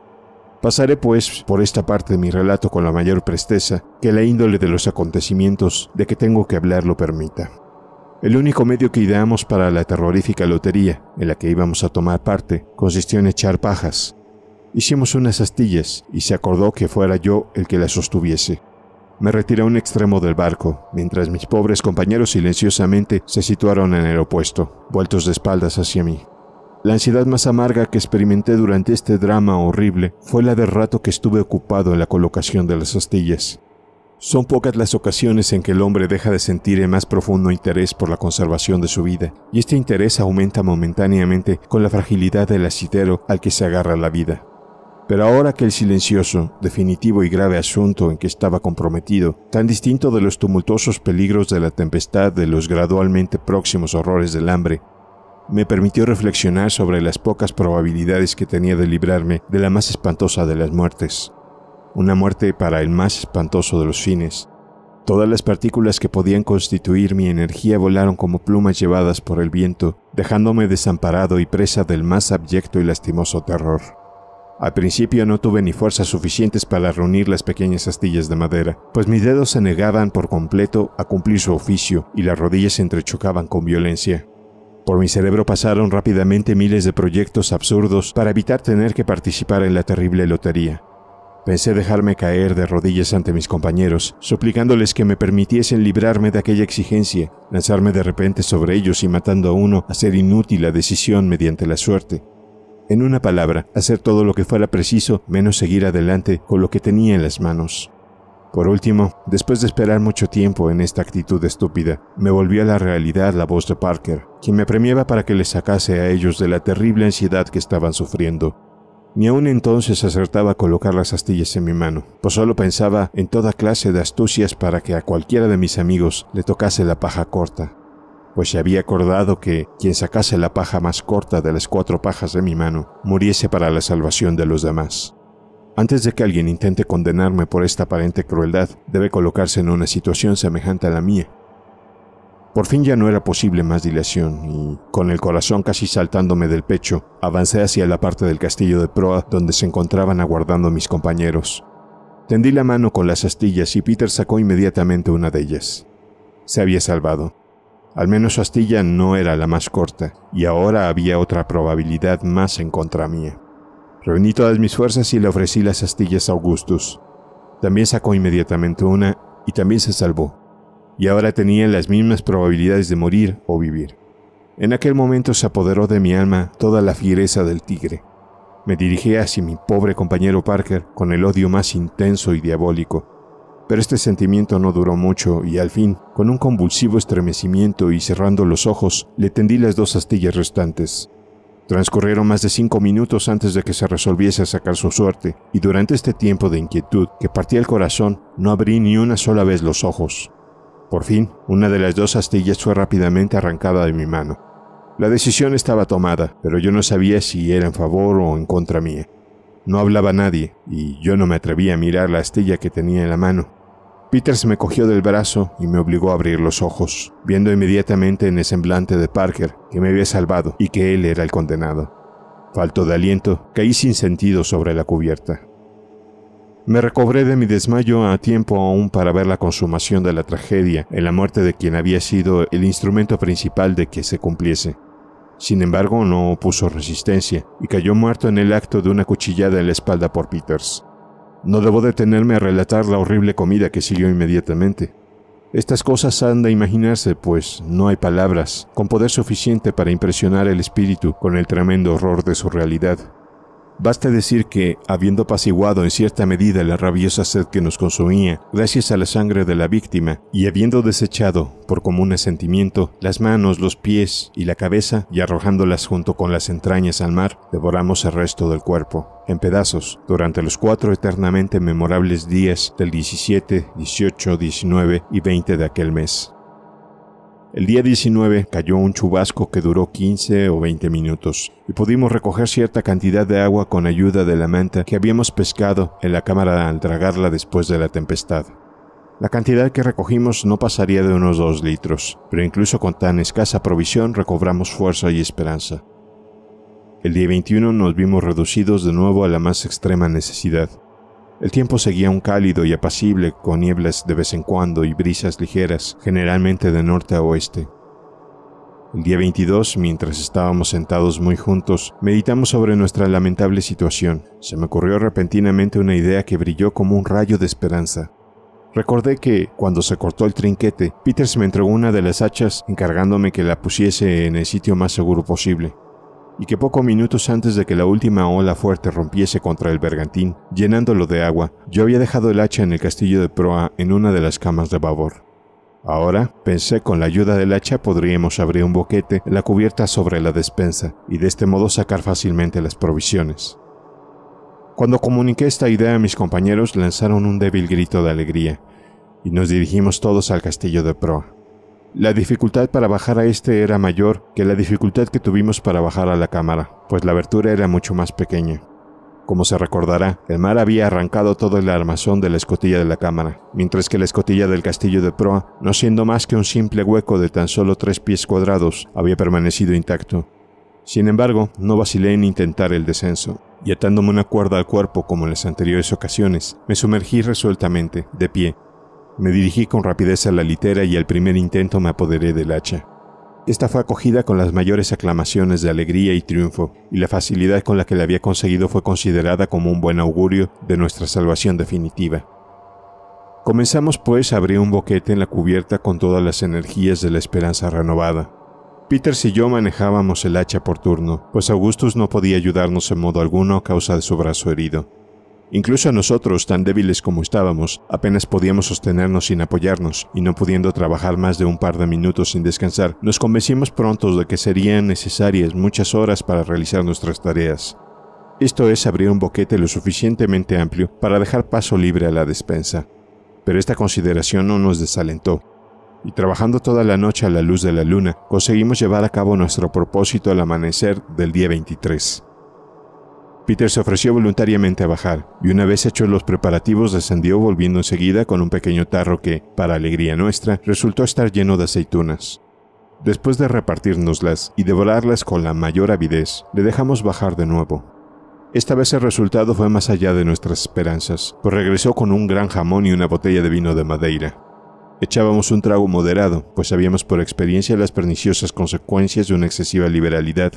Pasaré pues por esta parte de mi relato con la mayor presteza que la índole de los acontecimientos de que tengo que hablar lo permita. El único medio que ideamos para la terrorífica lotería en la que íbamos a tomar parte consistió en echar pajas. Hicimos unas astillas y se acordó que fuera yo el que las sostuviese. Me retiré a un extremo del barco, mientras mis pobres compañeros silenciosamente se situaron en el opuesto, vueltos de espaldas hacia mí. La ansiedad más amarga que experimenté durante este drama horrible fue la del rato que estuve ocupado en la colocación de las astillas. Son pocas las ocasiones en que el hombre deja de sentir el más profundo interés por la conservación de su vida, y este interés aumenta momentáneamente con la fragilidad del asidero al que se agarra la vida. Pero ahora que el silencioso, definitivo y grave asunto en que estaba comprometido, tan distinto de los tumultuosos peligros de la tempestad de los gradualmente próximos horrores del hambre, me permitió reflexionar sobre las pocas probabilidades que tenía de librarme de la más espantosa de las muertes una muerte para el más espantoso de los fines. Todas las partículas que podían constituir mi energía volaron como plumas llevadas por el viento, dejándome desamparado y presa del más abyecto y lastimoso terror. Al principio no tuve ni fuerzas suficientes para reunir las pequeñas astillas de madera, pues mis dedos se negaban por completo a cumplir su oficio y las rodillas se entrechocaban con violencia. Por mi cerebro pasaron rápidamente miles de proyectos absurdos para evitar tener que participar en la terrible lotería. Pensé dejarme caer de rodillas ante mis compañeros, suplicándoles que me permitiesen librarme de aquella exigencia, lanzarme de repente sobre ellos y matando a uno, hacer inútil la decisión mediante la suerte. En una palabra, hacer todo lo que fuera preciso, menos seguir adelante con lo que tenía en las manos. Por último, después de esperar mucho tiempo en esta actitud estúpida, me volvió a la realidad la voz de Parker, quien me premiaba para que les sacase a ellos de la terrible ansiedad que estaban sufriendo. Ni aun entonces acertaba a colocar las astillas en mi mano, pues solo pensaba en toda clase de astucias para que a cualquiera de mis amigos le tocase la paja corta, pues se había acordado que quien sacase la paja más corta de las cuatro pajas de mi mano muriese para la salvación de los demás. Antes de que alguien intente condenarme por esta aparente crueldad, debe colocarse en una situación semejante a la mía, por fin ya no era posible más dilación y, con el corazón casi saltándome del pecho, avancé hacia la parte del castillo de proa donde se encontraban aguardando mis compañeros. Tendí la mano con las astillas y Peter sacó inmediatamente una de ellas. Se había salvado. Al menos su astilla no era la más corta, y ahora había otra probabilidad más en contra mía. Reuní todas mis fuerzas y le ofrecí las astillas a Augustus. También sacó inmediatamente una y también se salvó y ahora tenía las mismas probabilidades de morir o vivir. En aquel momento se apoderó de mi alma toda la fiereza del tigre. Me dirigí hacia mi pobre compañero Parker con el odio más intenso y diabólico, pero este sentimiento no duró mucho y al fin, con un convulsivo estremecimiento y cerrando los ojos, le tendí las dos astillas restantes. Transcurrieron más de cinco minutos antes de que se resolviese a sacar su suerte, y durante este tiempo de inquietud que partía el corazón, no abrí ni una sola vez los ojos. Por fin, una de las dos astillas fue rápidamente arrancada de mi mano. La decisión estaba tomada, pero yo no sabía si era en favor o en contra mía. No hablaba nadie, y yo no me atrevía a mirar la astilla que tenía en la mano. Peters me cogió del brazo y me obligó a abrir los ojos, viendo inmediatamente en el semblante de Parker que me había salvado y que él era el condenado. Falto de aliento, caí sin sentido sobre la cubierta. Me recobré de mi desmayo a tiempo aún para ver la consumación de la tragedia en la muerte de quien había sido el instrumento principal de que se cumpliese. Sin embargo, no opuso resistencia y cayó muerto en el acto de una cuchillada en la espalda por Peters. No debo detenerme a relatar la horrible comida que siguió inmediatamente. Estas cosas han de imaginarse, pues no hay palabras con poder suficiente para impresionar el espíritu con el tremendo horror de su realidad. Basta decir que, habiendo apaciguado en cierta medida la rabiosa sed que nos consumía, gracias a la sangre de la víctima, y habiendo desechado, por común asentimiento, las manos, los pies y la cabeza, y arrojándolas junto con las entrañas al mar, devoramos el resto del cuerpo, en pedazos, durante los cuatro eternamente memorables días del 17, 18, 19 y 20 de aquel mes. El día 19 cayó un chubasco que duró 15 o 20 minutos y pudimos recoger cierta cantidad de agua con ayuda de la manta que habíamos pescado en la cámara al tragarla después de la tempestad. La cantidad que recogimos no pasaría de unos 2 litros, pero incluso con tan escasa provisión recobramos fuerza y esperanza. El día 21 nos vimos reducidos de nuevo a la más extrema necesidad. El tiempo seguía un cálido y apacible, con nieblas de vez en cuando y brisas ligeras, generalmente de norte a oeste. El día 22, mientras estábamos sentados muy juntos, meditamos sobre nuestra lamentable situación. Se me ocurrió repentinamente una idea que brilló como un rayo de esperanza. Recordé que, cuando se cortó el trinquete, Peters me entregó una de las hachas encargándome que la pusiese en el sitio más seguro posible y que pocos minutos antes de que la última ola fuerte rompiese contra el bergantín, llenándolo de agua, yo había dejado el hacha en el castillo de proa en una de las camas de babor. Ahora, pensé, con la ayuda del hacha podríamos abrir un boquete en la cubierta sobre la despensa y de este modo sacar fácilmente las provisiones. Cuando comuniqué esta idea a mis compañeros, lanzaron un débil grito de alegría, y nos dirigimos todos al castillo de proa. La dificultad para bajar a este era mayor que la dificultad que tuvimos para bajar a la cámara, pues la abertura era mucho más pequeña. Como se recordará, el mar había arrancado todo el armazón de la escotilla de la cámara, mientras que la escotilla del castillo de proa, no siendo más que un simple hueco de tan solo tres pies cuadrados, había permanecido intacto. Sin embargo, no vacilé en intentar el descenso, y atándome una cuerda al cuerpo como en las anteriores ocasiones, me sumergí resueltamente, de pie, me dirigí con rapidez a la litera y al primer intento me apoderé del hacha. Esta fue acogida con las mayores aclamaciones de alegría y triunfo, y la facilidad con la que la había conseguido fue considerada como un buen augurio de nuestra salvación definitiva. Comenzamos pues a abrir un boquete en la cubierta con todas las energías de la esperanza renovada. Peters y yo manejábamos el hacha por turno, pues Augustus no podía ayudarnos en modo alguno a causa de su brazo herido. Incluso a nosotros, tan débiles como estábamos, apenas podíamos sostenernos sin apoyarnos, y no pudiendo trabajar más de un par de minutos sin descansar, nos convencimos pronto de que serían necesarias muchas horas para realizar nuestras tareas. Esto es abrir un boquete lo suficientemente amplio para dejar paso libre a la despensa. Pero esta consideración no nos desalentó, y trabajando toda la noche a la luz de la luna, conseguimos llevar a cabo nuestro propósito al amanecer del día 23. Peter se ofreció voluntariamente a bajar, y una vez hechos los preparativos descendió volviendo enseguida con un pequeño tarro que, para alegría nuestra, resultó estar lleno de aceitunas. Después de repartirnoslas y devorarlas con la mayor avidez, le dejamos bajar de nuevo. Esta vez el resultado fue más allá de nuestras esperanzas, pues regresó con un gran jamón y una botella de vino de Madeira. Echábamos un trago moderado, pues sabíamos por experiencia las perniciosas consecuencias de una excesiva liberalidad,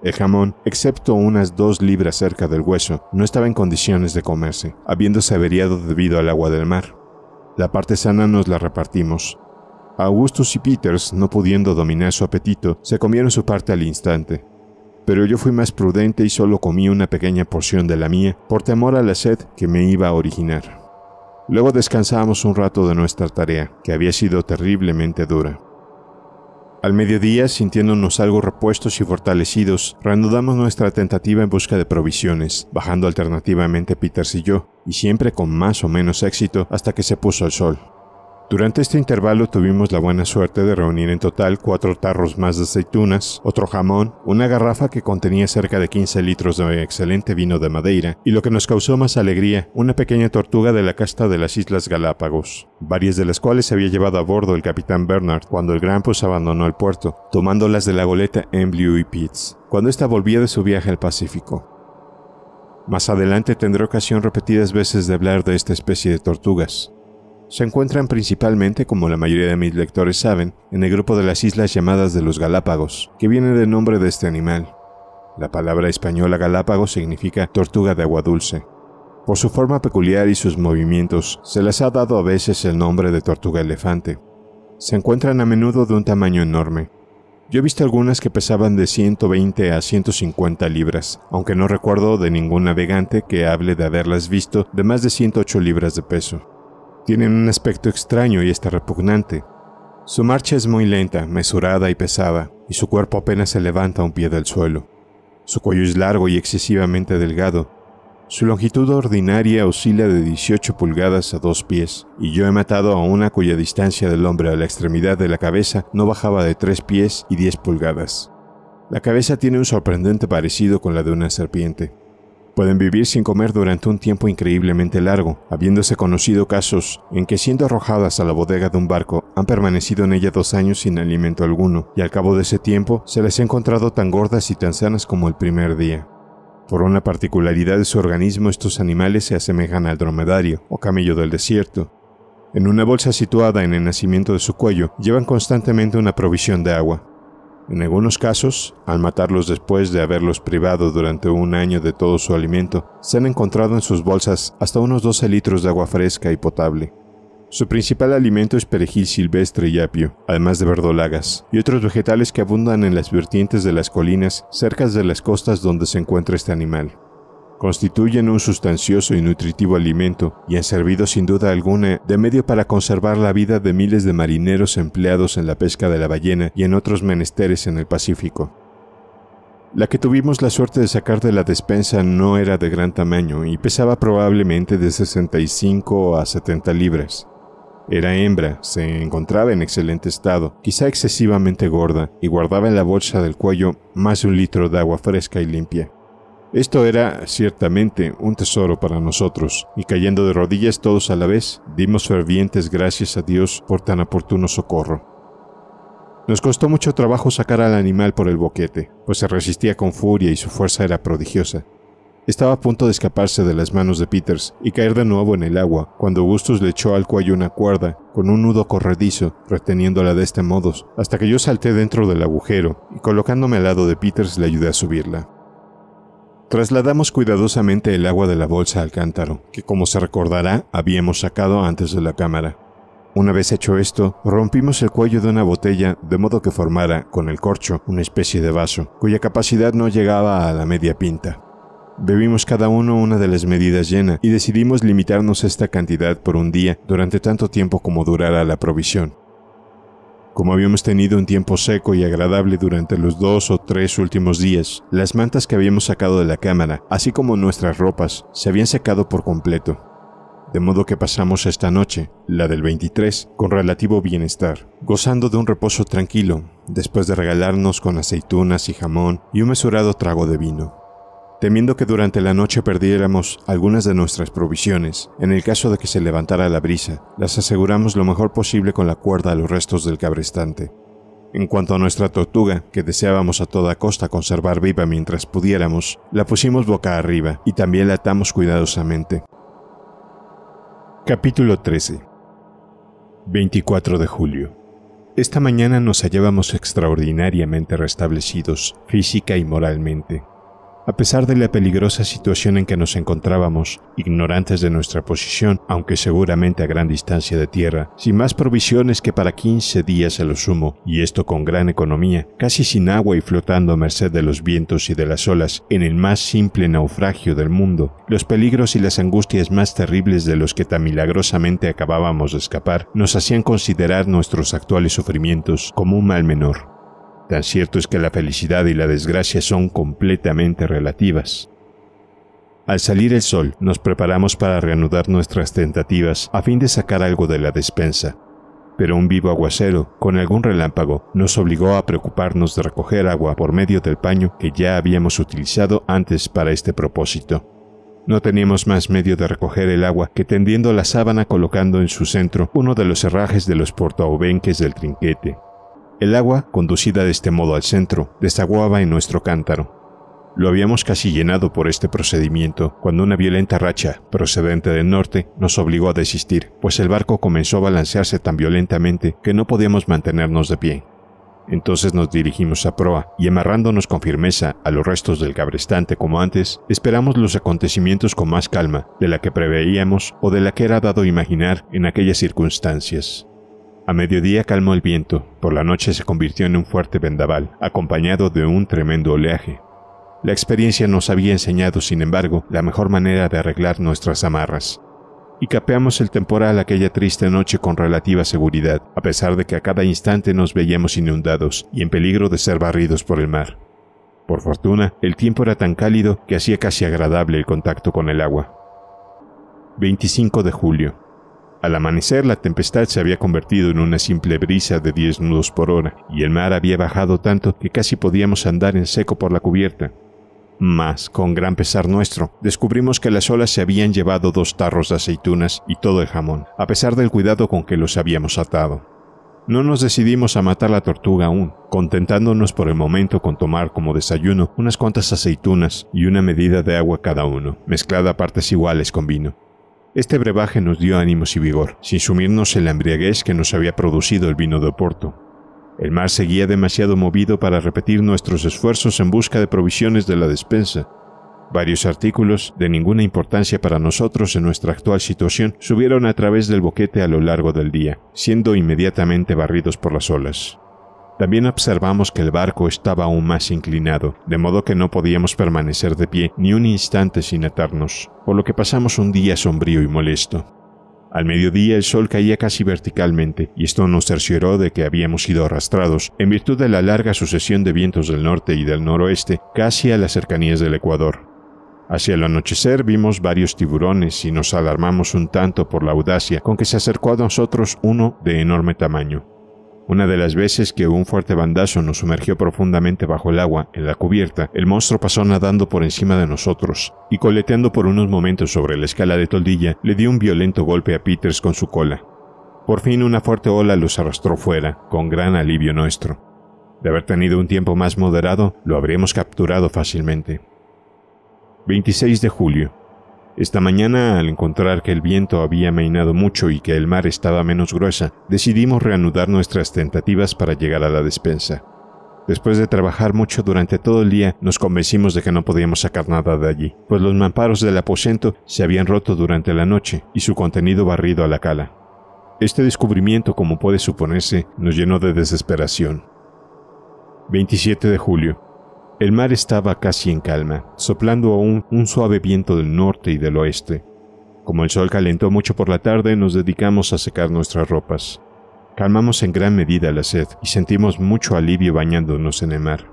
el jamón, excepto unas dos libras cerca del hueso, no estaba en condiciones de comerse, habiéndose averiado debido al agua del mar. La parte sana nos la repartimos. Augustus y Peters, no pudiendo dominar su apetito, se comieron su parte al instante. Pero yo fui más prudente y solo comí una pequeña porción de la mía por temor a la sed que me iba a originar. Luego descansamos un rato de nuestra tarea, que había sido terriblemente dura. Al mediodía, sintiéndonos algo repuestos y fortalecidos, reanudamos nuestra tentativa en busca de provisiones, bajando alternativamente Peters y yo, y siempre con más o menos éxito hasta que se puso el sol. Durante este intervalo tuvimos la buena suerte de reunir en total cuatro tarros más de aceitunas, otro jamón, una garrafa que contenía cerca de 15 litros de excelente vino de Madeira y lo que nos causó más alegría, una pequeña tortuga de la casta de las Islas Galápagos, varias de las cuales se había llevado a bordo el capitán Bernard cuando el Grampus abandonó el puerto, tomándolas de la goleta en y Pitts, cuando ésta volvía de su viaje al Pacífico. Más adelante tendré ocasión repetidas veces de hablar de esta especie de tortugas, se encuentran principalmente, como la mayoría de mis lectores saben, en el grupo de las islas llamadas de los Galápagos, que viene del nombre de este animal. La palabra española Galápago significa tortuga de agua dulce. Por su forma peculiar y sus movimientos, se les ha dado a veces el nombre de tortuga elefante. Se encuentran a menudo de un tamaño enorme. Yo he visto algunas que pesaban de 120 a 150 libras, aunque no recuerdo de ningún navegante que hable de haberlas visto de más de 108 libras de peso. Tienen un aspecto extraño y está repugnante. Su marcha es muy lenta, mesurada y pesada, y su cuerpo apenas se levanta un pie del suelo. Su cuello es largo y excesivamente delgado. Su longitud ordinaria oscila de 18 pulgadas a dos pies, y yo he matado a una cuya distancia del hombre a la extremidad de la cabeza no bajaba de 3 pies y 10 pulgadas. La cabeza tiene un sorprendente parecido con la de una serpiente pueden vivir sin comer durante un tiempo increíblemente largo, habiéndose conocido casos en que siendo arrojadas a la bodega de un barco han permanecido en ella dos años sin alimento alguno, y al cabo de ese tiempo se les ha encontrado tan gordas y tan sanas como el primer día. Por una particularidad de su organismo estos animales se asemejan al dromedario o camello del desierto. En una bolsa situada en el nacimiento de su cuello llevan constantemente una provisión de agua, en algunos casos, al matarlos después de haberlos privado durante un año de todo su alimento, se han encontrado en sus bolsas hasta unos 12 litros de agua fresca y potable. Su principal alimento es perejil silvestre y apio, además de verdolagas y otros vegetales que abundan en las vertientes de las colinas cerca de las costas donde se encuentra este animal. Constituyen un sustancioso y nutritivo alimento y han servido sin duda alguna de medio para conservar la vida de miles de marineros empleados en la pesca de la ballena y en otros menesteres en el Pacífico. La que tuvimos la suerte de sacar de la despensa no era de gran tamaño y pesaba probablemente de 65 a 70 libras. Era hembra, se encontraba en excelente estado, quizá excesivamente gorda, y guardaba en la bolsa del cuello más de un litro de agua fresca y limpia. Esto era ciertamente un tesoro para nosotros, y cayendo de rodillas todos a la vez, dimos fervientes gracias a Dios por tan oportuno socorro. Nos costó mucho trabajo sacar al animal por el boquete, pues se resistía con furia y su fuerza era prodigiosa. Estaba a punto de escaparse de las manos de Peters y caer de nuevo en el agua, cuando Augustus le echó al cuello una cuerda, con un nudo corredizo, reteniéndola de este modo, hasta que yo salté dentro del agujero, y colocándome al lado de Peters le ayudé a subirla. Trasladamos cuidadosamente el agua de la bolsa al cántaro, que como se recordará habíamos sacado antes de la cámara. Una vez hecho esto, rompimos el cuello de una botella de modo que formara, con el corcho, una especie de vaso, cuya capacidad no llegaba a la media pinta. Bebimos cada uno una de las medidas llena y decidimos limitarnos esta cantidad por un día durante tanto tiempo como durara la provisión. Como habíamos tenido un tiempo seco y agradable durante los dos o tres últimos días, las mantas que habíamos sacado de la cámara, así como nuestras ropas, se habían secado por completo. De modo que pasamos esta noche, la del 23, con relativo bienestar, gozando de un reposo tranquilo, después de regalarnos con aceitunas y jamón y un mesurado trago de vino. Temiendo que durante la noche perdiéramos algunas de nuestras provisiones, en el caso de que se levantara la brisa, las aseguramos lo mejor posible con la cuerda a los restos del cabrestante. En cuanto a nuestra tortuga, que deseábamos a toda costa conservar viva mientras pudiéramos, la pusimos boca arriba y también la atamos cuidadosamente. Capítulo 13 24 de julio Esta mañana nos hallábamos extraordinariamente restablecidos, física y moralmente. A pesar de la peligrosa situación en que nos encontrábamos, ignorantes de nuestra posición, aunque seguramente a gran distancia de tierra, sin más provisiones que para quince días a lo sumo, y esto con gran economía, casi sin agua y flotando a merced de los vientos y de las olas, en el más simple naufragio del mundo, los peligros y las angustias más terribles de los que tan milagrosamente acabábamos de escapar, nos hacían considerar nuestros actuales sufrimientos como un mal menor. Tan cierto es que la felicidad y la desgracia son completamente relativas. Al salir el sol, nos preparamos para reanudar nuestras tentativas a fin de sacar algo de la despensa, pero un vivo aguacero, con algún relámpago, nos obligó a preocuparnos de recoger agua por medio del paño que ya habíamos utilizado antes para este propósito. No teníamos más medio de recoger el agua que tendiendo la sábana colocando en su centro uno de los herrajes de los portaobenques del trinquete, el agua, conducida de este modo al centro, desaguaba en nuestro cántaro. Lo habíamos casi llenado por este procedimiento, cuando una violenta racha, procedente del norte, nos obligó a desistir, pues el barco comenzó a balancearse tan violentamente que no podíamos mantenernos de pie. Entonces nos dirigimos a proa y amarrándonos con firmeza a los restos del cabrestante como antes, esperamos los acontecimientos con más calma de la que preveíamos o de la que era dado imaginar en aquellas circunstancias. A mediodía calmó el viento, por la noche se convirtió en un fuerte vendaval, acompañado de un tremendo oleaje. La experiencia nos había enseñado, sin embargo, la mejor manera de arreglar nuestras amarras. Y capeamos el temporal aquella triste noche con relativa seguridad, a pesar de que a cada instante nos veíamos inundados y en peligro de ser barridos por el mar. Por fortuna, el tiempo era tan cálido que hacía casi agradable el contacto con el agua. 25 de julio. Al amanecer la tempestad se había convertido en una simple brisa de 10 nudos por hora, y el mar había bajado tanto que casi podíamos andar en seco por la cubierta. Mas, con gran pesar nuestro, descubrimos que las olas se habían llevado dos tarros de aceitunas y todo el jamón, a pesar del cuidado con que los habíamos atado. No nos decidimos a matar la tortuga aún, contentándonos por el momento con tomar como desayuno unas cuantas aceitunas y una medida de agua cada uno, mezclada a partes iguales con vino. Este brebaje nos dio ánimos y vigor, sin sumirnos en la embriaguez que nos había producido el vino de Oporto. El mar seguía demasiado movido para repetir nuestros esfuerzos en busca de provisiones de la despensa. Varios artículos, de ninguna importancia para nosotros en nuestra actual situación, subieron a través del boquete a lo largo del día, siendo inmediatamente barridos por las olas. También observamos que el barco estaba aún más inclinado, de modo que no podíamos permanecer de pie ni un instante sin atarnos, por lo que pasamos un día sombrío y molesto. Al mediodía el sol caía casi verticalmente, y esto nos cercioró de que habíamos sido arrastrados, en virtud de la larga sucesión de vientos del norte y del noroeste, casi a las cercanías del Ecuador. Hacia el anochecer vimos varios tiburones y nos alarmamos un tanto por la audacia con que se acercó a nosotros uno de enorme tamaño. Una de las veces que un fuerte bandazo nos sumergió profundamente bajo el agua, en la cubierta, el monstruo pasó nadando por encima de nosotros, y coleteando por unos momentos sobre la escala de toldilla, le dio un violento golpe a Peters con su cola. Por fin una fuerte ola los arrastró fuera, con gran alivio nuestro. De haber tenido un tiempo más moderado, lo habríamos capturado fácilmente. 26 de julio. Esta mañana, al encontrar que el viento había mainado mucho y que el mar estaba menos gruesa, decidimos reanudar nuestras tentativas para llegar a la despensa. Después de trabajar mucho durante todo el día, nos convencimos de que no podíamos sacar nada de allí, pues los mamparos del aposento se habían roto durante la noche y su contenido barrido a la cala. Este descubrimiento, como puede suponerse, nos llenó de desesperación. 27 de julio. El mar estaba casi en calma, soplando aún un suave viento del norte y del oeste. Como el sol calentó mucho por la tarde, nos dedicamos a secar nuestras ropas. Calmamos en gran medida la sed y sentimos mucho alivio bañándonos en el mar.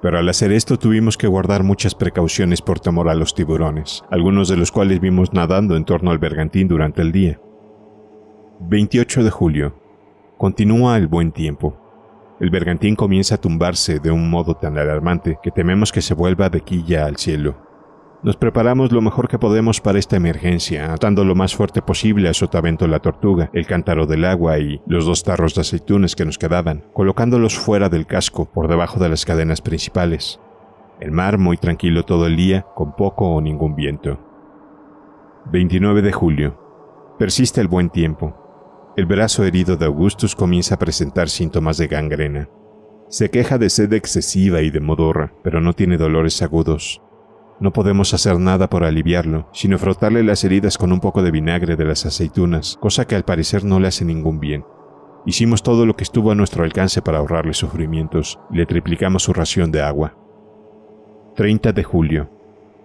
Pero al hacer esto tuvimos que guardar muchas precauciones por temor a los tiburones, algunos de los cuales vimos nadando en torno al bergantín durante el día. 28 de julio. Continúa el buen tiempo. El bergantín comienza a tumbarse de un modo tan alarmante que tememos que se vuelva de quilla al cielo. Nos preparamos lo mejor que podemos para esta emergencia, atando lo más fuerte posible a Sotavento la tortuga, el cántaro del agua y los dos tarros de aceitunes que nos quedaban, colocándolos fuera del casco, por debajo de las cadenas principales. El mar muy tranquilo todo el día, con poco o ningún viento. 29 de julio. Persiste el buen tiempo. El brazo herido de Augustus comienza a presentar síntomas de gangrena. Se queja de sed excesiva y de modorra, pero no tiene dolores agudos. No podemos hacer nada por aliviarlo, sino frotarle las heridas con un poco de vinagre de las aceitunas, cosa que al parecer no le hace ningún bien. Hicimos todo lo que estuvo a nuestro alcance para ahorrarle sufrimientos, y le triplicamos su ración de agua. 30 de julio.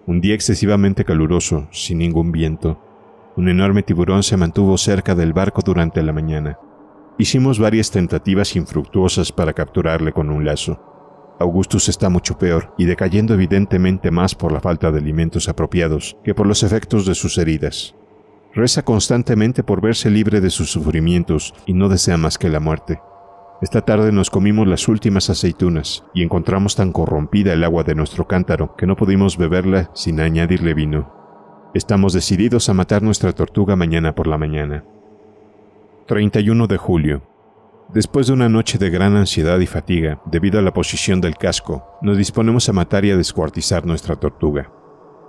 Un día excesivamente caluroso, sin ningún viento. Un enorme tiburón se mantuvo cerca del barco durante la mañana. Hicimos varias tentativas infructuosas para capturarle con un lazo. Augustus está mucho peor y decayendo evidentemente más por la falta de alimentos apropiados que por los efectos de sus heridas. Reza constantemente por verse libre de sus sufrimientos y no desea más que la muerte. Esta tarde nos comimos las últimas aceitunas y encontramos tan corrompida el agua de nuestro cántaro que no pudimos beberla sin añadirle vino. Estamos decididos a matar nuestra tortuga mañana por la mañana. 31 de julio. Después de una noche de gran ansiedad y fatiga, debido a la posición del casco, nos disponemos a matar y a descuartizar nuestra tortuga.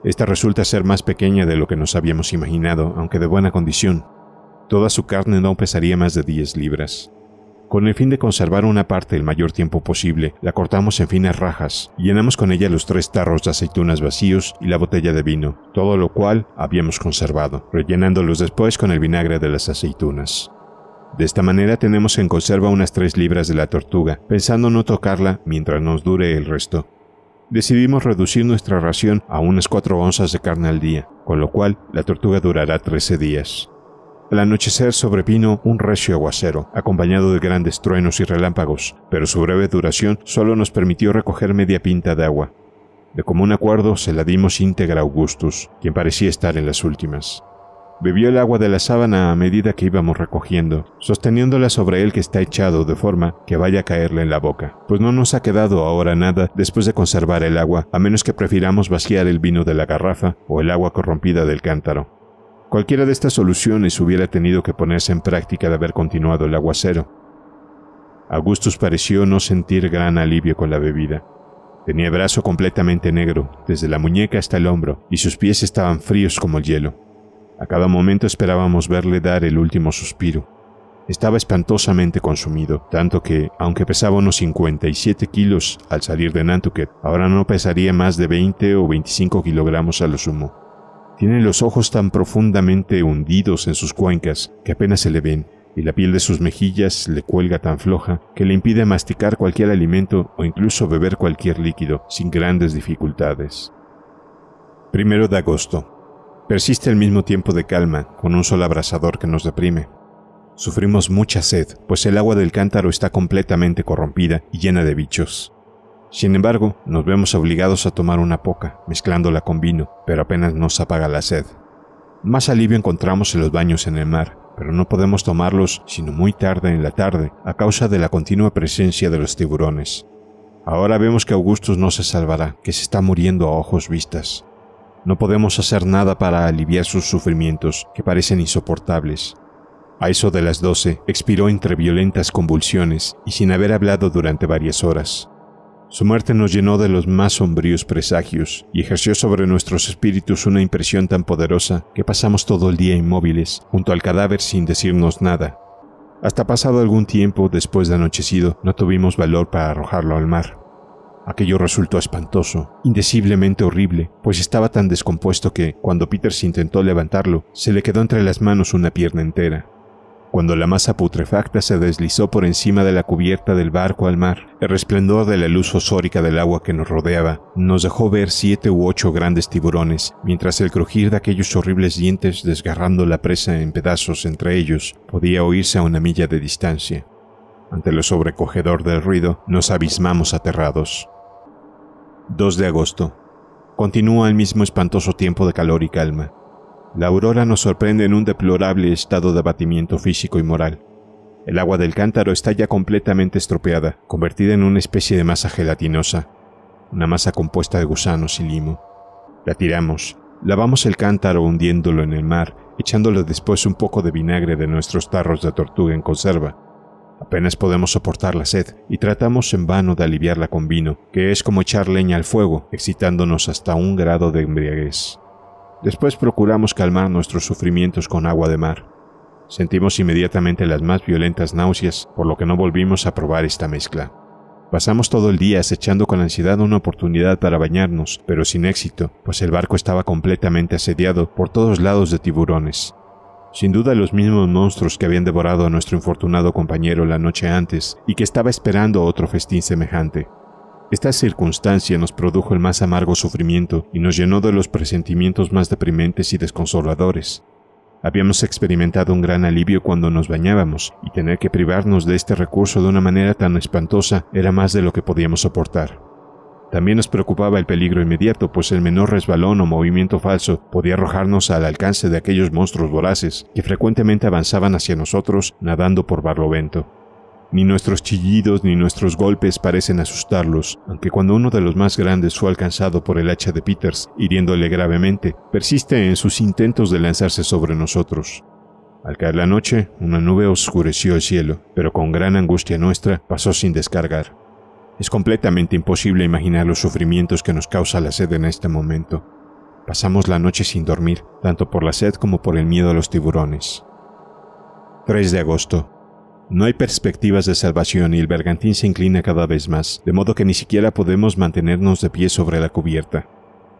Esta resulta ser más pequeña de lo que nos habíamos imaginado, aunque de buena condición. Toda su carne no pesaría más de 10 libras. Con el fin de conservar una parte el mayor tiempo posible, la cortamos en finas rajas, y llenamos con ella los tres tarros de aceitunas vacíos y la botella de vino, todo lo cual habíamos conservado, rellenándolos después con el vinagre de las aceitunas. De esta manera tenemos en conserva unas tres libras de la tortuga, pensando no tocarla mientras nos dure el resto. Decidimos reducir nuestra ración a unas cuatro onzas de carne al día, con lo cual la tortuga durará 13 días. Al anochecer sobrevino un recio aguacero, acompañado de grandes truenos y relámpagos, pero su breve duración solo nos permitió recoger media pinta de agua. De común acuerdo se la dimos íntegra a Augustus, quien parecía estar en las últimas. Bebió el agua de la sábana a medida que íbamos recogiendo, sosteniéndola sobre él que está echado de forma que vaya a caerle en la boca, pues no nos ha quedado ahora nada después de conservar el agua, a menos que prefiramos vaciar el vino de la garrafa o el agua corrompida del cántaro. Cualquiera de estas soluciones hubiera tenido que ponerse en práctica de haber continuado el aguacero. Augustus pareció no sentir gran alivio con la bebida. Tenía brazo completamente negro, desde la muñeca hasta el hombro, y sus pies estaban fríos como el hielo. A cada momento esperábamos verle dar el último suspiro. Estaba espantosamente consumido, tanto que, aunque pesaba unos 57 kilos al salir de Nantucket, ahora no pesaría más de 20 o 25 kilogramos a lo sumo. Tiene los ojos tan profundamente hundidos en sus cuencas que apenas se le ven, y la piel de sus mejillas le cuelga tan floja que le impide masticar cualquier alimento o incluso beber cualquier líquido sin grandes dificultades. Primero de agosto. Persiste el mismo tiempo de calma, con un sol abrasador que nos deprime. Sufrimos mucha sed, pues el agua del cántaro está completamente corrompida y llena de bichos. Sin embargo, nos vemos obligados a tomar una poca, mezclándola con vino, pero apenas nos apaga la sed. Más alivio encontramos en los baños en el mar, pero no podemos tomarlos sino muy tarde en la tarde, a causa de la continua presencia de los tiburones. Ahora vemos que Augustus no se salvará, que se está muriendo a ojos vistas. No podemos hacer nada para aliviar sus sufrimientos, que parecen insoportables. A eso de las doce, expiró entre violentas convulsiones y sin haber hablado durante varias horas. Su muerte nos llenó de los más sombríos presagios y ejerció sobre nuestros espíritus una impresión tan poderosa que pasamos todo el día inmóviles junto al cadáver sin decirnos nada. Hasta pasado algún tiempo después de anochecido no tuvimos valor para arrojarlo al mar. Aquello resultó espantoso, indeciblemente horrible, pues estaba tan descompuesto que, cuando Peters intentó levantarlo, se le quedó entre las manos una pierna entera cuando la masa putrefacta se deslizó por encima de la cubierta del barco al mar. El resplandor de la luz osórica del agua que nos rodeaba nos dejó ver siete u ocho grandes tiburones, mientras el crujir de aquellos horribles dientes desgarrando la presa en pedazos entre ellos podía oírse a una milla de distancia. Ante lo sobrecogedor del ruido, nos abismamos aterrados. 2 de agosto. Continúa el mismo espantoso tiempo de calor y calma. La aurora nos sorprende en un deplorable estado de abatimiento físico y moral. El agua del cántaro está ya completamente estropeada, convertida en una especie de masa gelatinosa, una masa compuesta de gusanos y limo. La tiramos, lavamos el cántaro hundiéndolo en el mar, echándole después un poco de vinagre de nuestros tarros de tortuga en conserva. Apenas podemos soportar la sed y tratamos en vano de aliviarla con vino, que es como echar leña al fuego, excitándonos hasta un grado de embriaguez. Después procuramos calmar nuestros sufrimientos con agua de mar. Sentimos inmediatamente las más violentas náuseas, por lo que no volvimos a probar esta mezcla. Pasamos todo el día acechando con ansiedad una oportunidad para bañarnos, pero sin éxito, pues el barco estaba completamente asediado por todos lados de tiburones. Sin duda los mismos monstruos que habían devorado a nuestro infortunado compañero la noche antes y que estaba esperando otro festín semejante. Esta circunstancia nos produjo el más amargo sufrimiento y nos llenó de los presentimientos más deprimentes y desconsoladores. Habíamos experimentado un gran alivio cuando nos bañábamos, y tener que privarnos de este recurso de una manera tan espantosa era más de lo que podíamos soportar. También nos preocupaba el peligro inmediato, pues el menor resbalón o movimiento falso podía arrojarnos al alcance de aquellos monstruos voraces que frecuentemente avanzaban hacia nosotros nadando por barlovento. Ni nuestros chillidos ni nuestros golpes parecen asustarlos, aunque cuando uno de los más grandes fue alcanzado por el hacha de Peters, hiriéndole gravemente, persiste en sus intentos de lanzarse sobre nosotros. Al caer la noche, una nube oscureció el cielo, pero con gran angustia nuestra pasó sin descargar. Es completamente imposible imaginar los sufrimientos que nos causa la sed en este momento. Pasamos la noche sin dormir, tanto por la sed como por el miedo a los tiburones. 3 de agosto, no hay perspectivas de salvación y el bergantín se inclina cada vez más, de modo que ni siquiera podemos mantenernos de pie sobre la cubierta.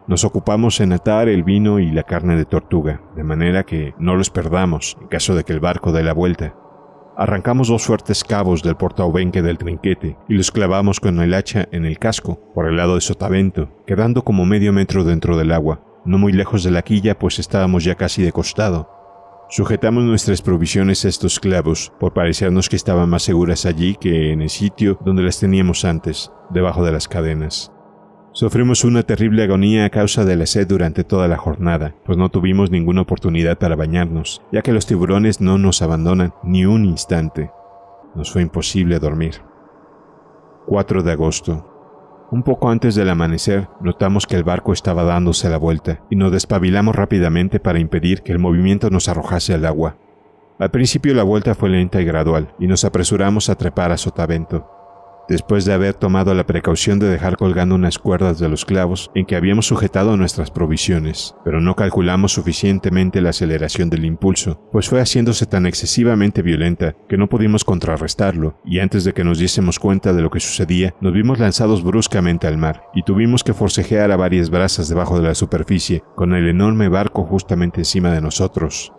Nos ocupamos en atar el vino y la carne de tortuga, de manera que no los perdamos en caso de que el barco dé la vuelta. Arrancamos dos fuertes cabos del portaobenque del trinquete y los clavamos con el hacha en el casco por el lado de sotavento, quedando como medio metro dentro del agua, no muy lejos de la quilla pues estábamos ya casi de costado, Sujetamos nuestras provisiones a estos clavos, por parecernos que estaban más seguras allí que en el sitio donde las teníamos antes, debajo de las cadenas. Sufrimos una terrible agonía a causa de la sed durante toda la jornada, pues no tuvimos ninguna oportunidad para bañarnos, ya que los tiburones no nos abandonan ni un instante. Nos fue imposible dormir. 4 de agosto. Un poco antes del amanecer, notamos que el barco estaba dándose la vuelta y nos despabilamos rápidamente para impedir que el movimiento nos arrojase al agua. Al principio la vuelta fue lenta y gradual y nos apresuramos a trepar a sotavento después de haber tomado la precaución de dejar colgando unas cuerdas de los clavos en que habíamos sujetado nuestras provisiones, pero no calculamos suficientemente la aceleración del impulso, pues fue haciéndose tan excesivamente violenta que no pudimos contrarrestarlo, y antes de que nos diésemos cuenta de lo que sucedía, nos vimos lanzados bruscamente al mar, y tuvimos que forcejear a varias brazas debajo de la superficie, con el enorme barco justamente encima de nosotros.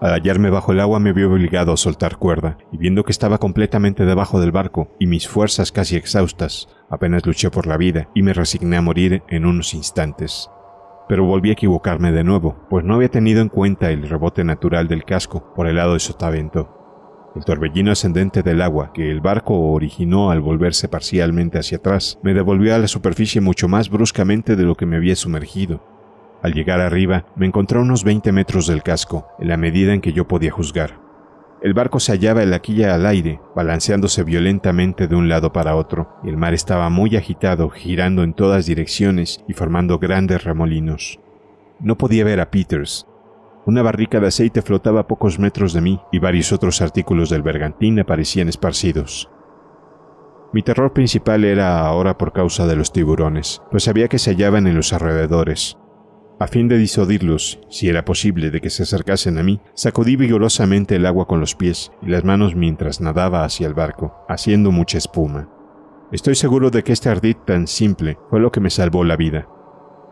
Al hallarme bajo el agua me vi obligado a soltar cuerda, y viendo que estaba completamente debajo del barco y mis fuerzas casi exhaustas, apenas luché por la vida y me resigné a morir en unos instantes. Pero volví a equivocarme de nuevo, pues no había tenido en cuenta el rebote natural del casco por el lado de sotavento. El torbellino ascendente del agua que el barco originó al volverse parcialmente hacia atrás me devolvió a la superficie mucho más bruscamente de lo que me había sumergido, al llegar arriba, me encontré a unos 20 metros del casco, en la medida en que yo podía juzgar. El barco se hallaba en la quilla al aire, balanceándose violentamente de un lado para otro, y el mar estaba muy agitado, girando en todas direcciones y formando grandes remolinos. No podía ver a Peters. Una barrica de aceite flotaba a pocos metros de mí y varios otros artículos del bergantín aparecían esparcidos. Mi terror principal era ahora por causa de los tiburones, pues sabía que se hallaban en los alrededores, a fin de disuadirlos, si era posible, de que se acercasen a mí, sacudí vigorosamente el agua con los pies y las manos mientras nadaba hacia el barco, haciendo mucha espuma. Estoy seguro de que este ardid tan simple fue lo que me salvó la vida,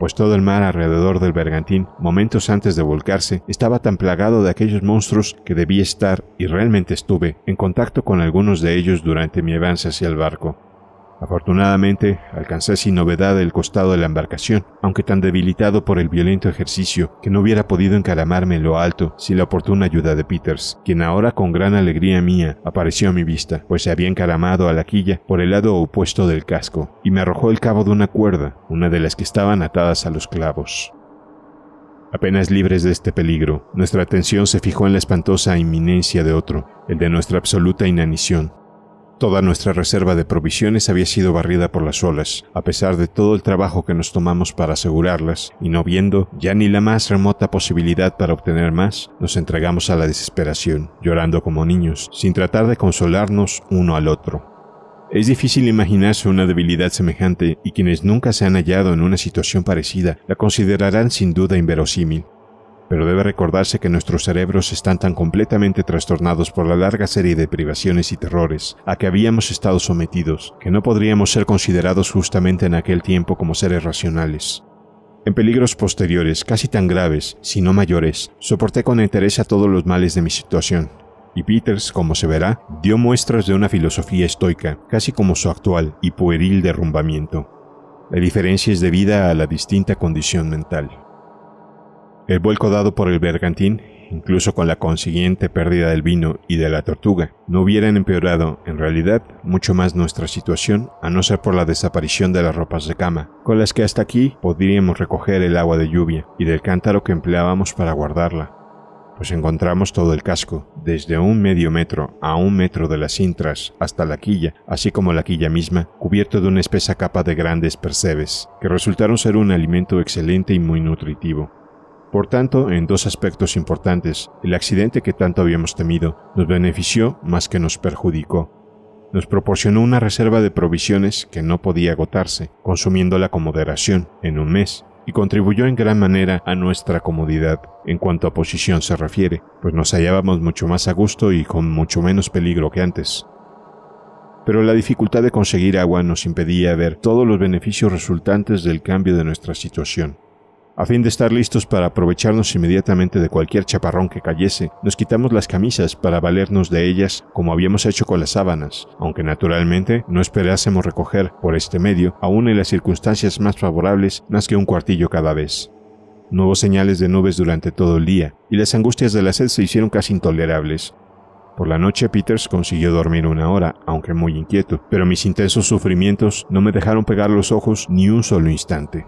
pues todo el mar alrededor del bergantín, momentos antes de volcarse, estaba tan plagado de aquellos monstruos que debí estar, y realmente estuve, en contacto con algunos de ellos durante mi avance hacia el barco. Afortunadamente, alcancé sin novedad el costado de la embarcación, aunque tan debilitado por el violento ejercicio que no hubiera podido encaramarme en lo alto sin la oportuna ayuda de Peters, quien ahora con gran alegría mía apareció a mi vista, pues se había encaramado a la quilla por el lado opuesto del casco y me arrojó el cabo de una cuerda, una de las que estaban atadas a los clavos. Apenas libres de este peligro, nuestra atención se fijó en la espantosa inminencia de otro, el de nuestra absoluta inanición, Toda nuestra reserva de provisiones había sido barrida por las olas, a pesar de todo el trabajo que nos tomamos para asegurarlas, y no viendo ya ni la más remota posibilidad para obtener más, nos entregamos a la desesperación, llorando como niños, sin tratar de consolarnos uno al otro. Es difícil imaginarse una debilidad semejante y quienes nunca se han hallado en una situación parecida la considerarán sin duda inverosímil, pero debe recordarse que nuestros cerebros están tan completamente trastornados por la larga serie de privaciones y terrores a que habíamos estado sometidos, que no podríamos ser considerados justamente en aquel tiempo como seres racionales. En peligros posteriores, casi tan graves, si no mayores, soporté con interés a todos los males de mi situación, y Peters, como se verá, dio muestras de una filosofía estoica, casi como su actual y pueril derrumbamiento. La diferencia es debida a la distinta condición mental. El vuelco dado por el bergantín, incluso con la consiguiente pérdida del vino y de la tortuga, no hubieran empeorado, en realidad, mucho más nuestra situación, a no ser por la desaparición de las ropas de cama, con las que hasta aquí podríamos recoger el agua de lluvia y del cántaro que empleábamos para guardarla pues encontramos todo el casco, desde un medio metro a un metro de las intras, hasta la quilla, así como la quilla misma, cubierto de una espesa capa de grandes percebes, que resultaron ser un alimento excelente y muy nutritivo. Por tanto, en dos aspectos importantes, el accidente que tanto habíamos temido nos benefició más que nos perjudicó. Nos proporcionó una reserva de provisiones que no podía agotarse, consumiéndola con moderación, en un mes, y contribuyó en gran manera a nuestra comodidad en cuanto a posición se refiere, pues nos hallábamos mucho más a gusto y con mucho menos peligro que antes. Pero la dificultad de conseguir agua nos impedía ver todos los beneficios resultantes del cambio de nuestra situación. A fin de estar listos para aprovecharnos inmediatamente de cualquier chaparrón que cayese, nos quitamos las camisas para valernos de ellas como habíamos hecho con las sábanas, aunque naturalmente no esperásemos recoger por este medio, aún en las circunstancias más favorables, más que un cuartillo cada vez nuevos señales de nubes durante todo el día, y las angustias de la sed se hicieron casi intolerables. Por la noche Peters consiguió dormir una hora, aunque muy inquieto, pero mis intensos sufrimientos no me dejaron pegar los ojos ni un solo instante.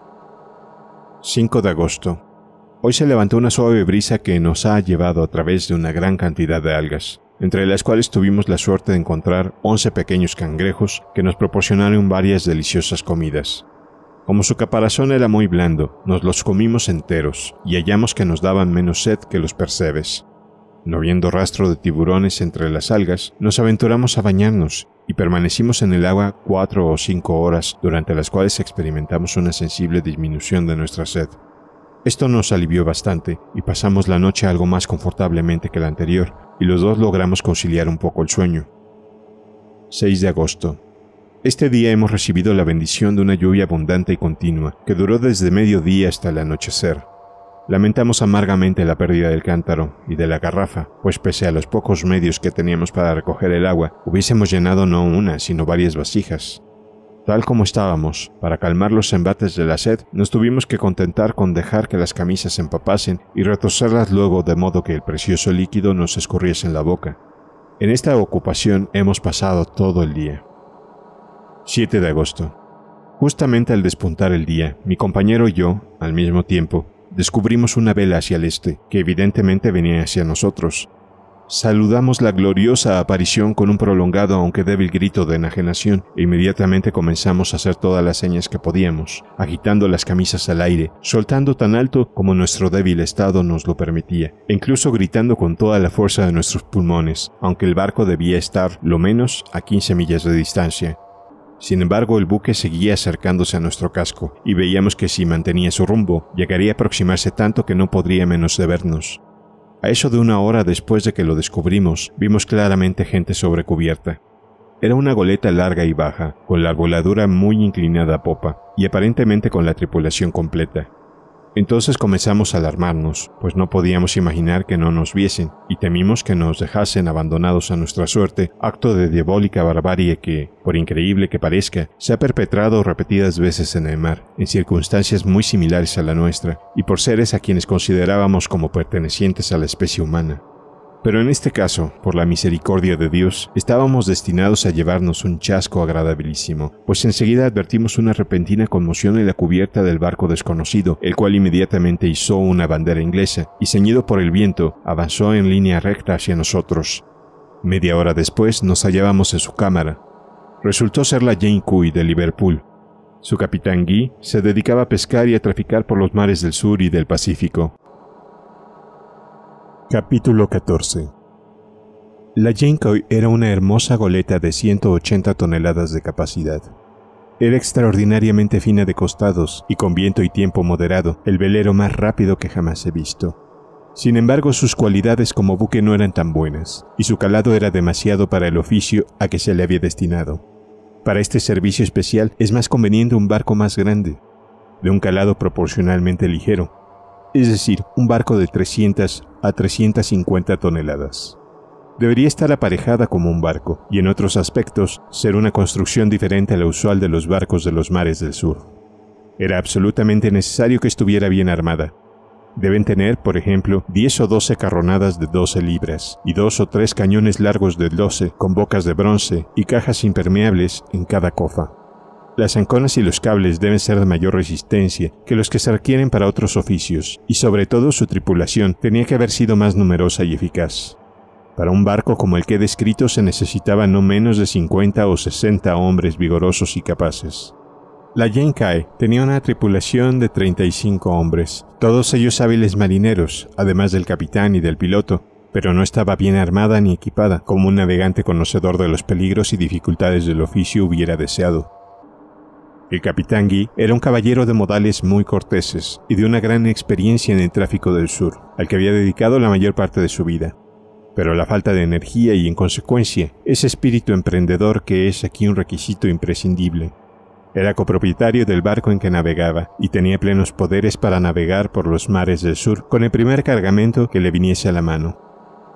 5 de agosto. Hoy se levantó una suave brisa que nos ha llevado a través de una gran cantidad de algas, entre las cuales tuvimos la suerte de encontrar 11 pequeños cangrejos que nos proporcionaron varias deliciosas comidas. Como su caparazón era muy blando, nos los comimos enteros y hallamos que nos daban menos sed que los percebes. No viendo rastro de tiburones entre las algas, nos aventuramos a bañarnos y permanecimos en el agua cuatro o cinco horas, durante las cuales experimentamos una sensible disminución de nuestra sed. Esto nos alivió bastante y pasamos la noche algo más confortablemente que la anterior, y los dos logramos conciliar un poco el sueño. 6 de agosto. Este día hemos recibido la bendición de una lluvia abundante y continua, que duró desde mediodía hasta el anochecer. Lamentamos amargamente la pérdida del cántaro y de la garrafa, pues pese a los pocos medios que teníamos para recoger el agua, hubiésemos llenado no una, sino varias vasijas. Tal como estábamos, para calmar los embates de la sed, nos tuvimos que contentar con dejar que las camisas se empapasen y retorcerlas luego de modo que el precioso líquido nos escurriese en la boca. En esta ocupación hemos pasado todo el día. 7 de agosto. Justamente al despuntar el día, mi compañero y yo, al mismo tiempo, descubrimos una vela hacia el este, que evidentemente venía hacia nosotros. Saludamos la gloriosa aparición con un prolongado aunque débil grito de enajenación e inmediatamente comenzamos a hacer todas las señas que podíamos, agitando las camisas al aire, soltando tan alto como nuestro débil estado nos lo permitía, e incluso gritando con toda la fuerza de nuestros pulmones, aunque el barco debía estar, lo menos, a 15 millas de distancia. Sin embargo, el buque seguía acercándose a nuestro casco, y veíamos que si mantenía su rumbo, llegaría a aproximarse tanto que no podría menos de vernos. A eso de una hora después de que lo descubrimos, vimos claramente gente sobre cubierta. Era una goleta larga y baja, con la voladura muy inclinada a popa, y aparentemente con la tripulación completa. Entonces comenzamos a alarmarnos, pues no podíamos imaginar que no nos viesen, y temimos que nos dejasen abandonados a nuestra suerte, acto de diabólica barbarie que, por increíble que parezca, se ha perpetrado repetidas veces en el mar, en circunstancias muy similares a la nuestra, y por seres a quienes considerábamos como pertenecientes a la especie humana. Pero en este caso, por la misericordia de Dios, estábamos destinados a llevarnos un chasco agradabilísimo, pues enseguida advertimos una repentina conmoción en la cubierta del barco desconocido, el cual inmediatamente izó una bandera inglesa y ceñido por el viento, avanzó en línea recta hacia nosotros. Media hora después nos hallábamos en su cámara. Resultó ser la Jane Cui de Liverpool. Su capitán Guy se dedicaba a pescar y a traficar por los mares del sur y del Pacífico. Capítulo 14 La Jenkoy era una hermosa goleta de 180 toneladas de capacidad. Era extraordinariamente fina de costados y con viento y tiempo moderado, el velero más rápido que jamás he visto. Sin embargo, sus cualidades como buque no eran tan buenas, y su calado era demasiado para el oficio a que se le había destinado. Para este servicio especial es más conveniente un barco más grande, de un calado proporcionalmente ligero, es decir, un barco de 300 a 350 toneladas. Debería estar aparejada como un barco y en otros aspectos ser una construcción diferente a la usual de los barcos de los mares del sur. Era absolutamente necesario que estuviera bien armada. Deben tener, por ejemplo, 10 o 12 carronadas de 12 libras y 2 o 3 cañones largos de 12 con bocas de bronce y cajas impermeables en cada cofa. Las anconas y los cables deben ser de mayor resistencia que los que se requieren para otros oficios, y sobre todo su tripulación tenía que haber sido más numerosa y eficaz. Para un barco como el que he descrito se necesitaba no menos de 50 o 60 hombres vigorosos y capaces. La Yankai tenía una tripulación de 35 hombres, todos ellos hábiles marineros, además del capitán y del piloto, pero no estaba bien armada ni equipada como un navegante conocedor de los peligros y dificultades del oficio hubiera deseado. El capitán Guy era un caballero de modales muy corteses y de una gran experiencia en el tráfico del sur, al que había dedicado la mayor parte de su vida. Pero la falta de energía y, en consecuencia, ese espíritu emprendedor que es aquí un requisito imprescindible. Era copropietario del barco en que navegaba y tenía plenos poderes para navegar por los mares del sur con el primer cargamento que le viniese a la mano.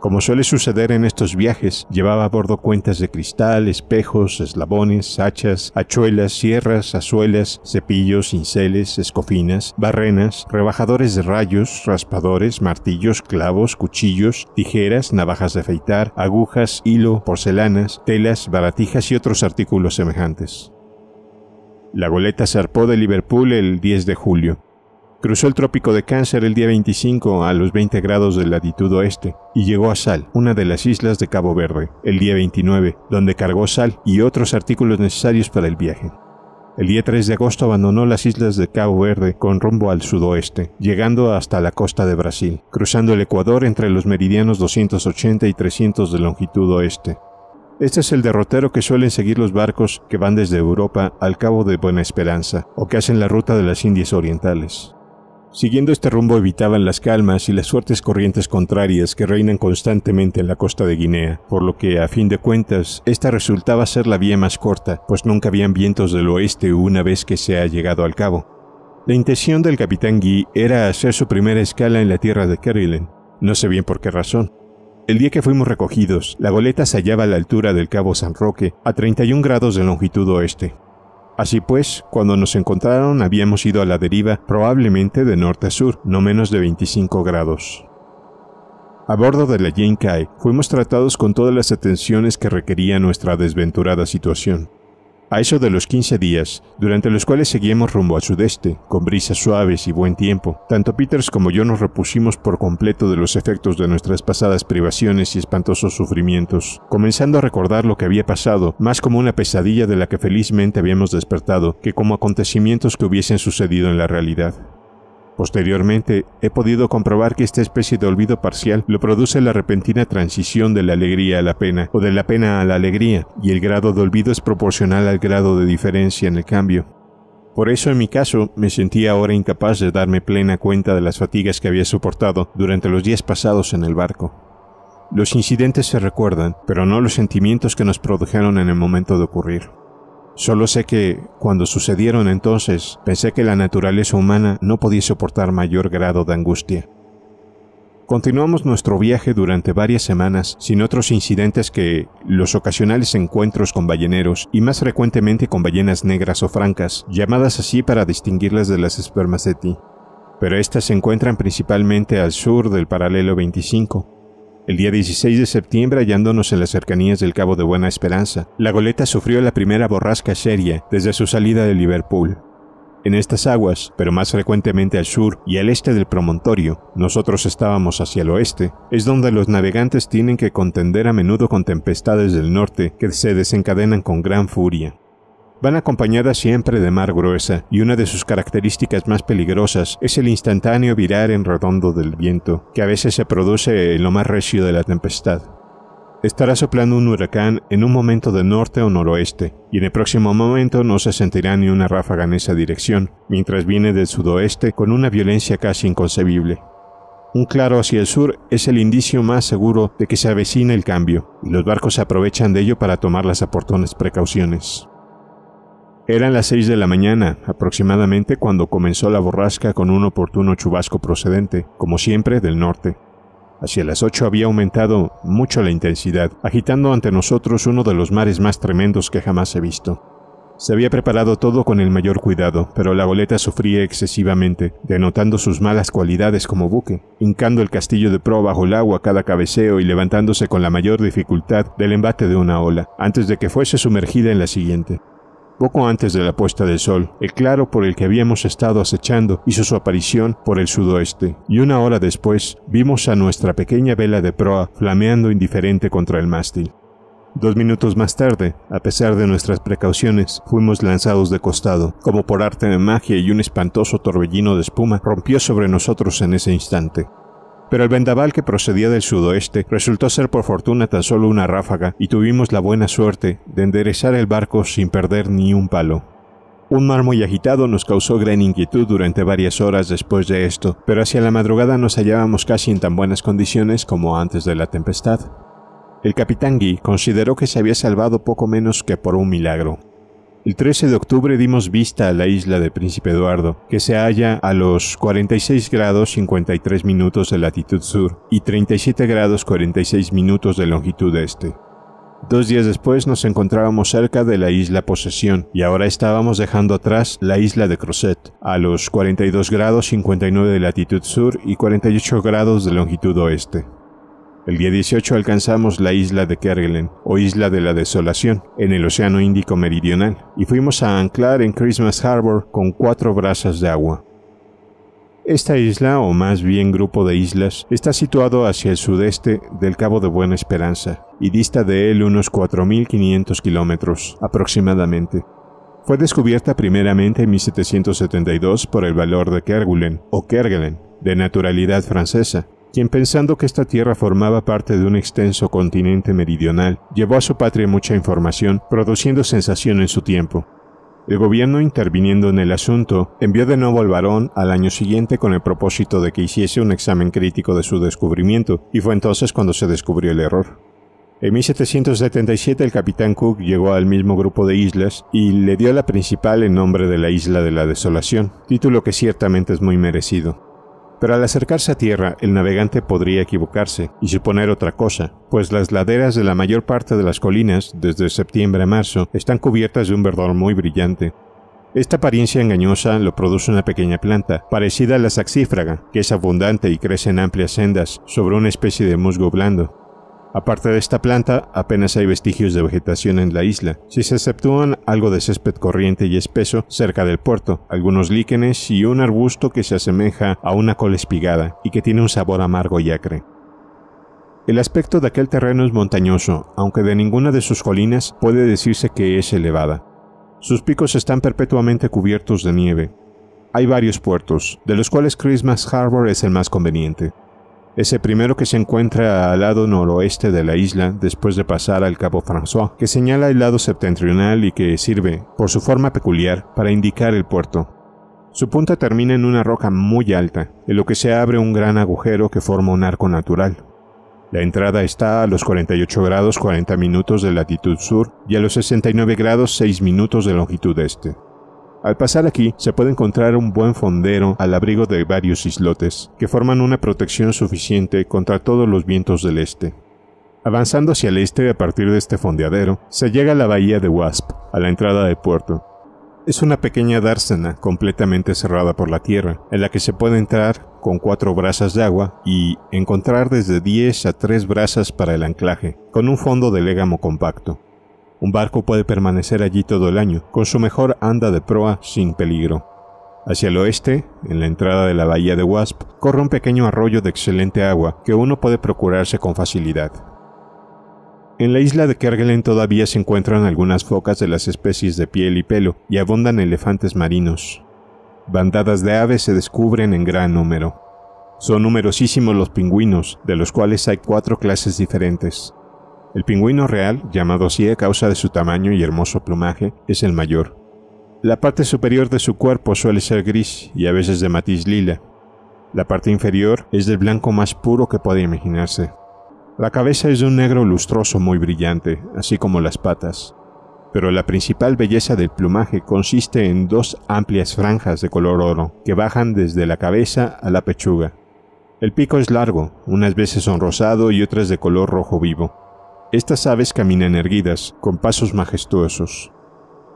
Como suele suceder en estos viajes, llevaba a bordo cuentas de cristal, espejos, eslabones, hachas, hachuelas, sierras, azuelas, cepillos, cinceles, escofinas, barrenas, rebajadores de rayos, raspadores, martillos, clavos, cuchillos, tijeras, navajas de afeitar, agujas, hilo, porcelanas, telas, baratijas y otros artículos semejantes. La goleta zarpó de Liverpool el 10 de julio. Cruzó el trópico de Cáncer el día 25 a los 20 grados de latitud oeste y llegó a Sal, una de las islas de Cabo Verde, el día 29, donde cargó sal y otros artículos necesarios para el viaje. El día 3 de agosto abandonó las islas de Cabo Verde con rumbo al sudoeste, llegando hasta la costa de Brasil, cruzando el Ecuador entre los meridianos 280 y 300 de longitud oeste. Este es el derrotero que suelen seguir los barcos que van desde Europa al Cabo de Buena Esperanza o que hacen la ruta de las Indias Orientales. Siguiendo este rumbo evitaban las calmas y las fuertes corrientes contrarias que reinan constantemente en la costa de Guinea, por lo que, a fin de cuentas, esta resultaba ser la vía más corta, pues nunca habían vientos del oeste una vez que se ha llegado al cabo. La intención del capitán Guy era hacer su primera escala en la tierra de Kerrilen, no sé bien por qué razón. El día que fuimos recogidos, la goleta se hallaba a la altura del cabo San Roque, a 31 grados de longitud oeste, Así pues, cuando nos encontraron habíamos ido a la deriva, probablemente de norte a sur, no menos de 25 grados. A bordo de la Jane Kai fuimos tratados con todas las atenciones que requería nuestra desventurada situación a eso de los quince días, durante los cuales seguíamos rumbo al sudeste, con brisas suaves y buen tiempo, tanto Peters como yo nos repusimos por completo de los efectos de nuestras pasadas privaciones y espantosos sufrimientos, comenzando a recordar lo que había pasado, más como una pesadilla de la que felizmente habíamos despertado que como acontecimientos que hubiesen sucedido en la realidad. Posteriormente, he podido comprobar que esta especie de olvido parcial lo produce la repentina transición de la alegría a la pena, o de la pena a la alegría, y el grado de olvido es proporcional al grado de diferencia en el cambio. Por eso, en mi caso, me sentía ahora incapaz de darme plena cuenta de las fatigas que había soportado durante los días pasados en el barco. Los incidentes se recuerdan, pero no los sentimientos que nos produjeron en el momento de ocurrir. Solo sé que, cuando sucedieron entonces, pensé que la naturaleza humana no podía soportar mayor grado de angustia. Continuamos nuestro viaje durante varias semanas sin otros incidentes que los ocasionales encuentros con balleneros y más frecuentemente con ballenas negras o francas, llamadas así para distinguirlas de las espermaceti. Pero estas se encuentran principalmente al sur del paralelo 25, el día 16 de septiembre, hallándonos en las cercanías del Cabo de Buena Esperanza, la goleta sufrió la primera borrasca seria desde su salida de Liverpool. En estas aguas, pero más frecuentemente al sur y al este del promontorio, nosotros estábamos hacia el oeste, es donde los navegantes tienen que contender a menudo con tempestades del norte que se desencadenan con gran furia van acompañadas siempre de mar gruesa, y una de sus características más peligrosas es el instantáneo virar en redondo del viento, que a veces se produce en lo más recio de la tempestad. Estará soplando un huracán en un momento de norte o noroeste, y en el próximo momento no se sentirá ni una ráfaga en esa dirección, mientras viene del sudoeste con una violencia casi inconcebible. Un claro hacia el sur es el indicio más seguro de que se avecina el cambio, y los barcos aprovechan de ello para tomar las oportunas precauciones. Eran las seis de la mañana, aproximadamente, cuando comenzó la borrasca con un oportuno chubasco procedente, como siempre, del norte. Hacia las ocho había aumentado mucho la intensidad, agitando ante nosotros uno de los mares más tremendos que jamás he visto. Se había preparado todo con el mayor cuidado, pero la goleta sufría excesivamente, denotando sus malas cualidades como buque, hincando el castillo de proa bajo el agua cada cabeceo y levantándose con la mayor dificultad del embate de una ola, antes de que fuese sumergida en la siguiente. Poco antes de la puesta del sol, el claro por el que habíamos estado acechando hizo su aparición por el sudoeste, y una hora después vimos a nuestra pequeña vela de proa flameando indiferente contra el mástil. Dos minutos más tarde, a pesar de nuestras precauciones, fuimos lanzados de costado, como por arte de magia y un espantoso torbellino de espuma rompió sobre nosotros en ese instante pero el vendaval que procedía del sudoeste resultó ser por fortuna tan solo una ráfaga y tuvimos la buena suerte de enderezar el barco sin perder ni un palo. Un mar muy agitado nos causó gran inquietud durante varias horas después de esto, pero hacia la madrugada nos hallábamos casi en tan buenas condiciones como antes de la tempestad. El capitán Guy consideró que se había salvado poco menos que por un milagro. El 13 de octubre dimos vista a la isla de Príncipe Eduardo, que se halla a los 46 grados 53 minutos de latitud sur y 37 grados 46 minutos de longitud este. Dos días después nos encontrábamos cerca de la isla Posesión y ahora estábamos dejando atrás la isla de Crozet, a los 42 grados 59 de latitud sur y 48 grados de longitud oeste. El día 18 alcanzamos la isla de Kerguelen, o Isla de la Desolación, en el Océano Índico Meridional, y fuimos a anclar en Christmas Harbor con cuatro brazas de agua. Esta isla, o más bien grupo de islas, está situado hacia el sudeste del Cabo de Buena Esperanza y dista de él unos 4.500 kilómetros aproximadamente. Fue descubierta primeramente en 1772 por el valor de Kerguelen, o Kerguelen, de naturalidad francesa, quien pensando que esta tierra formaba parte de un extenso continente meridional, llevó a su patria mucha información, produciendo sensación en su tiempo. El gobierno interviniendo en el asunto, envió de nuevo al varón al año siguiente con el propósito de que hiciese un examen crítico de su descubrimiento, y fue entonces cuando se descubrió el error. En 1777 el capitán Cook llegó al mismo grupo de islas y le dio la principal en nombre de la Isla de la Desolación, título que ciertamente es muy merecido. Pero al acercarse a tierra, el navegante podría equivocarse y suponer otra cosa, pues las laderas de la mayor parte de las colinas, desde septiembre a marzo, están cubiertas de un verdor muy brillante. Esta apariencia engañosa lo produce una pequeña planta, parecida a la saxífraga, que es abundante y crece en amplias sendas, sobre una especie de musgo blando. Aparte de esta planta, apenas hay vestigios de vegetación en la isla, si se exceptúan algo de césped corriente y espeso cerca del puerto, algunos líquenes y un arbusto que se asemeja a una cola espigada y que tiene un sabor amargo y acre. El aspecto de aquel terreno es montañoso, aunque de ninguna de sus colinas puede decirse que es elevada. Sus picos están perpetuamente cubiertos de nieve. Hay varios puertos, de los cuales Christmas Harbor es el más conveniente. Es el primero que se encuentra al lado noroeste de la isla después de pasar al Cabo François, que señala el lado septentrional y que sirve, por su forma peculiar, para indicar el puerto. Su punta termina en una roca muy alta, en lo que se abre un gran agujero que forma un arco natural. La entrada está a los 48 grados 40 minutos de latitud sur y a los 69 grados 6 minutos de longitud este. Al pasar aquí se puede encontrar un buen fondero al abrigo de varios islotes, que forman una protección suficiente contra todos los vientos del este. Avanzando hacia el este a partir de este fondeadero, se llega a la bahía de Wasp, a la entrada de puerto. Es una pequeña dársena completamente cerrada por la tierra, en la que se puede entrar con cuatro brazas de agua y encontrar desde 10 a 3 brazas para el anclaje, con un fondo de légamo compacto. Un barco puede permanecer allí todo el año, con su mejor anda de proa sin peligro. Hacia el oeste, en la entrada de la bahía de Wasp, corre un pequeño arroyo de excelente agua que uno puede procurarse con facilidad. En la isla de Kerguelen todavía se encuentran algunas focas de las especies de piel y pelo y abundan elefantes marinos. Bandadas de aves se descubren en gran número. Son numerosísimos los pingüinos, de los cuales hay cuatro clases diferentes. El pingüino real, llamado así a causa de su tamaño y hermoso plumaje, es el mayor. La parte superior de su cuerpo suele ser gris y a veces de matiz lila. La parte inferior es del blanco más puro que puede imaginarse. La cabeza es de un negro lustroso muy brillante, así como las patas. Pero la principal belleza del plumaje consiste en dos amplias franjas de color oro que bajan desde la cabeza a la pechuga. El pico es largo, unas veces rosado y otras de color rojo vivo estas aves caminan erguidas, con pasos majestuosos.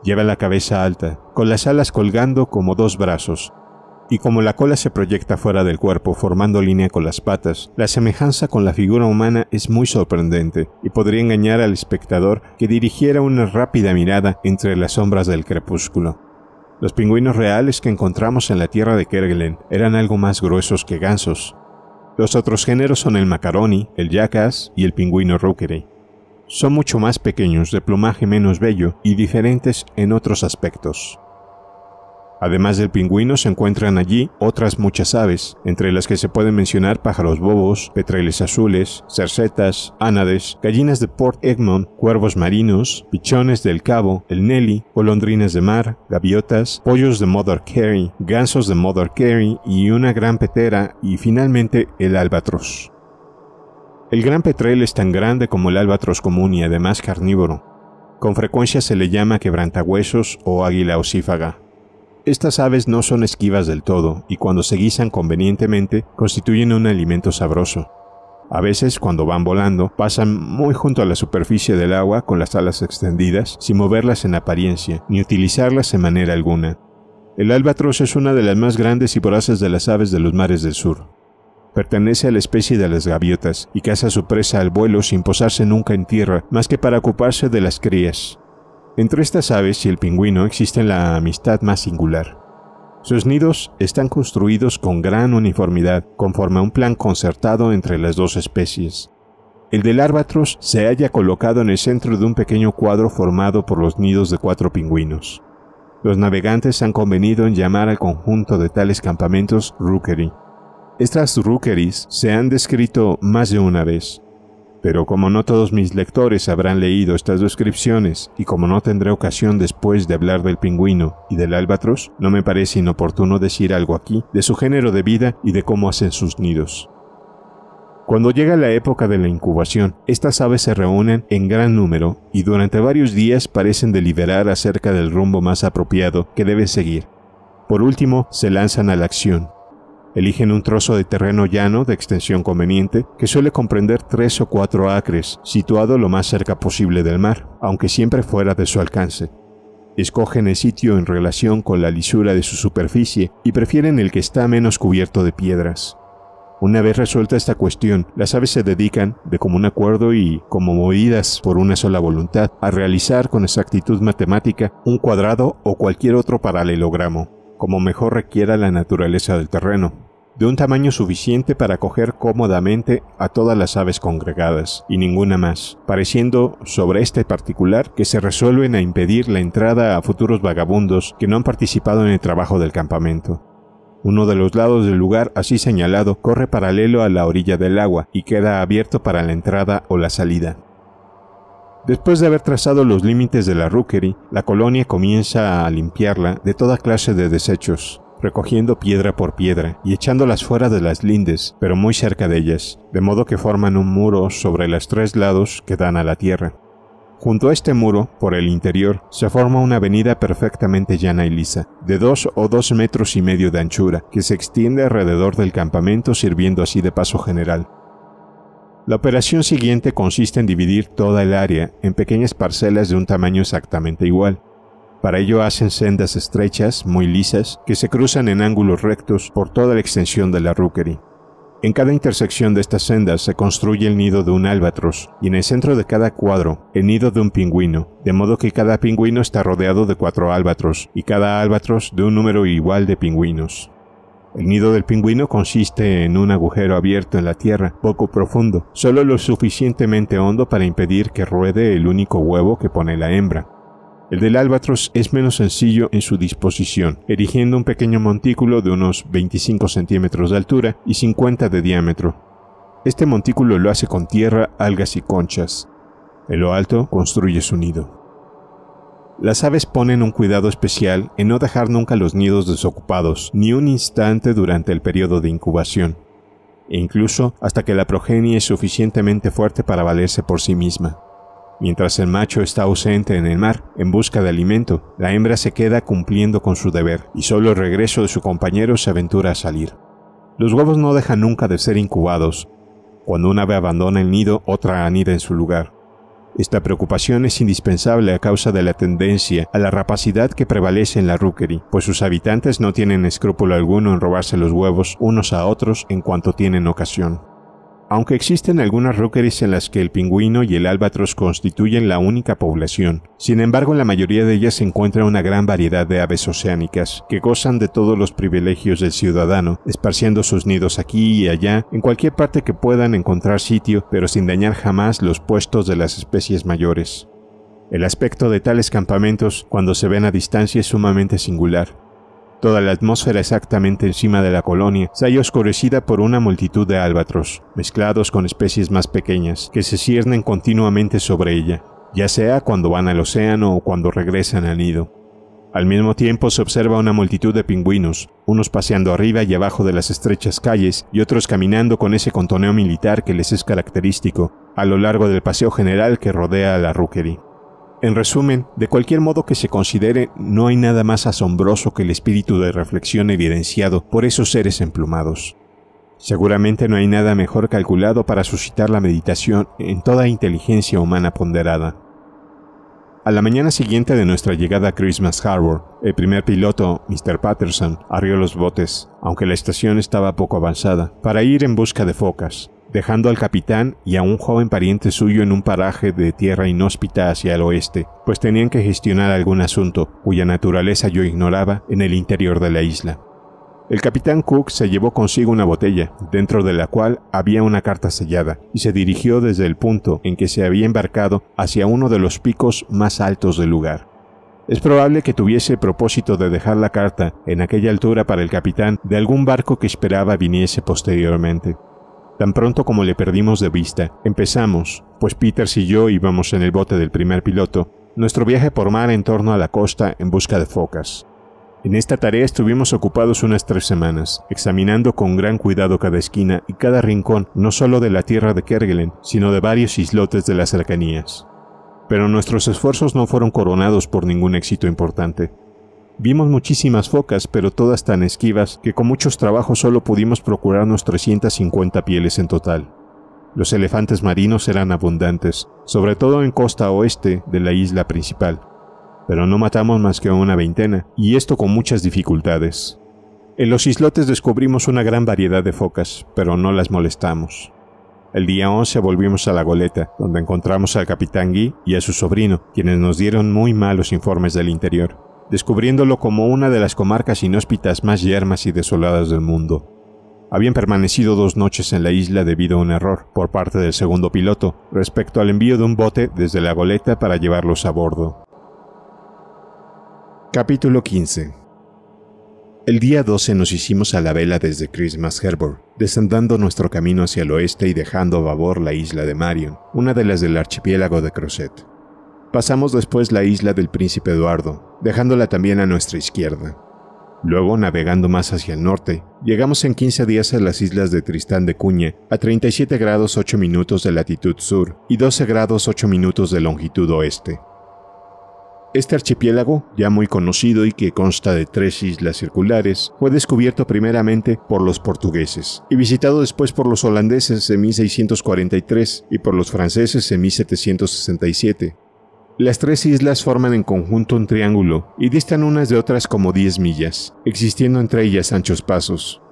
Llevan la cabeza alta, con las alas colgando como dos brazos, y como la cola se proyecta fuera del cuerpo formando línea con las patas, la semejanza con la figura humana es muy sorprendente y podría engañar al espectador que dirigiera una rápida mirada entre las sombras del crepúsculo. Los pingüinos reales que encontramos en la tierra de Kerguelen eran algo más gruesos que gansos. Los otros géneros son el macaroni, el jackass y el pingüino rookery. Son mucho más pequeños, de plumaje menos bello y diferentes en otros aspectos. Además del pingüino se encuentran allí otras muchas aves, entre las que se pueden mencionar pájaros bobos, petreles azules, cercetas, ánades, gallinas de Port Egmont, cuervos marinos, pichones del Cabo, el Nelly, golondrinas de mar, gaviotas, pollos de Mother Carey, gansos de Mother Carey y una gran petera y finalmente el albatros. El gran petrel es tan grande como el albatros común y además carnívoro. Con frecuencia se le llama quebrantahuesos o águila osífaga. Estas aves no son esquivas del todo y cuando se guisan convenientemente constituyen un alimento sabroso. A veces, cuando van volando, pasan muy junto a la superficie del agua con las alas extendidas, sin moverlas en apariencia, ni utilizarlas en manera alguna. El albatros es una de las más grandes y voraces de las aves de los mares del sur. Pertenece a la especie de las gaviotas y caza su presa al vuelo sin posarse nunca en tierra, más que para ocuparse de las crías. Entre estas aves y el pingüino existe la amistad más singular. Sus nidos están construidos con gran uniformidad, conforme a un plan concertado entre las dos especies. El del árbatros se halla colocado en el centro de un pequeño cuadro formado por los nidos de cuatro pingüinos. Los navegantes han convenido en llamar al conjunto de tales campamentos rookery, estas rookeries se han descrito más de una vez, pero como no todos mis lectores habrán leído estas descripciones y como no tendré ocasión después de hablar del pingüino y del albatros, no me parece inoportuno decir algo aquí de su género de vida y de cómo hacen sus nidos. Cuando llega la época de la incubación, estas aves se reúnen en gran número y durante varios días parecen deliberar acerca del rumbo más apropiado que debe seguir. Por último, se lanzan a la acción, Eligen un trozo de terreno llano de extensión conveniente, que suele comprender tres o cuatro acres, situado lo más cerca posible del mar, aunque siempre fuera de su alcance. Escogen el sitio en relación con la lisura de su superficie y prefieren el que está menos cubierto de piedras. Una vez resuelta esta cuestión, las aves se dedican, de común acuerdo y como movidas por una sola voluntad, a realizar con exactitud matemática un cuadrado o cualquier otro paralelogramo, como mejor requiera la naturaleza del terreno de un tamaño suficiente para acoger cómodamente a todas las aves congregadas, y ninguna más, pareciendo sobre este particular que se resuelven a impedir la entrada a futuros vagabundos que no han participado en el trabajo del campamento. Uno de los lados del lugar así señalado corre paralelo a la orilla del agua y queda abierto para la entrada o la salida. Después de haber trazado los límites de la rookery, la colonia comienza a limpiarla de toda clase de desechos, recogiendo piedra por piedra y echándolas fuera de las lindes, pero muy cerca de ellas, de modo que forman un muro sobre los tres lados que dan a la tierra. Junto a este muro, por el interior, se forma una avenida perfectamente llana y lisa, de dos o dos metros y medio de anchura, que se extiende alrededor del campamento sirviendo así de paso general. La operación siguiente consiste en dividir toda el área en pequeñas parcelas de un tamaño exactamente igual, para ello hacen sendas estrechas, muy lisas, que se cruzan en ángulos rectos por toda la extensión de la rookery. En cada intersección de estas sendas se construye el nido de un albatros y en el centro de cada cuadro el nido de un pingüino, de modo que cada pingüino está rodeado de cuatro albatros y cada albatros de un número igual de pingüinos. El nido del pingüino consiste en un agujero abierto en la tierra, poco profundo, solo lo suficientemente hondo para impedir que ruede el único huevo que pone la hembra. El del Albatros es menos sencillo en su disposición, erigiendo un pequeño montículo de unos 25 centímetros de altura y 50 de diámetro. Este montículo lo hace con tierra, algas y conchas. En lo alto construye su nido. Las aves ponen un cuidado especial en no dejar nunca los nidos desocupados, ni un instante durante el periodo de incubación, e incluso hasta que la progenie es suficientemente fuerte para valerse por sí misma. Mientras el macho está ausente en el mar, en busca de alimento, la hembra se queda cumpliendo con su deber, y solo el regreso de su compañero se aventura a salir. Los huevos no dejan nunca de ser incubados. Cuando un ave abandona el nido, otra anida en su lugar. Esta preocupación es indispensable a causa de la tendencia a la rapacidad que prevalece en la rookery, pues sus habitantes no tienen escrúpulo alguno en robarse los huevos unos a otros en cuanto tienen ocasión. Aunque existen algunas rookeries en las que el pingüino y el albatros constituyen la única población, sin embargo en la mayoría de ellas se encuentra una gran variedad de aves oceánicas que gozan de todos los privilegios del ciudadano, esparciendo sus nidos aquí y allá, en cualquier parte que puedan encontrar sitio, pero sin dañar jamás los puestos de las especies mayores. El aspecto de tales campamentos cuando se ven a distancia es sumamente singular, Toda la atmósfera exactamente encima de la colonia se halla oscurecida por una multitud de álbatros, mezclados con especies más pequeñas, que se ciernen continuamente sobre ella, ya sea cuando van al océano o cuando regresan al nido. Al mismo tiempo se observa una multitud de pingüinos, unos paseando arriba y abajo de las estrechas calles y otros caminando con ese contoneo militar que les es característico a lo largo del paseo general que rodea a la Rookery. En resumen, de cualquier modo que se considere, no hay nada más asombroso que el espíritu de reflexión evidenciado por esos seres emplumados. Seguramente no hay nada mejor calculado para suscitar la meditación en toda inteligencia humana ponderada. A la mañana siguiente de nuestra llegada a Christmas Harbor, el primer piloto, Mr. Patterson, arrió los botes, aunque la estación estaba poco avanzada, para ir en busca de focas dejando al capitán y a un joven pariente suyo en un paraje de tierra inhóspita hacia el oeste, pues tenían que gestionar algún asunto cuya naturaleza yo ignoraba en el interior de la isla. El capitán Cook se llevó consigo una botella, dentro de la cual había una carta sellada, y se dirigió desde el punto en que se había embarcado hacia uno de los picos más altos del lugar. Es probable que tuviese propósito de dejar la carta en aquella altura para el capitán de algún barco que esperaba viniese posteriormente. Tan pronto como le perdimos de vista, empezamos, pues Peters y yo íbamos en el bote del primer piloto, nuestro viaje por mar en torno a la costa en busca de focas. En esta tarea estuvimos ocupados unas tres semanas, examinando con gran cuidado cada esquina y cada rincón, no solo de la tierra de Kerguelen, sino de varios islotes de las cercanías. Pero nuestros esfuerzos no fueron coronados por ningún éxito importante. Vimos muchísimas focas, pero todas tan esquivas que con muchos trabajos solo pudimos procurarnos 350 pieles en total. Los elefantes marinos eran abundantes, sobre todo en costa oeste de la isla principal, pero no matamos más que una veintena, y esto con muchas dificultades. En los islotes descubrimos una gran variedad de focas, pero no las molestamos. El día 11 volvimos a la goleta, donde encontramos al capitán Guy y a su sobrino, quienes nos dieron muy malos informes del interior descubriéndolo como una de las comarcas inhóspitas más yermas y desoladas del mundo. Habían permanecido dos noches en la isla debido a un error por parte del segundo piloto respecto al envío de un bote desde la goleta para llevarlos a bordo. Capítulo 15 El día 12 nos hicimos a la vela desde Christmas Harbor, descendiendo nuestro camino hacia el oeste y dejando a babor la isla de Marion, una de las del archipiélago de Crozet. Pasamos después la isla del Príncipe Eduardo, dejándola también a nuestra izquierda. Luego, navegando más hacia el norte, llegamos en 15 días a las islas de Tristán de Cuña, a 37 grados 8 minutos de latitud sur y 12 grados 8 minutos de longitud oeste. Este archipiélago, ya muy conocido y que consta de tres islas circulares, fue descubierto primeramente por los portugueses y visitado después por los holandeses en 1643 y por los franceses en 1767, las tres islas forman en conjunto un triángulo y distan unas de otras como 10 millas, existiendo entre ellas anchos pasos.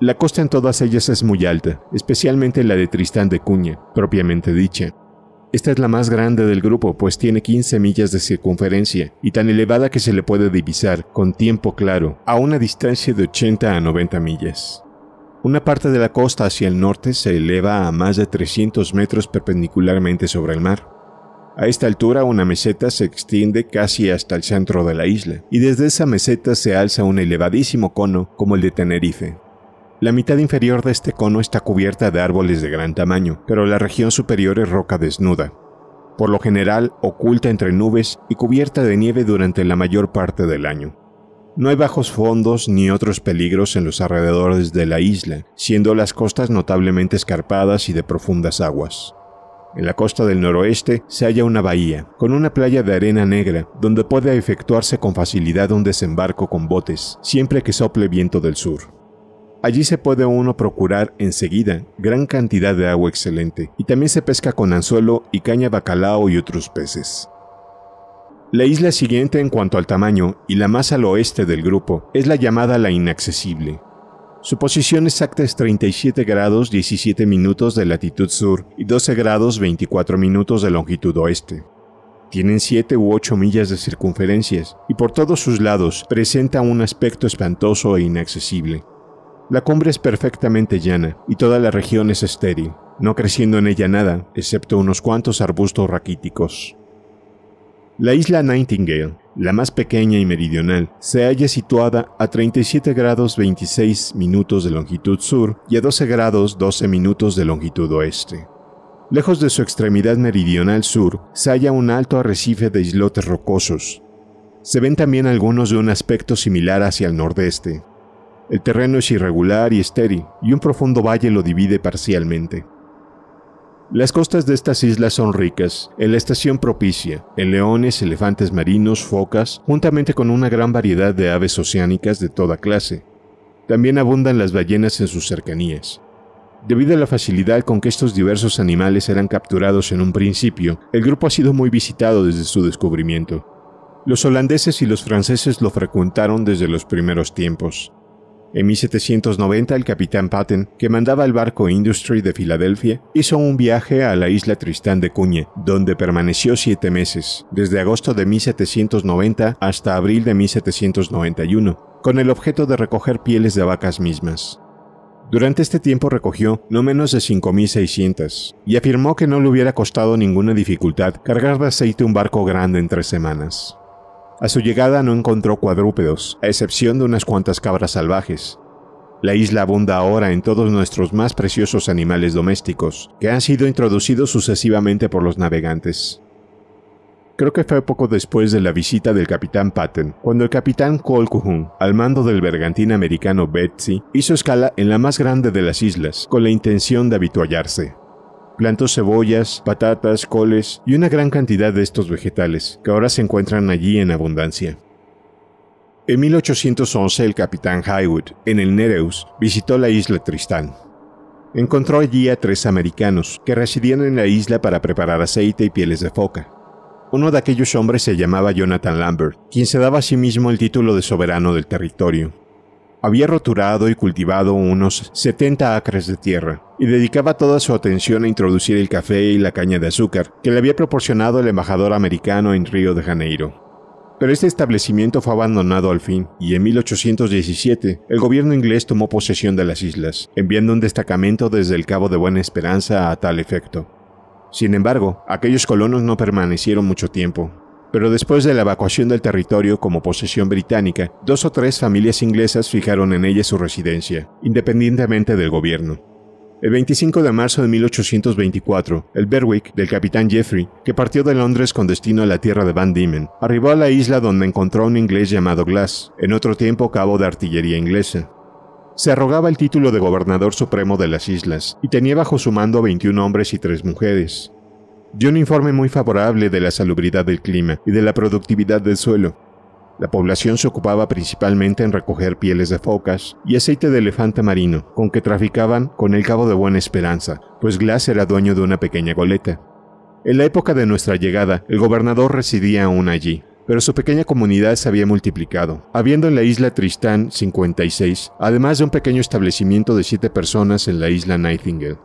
La costa en todas ellas es muy alta, especialmente la de Tristán de Cuña, propiamente dicha. Esta es la más grande del grupo, pues tiene 15 millas de circunferencia y tan elevada que se le puede divisar, con tiempo claro, a una distancia de 80 a 90 millas. Una parte de la costa hacia el norte se eleva a más de 300 metros perpendicularmente sobre el mar, a esta altura una meseta se extiende casi hasta el centro de la isla, y desde esa meseta se alza un elevadísimo cono como el de Tenerife. La mitad inferior de este cono está cubierta de árboles de gran tamaño, pero la región superior es roca desnuda, por lo general oculta entre nubes y cubierta de nieve durante la mayor parte del año. No hay bajos fondos ni otros peligros en los alrededores de la isla, siendo las costas notablemente escarpadas y de profundas aguas. En la costa del noroeste se halla una bahía, con una playa de arena negra, donde puede efectuarse con facilidad un desembarco con botes, siempre que sople viento del sur. Allí se puede uno procurar enseguida gran cantidad de agua excelente, y también se pesca con anzuelo y caña bacalao y otros peces. La isla siguiente en cuanto al tamaño y la más al oeste del grupo es la llamada la inaccesible, su posición exacta es 37 grados 17 minutos de latitud sur y 12 grados 24 minutos de longitud oeste. Tienen 7 u 8 millas de circunferencias y por todos sus lados presenta un aspecto espantoso e inaccesible. La cumbre es perfectamente llana y toda la región es estéril, no creciendo en ella nada, excepto unos cuantos arbustos raquíticos. La isla Nightingale la más pequeña y meridional, se halla situada a 37 grados 26 minutos de longitud sur y a 12 grados 12 minutos de longitud oeste. Lejos de su extremidad meridional sur se halla un alto arrecife de islotes rocosos. Se ven también algunos de un aspecto similar hacia el nordeste. El terreno es irregular y estéril, y un profundo valle lo divide parcialmente. Las costas de estas islas son ricas, en la estación propicia, en leones, elefantes marinos, focas, juntamente con una gran variedad de aves oceánicas de toda clase. También abundan las ballenas en sus cercanías. Debido a la facilidad con que estos diversos animales eran capturados en un principio, el grupo ha sido muy visitado desde su descubrimiento. Los holandeses y los franceses lo frecuentaron desde los primeros tiempos. En 1790, el capitán Patton, que mandaba el barco Industry de Filadelfia, hizo un viaje a la isla Tristán de Cuña, donde permaneció siete meses, desde agosto de 1790 hasta abril de 1791, con el objeto de recoger pieles de vacas mismas. Durante este tiempo recogió no menos de 5.600 y afirmó que no le hubiera costado ninguna dificultad cargar de aceite un barco grande en tres semanas. A su llegada no encontró cuadrúpedos, a excepción de unas cuantas cabras salvajes. La isla abunda ahora en todos nuestros más preciosos animales domésticos, que han sido introducidos sucesivamente por los navegantes. Creo que fue poco después de la visita del capitán Patton, cuando el capitán Colquhoun, al mando del bergantín americano Betsy, hizo escala en la más grande de las islas, con la intención de habituallarse. Plantó cebollas, patatas, coles y una gran cantidad de estos vegetales, que ahora se encuentran allí en abundancia. En 1811 el capitán Highwood, en el Nereus, visitó la isla Tristán. Encontró allí a tres americanos que residían en la isla para preparar aceite y pieles de foca. Uno de aquellos hombres se llamaba Jonathan Lambert, quien se daba a sí mismo el título de soberano del territorio había roturado y cultivado unos 70 acres de tierra y dedicaba toda su atención a introducir el café y la caña de azúcar que le había proporcionado el embajador americano en Río de Janeiro. Pero este establecimiento fue abandonado al fin, y en 1817 el gobierno inglés tomó posesión de las islas, enviando un destacamento desde el Cabo de Buena Esperanza a tal efecto. Sin embargo, aquellos colonos no permanecieron mucho tiempo, pero después de la evacuación del territorio como posesión británica, dos o tres familias inglesas fijaron en ella su residencia, independientemente del gobierno. El 25 de marzo de 1824, el Berwick del capitán Jeffrey, que partió de Londres con destino a la tierra de Van Diemen, arribó a la isla donde encontró a un inglés llamado Glass, en otro tiempo cabo de artillería inglesa. Se arrogaba el título de gobernador supremo de las islas y tenía bajo su mando 21 hombres y 3 mujeres dio un informe muy favorable de la salubridad del clima y de la productividad del suelo. La población se ocupaba principalmente en recoger pieles de focas y aceite de elefante marino, con que traficaban con el Cabo de Buena Esperanza, pues Glass era dueño de una pequeña goleta. En la época de nuestra llegada, el gobernador residía aún allí, pero su pequeña comunidad se había multiplicado, habiendo en la isla Tristán 56, además de un pequeño establecimiento de siete personas en la isla Nightingale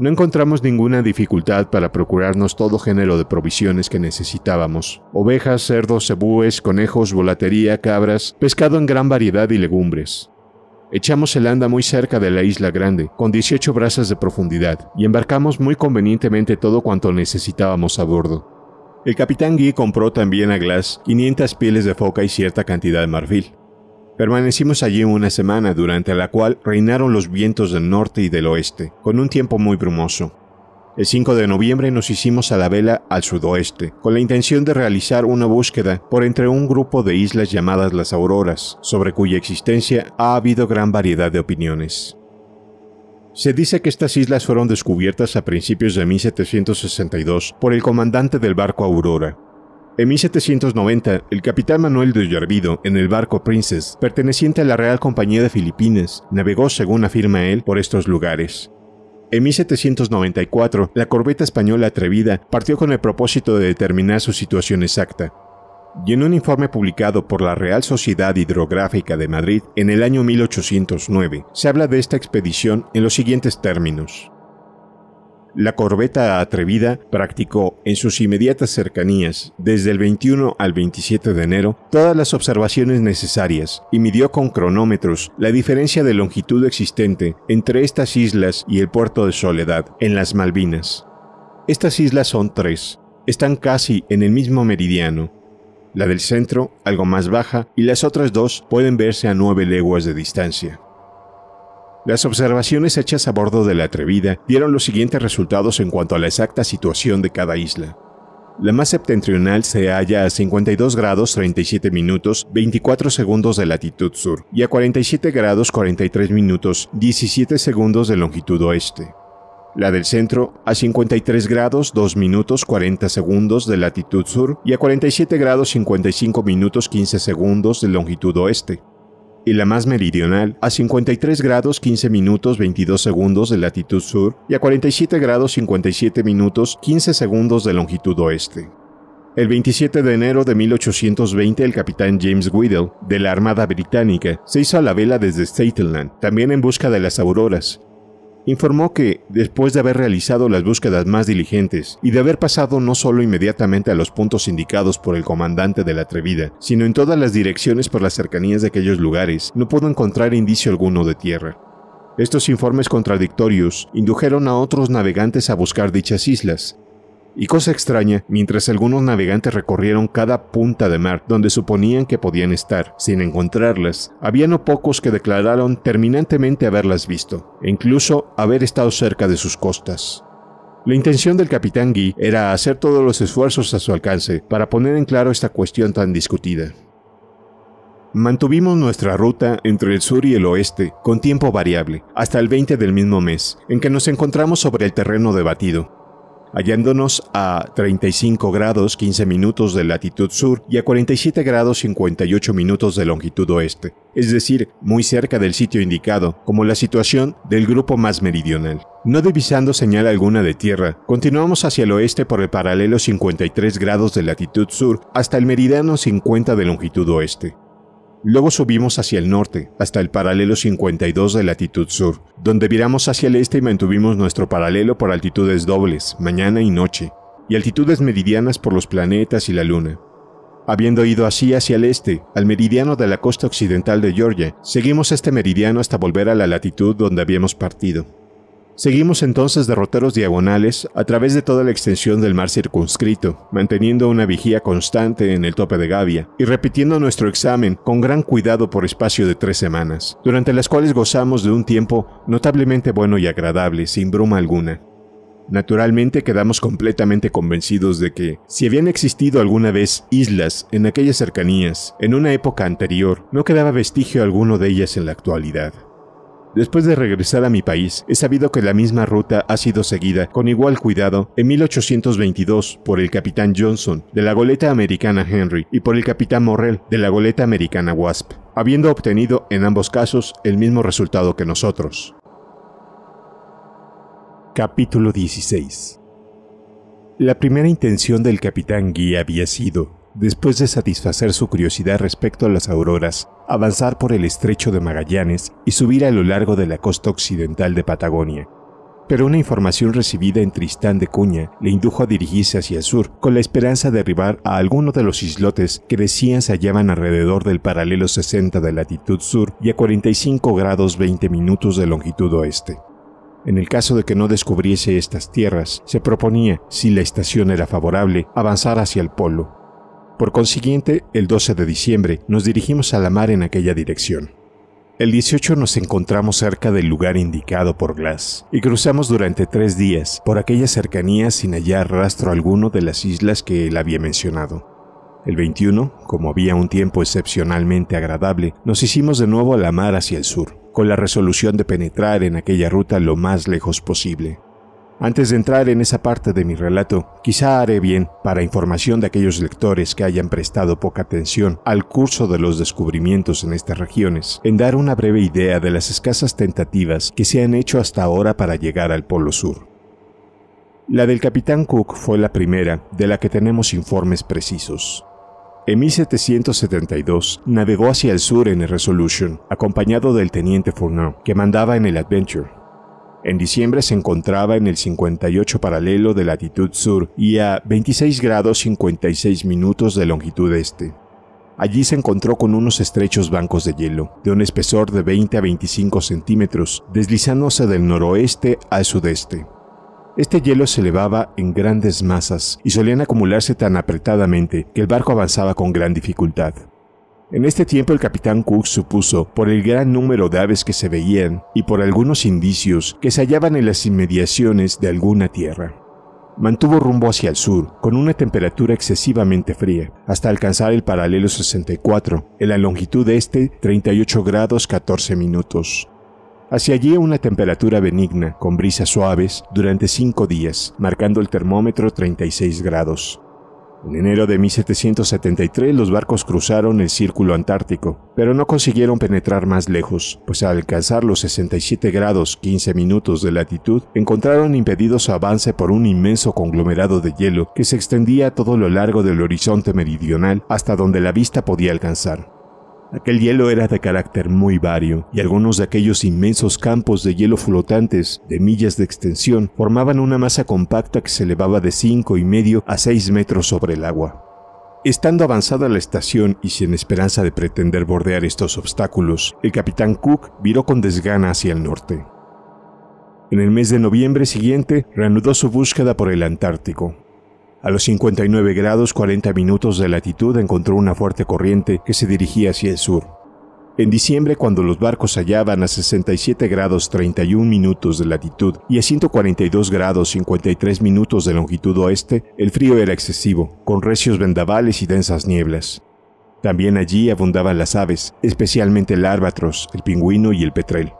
no encontramos ninguna dificultad para procurarnos todo género de provisiones que necesitábamos. Ovejas, cerdos, cebúes, conejos, volatería, cabras, pescado en gran variedad y legumbres. Echamos el anda muy cerca de la isla grande, con 18 brazas de profundidad, y embarcamos muy convenientemente todo cuanto necesitábamos a bordo. El capitán Guy compró también a Glass 500 pieles de foca y cierta cantidad de marfil. Permanecimos allí una semana durante la cual reinaron los vientos del norte y del oeste, con un tiempo muy brumoso. El 5 de noviembre nos hicimos a la vela al sudoeste, con la intención de realizar una búsqueda por entre un grupo de islas llamadas las Auroras, sobre cuya existencia ha habido gran variedad de opiniones. Se dice que estas islas fueron descubiertas a principios de 1762 por el comandante del barco Aurora, en 1790, el capitán Manuel de Ollarvido, en el barco Princess, perteneciente a la Real Compañía de Filipinas, navegó, según afirma él, por estos lugares. En 1794, la corbeta española Atrevida partió con el propósito de determinar su situación exacta. Y en un informe publicado por la Real Sociedad Hidrográfica de Madrid en el año 1809, se habla de esta expedición en los siguientes términos. La corbeta atrevida practicó en sus inmediatas cercanías, desde el 21 al 27 de enero, todas las observaciones necesarias y midió con cronómetros la diferencia de longitud existente entre estas islas y el puerto de Soledad, en las Malvinas. Estas islas son tres, están casi en el mismo meridiano. La del centro, algo más baja, y las otras dos pueden verse a nueve leguas de distancia. Las observaciones hechas a bordo de la Atrevida dieron los siguientes resultados en cuanto a la exacta situación de cada isla. La más septentrional se halla a 52 grados 37 minutos 24 segundos de latitud sur y a 47 grados 43 minutos 17 segundos de longitud oeste. La del centro a 53 grados 2 minutos 40 segundos de latitud sur y a 47 grados 55 minutos 15 segundos de longitud oeste y la más meridional a 53 grados 15 minutos 22 segundos de latitud sur y a 47 grados 57 minutos 15 segundos de longitud oeste. El 27 de enero de 1820 el capitán James Whittle, de la Armada Británica se hizo a la vela desde Statenland, también en busca de las auroras, informó que, después de haber realizado las búsquedas más diligentes y de haber pasado no solo inmediatamente a los puntos indicados por el comandante de la atrevida, sino en todas las direcciones por las cercanías de aquellos lugares, no pudo encontrar indicio alguno de tierra. Estos informes contradictorios indujeron a otros navegantes a buscar dichas islas, y cosa extraña, mientras algunos navegantes recorrieron cada punta de mar donde suponían que podían estar, sin encontrarlas, había no pocos que declararon terminantemente haberlas visto, e incluso haber estado cerca de sus costas. La intención del capitán Guy era hacer todos los esfuerzos a su alcance para poner en claro esta cuestión tan discutida. Mantuvimos nuestra ruta entre el sur y el oeste, con tiempo variable, hasta el 20 del mismo mes, en que nos encontramos sobre el terreno debatido, hallándonos a 35 grados 15 minutos de latitud sur y a 47 grados 58 minutos de longitud oeste, es decir, muy cerca del sitio indicado, como la situación del grupo más meridional. No divisando señal alguna de tierra, continuamos hacia el oeste por el paralelo 53 grados de latitud sur hasta el meridiano 50 de longitud oeste. Luego subimos hacia el norte, hasta el paralelo 52 de latitud sur, donde viramos hacia el este y mantuvimos nuestro paralelo por altitudes dobles, mañana y noche, y altitudes meridianas por los planetas y la luna. Habiendo ido así hacia el este, al meridiano de la costa occidental de Georgia, seguimos este meridiano hasta volver a la latitud donde habíamos partido. Seguimos entonces derroteros diagonales a través de toda la extensión del mar circunscrito, manteniendo una vigía constante en el tope de Gavia y repitiendo nuestro examen con gran cuidado por espacio de tres semanas, durante las cuales gozamos de un tiempo notablemente bueno y agradable, sin bruma alguna. Naturalmente quedamos completamente convencidos de que, si habían existido alguna vez islas en aquellas cercanías, en una época anterior, no quedaba vestigio alguno de ellas en la actualidad. Después de regresar a mi país, he sabido que la misma ruta ha sido seguida con igual cuidado en 1822 por el capitán Johnson de la goleta americana Henry y por el capitán Morrell de la goleta americana Wasp, habiendo obtenido en ambos casos el mismo resultado que nosotros. Capítulo 16 La primera intención del capitán Guy había sido, Después de satisfacer su curiosidad respecto a las auroras, avanzar por el estrecho de Magallanes y subir a lo largo de la costa occidental de Patagonia. Pero una información recibida en Tristán de Cuña le indujo a dirigirse hacia el sur con la esperanza de arribar a alguno de los islotes que decían se hallaban alrededor del paralelo 60 de latitud sur y a 45 grados 20 minutos de longitud oeste. En el caso de que no descubriese estas tierras, se proponía, si la estación era favorable, avanzar hacia el polo, por consiguiente, el 12 de diciembre nos dirigimos a la mar en aquella dirección. El 18 nos encontramos cerca del lugar indicado por Glass y cruzamos durante tres días por aquellas cercanías sin hallar rastro alguno de las islas que él había mencionado. El 21, como había un tiempo excepcionalmente agradable, nos hicimos de nuevo a la mar hacia el sur, con la resolución de penetrar en aquella ruta lo más lejos posible. Antes de entrar en esa parte de mi relato, quizá haré bien, para información de aquellos lectores que hayan prestado poca atención al curso de los descubrimientos en estas regiones, en dar una breve idea de las escasas tentativas que se han hecho hasta ahora para llegar al Polo Sur. La del capitán Cook fue la primera de la que tenemos informes precisos. En 1772 navegó hacia el sur en el Resolution, acompañado del teniente Furneaux, que mandaba en el Adventure, en diciembre se encontraba en el 58 paralelo de latitud sur y a 26 grados 56 minutos de longitud este. Allí se encontró con unos estrechos bancos de hielo, de un espesor de 20 a 25 centímetros, deslizándose del noroeste al sudeste. Este hielo se elevaba en grandes masas y solían acumularse tan apretadamente que el barco avanzaba con gran dificultad. En este tiempo el capitán Cook supuso, por el gran número de aves que se veían y por algunos indicios, que se hallaban en las inmediaciones de alguna tierra. Mantuvo rumbo hacia el sur, con una temperatura excesivamente fría, hasta alcanzar el paralelo 64, en la longitud este 38 grados 14 minutos. Hacia allí una temperatura benigna, con brisas suaves, durante cinco días, marcando el termómetro 36 grados. En enero de 1773 los barcos cruzaron el Círculo Antártico, pero no consiguieron penetrar más lejos, pues al alcanzar los 67 grados 15 minutos de latitud encontraron impedido su avance por un inmenso conglomerado de hielo que se extendía a todo lo largo del horizonte meridional hasta donde la vista podía alcanzar. Aquel hielo era de carácter muy vario, y algunos de aquellos inmensos campos de hielo flotantes de millas de extensión formaban una masa compacta que se elevaba de cinco y medio a 6 metros sobre el agua. Estando avanzada la estación y sin esperanza de pretender bordear estos obstáculos, el capitán Cook viró con desgana hacia el norte. En el mes de noviembre siguiente reanudó su búsqueda por el Antártico, a los 59 grados 40 minutos de latitud encontró una fuerte corriente que se dirigía hacia el sur. En diciembre, cuando los barcos hallaban a 67 grados 31 minutos de latitud y a 142 grados 53 minutos de longitud oeste, el frío era excesivo, con recios vendavales y densas nieblas. También allí abundaban las aves, especialmente el árbatros, el pingüino y el petrel.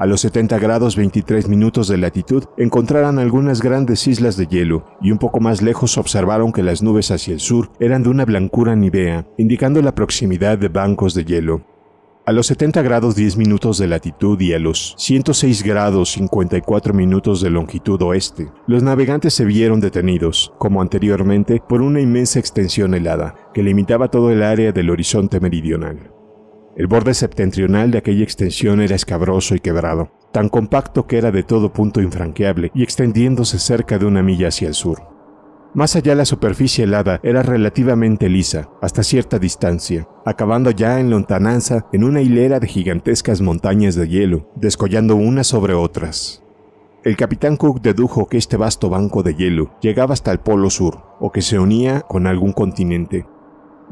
A los 70 grados 23 minutos de latitud encontraron algunas grandes islas de hielo y un poco más lejos observaron que las nubes hacia el sur eran de una blancura nivea, indicando la proximidad de bancos de hielo. A los 70 grados 10 minutos de latitud y a los 106 grados 54 minutos de longitud oeste, los navegantes se vieron detenidos, como anteriormente, por una inmensa extensión helada, que limitaba todo el área del horizonte meridional. El borde septentrional de aquella extensión era escabroso y quebrado, tan compacto que era de todo punto infranqueable y extendiéndose cerca de una milla hacia el sur. Más allá la superficie helada era relativamente lisa, hasta cierta distancia, acabando ya en lontananza en una hilera de gigantescas montañas de hielo, descollando unas sobre otras. El capitán Cook dedujo que este vasto banco de hielo llegaba hasta el Polo Sur, o que se unía con algún continente,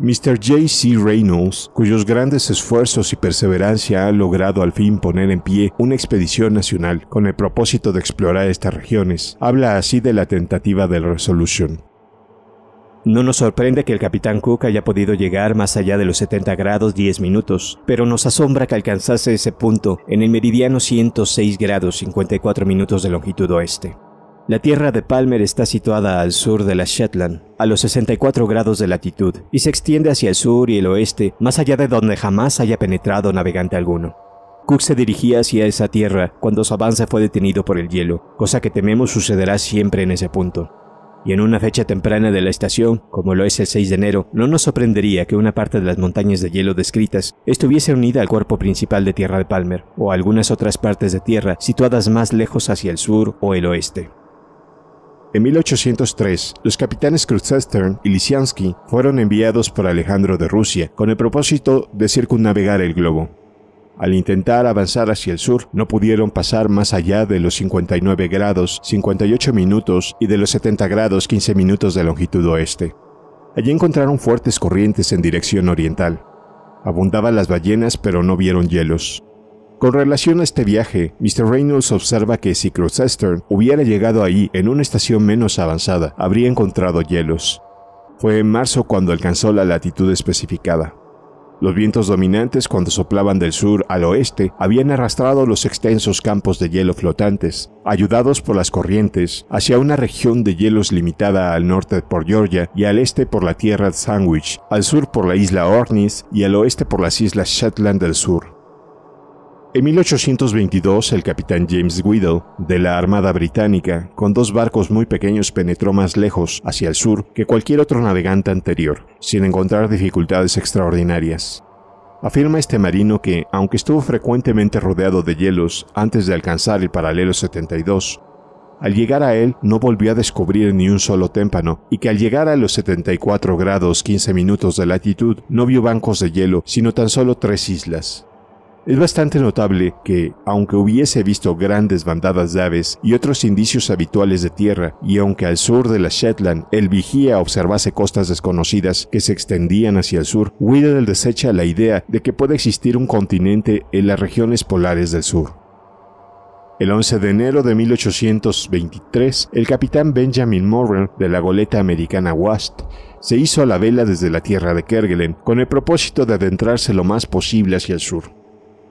Mr. J.C. Reynolds, cuyos grandes esfuerzos y perseverancia han logrado al fin poner en pie una expedición nacional con el propósito de explorar estas regiones, habla así de la tentativa de la resolución. No nos sorprende que el capitán Cook haya podido llegar más allá de los 70 grados 10 minutos, pero nos asombra que alcanzase ese punto en el meridiano 106 grados 54 minutos de longitud oeste. La tierra de Palmer está situada al sur de la Shetland, a los 64 grados de latitud, y se extiende hacia el sur y el oeste, más allá de donde jamás haya penetrado navegante alguno. Cook se dirigía hacia esa tierra cuando su avance fue detenido por el hielo, cosa que tememos sucederá siempre en ese punto. Y en una fecha temprana de la estación, como lo es el 6 de enero, no nos sorprendería que una parte de las montañas de hielo descritas estuviese unida al cuerpo principal de Tierra de Palmer, o algunas otras partes de tierra situadas más lejos hacia el sur o el oeste. En 1803, los capitanes Kruzenstern y Lisiansky fueron enviados por Alejandro de Rusia con el propósito de circunnavegar el globo. Al intentar avanzar hacia el sur, no pudieron pasar más allá de los 59 grados 58 minutos y de los 70 grados 15 minutos de longitud oeste. Allí encontraron fuertes corrientes en dirección oriental. Abundaban las ballenas, pero no vieron hielos. Con relación a este viaje, Mr. Reynolds observa que si Cross-Eastern hubiera llegado ahí en una estación menos avanzada, habría encontrado hielos. Fue en marzo cuando alcanzó la latitud especificada. Los vientos dominantes cuando soplaban del sur al oeste habían arrastrado los extensos campos de hielo flotantes, ayudados por las corrientes, hacia una región de hielos limitada al norte por Georgia y al este por la tierra Sandwich, al sur por la isla Ornis y al oeste por las islas Shetland del sur. En 1822, el capitán James Whittle, de la Armada Británica, con dos barcos muy pequeños, penetró más lejos, hacia el sur, que cualquier otro navegante anterior, sin encontrar dificultades extraordinarias. Afirma este marino que, aunque estuvo frecuentemente rodeado de hielos antes de alcanzar el paralelo 72, al llegar a él no volvió a descubrir ni un solo témpano, y que al llegar a los 74 grados 15 minutos de latitud no vio bancos de hielo, sino tan solo tres islas, es bastante notable que, aunque hubiese visto grandes bandadas de aves y otros indicios habituales de tierra, y aunque al sur de la Shetland el vigía observase costas desconocidas que se extendían hacia el sur, Whittle desecha la idea de que puede existir un continente en las regiones polares del sur. El 11 de enero de 1823, el capitán Benjamin Morrell de la goleta americana Wast se hizo a la vela desde la tierra de Kerguelen con el propósito de adentrarse lo más posible hacia el sur.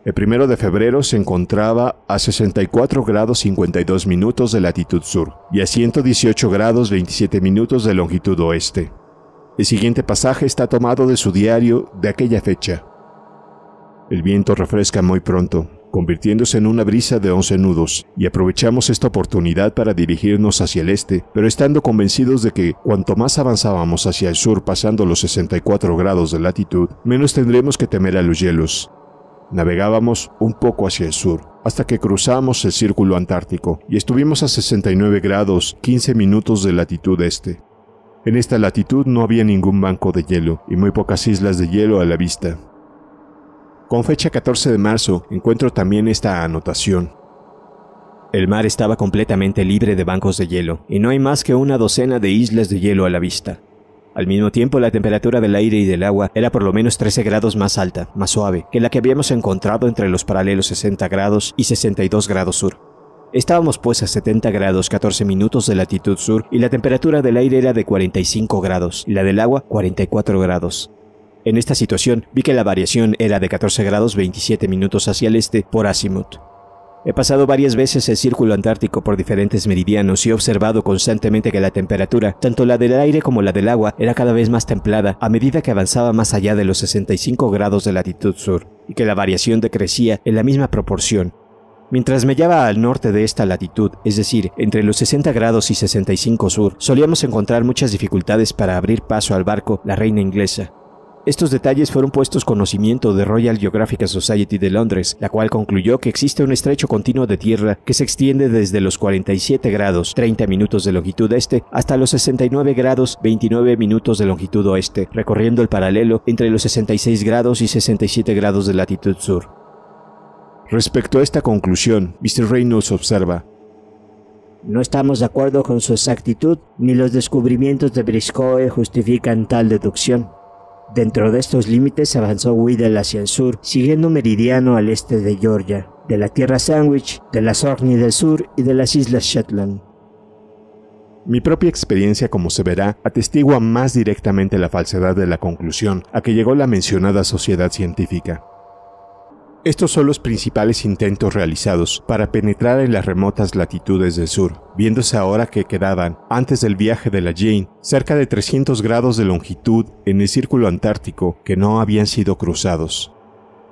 El primero de febrero se encontraba a 64 grados 52 minutos de latitud sur y a 118 grados 27 minutos de longitud oeste. El siguiente pasaje está tomado de su diario de aquella fecha. El viento refresca muy pronto, convirtiéndose en una brisa de 11 nudos, y aprovechamos esta oportunidad para dirigirnos hacia el este, pero estando convencidos de que cuanto más avanzábamos hacia el sur pasando los 64 grados de latitud, menos tendremos que temer a los hielos, Navegábamos un poco hacia el sur, hasta que cruzamos el Círculo Antártico y estuvimos a 69 grados 15 minutos de latitud este. En esta latitud no había ningún banco de hielo y muy pocas islas de hielo a la vista. Con fecha 14 de marzo encuentro también esta anotación. El mar estaba completamente libre de bancos de hielo y no hay más que una docena de islas de hielo a la vista. Al mismo tiempo, la temperatura del aire y del agua era por lo menos 13 grados más alta, más suave, que la que habíamos encontrado entre los paralelos 60 grados y 62 grados sur. Estábamos pues a 70 grados 14 minutos de latitud sur y la temperatura del aire era de 45 grados y la del agua 44 grados. En esta situación vi que la variación era de 14 grados 27 minutos hacia el este por azimut. He pasado varias veces el Círculo Antártico por diferentes meridianos y he observado constantemente que la temperatura, tanto la del aire como la del agua, era cada vez más templada a medida que avanzaba más allá de los 65 grados de latitud sur, y que la variación decrecía en la misma proporción, Mientras me llevaba al norte de esta latitud, es decir, entre los 60 grados y 65 sur, solíamos encontrar muchas dificultades para abrir paso al barco La Reina Inglesa. Estos detalles fueron puestos conocimiento de Royal Geographical Society de Londres, la cual concluyó que existe un estrecho continuo de tierra que se extiende desde los 47 grados 30 minutos de longitud este hasta los 69 grados 29 minutos de longitud oeste, recorriendo el paralelo entre los 66 grados y 67 grados de latitud sur. Respecto a esta conclusión, Mr. Reynolds observa, no estamos de acuerdo con su exactitud, ni los descubrimientos de Briscoe justifican tal deducción. Dentro de estos límites avanzó Weddell hacia el sur, siguiendo meridiano al este de Georgia, de la Tierra Sandwich, de las Orkney del sur y de las Islas Shetland. Mi propia experiencia, como se verá, atestigua más directamente la falsedad de la conclusión a que llegó la mencionada sociedad científica. Estos son los principales intentos realizados para penetrar en las remotas latitudes del sur, viéndose ahora que quedaban, antes del viaje de la Jane, cerca de 300 grados de longitud en el círculo antártico que no habían sido cruzados.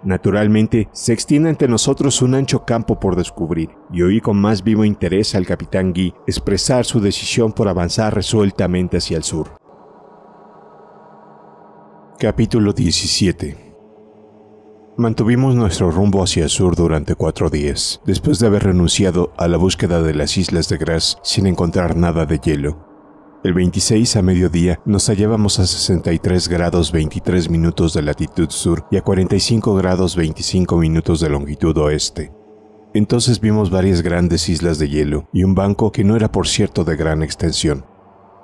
Naturalmente, se extiende ante nosotros un ancho campo por descubrir, y oí con más vivo interés al capitán Guy expresar su decisión por avanzar resueltamente hacia el sur. Capítulo 17 Mantuvimos nuestro rumbo hacia el sur durante cuatro días, después de haber renunciado a la búsqueda de las islas de Gras sin encontrar nada de hielo. El 26 a mediodía nos hallábamos a 63 grados 23 minutos de latitud sur y a 45 grados 25 minutos de longitud oeste. Entonces vimos varias grandes islas de hielo y un banco que no era por cierto de gran extensión.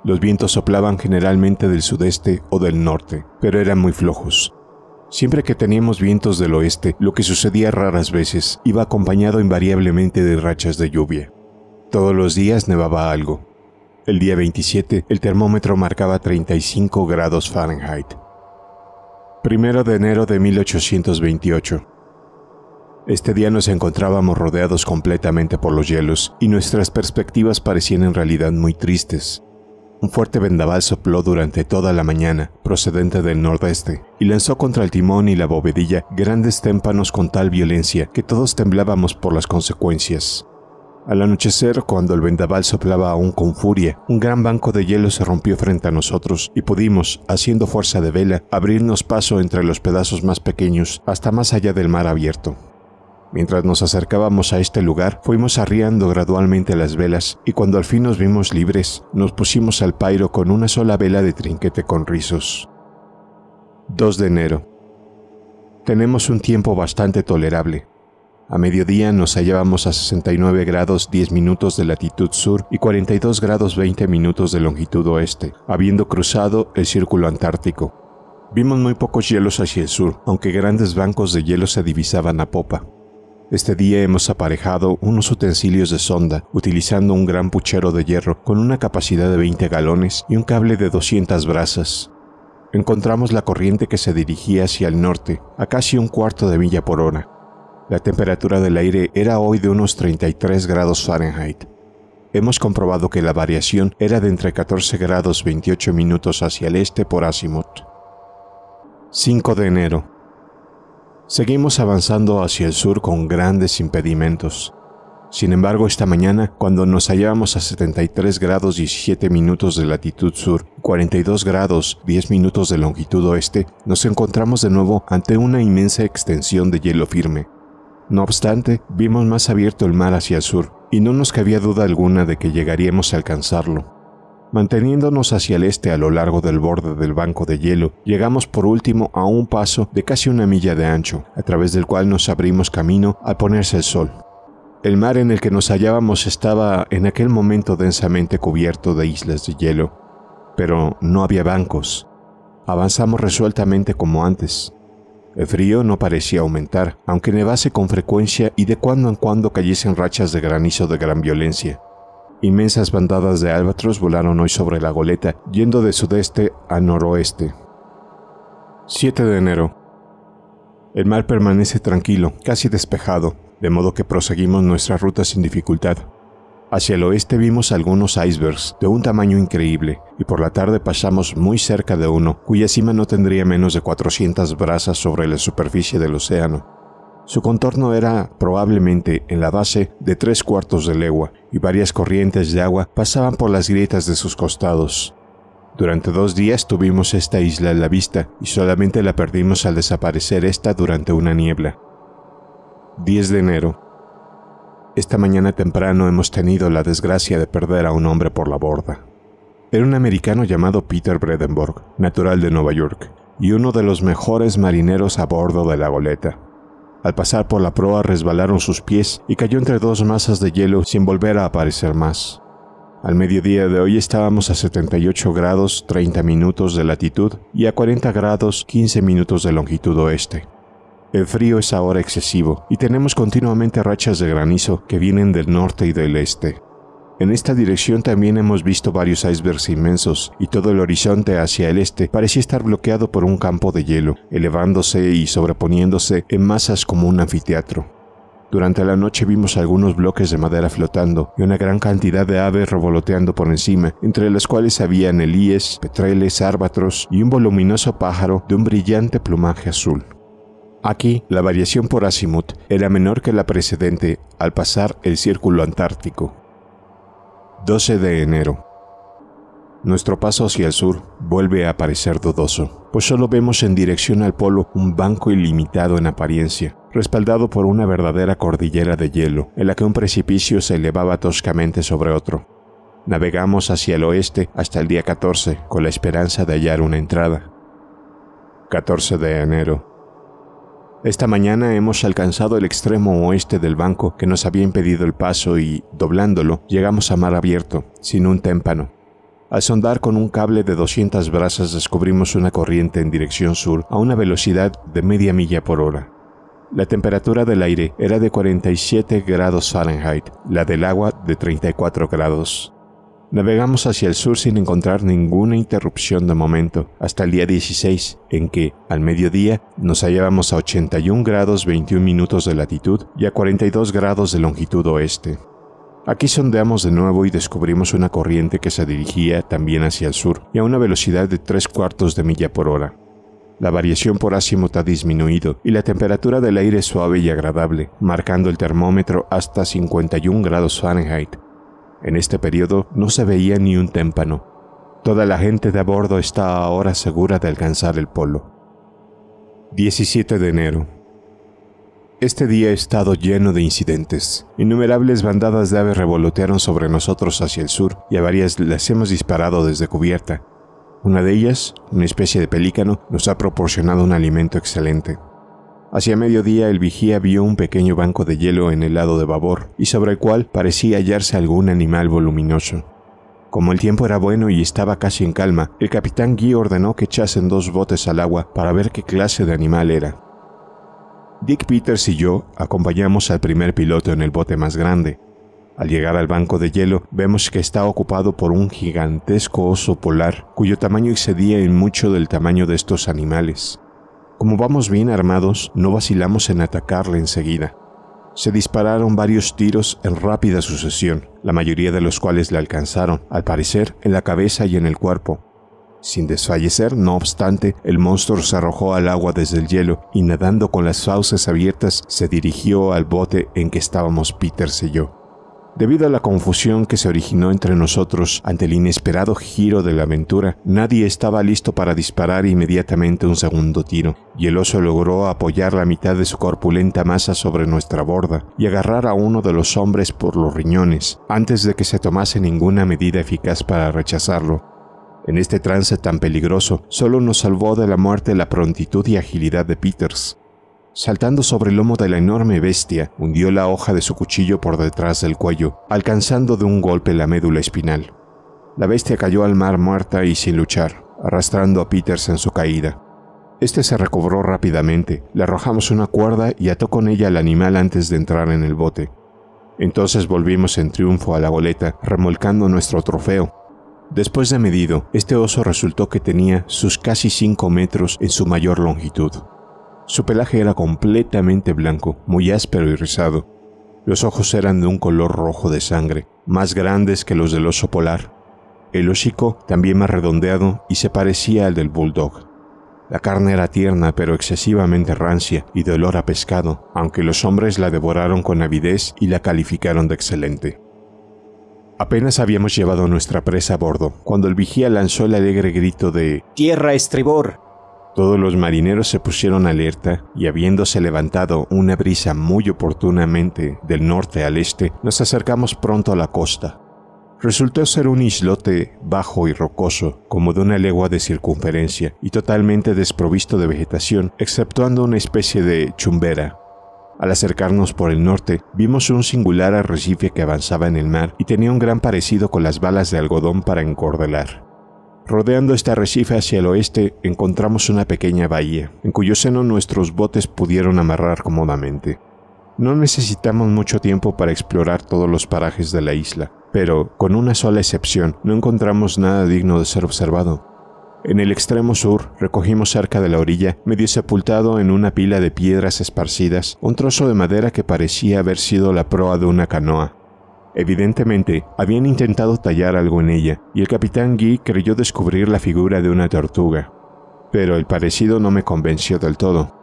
Los vientos soplaban generalmente del sudeste o del norte, pero eran muy flojos, Siempre que teníamos vientos del oeste, lo que sucedía raras veces, iba acompañado invariablemente de rachas de lluvia. Todos los días nevaba algo. El día 27, el termómetro marcaba 35 grados Fahrenheit. Primero de enero de 1828. Este día nos encontrábamos rodeados completamente por los hielos y nuestras perspectivas parecían en realidad muy tristes. Un fuerte vendaval sopló durante toda la mañana, procedente del nordeste, y lanzó contra el timón y la bovedilla grandes témpanos con tal violencia que todos temblábamos por las consecuencias. Al anochecer, cuando el vendaval soplaba aún con furia, un gran banco de hielo se rompió frente a nosotros y pudimos, haciendo fuerza de vela, abrirnos paso entre los pedazos más pequeños hasta más allá del mar abierto. Mientras nos acercábamos a este lugar, fuimos arriando gradualmente las velas y cuando al fin nos vimos libres, nos pusimos al pairo con una sola vela de trinquete con rizos. 2 de enero. Tenemos un tiempo bastante tolerable. A mediodía nos hallábamos a 69 grados 10 minutos de latitud sur y 42 grados 20 minutos de longitud oeste, habiendo cruzado el círculo antártico. Vimos muy pocos hielos hacia el sur, aunque grandes bancos de hielo se divisaban a popa. Este día hemos aparejado unos utensilios de sonda utilizando un gran puchero de hierro con una capacidad de 20 galones y un cable de 200 brazas. Encontramos la corriente que se dirigía hacia el norte, a casi un cuarto de milla por hora. La temperatura del aire era hoy de unos 33 grados Fahrenheit. Hemos comprobado que la variación era de entre 14 grados 28 minutos hacia el este por azimut. 5 de enero, Seguimos avanzando hacia el sur con grandes impedimentos. Sin embargo, esta mañana, cuando nos hallábamos a 73 grados 17 minutos de latitud sur, 42 grados 10 minutos de longitud oeste, nos encontramos de nuevo ante una inmensa extensión de hielo firme. No obstante, vimos más abierto el mar hacia el sur, y no nos cabía duda alguna de que llegaríamos a alcanzarlo. Manteniéndonos hacia el este a lo largo del borde del banco de hielo, llegamos por último a un paso de casi una milla de ancho, a través del cual nos abrimos camino al ponerse el sol. El mar en el que nos hallábamos estaba en aquel momento densamente cubierto de islas de hielo, pero no había bancos. Avanzamos resueltamente como antes. El frío no parecía aumentar, aunque nevase con frecuencia y de cuando en cuando cayesen rachas de granizo de gran violencia. Inmensas bandadas de álbatros volaron hoy sobre la goleta, yendo de sudeste a noroeste. 7 de enero. El mar permanece tranquilo, casi despejado, de modo que proseguimos nuestra ruta sin dificultad. Hacia el oeste vimos algunos icebergs de un tamaño increíble y por la tarde pasamos muy cerca de uno cuya cima no tendría menos de 400 brasas sobre la superficie del océano. Su contorno era probablemente en la base de tres cuartos de legua, y varias corrientes de agua pasaban por las grietas de sus costados. Durante dos días tuvimos esta isla en la vista, y solamente la perdimos al desaparecer esta durante una niebla. 10 de enero. Esta mañana temprano hemos tenido la desgracia de perder a un hombre por la borda. Era un americano llamado Peter Bredenborg, natural de Nueva York, y uno de los mejores marineros a bordo de la goleta. Al pasar por la proa resbalaron sus pies y cayó entre dos masas de hielo sin volver a aparecer más. Al mediodía de hoy estábamos a 78 grados 30 minutos de latitud y a 40 grados 15 minutos de longitud oeste. El frío es ahora excesivo y tenemos continuamente rachas de granizo que vienen del norte y del este. En esta dirección también hemos visto varios icebergs inmensos y todo el horizonte hacia el este parecía estar bloqueado por un campo de hielo, elevándose y sobreponiéndose en masas como un anfiteatro. Durante la noche vimos algunos bloques de madera flotando y una gran cantidad de aves revoloteando por encima, entre las cuales habían elíes, petreles, árbatros y un voluminoso pájaro de un brillante plumaje azul. Aquí, la variación por azimut era menor que la precedente al pasar el círculo antártico. 12 de enero. Nuestro paso hacia el sur vuelve a parecer dudoso, pues solo vemos en dirección al polo un banco ilimitado en apariencia, respaldado por una verdadera cordillera de hielo, en la que un precipicio se elevaba toscamente sobre otro. Navegamos hacia el oeste hasta el día 14, con la esperanza de hallar una entrada. 14 de enero. Esta mañana hemos alcanzado el extremo oeste del banco que nos había impedido el paso y, doblándolo, llegamos a mar abierto, sin un témpano. Al sondar con un cable de 200 brazas descubrimos una corriente en dirección sur a una velocidad de media milla por hora. La temperatura del aire era de 47 grados Fahrenheit, la del agua de 34 grados. Navegamos hacia el sur sin encontrar ninguna interrupción de momento, hasta el día 16, en que, al mediodía, nos hallábamos a 81 grados 21 minutos de latitud y a 42 grados de longitud oeste. Aquí sondeamos de nuevo y descubrimos una corriente que se dirigía también hacia el sur y a una velocidad de 3 cuartos de milla por hora. La variación por azimut ha disminuido y la temperatura del aire es suave y agradable, marcando el termómetro hasta 51 grados Fahrenheit, en este periodo no se veía ni un témpano. Toda la gente de a bordo está ahora segura de alcanzar el polo. 17 de enero. Este día ha estado lleno de incidentes. Innumerables bandadas de aves revolotearon sobre nosotros hacia el sur y a varias las hemos disparado desde cubierta. Una de ellas, una especie de pelícano, nos ha proporcionado un alimento excelente. Hacia mediodía el vigía vio un pequeño banco de hielo en el lado de babor y sobre el cual parecía hallarse algún animal voluminoso. Como el tiempo era bueno y estaba casi en calma, el capitán Guy ordenó que echasen dos botes al agua para ver qué clase de animal era. Dick Peters y yo acompañamos al primer piloto en el bote más grande. Al llegar al banco de hielo, vemos que está ocupado por un gigantesco oso polar, cuyo tamaño excedía en mucho del tamaño de estos animales. Como vamos bien armados, no vacilamos en atacarle enseguida. Se dispararon varios tiros en rápida sucesión, la mayoría de los cuales le alcanzaron, al parecer, en la cabeza y en el cuerpo. Sin desfallecer, no obstante, el monstruo se arrojó al agua desde el hielo y nadando con las fauces abiertas se dirigió al bote en que estábamos Peters y yo. Debido a la confusión que se originó entre nosotros ante el inesperado giro de la aventura, nadie estaba listo para disparar inmediatamente un segundo tiro, y el oso logró apoyar la mitad de su corpulenta masa sobre nuestra borda y agarrar a uno de los hombres por los riñones, antes de que se tomase ninguna medida eficaz para rechazarlo. En este trance tan peligroso, solo nos salvó de la muerte la prontitud y agilidad de Peters, Saltando sobre el lomo de la enorme bestia, hundió la hoja de su cuchillo por detrás del cuello, alcanzando de un golpe la médula espinal. La bestia cayó al mar muerta y sin luchar, arrastrando a Peters en su caída. Este se recobró rápidamente, le arrojamos una cuerda y ató con ella al animal antes de entrar en el bote. Entonces volvimos en triunfo a la goleta, remolcando nuestro trofeo, Después de medido, este oso resultó que tenía sus casi 5 metros en su mayor longitud. Su pelaje era completamente blanco, muy áspero y rizado. Los ojos eran de un color rojo de sangre, más grandes que los del oso polar. El hocico también más redondeado y se parecía al del bulldog. La carne era tierna pero excesivamente rancia y de olor a pescado, aunque los hombres la devoraron con avidez y la calificaron de excelente. Apenas habíamos llevado nuestra presa a bordo, cuando el vigía lanzó el alegre grito de Tierra estribor, todos los marineros se pusieron alerta y habiéndose levantado una brisa muy oportunamente del norte al este, nos acercamos pronto a la costa. Resultó ser un islote bajo y rocoso, como de una legua de circunferencia, y totalmente desprovisto de vegetación, exceptuando una especie de chumbera. Al acercarnos por el norte, vimos un singular arrecife que avanzaba en el mar y tenía un gran parecido con las balas de algodón para encordelar. Rodeando este arrecife hacia el oeste encontramos una pequeña bahía, en cuyo seno nuestros botes pudieron amarrar cómodamente. No necesitamos mucho tiempo para explorar todos los parajes de la isla, pero, con una sola excepción, no encontramos nada digno de ser observado. En el extremo sur recogimos cerca de la orilla, medio sepultado en una pila de piedras esparcidas, un trozo de madera que parecía haber sido la proa de una canoa, Evidentemente, habían intentado tallar algo en ella, y el capitán Guy creyó descubrir la figura de una tortuga. Pero el parecido no me convenció del todo.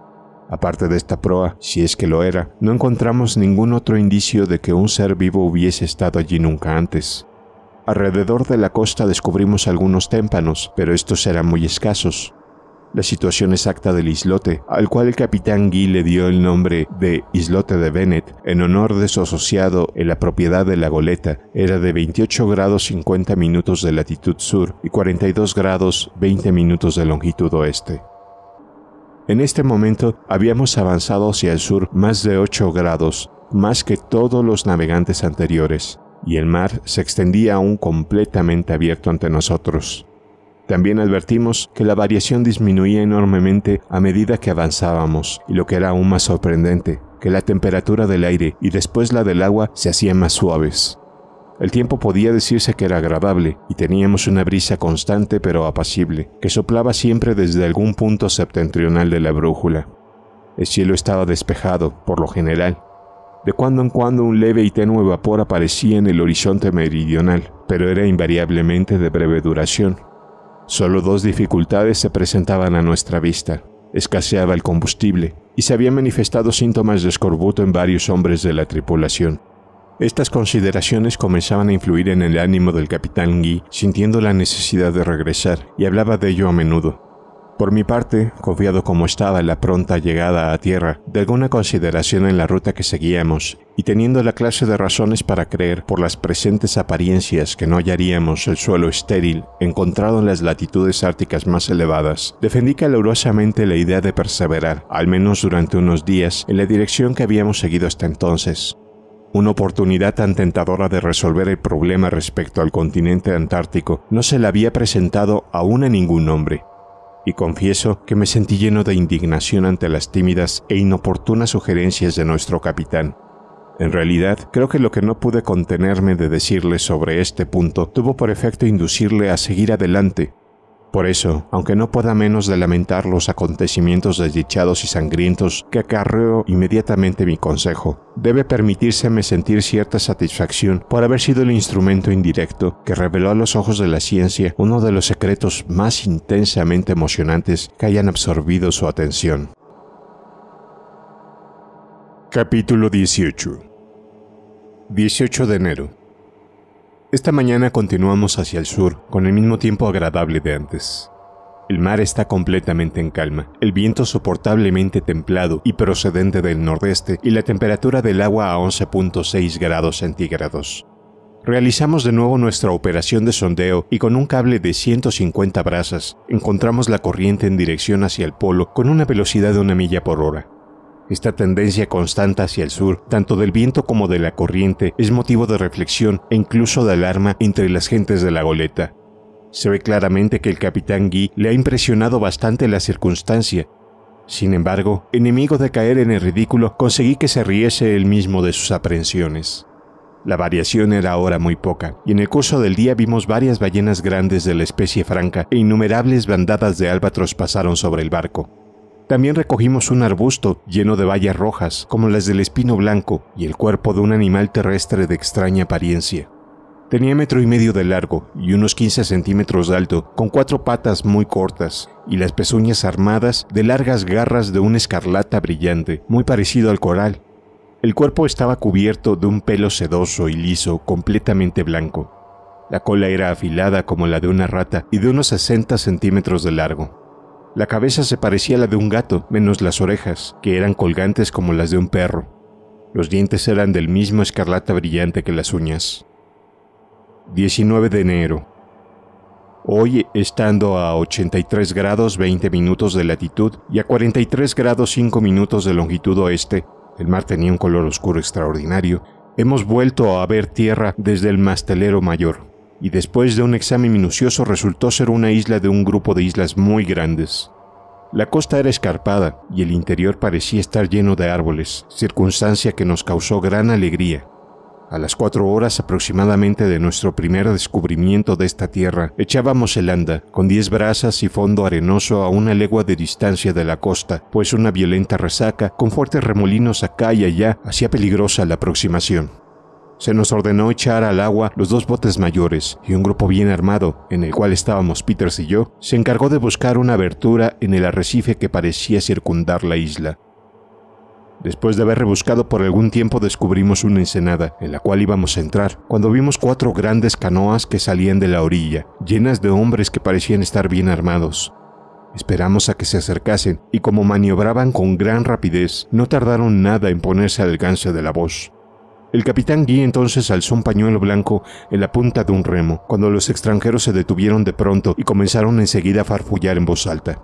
Aparte de esta proa, si es que lo era, no encontramos ningún otro indicio de que un ser vivo hubiese estado allí nunca antes. Alrededor de la costa descubrimos algunos témpanos, pero estos eran muy escasos la situación exacta del islote, al cual el capitán Guy le dio el nombre de Islote de Bennett en honor de su asociado en la propiedad de la goleta. Era de 28 grados 50 minutos de latitud sur y 42 grados 20 minutos de longitud oeste. En este momento habíamos avanzado hacia el sur más de 8 grados, más que todos los navegantes anteriores, y el mar se extendía aún completamente abierto ante nosotros. También advertimos que la variación disminuía enormemente a medida que avanzábamos, y lo que era aún más sorprendente, que la temperatura del aire y después la del agua se hacían más suaves. El tiempo podía decirse que era agradable y teníamos una brisa constante pero apacible, que soplaba siempre desde algún punto septentrional de la brújula. El cielo estaba despejado, por lo general. De cuando en cuando un leve y tenue vapor aparecía en el horizonte meridional, pero era invariablemente de breve duración, Solo dos dificultades se presentaban a nuestra vista. Escaseaba el combustible y se habían manifestado síntomas de escorbuto en varios hombres de la tripulación. Estas consideraciones comenzaban a influir en el ánimo del capitán Guy, sintiendo la necesidad de regresar, y hablaba de ello a menudo. Por mi parte, confiado como estaba en la pronta llegada a tierra, de alguna consideración en la ruta que seguíamos, y teniendo la clase de razones para creer por las presentes apariencias que no hallaríamos el suelo estéril encontrado en las latitudes árticas más elevadas, defendí calurosamente la idea de perseverar, al menos durante unos días, en la dirección que habíamos seguido hasta entonces. Una oportunidad tan tentadora de resolver el problema respecto al continente antártico no se le había presentado aún a ningún hombre, y confieso que me sentí lleno de indignación ante las tímidas e inoportunas sugerencias de nuestro capitán. En realidad, creo que lo que no pude contenerme de decirle sobre este punto tuvo por efecto inducirle a seguir adelante, por eso, aunque no pueda menos de lamentar los acontecimientos desdichados y sangrientos que acarreó inmediatamente mi consejo, debe permitírseme sentir cierta satisfacción por haber sido el instrumento indirecto que reveló a los ojos de la ciencia uno de los secretos más intensamente emocionantes que hayan absorbido su atención. Capítulo 18 18 de enero esta mañana continuamos hacia el sur, con el mismo tiempo agradable de antes. El mar está completamente en calma, el viento soportablemente templado y procedente del nordeste y la temperatura del agua a 11.6 grados centígrados. Realizamos de nuevo nuestra operación de sondeo y con un cable de 150 brazas encontramos la corriente en dirección hacia el polo con una velocidad de una milla por hora. Esta tendencia constante hacia el sur, tanto del viento como de la corriente, es motivo de reflexión e incluso de alarma entre las gentes de la goleta. Se ve claramente que el capitán Guy le ha impresionado bastante la circunstancia. Sin embargo, enemigo de caer en el ridículo, conseguí que se riese él mismo de sus aprensiones. La variación era ahora muy poca, y en el curso del día vimos varias ballenas grandes de la especie franca e innumerables bandadas de álbatros pasaron sobre el barco. También recogimos un arbusto lleno de bayas rojas, como las del espino blanco, y el cuerpo de un animal terrestre de extraña apariencia. Tenía metro y medio de largo y unos 15 centímetros de alto, con cuatro patas muy cortas y las pezuñas armadas de largas garras de un escarlata brillante, muy parecido al coral. El cuerpo estaba cubierto de un pelo sedoso y liso, completamente blanco. La cola era afilada como la de una rata y de unos 60 centímetros de largo. La cabeza se parecía a la de un gato, menos las orejas, que eran colgantes como las de un perro. Los dientes eran del mismo escarlata brillante que las uñas. 19 de enero. Hoy, estando a 83 grados 20 minutos de latitud y a 43 grados 5 minutos de longitud oeste, el mar tenía un color oscuro extraordinario, hemos vuelto a ver tierra desde el mastelero mayor y después de un examen minucioso resultó ser una isla de un grupo de islas muy grandes. La costa era escarpada y el interior parecía estar lleno de árboles, circunstancia que nos causó gran alegría. A las cuatro horas aproximadamente de nuestro primer descubrimiento de esta tierra, echábamos el anda, con diez brazas y fondo arenoso a una legua de distancia de la costa, pues una violenta resaca, con fuertes remolinos acá y allá, hacía peligrosa la aproximación. Se nos ordenó echar al agua los dos botes mayores y un grupo bien armado, en el cual estábamos Peters y yo, se encargó de buscar una abertura en el arrecife que parecía circundar la isla. Después de haber rebuscado por algún tiempo descubrimos una ensenada, en la cual íbamos a entrar, cuando vimos cuatro grandes canoas que salían de la orilla, llenas de hombres que parecían estar bien armados. Esperamos a que se acercasen, y como maniobraban con gran rapidez, no tardaron nada en ponerse al alcance de la voz. El capitán Guy entonces alzó un pañuelo blanco en la punta de un remo, cuando los extranjeros se detuvieron de pronto y comenzaron enseguida a farfullar en voz alta,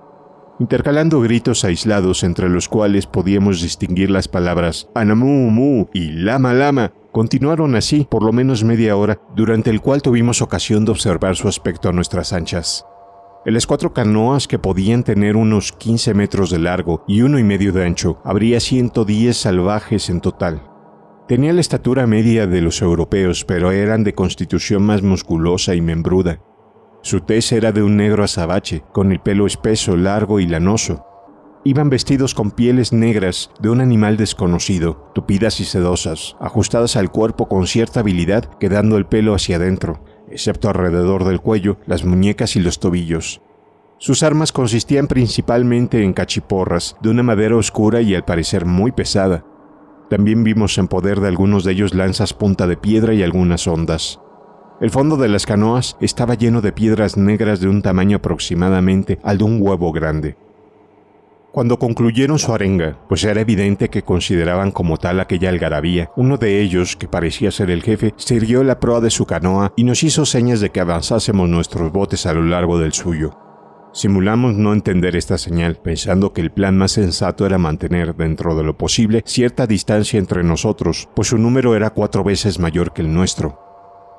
intercalando gritos aislados entre los cuales podíamos distinguir las palabras Anamu Mu y Lama Lama. Continuaron así por lo menos media hora, durante el cual tuvimos ocasión de observar su aspecto a nuestras anchas. En las cuatro canoas que podían tener unos 15 metros de largo y uno y medio de ancho, habría 110 salvajes en total, Tenía la estatura media de los europeos, pero eran de constitución más musculosa y membruda. Su tez era de un negro azabache, con el pelo espeso, largo y lanoso. Iban vestidos con pieles negras de un animal desconocido, tupidas y sedosas, ajustadas al cuerpo con cierta habilidad, quedando el pelo hacia adentro, excepto alrededor del cuello, las muñecas y los tobillos. Sus armas consistían principalmente en cachiporras, de una madera oscura y al parecer muy pesada, también vimos en poder de algunos de ellos lanzas punta de piedra y algunas ondas. El fondo de las canoas estaba lleno de piedras negras de un tamaño aproximadamente al de un huevo grande. Cuando concluyeron su arenga, pues era evidente que consideraban como tal aquella algarabía, uno de ellos, que parecía ser el jefe, sirvió la proa de su canoa y nos hizo señas de que avanzásemos nuestros botes a lo largo del suyo. Simulamos no entender esta señal, pensando que el plan más sensato era mantener, dentro de lo posible, cierta distancia entre nosotros, pues su número era cuatro veces mayor que el nuestro.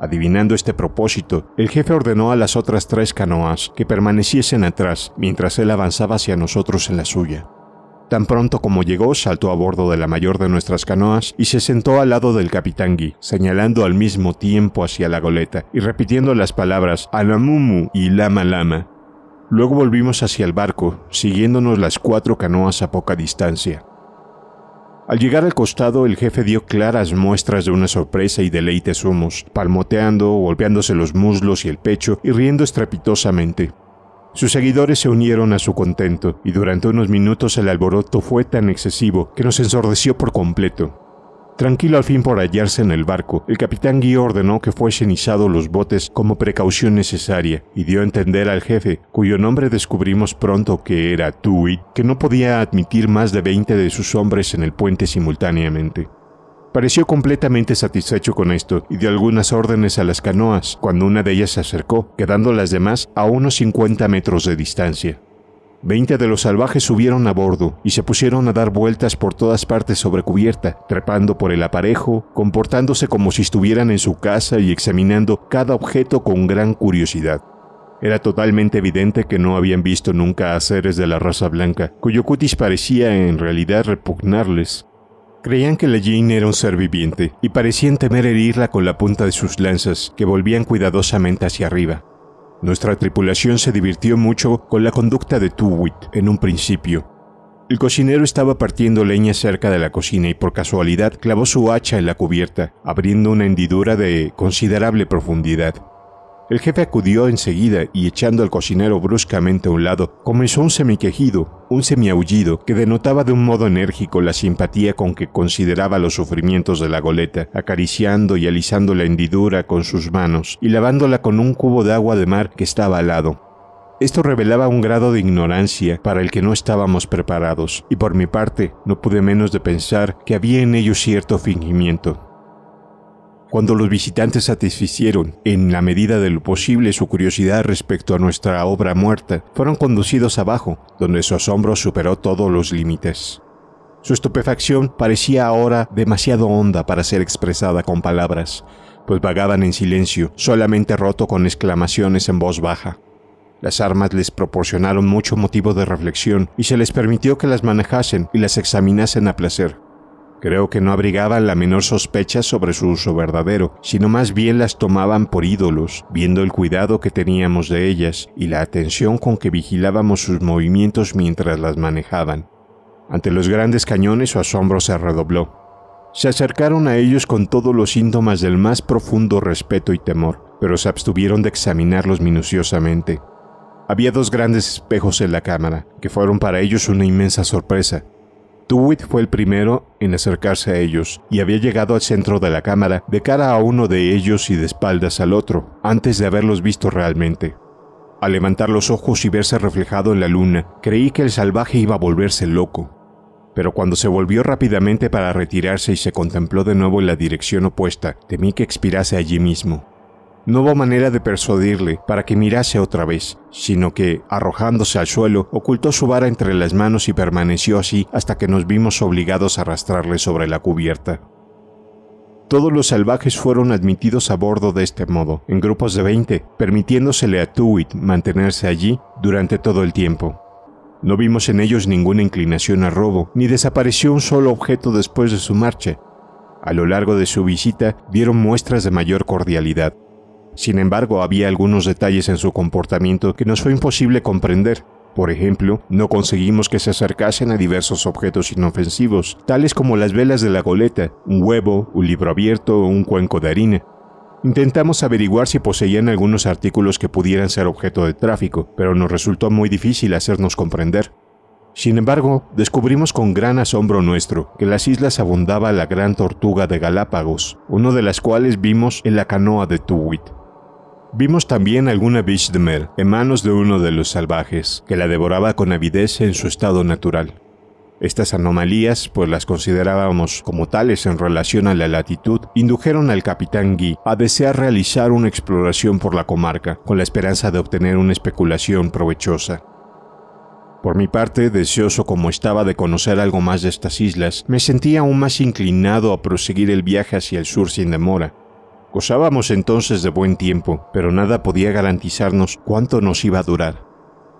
Adivinando este propósito, el jefe ordenó a las otras tres canoas que permaneciesen atrás mientras él avanzaba hacia nosotros en la suya. Tan pronto como llegó, saltó a bordo de la mayor de nuestras canoas y se sentó al lado del capitán Gui, señalando al mismo tiempo hacia la goleta y repitiendo las palabras Alamumu y Lama Lama, Luego volvimos hacia el barco, siguiéndonos las cuatro canoas a poca distancia. Al llegar al costado, el jefe dio claras muestras de una sorpresa y deleite somos, palmoteando, golpeándose los muslos y el pecho y riendo estrepitosamente. Sus seguidores se unieron a su contento, y durante unos minutos el alboroto fue tan excesivo que nos ensordeció por completo. Tranquilo al fin por hallarse en el barco, el capitán Guy ordenó que fuesen izados los botes como precaución necesaria y dio a entender al jefe, cuyo nombre descubrimos pronto que era Tui, que no podía admitir más de veinte de sus hombres en el puente simultáneamente. Pareció completamente satisfecho con esto y dio algunas órdenes a las canoas cuando una de ellas se acercó, quedando las demás a unos 50 metros de distancia. Veinte de los salvajes subieron a bordo y se pusieron a dar vueltas por todas partes sobre cubierta, trepando por el aparejo, comportándose como si estuvieran en su casa y examinando cada objeto con gran curiosidad. Era totalmente evidente que no habían visto nunca a seres de la raza blanca, cuyo cutis parecía en realidad repugnarles. Creían que la Jean era un ser viviente y parecían temer herirla con la punta de sus lanzas, que volvían cuidadosamente hacia arriba. Nuestra tripulación se divirtió mucho con la conducta de Tuwit en un principio. El cocinero estaba partiendo leña cerca de la cocina y por casualidad clavó su hacha en la cubierta, abriendo una hendidura de considerable profundidad. El jefe acudió enseguida y echando al cocinero bruscamente a un lado, comenzó un semiquejido, un semiaullido, que denotaba de un modo enérgico la simpatía con que consideraba los sufrimientos de la goleta, acariciando y alisando la hendidura con sus manos y lavándola con un cubo de agua de mar que estaba al lado. Esto revelaba un grado de ignorancia para el que no estábamos preparados, y por mi parte no pude menos de pensar que había en ello cierto fingimiento, cuando los visitantes satisficieron, en la medida de lo posible, su curiosidad respecto a nuestra obra muerta, fueron conducidos abajo, donde su asombro superó todos los límites. Su estupefacción parecía ahora demasiado honda para ser expresada con palabras, pues vagaban en silencio, solamente roto con exclamaciones en voz baja. Las armas les proporcionaron mucho motivo de reflexión y se les permitió que las manejasen y las examinasen a placer. Creo que no abrigaban la menor sospecha sobre su uso verdadero, sino más bien las tomaban por ídolos, viendo el cuidado que teníamos de ellas y la atención con que vigilábamos sus movimientos mientras las manejaban. Ante los grandes cañones su asombro se redobló. Se acercaron a ellos con todos los síntomas del más profundo respeto y temor, pero se abstuvieron de examinarlos minuciosamente. Había dos grandes espejos en la cámara, que fueron para ellos una inmensa sorpresa, Dewitt fue el primero en acercarse a ellos y había llegado al centro de la cámara de cara a uno de ellos y de espaldas al otro, antes de haberlos visto realmente. Al levantar los ojos y verse reflejado en la luna, creí que el salvaje iba a volverse loco, pero cuando se volvió rápidamente para retirarse y se contempló de nuevo en la dirección opuesta, temí que expirase allí mismo. No hubo manera de persuadirle para que mirase otra vez, sino que, arrojándose al suelo, ocultó su vara entre las manos y permaneció así hasta que nos vimos obligados a arrastrarle sobre la cubierta. Todos los salvajes fueron admitidos a bordo de este modo, en grupos de 20, permitiéndosele a Tuit mantenerse allí durante todo el tiempo. No vimos en ellos ninguna inclinación a robo, ni desapareció un solo objeto después de su marcha. A lo largo de su visita dieron muestras de mayor cordialidad, sin embargo, había algunos detalles en su comportamiento que nos fue imposible comprender. Por ejemplo, no conseguimos que se acercasen a diversos objetos inofensivos, tales como las velas de la goleta, un huevo, un libro abierto o un cuenco de harina. Intentamos averiguar si poseían algunos artículos que pudieran ser objeto de tráfico, pero nos resultó muy difícil hacernos comprender. Sin embargo, descubrimos con gran asombro nuestro que las islas abundaba la gran tortuga de Galápagos, una de las cuales vimos en la canoa de Tuwit. Vimos también alguna mer, en manos de uno de los salvajes, que la devoraba con avidez en su estado natural. Estas anomalías, pues las considerábamos como tales en relación a la latitud, indujeron al capitán Guy a desear realizar una exploración por la comarca, con la esperanza de obtener una especulación provechosa. Por mi parte, deseoso como estaba de conocer algo más de estas islas, me sentía aún más inclinado a proseguir el viaje hacia el sur sin demora, Gozábamos entonces de buen tiempo, pero nada podía garantizarnos cuánto nos iba a durar.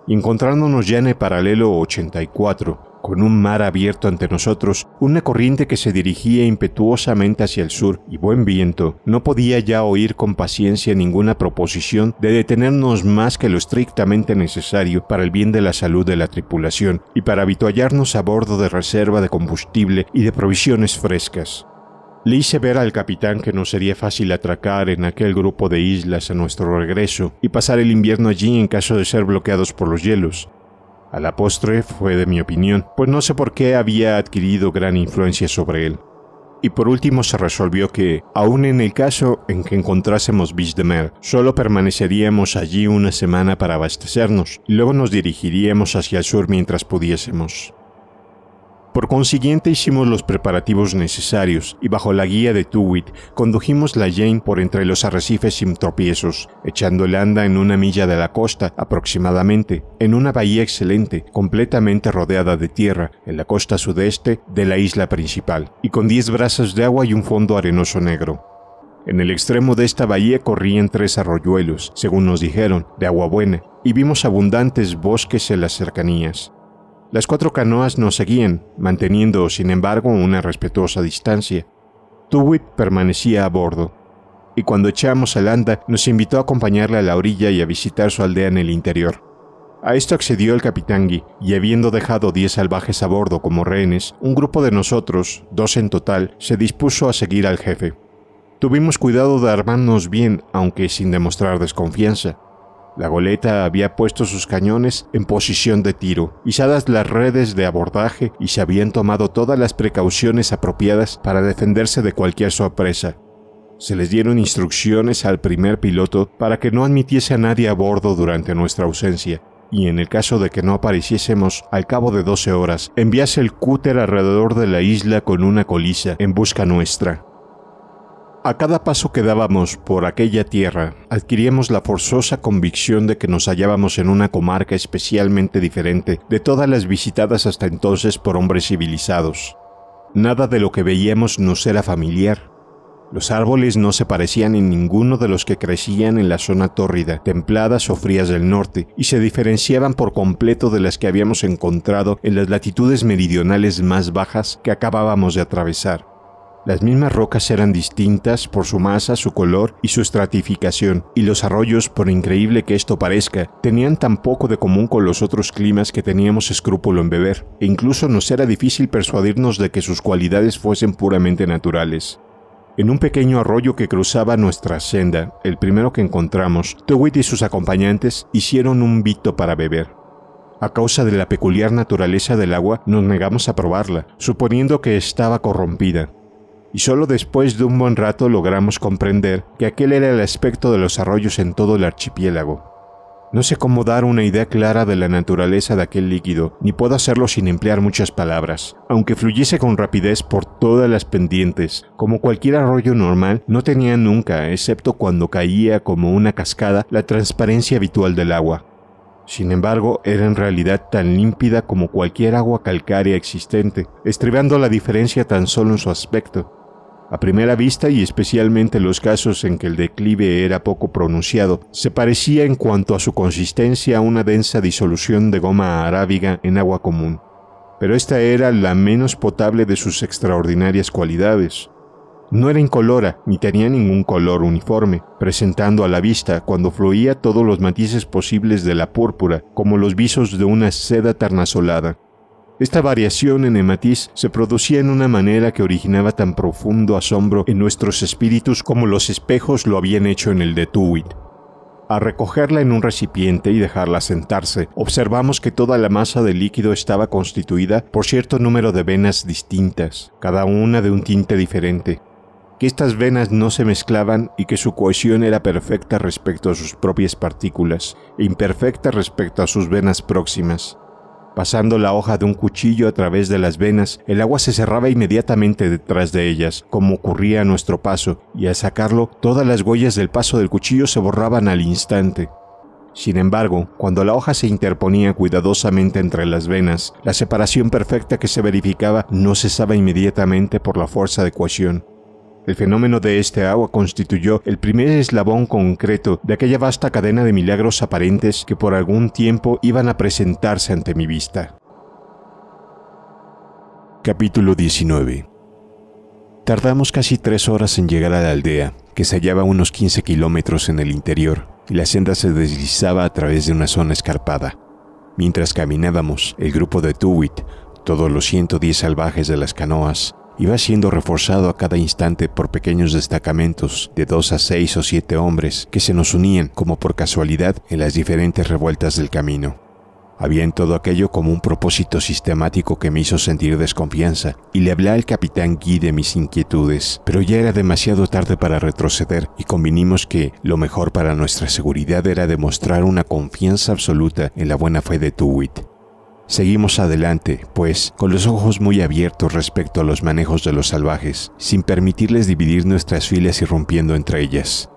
Encontrándonos ya en el paralelo 84, con un mar abierto ante nosotros, una corriente que se dirigía impetuosamente hacia el sur y buen viento, no podía ya oír con paciencia ninguna proposición de detenernos más que lo estrictamente necesario para el bien de la salud de la tripulación y para habituallarnos a bordo de reserva de combustible y de provisiones frescas. Le hice ver al capitán que no sería fácil atracar en aquel grupo de islas a nuestro regreso y pasar el invierno allí en caso de ser bloqueados por los hielos. A la postre fue de mi opinión, pues no sé por qué había adquirido gran influencia sobre él. Y por último se resolvió que, aun en el caso en que encontrásemos Biche de solo permaneceríamos allí una semana para abastecernos, y luego nos dirigiríamos hacia el sur mientras pudiésemos. Por consiguiente hicimos los preparativos necesarios y bajo la guía de Tuwit condujimos la Jane por entre los arrecifes sin tropiezos, echando el anda en una milla de la costa aproximadamente, en una bahía excelente, completamente rodeada de tierra, en la costa sudeste de la isla principal, y con 10 brazas de agua y un fondo arenoso negro. En el extremo de esta bahía corrían tres arroyuelos, según nos dijeron, de agua buena, y vimos abundantes bosques en las cercanías. Las cuatro canoas nos seguían, manteniendo, sin embargo, una respetuosa distancia. Tuwit permanecía a bordo, y cuando echamos al anda nos invitó a acompañarle a la orilla y a visitar su aldea en el interior. A esto accedió el capitán Gui, y habiendo dejado diez salvajes a bordo como rehenes, un grupo de nosotros, dos en total, se dispuso a seguir al jefe. Tuvimos cuidado de armarnos bien, aunque sin demostrar desconfianza. La goleta había puesto sus cañones en posición de tiro, izadas las redes de abordaje y se habían tomado todas las precauciones apropiadas para defenderse de cualquier sorpresa. Se les dieron instrucciones al primer piloto para que no admitiese a nadie a bordo durante nuestra ausencia, y en el caso de que no apareciésemos al cabo de 12 horas, enviase el cúter alrededor de la isla con una colisa en busca nuestra. A cada paso que dábamos por aquella tierra, adquiríamos la forzosa convicción de que nos hallábamos en una comarca especialmente diferente de todas las visitadas hasta entonces por hombres civilizados. Nada de lo que veíamos nos era familiar. Los árboles no se parecían en ninguno de los que crecían en la zona tórrida, templadas o frías del norte, y se diferenciaban por completo de las que habíamos encontrado en las latitudes meridionales más bajas que acabábamos de atravesar. Las mismas rocas eran distintas por su masa, su color y su estratificación, y los arroyos, por increíble que esto parezca, tenían tan poco de común con los otros climas que teníamos escrúpulo en beber, e incluso nos era difícil persuadirnos de que sus cualidades fuesen puramente naturales. En un pequeño arroyo que cruzaba nuestra senda, el primero que encontramos, Tewitt y sus acompañantes hicieron un vito para beber. A causa de la peculiar naturaleza del agua, nos negamos a probarla, suponiendo que estaba corrompida, y solo después de un buen rato logramos comprender que aquel era el aspecto de los arroyos en todo el archipiélago. No sé cómo dar una idea clara de la naturaleza de aquel líquido, ni puedo hacerlo sin emplear muchas palabras. Aunque fluyese con rapidez por todas las pendientes, como cualquier arroyo normal, no tenía nunca, excepto cuando caía como una cascada, la transparencia habitual del agua. Sin embargo, era en realidad tan límpida como cualquier agua calcárea existente, estribando la diferencia tan solo en su aspecto. A primera vista, y especialmente en los casos en que el declive era poco pronunciado, se parecía en cuanto a su consistencia a una densa disolución de goma arábiga en agua común, pero esta era la menos potable de sus extraordinarias cualidades. No era incolora ni tenía ningún color uniforme, presentando a la vista, cuando fluía, todos los matices posibles de la púrpura, como los visos de una seda tarnasolada. Esta variación en el matiz se producía en una manera que originaba tan profundo asombro en nuestros espíritus como los espejos lo habían hecho en el de Tuit. Al recogerla en un recipiente y dejarla sentarse, observamos que toda la masa de líquido estaba constituida por cierto número de venas distintas, cada una de un tinte diferente, que estas venas no se mezclaban y que su cohesión era perfecta respecto a sus propias partículas e imperfecta respecto a sus venas próximas pasando la hoja de un cuchillo a través de las venas, el agua se cerraba inmediatamente detrás de ellas, como ocurría a nuestro paso, y al sacarlo, todas las huellas del paso del cuchillo se borraban al instante. Sin embargo, cuando la hoja se interponía cuidadosamente entre las venas, la separación perfecta que se verificaba no cesaba inmediatamente por la fuerza de ecuación. El fenómeno de este agua constituyó el primer eslabón concreto de aquella vasta cadena de milagros aparentes que por algún tiempo iban a presentarse ante mi vista. Capítulo 19 Tardamos casi tres horas en llegar a la aldea, que se hallaba unos 15 kilómetros en el interior, y la senda se deslizaba a través de una zona escarpada. Mientras caminábamos, el grupo de Tuwit, todos los 110 salvajes de las canoas, iba siendo reforzado a cada instante por pequeños destacamentos de dos a seis o siete hombres que se nos unían como por casualidad en las diferentes revueltas del camino. Había en todo aquello como un propósito sistemático que me hizo sentir desconfianza, y le hablé al capitán Guy de mis inquietudes, pero ya era demasiado tarde para retroceder y convinimos que lo mejor para nuestra seguridad era demostrar una confianza absoluta en la buena fe de Tuwit. Seguimos adelante, pues, con los ojos muy abiertos respecto a los manejos de los salvajes, sin permitirles dividir nuestras filas rompiendo entre ellas.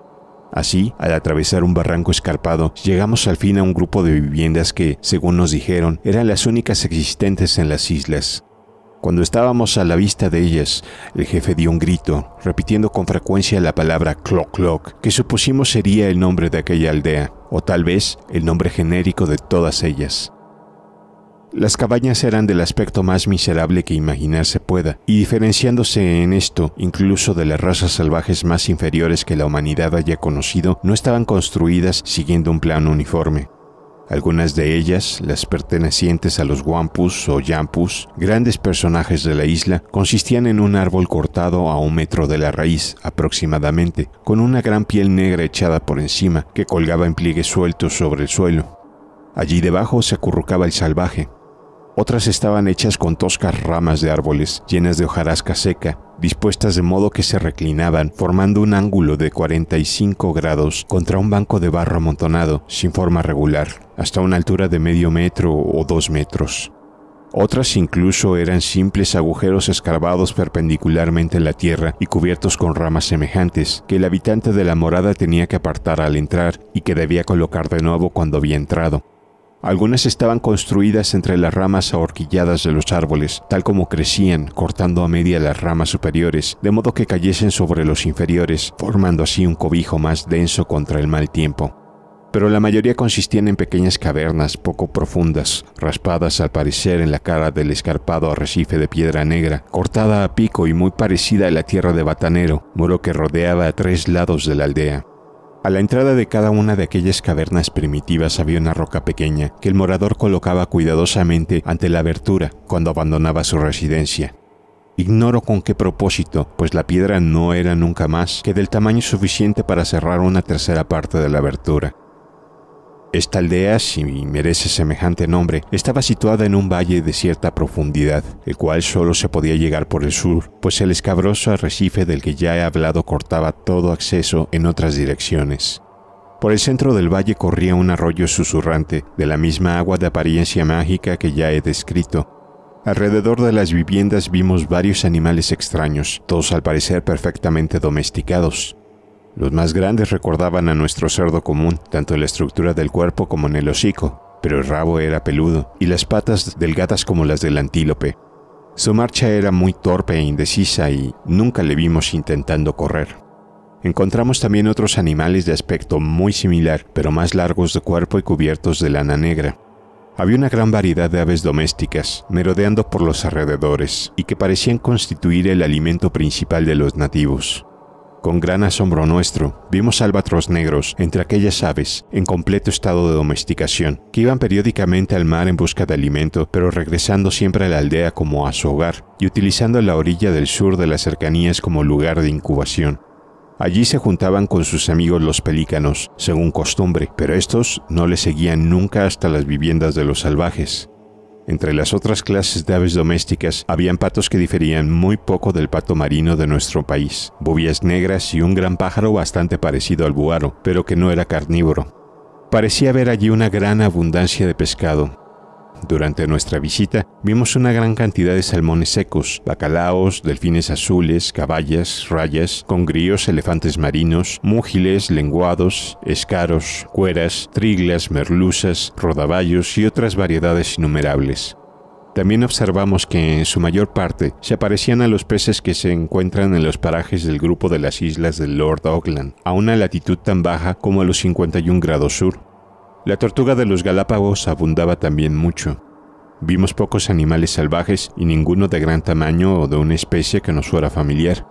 Así, al atravesar un barranco escarpado, llegamos al fin a un grupo de viviendas que, según nos dijeron, eran las únicas existentes en las islas. Cuando estábamos a la vista de ellas, el jefe dio un grito, repitiendo con frecuencia la palabra clock clock, que supusimos sería el nombre de aquella aldea, o tal vez el nombre genérico de todas ellas. Las cabañas eran del aspecto más miserable que imaginarse pueda, y diferenciándose en esto incluso de las razas salvajes más inferiores que la humanidad haya conocido, no estaban construidas siguiendo un plan uniforme. Algunas de ellas, las pertenecientes a los Wampus o Yampus, grandes personajes de la isla, consistían en un árbol cortado a un metro de la raíz aproximadamente, con una gran piel negra echada por encima que colgaba en pliegues sueltos sobre el suelo. Allí debajo se acurrucaba el salvaje, otras estaban hechas con toscas ramas de árboles llenas de hojarasca seca, dispuestas de modo que se reclinaban, formando un ángulo de 45 grados contra un banco de barro amontonado, sin forma regular, hasta una altura de medio metro o dos metros. Otras incluso eran simples agujeros escarbados perpendicularmente en la tierra y cubiertos con ramas semejantes, que el habitante de la morada tenía que apartar al entrar y que debía colocar de nuevo cuando había entrado. Algunas estaban construidas entre las ramas ahorquilladas de los árboles, tal como crecían, cortando a media las ramas superiores, de modo que cayesen sobre los inferiores, formando así un cobijo más denso contra el mal tiempo. Pero la mayoría consistían en pequeñas cavernas poco profundas, raspadas al parecer en la cara del escarpado arrecife de piedra negra, cortada a pico y muy parecida a la tierra de Batanero, muro que rodeaba a tres lados de la aldea. A la entrada de cada una de aquellas cavernas primitivas había una roca pequeña que el morador colocaba cuidadosamente ante la abertura cuando abandonaba su residencia. Ignoro con qué propósito, pues la piedra no era nunca más que del tamaño suficiente para cerrar una tercera parte de la abertura. Esta aldea, si merece semejante nombre, estaba situada en un valle de cierta profundidad, el cual solo se podía llegar por el sur, pues el escabroso arrecife del que ya he hablado cortaba todo acceso en otras direcciones. Por el centro del valle corría un arroyo susurrante, de la misma agua de apariencia mágica que ya he descrito, Alrededor de las viviendas vimos varios animales extraños, todos al parecer perfectamente domesticados. Los más grandes recordaban a nuestro cerdo común, tanto en la estructura del cuerpo como en el hocico, pero el rabo era peludo y las patas delgadas como las del antílope. Su marcha era muy torpe e indecisa y nunca le vimos intentando correr. Encontramos también otros animales de aspecto muy similar, pero más largos de cuerpo y cubiertos de lana negra. Había una gran variedad de aves domésticas merodeando por los alrededores y que parecían constituir el alimento principal de los nativos. Con gran asombro nuestro, vimos albatros negros entre aquellas aves en completo estado de domesticación, que iban periódicamente al mar en busca de alimento, pero regresando siempre a la aldea como a su hogar, y utilizando la orilla del sur de las cercanías como lugar de incubación. Allí se juntaban con sus amigos los pelícanos, según costumbre, pero estos no les seguían nunca hasta las viviendas de los salvajes. Entre las otras clases de aves domésticas habían patos que diferían muy poco del pato marino de nuestro país, bobias negras y un gran pájaro bastante parecido al buaro, pero que no era carnívoro. Parecía haber allí una gran abundancia de pescado, durante nuestra visita vimos una gran cantidad de salmones secos, bacalaos, delfines azules, caballas, rayas, congríos, elefantes marinos, múgiles, lenguados, escaros, cueras, triglas, merluzas, rodaballos y otras variedades innumerables. También observamos que en su mayor parte se parecían a los peces que se encuentran en los parajes del grupo de las islas del Lord Auckland, a una latitud tan baja como a los 51 grados sur. La tortuga de los Galápagos abundaba también mucho. Vimos pocos animales salvajes y ninguno de gran tamaño o de una especie que nos fuera familiar.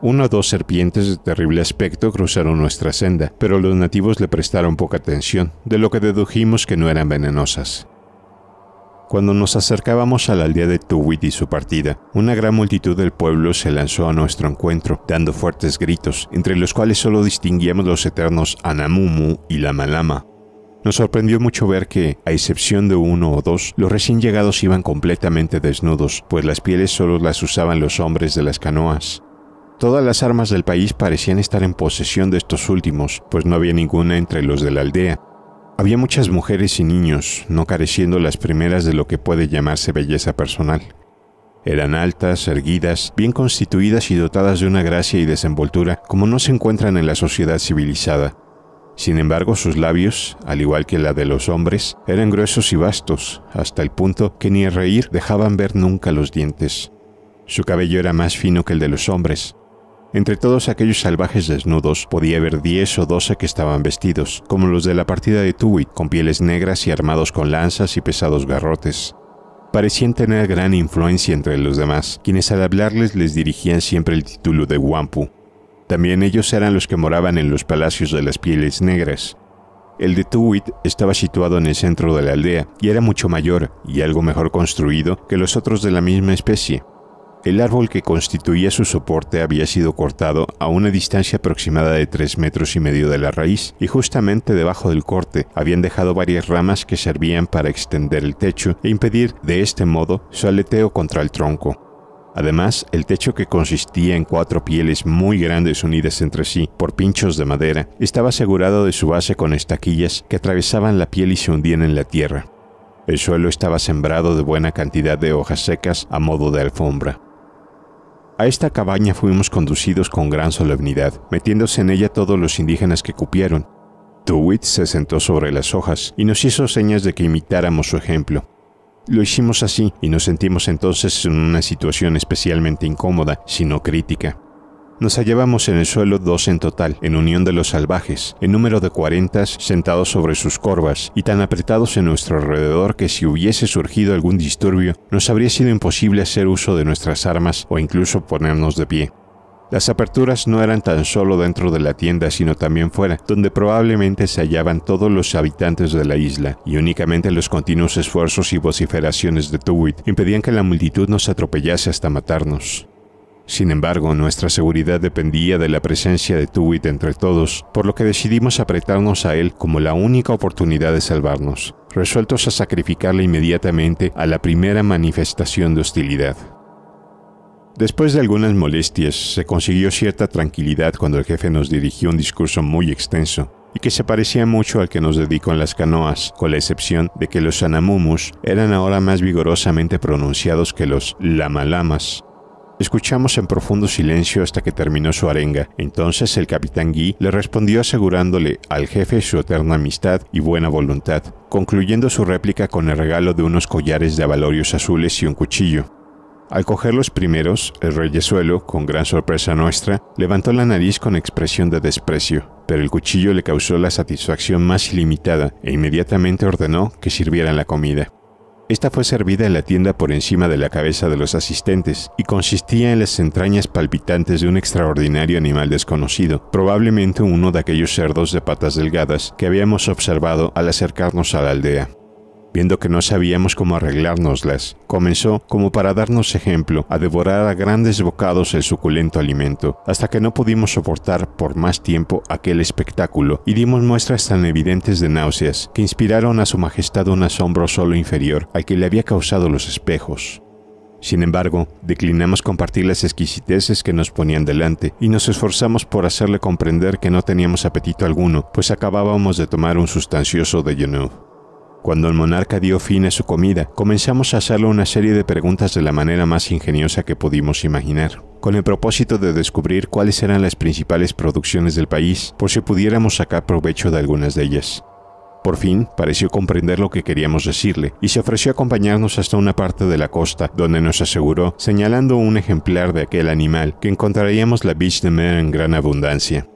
Una o dos serpientes de terrible aspecto cruzaron nuestra senda, pero los nativos le prestaron poca atención, de lo que dedujimos que no eran venenosas. Cuando nos acercábamos a la aldea de Tuwit y su partida, una gran multitud del pueblo se lanzó a nuestro encuentro, dando fuertes gritos, entre los cuales solo distinguíamos los eternos Anamumu y La Malama. Nos sorprendió mucho ver que, a excepción de uno o dos, los recién llegados iban completamente desnudos, pues las pieles solo las usaban los hombres de las canoas. Todas las armas del país parecían estar en posesión de estos últimos, pues no había ninguna entre los de la aldea. Había muchas mujeres y niños, no careciendo las primeras de lo que puede llamarse belleza personal. Eran altas, erguidas, bien constituidas y dotadas de una gracia y desenvoltura como no se encuentran en la sociedad civilizada, sin embargo, sus labios, al igual que la de los hombres, eran gruesos y vastos, hasta el punto que ni al reír dejaban ver nunca los dientes. Su cabello era más fino que el de los hombres. Entre todos aquellos salvajes desnudos podía ver diez o doce que estaban vestidos, como los de la partida de Tui, con pieles negras y armados con lanzas y pesados garrotes. Parecían tener gran influencia entre los demás, quienes al hablarles les dirigían siempre el título de Wampu, también ellos eran los que moraban en los palacios de las pieles negras. El de Tuwit estaba situado en el centro de la aldea y era mucho mayor y algo mejor construido que los otros de la misma especie. El árbol que constituía su soporte había sido cortado a una distancia aproximada de 3 metros y medio de la raíz, y justamente debajo del corte habían dejado varias ramas que servían para extender el techo e impedir de este modo su aleteo contra el tronco. Además, el techo que consistía en cuatro pieles muy grandes unidas entre sí por pinchos de madera, estaba asegurado de su base con estaquillas que atravesaban la piel y se hundían en la tierra. El suelo estaba sembrado de buena cantidad de hojas secas a modo de alfombra. A esta cabaña fuimos conducidos con gran solemnidad, metiéndose en ella todos los indígenas que cupieron. Tuwit se sentó sobre las hojas y nos hizo señas de que imitáramos su ejemplo, lo hicimos así y nos sentimos entonces en una situación especialmente incómoda, sino crítica. Nos hallábamos en el suelo dos en total, en unión de los salvajes, en número de cuarentas sentados sobre sus corvas y tan apretados en nuestro alrededor que si hubiese surgido algún disturbio, nos habría sido imposible hacer uso de nuestras armas o incluso ponernos de pie. Las aperturas no eran tan solo dentro de la tienda, sino también fuera, donde probablemente se hallaban todos los habitantes de la isla, y únicamente los continuos esfuerzos y vociferaciones de Tuwit impedían que la multitud nos atropellase hasta matarnos. Sin embargo, nuestra seguridad dependía de la presencia de Tuwit entre todos, por lo que decidimos apretarnos a él como la única oportunidad de salvarnos, resueltos a sacrificarle inmediatamente a la primera manifestación de hostilidad. Después de algunas molestias, se consiguió cierta tranquilidad cuando el jefe nos dirigió un discurso muy extenso y que se parecía mucho al que nos dedicó en las canoas, con la excepción de que los anamumus eran ahora más vigorosamente pronunciados que los lamalamas. Escuchamos en profundo silencio hasta que terminó su arenga. Entonces el capitán Guy le respondió asegurándole al jefe su eterna amistad y buena voluntad, concluyendo su réplica con el regalo de unos collares de abalorios azules y un cuchillo. Al coger los primeros, el reyesuelo, con gran sorpresa nuestra, levantó la nariz con expresión de desprecio, pero el cuchillo le causó la satisfacción más ilimitada e inmediatamente ordenó que sirvieran la comida. Esta fue servida en la tienda por encima de la cabeza de los asistentes y consistía en las entrañas palpitantes de un extraordinario animal desconocido, probablemente uno de aquellos cerdos de patas delgadas que habíamos observado al acercarnos a la aldea viendo que no sabíamos cómo arreglárnoslas, comenzó, como para darnos ejemplo, a devorar a grandes bocados el suculento alimento, hasta que no pudimos soportar por más tiempo aquel espectáculo y dimos muestras tan evidentes de náuseas que inspiraron a su majestad un asombro solo inferior al que le había causado los espejos. Sin embargo, declinamos compartir las exquisiteces que nos ponían delante y nos esforzamos por hacerle comprender que no teníamos apetito alguno, pues acabábamos de tomar un sustancioso de cuando el monarca dio fin a su comida, comenzamos a hacerle una serie de preguntas de la manera más ingeniosa que pudimos imaginar, con el propósito de descubrir cuáles eran las principales producciones del país, por si pudiéramos sacar provecho de algunas de ellas. Por fin, pareció comprender lo que queríamos decirle y se ofreció a acompañarnos hasta una parte de la costa, donde nos aseguró, señalando un ejemplar de aquel animal, que encontraríamos la biche de mer en gran abundancia.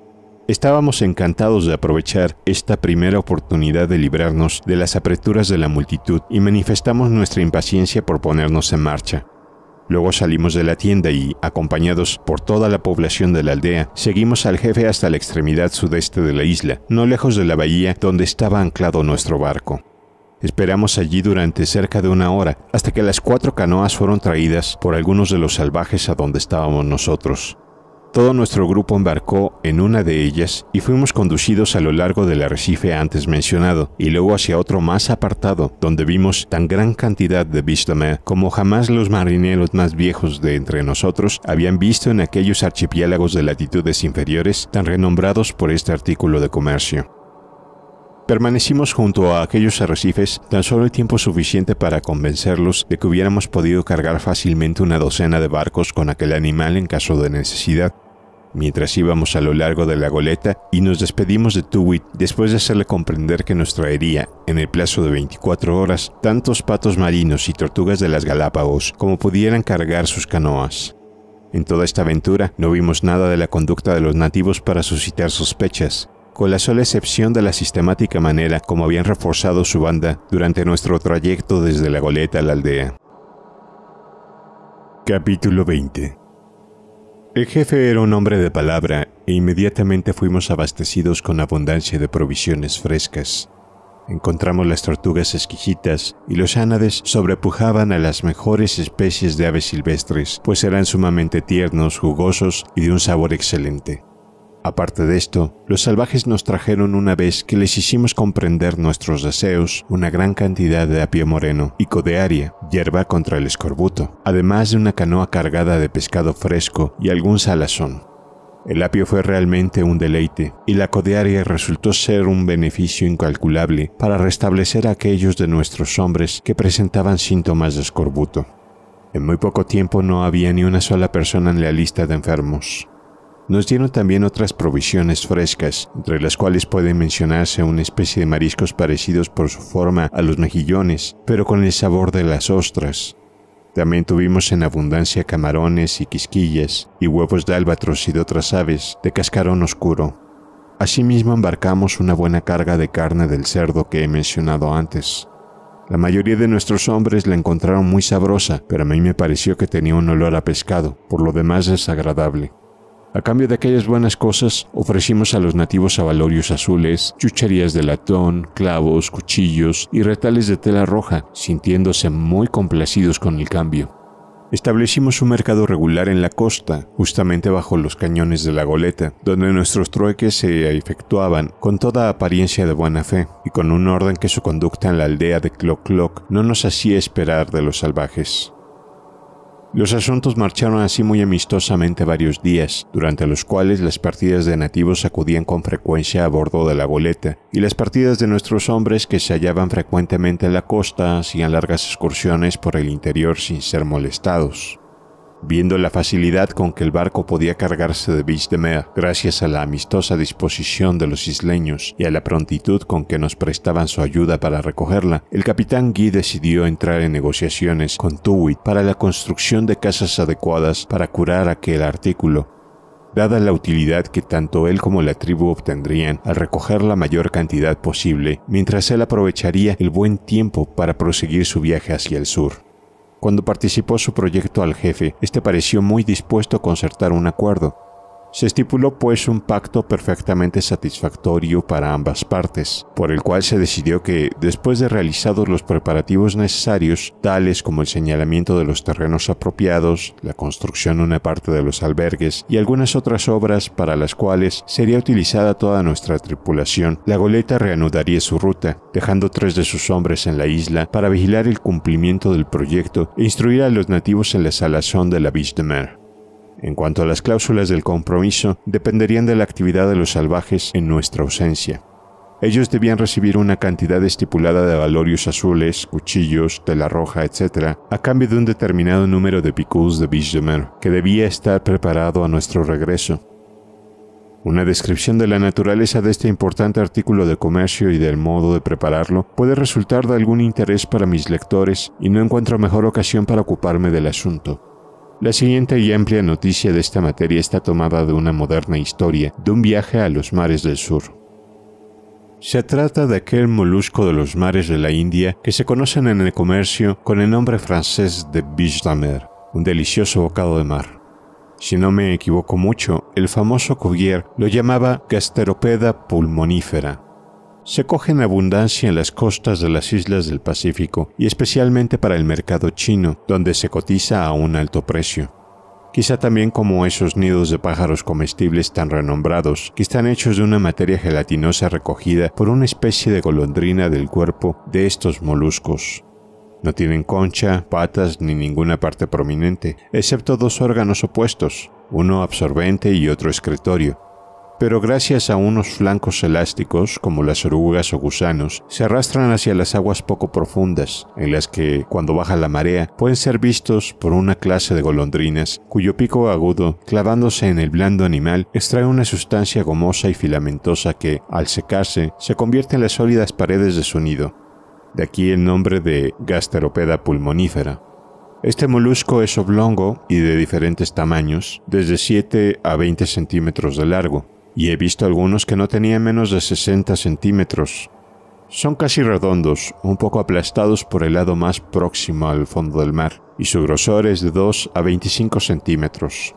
Estábamos encantados de aprovechar esta primera oportunidad de librarnos de las apreturas de la multitud y manifestamos nuestra impaciencia por ponernos en marcha. Luego salimos de la tienda y, acompañados por toda la población de la aldea, seguimos al jefe hasta la extremidad sudeste de la isla, no lejos de la bahía donde estaba anclado nuestro barco. Esperamos allí durante cerca de una hora, hasta que las cuatro canoas fueron traídas por algunos de los salvajes a donde estábamos nosotros. Todo nuestro grupo embarcó en una de ellas y fuimos conducidos a lo largo del arrecife antes mencionado y luego hacia otro más apartado, donde vimos tan gran cantidad de Vistamer, como jamás los marineros más viejos de entre nosotros habían visto en aquellos archipiélagos de latitudes inferiores tan renombrados por este artículo de comercio. Permanecimos junto a aquellos arrecifes tan solo el tiempo suficiente para convencerlos de que hubiéramos podido cargar fácilmente una docena de barcos con aquel animal en caso de necesidad. Mientras íbamos a lo largo de la goleta y nos despedimos de Tuwit después de hacerle comprender que nos traería, en el plazo de 24 horas, tantos patos marinos y tortugas de las Galápagos como pudieran cargar sus canoas. En toda esta aventura no vimos nada de la conducta de los nativos para suscitar sospechas, con la sola excepción de la sistemática manera como habían reforzado su banda durante nuestro trayecto desde la goleta a la aldea. Capítulo 20 El jefe era un hombre de palabra e inmediatamente fuimos abastecidos con abundancia de provisiones frescas. Encontramos las tortugas exquisitas y los ánades sobrepujaban a las mejores especies de aves silvestres, pues eran sumamente tiernos, jugosos y de un sabor excelente. Aparte de esto, los salvajes nos trajeron una vez que les hicimos comprender nuestros deseos una gran cantidad de apio moreno y codearia, hierba contra el escorbuto, además de una canoa cargada de pescado fresco y algún salazón. El apio fue realmente un deleite, y la codearia resultó ser un beneficio incalculable para restablecer a aquellos de nuestros hombres que presentaban síntomas de escorbuto. En muy poco tiempo no había ni una sola persona en la lista de enfermos. Nos dieron también otras provisiones frescas, entre las cuales puede mencionarse una especie de mariscos parecidos por su forma a los mejillones, pero con el sabor de las ostras. También tuvimos en abundancia camarones y quisquillas, y huevos de albatros y de otras aves de cascarón oscuro. Asimismo embarcamos una buena carga de carne del cerdo que he mencionado antes. La mayoría de nuestros hombres la encontraron muy sabrosa, pero a mí me pareció que tenía un olor a pescado, por lo demás desagradable. A cambio de aquellas buenas cosas, ofrecimos a los nativos avalorios azules, chucherías de latón, clavos, cuchillos y retales de tela roja, sintiéndose muy complacidos con el cambio. Establecimos un mercado regular en la costa, justamente bajo los cañones de la goleta, donde nuestros trueques se efectuaban con toda apariencia de buena fe y con un orden que su conducta en la aldea de Cloc no nos hacía esperar de los salvajes. Los asuntos marcharon así muy amistosamente varios días, durante los cuales las partidas de nativos acudían con frecuencia a bordo de la goleta, y las partidas de nuestros hombres que se hallaban frecuentemente en la costa hacían largas excursiones por el interior sin ser molestados viendo la facilidad con que el barco podía cargarse de Beach de Mer, gracias a la amistosa disposición de los isleños y a la prontitud con que nos prestaban su ayuda para recogerla, el capitán Guy decidió entrar en negociaciones con Tuwit para la construcción de casas adecuadas para curar aquel artículo, dada la utilidad que tanto él como la tribu obtendrían al recoger la mayor cantidad posible, mientras él aprovecharía el buen tiempo para proseguir su viaje hacia el sur. Cuando participó su proyecto al jefe, este pareció muy dispuesto a concertar un acuerdo, se estipuló pues un pacto perfectamente satisfactorio para ambas partes, por el cual se decidió que, después de realizados los preparativos necesarios, tales como el señalamiento de los terrenos apropiados, la construcción de una parte de los albergues y algunas otras obras para las cuales sería utilizada toda nuestra tripulación, la goleta reanudaría su ruta, dejando tres de sus hombres en la isla para vigilar el cumplimiento del proyecto e instruir a los nativos en la salazón de la Biche de Mer. En cuanto a las cláusulas del compromiso, dependerían de la actividad de los salvajes en nuestra ausencia. Ellos debían recibir una cantidad estipulada de valorios azules, cuchillos, tela roja, etc., a cambio de un determinado número de picus de Bichemer, que debía estar preparado a nuestro regreso. Una descripción de la naturaleza de este importante artículo de comercio y del modo de prepararlo puede resultar de algún interés para mis lectores y no encuentro mejor ocasión para ocuparme del asunto. La siguiente y amplia noticia de esta materia está tomada de una moderna historia de un viaje a los mares del sur. Se trata de aquel molusco de los mares de la India que se conocen en el comercio con el nombre francés de biche un delicioso bocado de mar. Si no me equivoco mucho, el famoso Cuvier lo llamaba gasteropeda pulmonífera, se coge en abundancia en las costas de las islas del Pacífico y especialmente para el mercado chino, donde se cotiza a un alto precio. Quizá también como esos nidos de pájaros comestibles tan renombrados, que están hechos de una materia gelatinosa recogida por una especie de golondrina del cuerpo de estos moluscos. No tienen concha, patas ni ninguna parte prominente, excepto dos órganos opuestos, uno absorbente y otro escritorio pero gracias a unos flancos elásticos, como las orugas o gusanos, se arrastran hacia las aguas poco profundas, en las que, cuando baja la marea, pueden ser vistos por una clase de golondrinas, cuyo pico agudo, clavándose en el blando animal, extrae una sustancia gomosa y filamentosa que, al secarse, se convierte en las sólidas paredes de su nido. De aquí el nombre de Gasteropeda pulmonífera. Este molusco es oblongo y de diferentes tamaños, desde 7 a 20 centímetros de largo y he visto algunos que no tenían menos de 60 centímetros. Son casi redondos, un poco aplastados por el lado más próximo al fondo del mar, y su grosor es de 2 a 25 centímetros.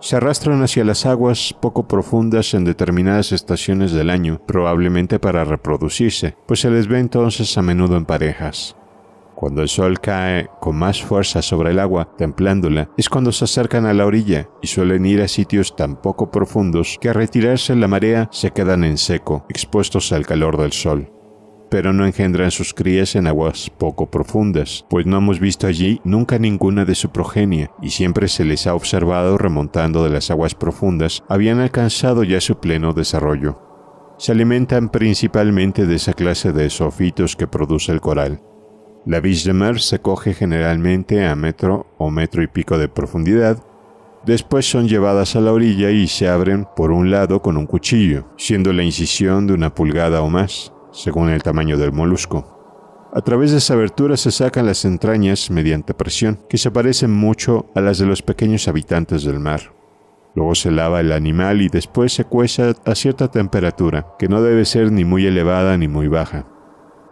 Se arrastran hacia las aguas poco profundas en determinadas estaciones del año, probablemente para reproducirse, pues se les ve entonces a menudo en parejas. Cuando el sol cae con más fuerza sobre el agua, templándola, es cuando se acercan a la orilla y suelen ir a sitios tan poco profundos que al retirarse la marea se quedan en seco, expuestos al calor del sol pero no engendran sus crías en aguas poco profundas, pues no hemos visto allí nunca ninguna de su progenia y siempre se les ha observado remontando de las aguas profundas, habían alcanzado ya su pleno desarrollo. Se alimentan principalmente de esa clase de zoofitos que produce el coral, la biche de mar se coge generalmente a metro o metro y pico de profundidad. Después son llevadas a la orilla y se abren por un lado con un cuchillo, siendo la incisión de una pulgada o más, según el tamaño del molusco. A través de esa abertura se sacan las entrañas mediante presión, que se parecen mucho a las de los pequeños habitantes del mar. Luego se lava el animal y después se cuece a cierta temperatura, que no debe ser ni muy elevada ni muy baja.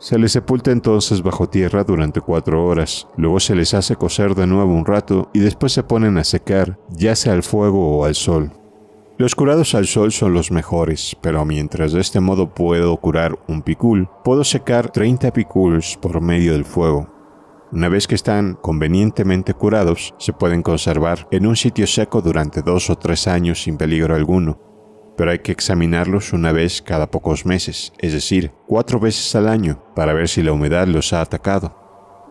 Se les sepulta entonces bajo tierra durante cuatro horas, luego se les hace cocer de nuevo un rato y después se ponen a secar, ya sea al fuego o al sol. Los curados al sol son los mejores, pero mientras de este modo puedo curar un picul, puedo secar 30 piculs por medio del fuego. Una vez que están convenientemente curados, se pueden conservar en un sitio seco durante dos o tres años sin peligro alguno pero hay que examinarlos una vez cada pocos meses, es decir, cuatro veces al año, para ver si la humedad los ha atacado.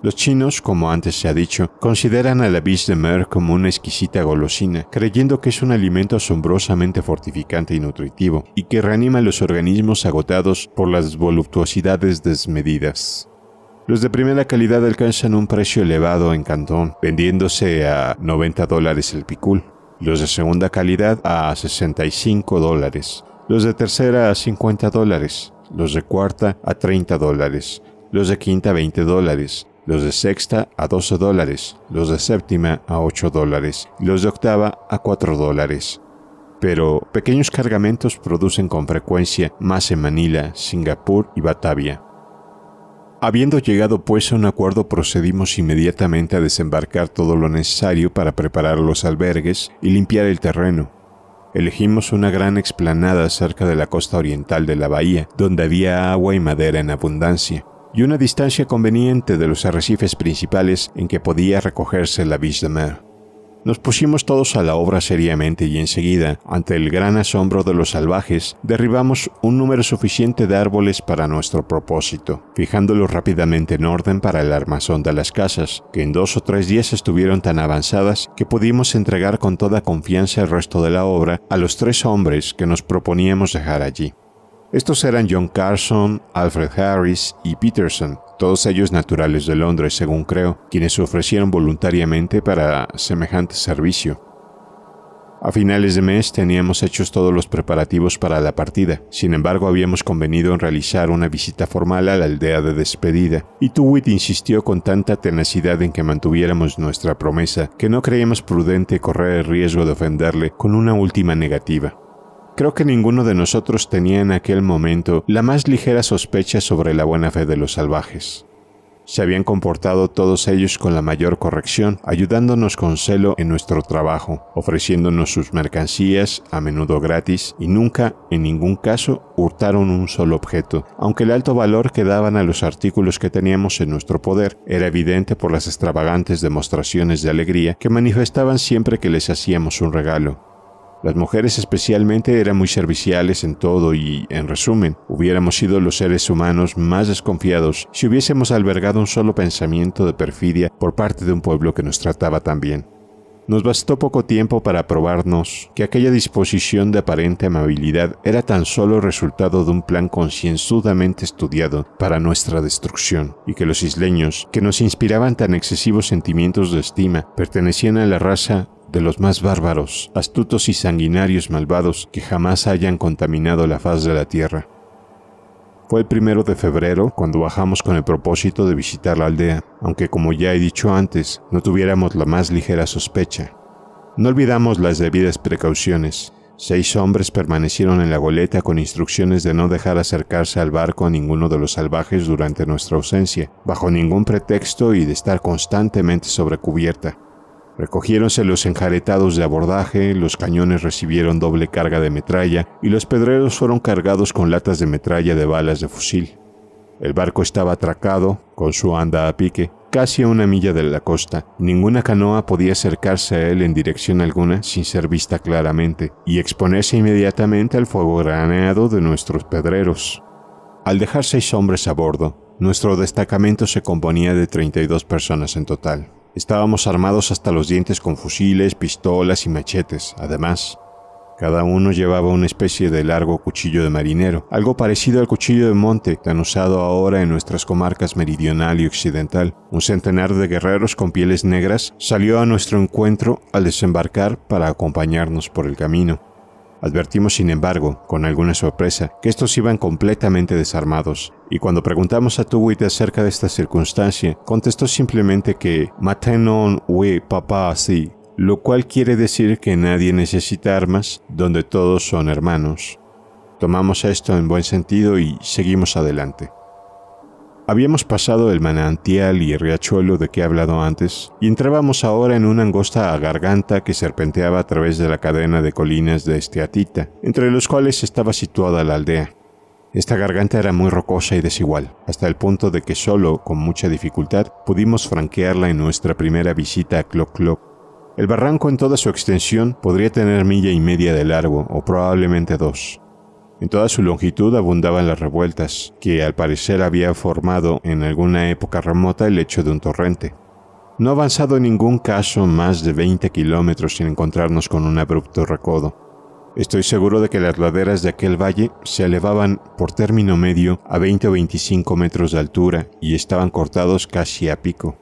Los chinos, como antes se ha dicho, consideran a la de mer como una exquisita golosina, creyendo que es un alimento asombrosamente fortificante y nutritivo, y que reanima los organismos agotados por las voluptuosidades desmedidas. Los de primera calidad alcanzan un precio elevado en Cantón, vendiéndose a 90 dólares el picul, los de segunda calidad a 65 dólares, los de tercera a 50 dólares, los de cuarta a 30 dólares, los de quinta a 20 dólares, los de sexta a 12 dólares, los de séptima a 8 dólares, los de octava a 4 dólares. Pero pequeños cargamentos producen con frecuencia más en Manila, Singapur y Batavia. Habiendo llegado pues a un acuerdo, procedimos inmediatamente a desembarcar todo lo necesario para preparar los albergues y limpiar el terreno. Elegimos una gran explanada cerca de la costa oriental de la bahía, donde había agua y madera en abundancia, y una distancia conveniente de los arrecifes principales en que podía recogerse la vis de mer. Nos pusimos todos a la obra seriamente y enseguida, ante el gran asombro de los salvajes, derribamos un número suficiente de árboles para nuestro propósito, fijándolos rápidamente en orden para el armazón de las casas, que en dos o tres días estuvieron tan avanzadas que pudimos entregar con toda confianza el resto de la obra a los tres hombres que nos proponíamos dejar allí. Estos eran John Carson, Alfred Harris y Peterson, todos ellos naturales de Londres, según creo, quienes se ofrecieron voluntariamente para semejante servicio. A finales de mes teníamos hechos todos los preparativos para la partida, sin embargo habíamos convenido en realizar una visita formal a la aldea de despedida, y Tuwit insistió con tanta tenacidad en que mantuviéramos nuestra promesa que no creíamos prudente correr el riesgo de ofenderle con una última negativa. Creo que ninguno de nosotros tenía en aquel momento la más ligera sospecha sobre la buena fe de los salvajes. Se habían comportado todos ellos con la mayor corrección, ayudándonos con celo en nuestro trabajo, ofreciéndonos sus mercancías, a menudo gratis, y nunca, en ningún caso, hurtaron un solo objeto. Aunque el alto valor que daban a los artículos que teníamos en nuestro poder era evidente por las extravagantes demostraciones de alegría que manifestaban siempre que les hacíamos un regalo. Las mujeres especialmente eran muy serviciales en todo y, en resumen, hubiéramos sido los seres humanos más desconfiados si hubiésemos albergado un solo pensamiento de perfidia por parte de un pueblo que nos trataba tan bien. Nos bastó poco tiempo para probarnos que aquella disposición de aparente amabilidad era tan solo resultado de un plan concienzudamente estudiado para nuestra destrucción, y que los isleños, que nos inspiraban tan excesivos sentimientos de estima, pertenecían a la raza de los más bárbaros, astutos y sanguinarios malvados que jamás hayan contaminado la faz de la tierra. Fue el primero de febrero cuando bajamos con el propósito de visitar la aldea, aunque como ya he dicho antes, no tuviéramos la más ligera sospecha. No olvidamos las debidas precauciones. Seis hombres permanecieron en la goleta con instrucciones de no dejar acercarse al barco a ninguno de los salvajes durante nuestra ausencia, bajo ningún pretexto y de estar constantemente sobre cubierta. Recogiéronse los enjaretados de abordaje, los cañones recibieron doble carga de metralla y los pedreros fueron cargados con latas de metralla de balas de fusil. El barco estaba atracado, con su anda a pique, casi a una milla de la costa. Ninguna canoa podía acercarse a él en dirección alguna sin ser vista claramente y exponerse inmediatamente al fuego graneado de nuestros pedreros. Al dejar seis hombres a bordo, nuestro destacamento se componía de 32 personas en total. Estábamos armados hasta los dientes con fusiles, pistolas y machetes. Además, cada uno llevaba una especie de largo cuchillo de marinero, algo parecido al cuchillo de monte tan usado ahora en nuestras comarcas meridional y occidental. Un centenar de guerreros con pieles negras salió a nuestro encuentro al desembarcar para acompañarnos por el camino. Advertimos, sin embargo, con alguna sorpresa, que estos iban completamente desarmados, y cuando preguntamos a Tuwit acerca de esta circunstancia, contestó simplemente que Matenon we lo cual quiere decir que nadie necesita armas, donde todos son hermanos. Tomamos esto en buen sentido y seguimos adelante. Habíamos pasado el manantial y riachuelo de que he hablado antes, y entrábamos ahora en una angosta garganta que serpenteaba a través de la cadena de colinas de Esteatita, entre los cuales estaba situada la aldea. Esta garganta era muy rocosa y desigual, hasta el punto de que solo, con mucha dificultad, pudimos franquearla en nuestra primera visita a Clo-Clo. El barranco en toda su extensión podría tener milla y media de largo, o probablemente dos. En toda su longitud abundaban las revueltas, que al parecer había formado en alguna época remota el lecho de un torrente. No ha avanzado en ningún caso más de 20 kilómetros sin encontrarnos con un abrupto recodo. Estoy seguro de que las laderas de aquel valle se elevaban por término medio a 20 o 25 metros de altura y estaban cortados casi a pico.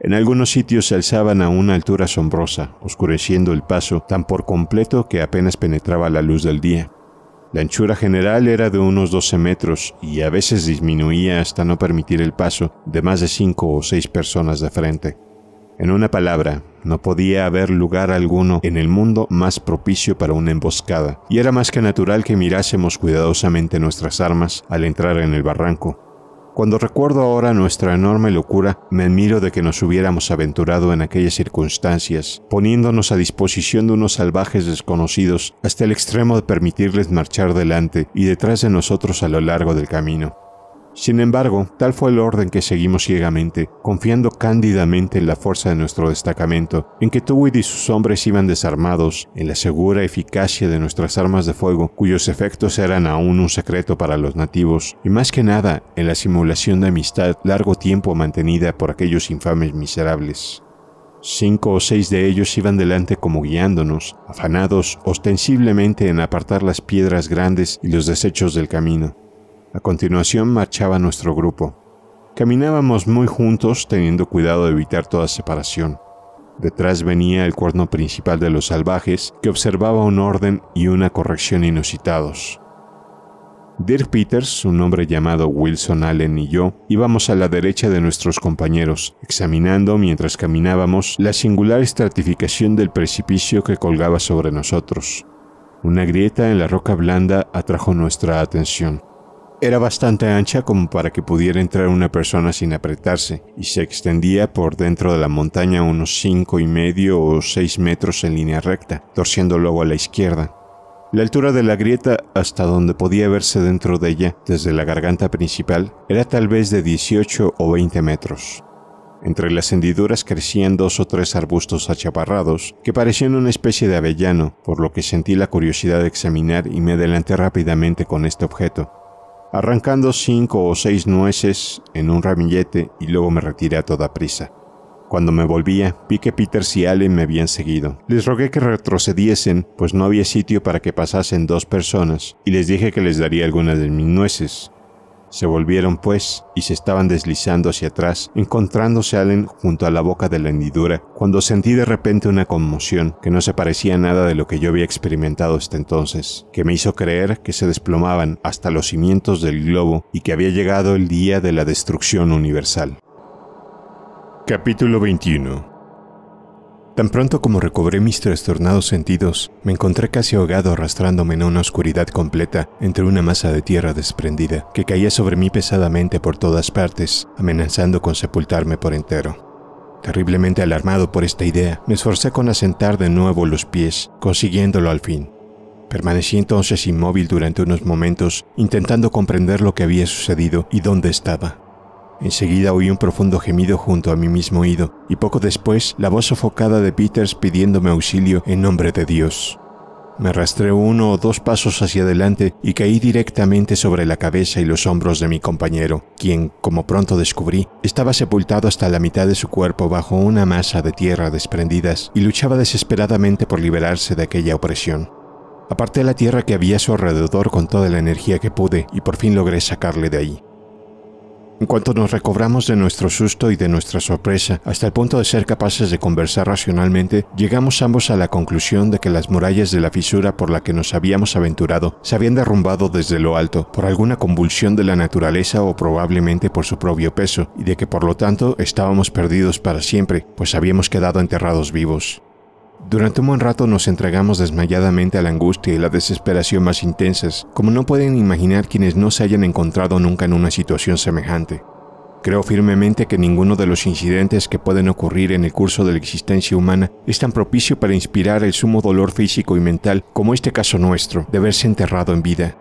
En algunos sitios se alzaban a una altura asombrosa, oscureciendo el paso tan por completo que apenas penetraba la luz del día. La anchura general era de unos 12 metros y a veces disminuía hasta no permitir el paso de más de 5 o 6 personas de frente. En una palabra, no podía haber lugar alguno en el mundo más propicio para una emboscada, y era más que natural que mirásemos cuidadosamente nuestras armas al entrar en el barranco. Cuando recuerdo ahora nuestra enorme locura, me admiro de que nos hubiéramos aventurado en aquellas circunstancias, poniéndonos a disposición de unos salvajes desconocidos hasta el extremo de permitirles marchar delante y detrás de nosotros a lo largo del camino. Sin embargo, tal fue el orden que seguimos ciegamente, confiando cándidamente en la fuerza de nuestro destacamento, en que Towit y sus hombres iban desarmados, en la segura eficacia de nuestras armas de fuego, cuyos efectos eran aún un secreto para los nativos, y más que nada en la simulación de amistad largo tiempo mantenida por aquellos infames miserables. Cinco o seis de ellos iban delante como guiándonos, afanados ostensiblemente en apartar las piedras grandes y los desechos del camino. A continuación marchaba nuestro grupo. Caminábamos muy juntos teniendo cuidado de evitar toda separación. Detrás venía el cuerno principal de los salvajes que observaba un orden y una corrección inusitados. Dirk Peters, un hombre llamado Wilson Allen y yo íbamos a la derecha de nuestros compañeros, examinando mientras caminábamos la singular estratificación del precipicio que colgaba sobre nosotros. Una grieta en la roca blanda atrajo nuestra atención. Era bastante ancha como para que pudiera entrar una persona sin apretarse y se extendía por dentro de la montaña unos cinco y medio o 6 metros en línea recta, torciendo luego a la izquierda. La altura de la grieta hasta donde podía verse dentro de ella desde la garganta principal era tal vez de 18 o 20 metros. Entre las hendiduras crecían dos o tres arbustos achaparrados que parecían una especie de avellano, por lo que sentí la curiosidad de examinar y me adelanté rápidamente con este objeto arrancando cinco o seis nueces en un ramillete y luego me retiré a toda prisa. Cuando me volvía, vi que Peters y Allen me habían seguido. Les rogué que retrocediesen, pues no había sitio para que pasasen dos personas, y les dije que les daría algunas de mis nueces. Se volvieron, pues, y se estaban deslizando hacia atrás, encontrándose Allen junto a la boca de la hendidura, cuando sentí de repente una conmoción que no se parecía nada de lo que yo había experimentado hasta entonces, que me hizo creer que se desplomaban hasta los cimientos del globo y que había llegado el día de la destrucción universal. Capítulo 21 Tan pronto como recobré mis trastornados sentidos, me encontré casi ahogado arrastrándome en una oscuridad completa entre una masa de tierra desprendida que caía sobre mí pesadamente por todas partes, amenazando con sepultarme por entero. Terriblemente alarmado por esta idea, me esforcé con asentar de nuevo los pies, consiguiéndolo al fin. Permanecí entonces inmóvil durante unos momentos, intentando comprender lo que había sucedido y dónde estaba. Enseguida oí un profundo gemido junto a mi mismo oído, y poco después la voz sofocada de Peters pidiéndome auxilio en nombre de Dios. Me arrastré uno o dos pasos hacia adelante y caí directamente sobre la cabeza y los hombros de mi compañero, quien, como pronto descubrí, estaba sepultado hasta la mitad de su cuerpo bajo una masa de tierra desprendidas y luchaba desesperadamente por liberarse de aquella opresión. Aparté la tierra que había a su alrededor con toda la energía que pude y por fin logré sacarle de ahí en cuanto nos recobramos de nuestro susto y de nuestra sorpresa, hasta el punto de ser capaces de conversar racionalmente, llegamos ambos a la conclusión de que las murallas de la fisura por la que nos habíamos aventurado se habían derrumbado desde lo alto, por alguna convulsión de la naturaleza o probablemente por su propio peso, y de que por lo tanto estábamos perdidos para siempre, pues habíamos quedado enterrados vivos. Durante un buen rato nos entregamos desmayadamente a la angustia y la desesperación más intensas, como no pueden imaginar quienes no se hayan encontrado nunca en una situación semejante. Creo firmemente que ninguno de los incidentes que pueden ocurrir en el curso de la existencia humana es tan propicio para inspirar el sumo dolor físico y mental como este caso nuestro de verse enterrado en vida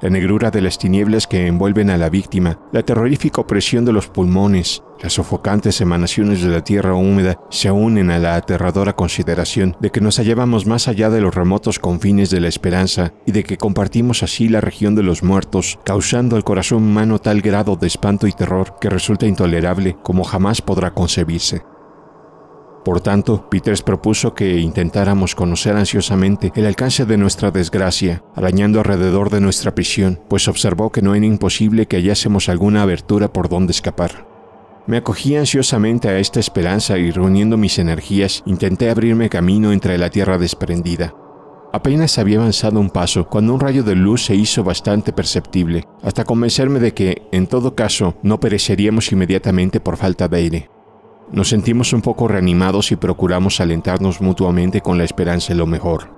la negrura de las tinieblas que envuelven a la víctima, la terrorífica opresión de los pulmones, las sofocantes emanaciones de la tierra húmeda se unen a la aterradora consideración de que nos hallábamos más allá de los remotos confines de la esperanza y de que compartimos así la región de los muertos, causando al corazón humano tal grado de espanto y terror que resulta intolerable como jamás podrá concebirse. Por tanto, Peters propuso que intentáramos conocer ansiosamente el alcance de nuestra desgracia, arañando alrededor de nuestra prisión, pues observó que no era imposible que hallásemos alguna abertura por donde escapar. Me acogí ansiosamente a esta esperanza y reuniendo mis energías, intenté abrirme camino entre la tierra desprendida. Apenas había avanzado un paso cuando un rayo de luz se hizo bastante perceptible, hasta convencerme de que, en todo caso, no pereceríamos inmediatamente por falta de aire. Nos sentimos un poco reanimados y procuramos alentarnos mutuamente con la esperanza de lo mejor.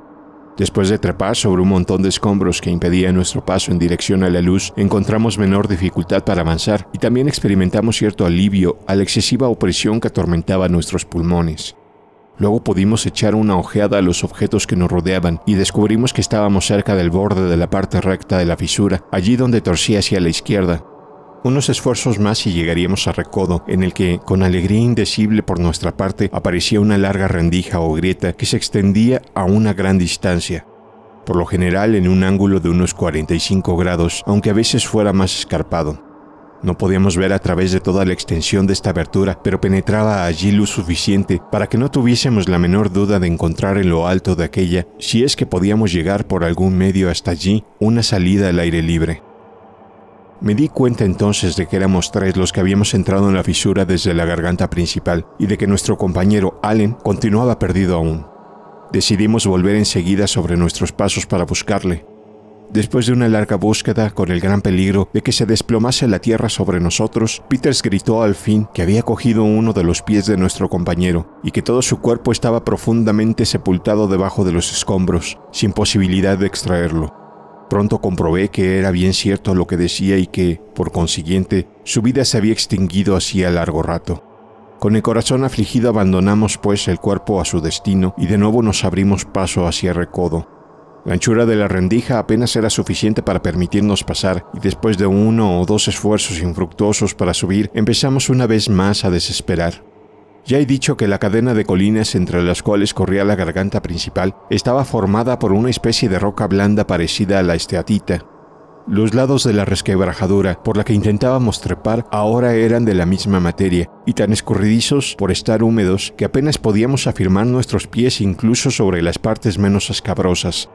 Después de trepar sobre un montón de escombros que impedía nuestro paso en dirección a la luz, encontramos menor dificultad para avanzar y también experimentamos cierto alivio a la excesiva opresión que atormentaba nuestros pulmones. Luego pudimos echar una ojeada a los objetos que nos rodeaban y descubrimos que estábamos cerca del borde de la parte recta de la fisura, allí donde torcía hacia la izquierda, unos esfuerzos más y llegaríamos a Recodo, en el que, con alegría indecible por nuestra parte, aparecía una larga rendija o grieta que se extendía a una gran distancia, por lo general en un ángulo de unos 45 grados, aunque a veces fuera más escarpado. No podíamos ver a través de toda la extensión de esta abertura, pero penetraba allí luz suficiente para que no tuviésemos la menor duda de encontrar en lo alto de aquella, si es que podíamos llegar por algún medio hasta allí, una salida al aire libre. Me di cuenta entonces de que éramos tres los que habíamos entrado en la fisura desde la garganta principal y de que nuestro compañero Allen continuaba perdido aún. Decidimos volver enseguida sobre nuestros pasos para buscarle. Después de una larga búsqueda, con el gran peligro de que se desplomase la tierra sobre nosotros, Peters gritó al fin que había cogido uno de los pies de nuestro compañero y que todo su cuerpo estaba profundamente sepultado debajo de los escombros, sin posibilidad de extraerlo. Pronto comprobé que era bien cierto lo que decía y que, por consiguiente, su vida se había extinguido hacía largo rato. Con el corazón afligido abandonamos pues el cuerpo a su destino y de nuevo nos abrimos paso hacia Recodo. La anchura de la rendija apenas era suficiente para permitirnos pasar y después de uno o dos esfuerzos infructuosos para subir empezamos una vez más a desesperar. Ya he dicho que la cadena de colinas entre las cuales corría la garganta principal estaba formada por una especie de roca blanda parecida a la esteatita. Los lados de la resquebrajadura por la que intentábamos trepar ahora eran de la misma materia y tan escurridizos por estar húmedos que apenas podíamos afirmar nuestros pies incluso sobre las partes menos escabrosas,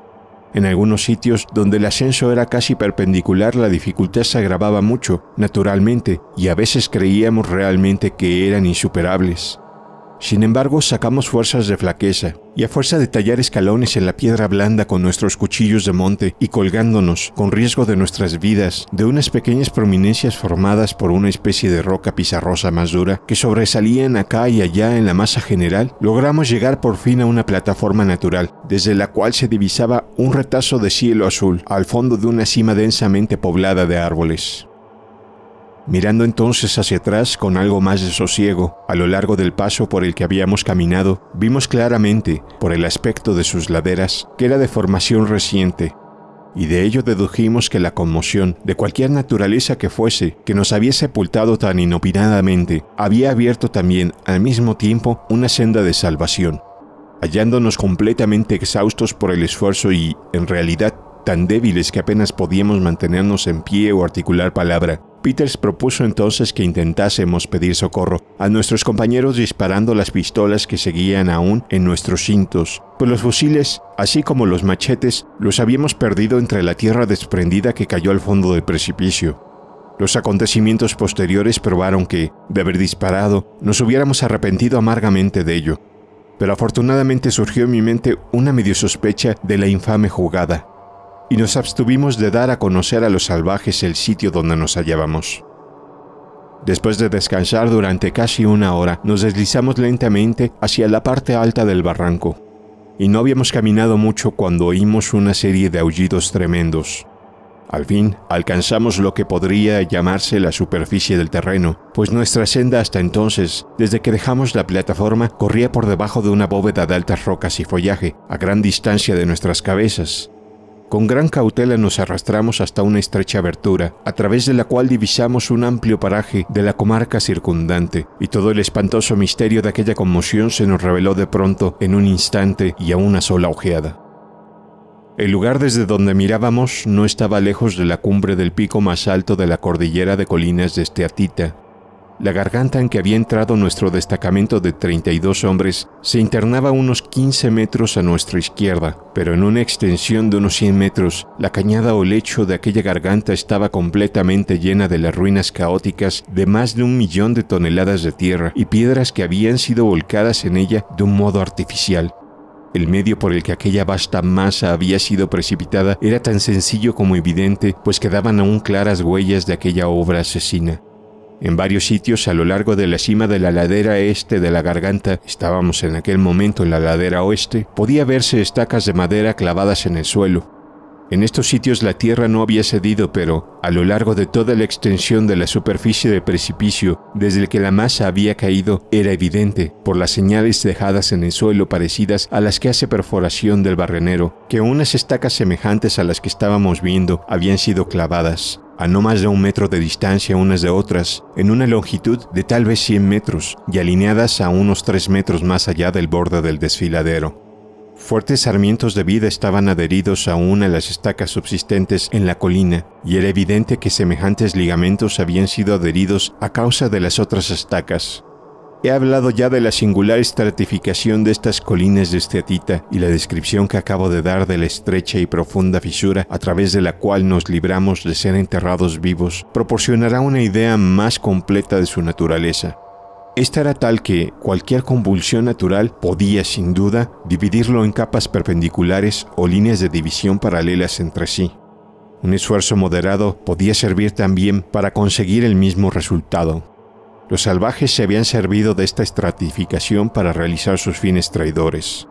en algunos sitios donde el ascenso era casi perpendicular la dificultad se agravaba mucho, naturalmente, y a veces creíamos realmente que eran insuperables. Sin embargo, sacamos fuerzas de flaqueza, y a fuerza de tallar escalones en la piedra blanda con nuestros cuchillos de monte y colgándonos, con riesgo de nuestras vidas, de unas pequeñas prominencias formadas por una especie de roca pizarrosa más dura, que sobresalían acá y allá en la masa general, logramos llegar por fin a una plataforma natural, desde la cual se divisaba un retazo de cielo azul, al fondo de una cima densamente poblada de árboles. Mirando entonces hacia atrás con algo más de sosiego, a lo largo del paso por el que habíamos caminado, vimos claramente, por el aspecto de sus laderas, que era de formación reciente, y de ello dedujimos que la conmoción, de cualquier naturaleza que fuese, que nos había sepultado tan inopinadamente, había abierto también, al mismo tiempo, una senda de salvación. Hallándonos completamente exhaustos por el esfuerzo y, en realidad, tan débiles que apenas podíamos mantenernos en pie o articular palabra, Peters propuso entonces que intentásemos pedir socorro a nuestros compañeros disparando las pistolas que seguían aún en nuestros cintos, pues los fusiles, así como los machetes, los habíamos perdido entre la tierra desprendida que cayó al fondo del precipicio. Los acontecimientos posteriores probaron que, de haber disparado, nos hubiéramos arrepentido amargamente de ello. Pero afortunadamente surgió en mi mente una medio sospecha de la infame jugada, y nos abstuvimos de dar a conocer a los salvajes el sitio donde nos hallábamos. Después de descansar durante casi una hora, nos deslizamos lentamente hacia la parte alta del barranco, y no habíamos caminado mucho cuando oímos una serie de aullidos tremendos. Al fin, alcanzamos lo que podría llamarse la superficie del terreno, pues nuestra senda hasta entonces, desde que dejamos la plataforma, corría por debajo de una bóveda de altas rocas y follaje, a gran distancia de nuestras cabezas, con gran cautela nos arrastramos hasta una estrecha abertura, a través de la cual divisamos un amplio paraje de la comarca circundante, y todo el espantoso misterio de aquella conmoción se nos reveló de pronto en un instante y a una sola ojeada. El lugar desde donde mirábamos no estaba lejos de la cumbre del pico más alto de la cordillera de colinas de Esteatita, la garganta en que había entrado nuestro destacamento de 32 hombres se internaba unos 15 metros a nuestra izquierda, pero en una extensión de unos 100 metros, la cañada o lecho de aquella garganta estaba completamente llena de las ruinas caóticas de más de un millón de toneladas de tierra y piedras que habían sido volcadas en ella de un modo artificial. El medio por el que aquella vasta masa había sido precipitada era tan sencillo como evidente, pues quedaban aún claras huellas de aquella obra asesina. En varios sitios a lo largo de la cima de la ladera este de la garganta, estábamos en aquel momento en la ladera oeste, podía verse estacas de madera clavadas en el suelo, en estos sitios la tierra no había cedido, pero a lo largo de toda la extensión de la superficie del precipicio, desde el que la masa había caído, era evidente, por las señales dejadas en el suelo parecidas a las que hace perforación del barrenero, que unas estacas semejantes a las que estábamos viendo habían sido clavadas, a no más de un metro de distancia unas de otras, en una longitud de tal vez 100 metros, y alineadas a unos 3 metros más allá del borde del desfiladero. Fuertes sarmientos de vida estaban adheridos aún a las estacas subsistentes en la colina, y era evidente que semejantes ligamentos habían sido adheridos a causa de las otras estacas. He hablado ya de la singular estratificación de estas colinas de esteatita y la descripción que acabo de dar de la estrecha y profunda fisura a través de la cual nos libramos de ser enterrados vivos proporcionará una idea más completa de su naturaleza. Esta era tal que cualquier convulsión natural podía, sin duda, dividirlo en capas perpendiculares o líneas de división paralelas entre sí. Un esfuerzo moderado podía servir también para conseguir el mismo resultado. Los salvajes se habían servido de esta estratificación para realizar sus fines traidores.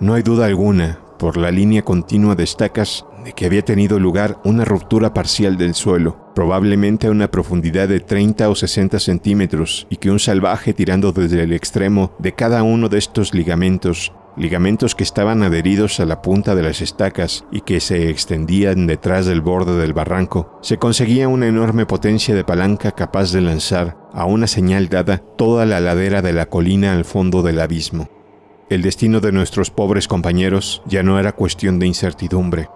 No hay duda alguna por la línea continua de estacas de que había tenido lugar una ruptura parcial del suelo, probablemente a una profundidad de 30 o 60 centímetros, y que un salvaje tirando desde el extremo de cada uno de estos ligamentos ligamentos que estaban adheridos a la punta de las estacas y que se extendían detrás del borde del barranco, se conseguía una enorme potencia de palanca capaz de lanzar, a una señal dada, toda la ladera de la colina al fondo del abismo. El destino de nuestros pobres compañeros ya no era cuestión de incertidumbre.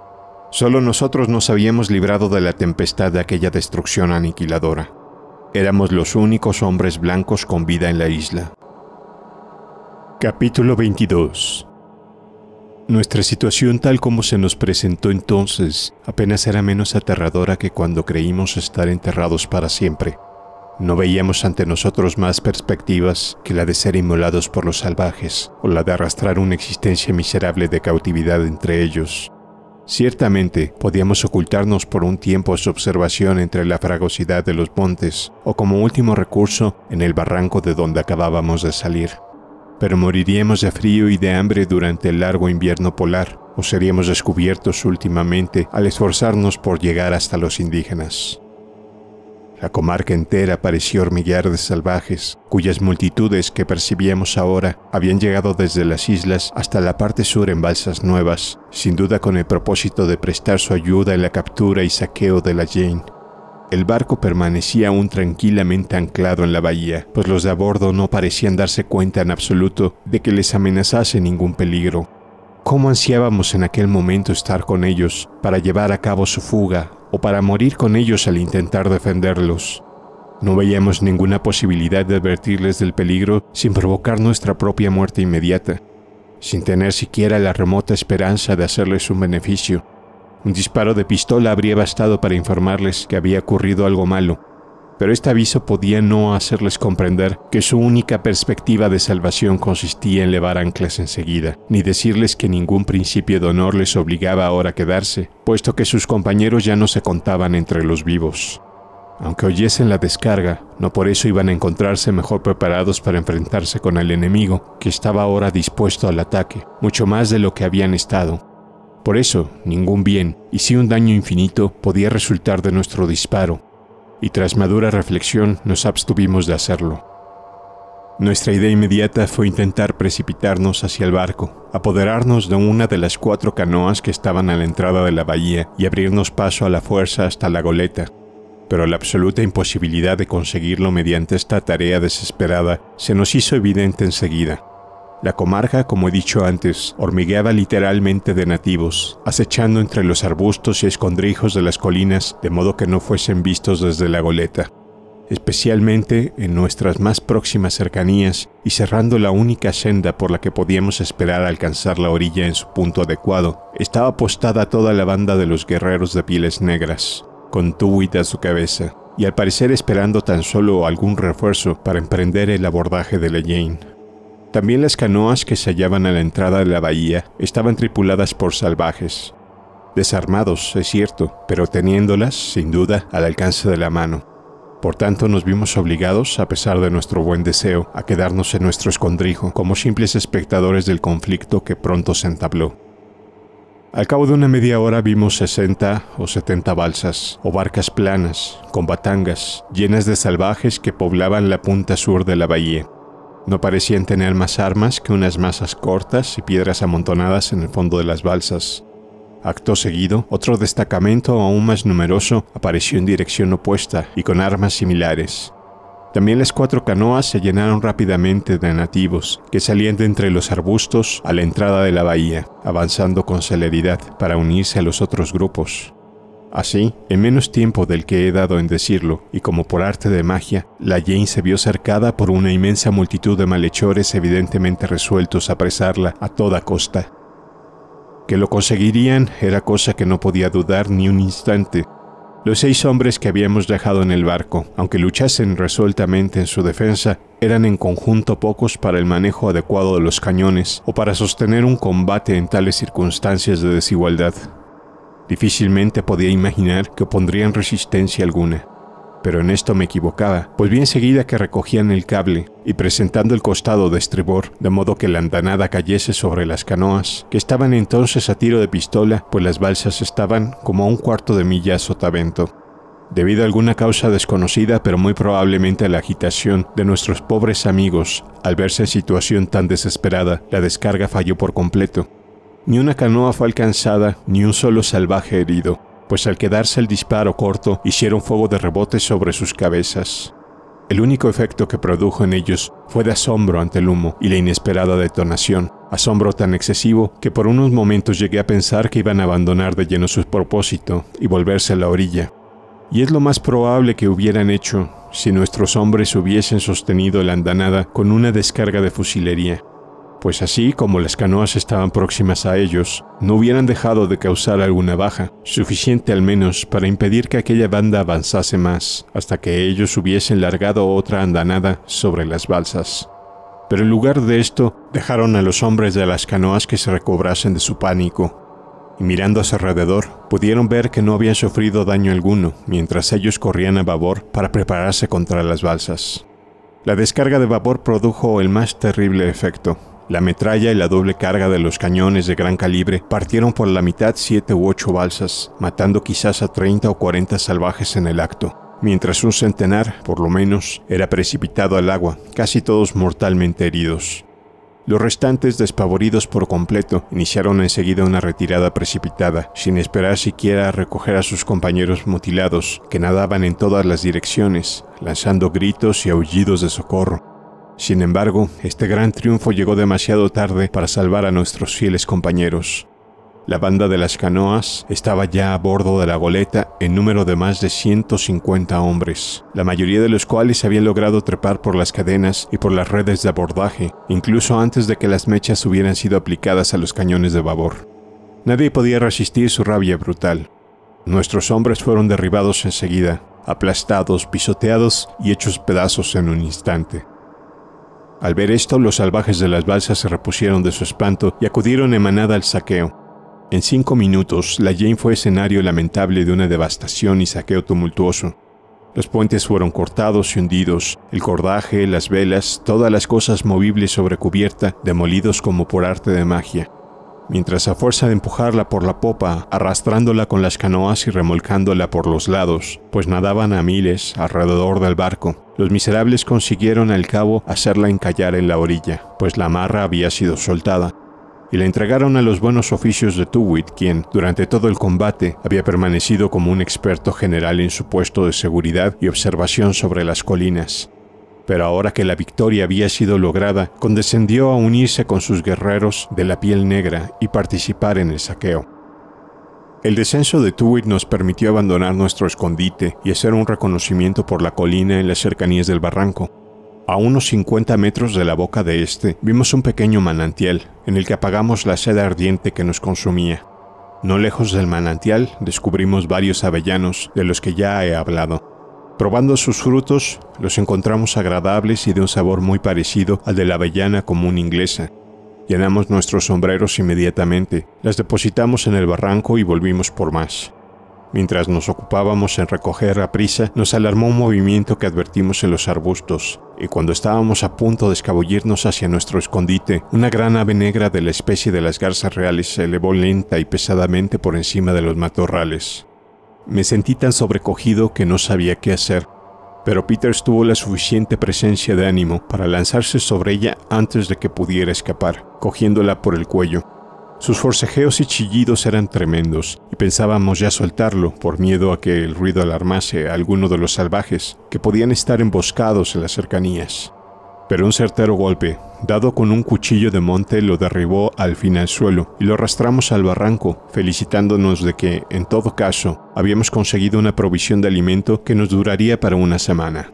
Solo nosotros nos habíamos librado de la tempestad de aquella destrucción aniquiladora. Éramos los únicos hombres blancos con vida en la isla. Capítulo 22 Nuestra situación tal como se nos presentó entonces apenas era menos aterradora que cuando creímos estar enterrados para siempre. No veíamos ante nosotros más perspectivas que la de ser inmolados por los salvajes o la de arrastrar una existencia miserable de cautividad entre ellos. Ciertamente, podíamos ocultarnos por un tiempo a su observación entre la fragosidad de los montes, o como último recurso, en el barranco de donde acabábamos de salir. Pero moriríamos de frío y de hambre durante el largo invierno polar, o seríamos descubiertos últimamente al esforzarnos por llegar hasta los indígenas. La comarca entera parecía hormiguear de salvajes, cuyas multitudes que percibíamos ahora habían llegado desde las islas hasta la parte sur en balsas nuevas, sin duda con el propósito de prestar su ayuda en la captura y saqueo de la Jane. El barco permanecía aún tranquilamente anclado en la bahía, pues los de a bordo no parecían darse cuenta en absoluto de que les amenazase ningún peligro. ¿Cómo ansiábamos en aquel momento estar con ellos para llevar a cabo su fuga o para morir con ellos al intentar defenderlos. No veíamos ninguna posibilidad de advertirles del peligro sin provocar nuestra propia muerte inmediata, sin tener siquiera la remota esperanza de hacerles un beneficio. Un disparo de pistola habría bastado para informarles que había ocurrido algo malo, pero este aviso podía no hacerles comprender que su única perspectiva de salvación consistía en levar anclas enseguida, ni decirles que ningún principio de honor les obligaba ahora a quedarse, puesto que sus compañeros ya no se contaban entre los vivos. Aunque oyesen la descarga, no por eso iban a encontrarse mejor preparados para enfrentarse con el enemigo, que estaba ahora dispuesto al ataque, mucho más de lo que habían estado. Por eso, ningún bien, y sí un daño infinito, podía resultar de nuestro disparo, y tras madura reflexión nos abstuvimos de hacerlo. Nuestra idea inmediata fue intentar precipitarnos hacia el barco, apoderarnos de una de las cuatro canoas que estaban a la entrada de la bahía y abrirnos paso a la fuerza hasta la goleta, pero la absoluta imposibilidad de conseguirlo mediante esta tarea desesperada se nos hizo evidente enseguida. La comarca, como he dicho antes, hormigueaba literalmente de nativos, acechando entre los arbustos y escondrijos de las colinas de modo que no fuesen vistos desde la goleta especialmente en nuestras más próximas cercanías y cerrando la única senda por la que podíamos esperar alcanzar la orilla en su punto adecuado, estaba apostada toda la banda de los guerreros de pieles negras, con Tuwit a su cabeza, y al parecer esperando tan solo algún refuerzo para emprender el abordaje de la también las canoas que se hallaban a la entrada de la bahía estaban tripuladas por salvajes, desarmados, es cierto, pero teniéndolas, sin duda, al alcance de la mano. Por tanto, nos vimos obligados, a pesar de nuestro buen deseo, a quedarnos en nuestro escondrijo como simples espectadores del conflicto que pronto se entabló. Al cabo de una media hora vimos 60 o 70 balsas o barcas planas, con batangas, llenas de salvajes que poblaban la punta sur de la bahía. No parecían tener más armas que unas masas cortas y piedras amontonadas en el fondo de las balsas. Acto seguido, otro destacamento aún más numeroso apareció en dirección opuesta y con armas similares. También las cuatro canoas se llenaron rápidamente de nativos, que salían de entre los arbustos a la entrada de la bahía, avanzando con celeridad para unirse a los otros grupos. Así, en menos tiempo del que he dado en decirlo, y como por arte de magia, la Jane se vio cercada por una inmensa multitud de malhechores evidentemente resueltos a apresarla a toda costa. Que lo conseguirían era cosa que no podía dudar ni un instante. Los seis hombres que habíamos dejado en el barco, aunque luchasen resueltamente en su defensa, eran en conjunto pocos para el manejo adecuado de los cañones o para sostener un combate en tales circunstancias de desigualdad. Difícilmente podía imaginar que opondrían resistencia alguna. Pero en esto me equivocaba, pues vi seguida que recogían el cable y presentando el costado de estribor, de modo que la andanada cayese sobre las canoas, que estaban entonces a tiro de pistola, pues las balsas estaban como a un cuarto de milla a sotavento. Debido a alguna causa desconocida, pero muy probablemente a la agitación de nuestros pobres amigos, al verse en situación tan desesperada, la descarga falló por completo ni una canoa fue alcanzada, ni un solo salvaje herido, pues al quedarse el disparo corto hicieron fuego de rebote sobre sus cabezas. El único efecto que produjo en ellos fue de asombro ante el humo y la inesperada detonación, asombro tan excesivo que por unos momentos llegué a pensar que iban a abandonar de lleno su propósito y volverse a la orilla. Y es lo más probable que hubieran hecho si nuestros hombres hubiesen sostenido la andanada con una descarga de fusilería, pues así como las canoas estaban próximas a ellos, no hubieran dejado de causar alguna baja, suficiente al menos para impedir que aquella banda avanzase más, hasta que ellos hubiesen largado otra andanada sobre las balsas. Pero en lugar de esto, dejaron a los hombres de las canoas que se recobrasen de su pánico, y mirando a su alrededor, pudieron ver que no habían sufrido daño alguno mientras ellos corrían a babor para prepararse contra las balsas. La descarga de vapor produjo el más terrible efecto, la metralla y la doble carga de los cañones de gran calibre partieron por la mitad siete u ocho balsas, matando quizás a 30 o 40 salvajes en el acto mientras un centenar, por lo menos, era precipitado al agua, casi todos mortalmente heridos. Los restantes, despavoridos por completo, iniciaron enseguida una retirada precipitada, sin esperar siquiera a recoger a sus compañeros mutilados, que nadaban en todas las direcciones, lanzando gritos y aullidos de socorro. Sin embargo, este gran triunfo llegó demasiado tarde para salvar a nuestros fieles compañeros. La banda de las canoas estaba ya a bordo de la goleta en número de más de 150 hombres, la mayoría de los cuales habían logrado trepar por las cadenas y por las redes de abordaje, incluso antes de que las mechas hubieran sido aplicadas a los cañones de babor. Nadie podía resistir su rabia brutal. Nuestros hombres fueron derribados enseguida, aplastados, pisoteados y hechos pedazos en un instante. Al ver esto, los salvajes de las balsas se repusieron de su espanto y acudieron en manada al saqueo. En cinco minutos, la Jane fue escenario lamentable de una devastación y saqueo tumultuoso. Los puentes fueron cortados y hundidos, el cordaje, las velas, todas las cosas movibles sobre cubierta, demolidos como por arte de magia mientras a fuerza de empujarla por la popa, arrastrándola con las canoas y remolcándola por los lados, pues nadaban a miles alrededor del barco, los miserables consiguieron al cabo hacerla encallar en la orilla, pues la amarra había sido soltada, y la entregaron a los buenos oficios de Tuwit, quien, durante todo el combate, había permanecido como un experto general en su puesto de seguridad y observación sobre las colinas, pero ahora que la victoria había sido lograda, condescendió a unirse con sus guerreros de la piel negra y participar en el saqueo. El descenso de Tuit nos permitió abandonar nuestro escondite y hacer un reconocimiento por la colina en las cercanías del barranco. A unos 50 metros de la boca de este, vimos un pequeño manantial en el que apagamos la sed ardiente que nos consumía. No lejos del manantial descubrimos varios avellanos de los que ya he hablado. Probando sus frutos, los encontramos agradables y de un sabor muy parecido al de la avellana común inglesa. Llenamos nuestros sombreros inmediatamente, las depositamos en el barranco y volvimos por más. Mientras nos ocupábamos en recoger a prisa, nos alarmó un movimiento que advertimos en los arbustos, y cuando estábamos a punto de escabullirnos hacia nuestro escondite, una gran ave negra de la especie de las garzas reales se elevó lenta y pesadamente por encima de los matorrales. Me sentí tan sobrecogido que no sabía qué hacer, pero Peters tuvo la suficiente presencia de ánimo para lanzarse sobre ella antes de que pudiera escapar, cogiéndola por el cuello. Sus forcejeos y chillidos eran tremendos, y pensábamos ya soltarlo por miedo a que el ruido alarmase a alguno de los salvajes que podían estar emboscados en las cercanías pero un certero golpe, dado con un cuchillo de monte, lo derribó al fin al suelo y lo arrastramos al barranco, felicitándonos de que, en todo caso, habíamos conseguido una provisión de alimento que nos duraría para una semana.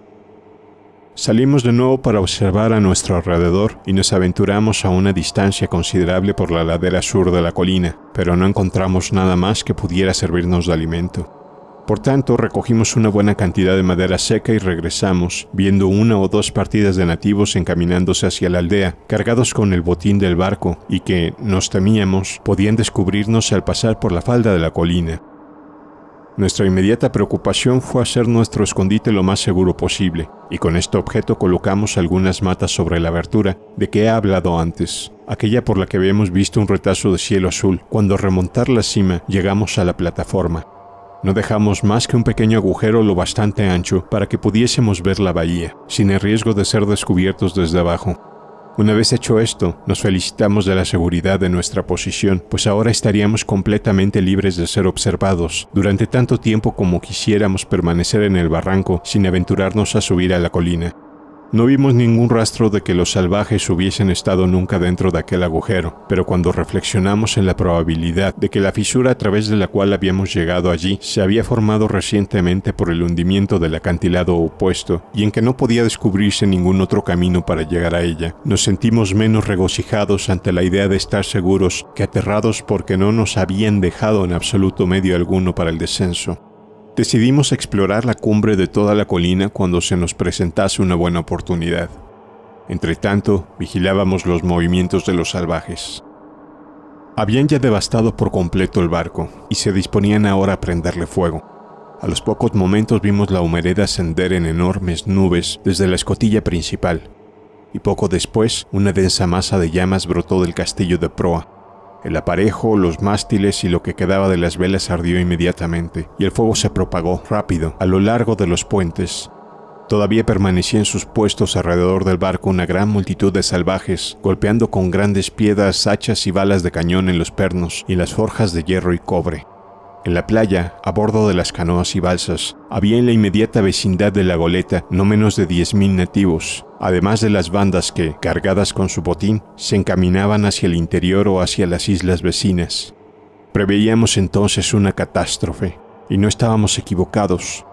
Salimos de nuevo para observar a nuestro alrededor y nos aventuramos a una distancia considerable por la ladera sur de la colina, pero no encontramos nada más que pudiera servirnos de alimento. Por tanto, recogimos una buena cantidad de madera seca y regresamos, viendo una o dos partidas de nativos encaminándose hacia la aldea, cargados con el botín del barco, y que, nos temíamos, podían descubrirnos al pasar por la falda de la colina. Nuestra inmediata preocupación fue hacer nuestro escondite lo más seguro posible, y con este objeto colocamos algunas matas sobre la abertura de que he hablado antes, aquella por la que habíamos visto un retazo de cielo azul, cuando remontar la cima llegamos a la plataforma, no dejamos más que un pequeño agujero lo bastante ancho para que pudiésemos ver la bahía, sin el riesgo de ser descubiertos desde abajo. Una vez hecho esto, nos felicitamos de la seguridad de nuestra posición, pues ahora estaríamos completamente libres de ser observados durante tanto tiempo como quisiéramos permanecer en el barranco sin aventurarnos a subir a la colina. No vimos ningún rastro de que los salvajes hubiesen estado nunca dentro de aquel agujero, pero cuando reflexionamos en la probabilidad de que la fisura a través de la cual habíamos llegado allí se había formado recientemente por el hundimiento del acantilado opuesto y en que no podía descubrirse ningún otro camino para llegar a ella, nos sentimos menos regocijados ante la idea de estar seguros que aterrados porque no nos habían dejado en absoluto medio alguno para el descenso decidimos explorar la cumbre de toda la colina cuando se nos presentase una buena oportunidad. Entretanto, vigilábamos los movimientos de los salvajes. Habían ya devastado por completo el barco y se disponían ahora a prenderle fuego. A los pocos momentos vimos la humareda ascender en enormes nubes desde la escotilla principal, y poco después una densa masa de llamas brotó del castillo de proa, el aparejo, los mástiles y lo que quedaba de las velas ardió inmediatamente, y el fuego se propagó rápido a lo largo de los puentes. Todavía permanecía en sus puestos alrededor del barco una gran multitud de salvajes, golpeando con grandes piedras, hachas y balas de cañón en los pernos y las forjas de hierro y cobre. En la playa, a bordo de las canoas y balsas, había en la inmediata vecindad de la goleta no menos de 10.000 nativos, además de las bandas que, cargadas con su botín, se encaminaban hacia el interior o hacia las islas vecinas. Preveíamos entonces una catástrofe, y no estábamos equivocados.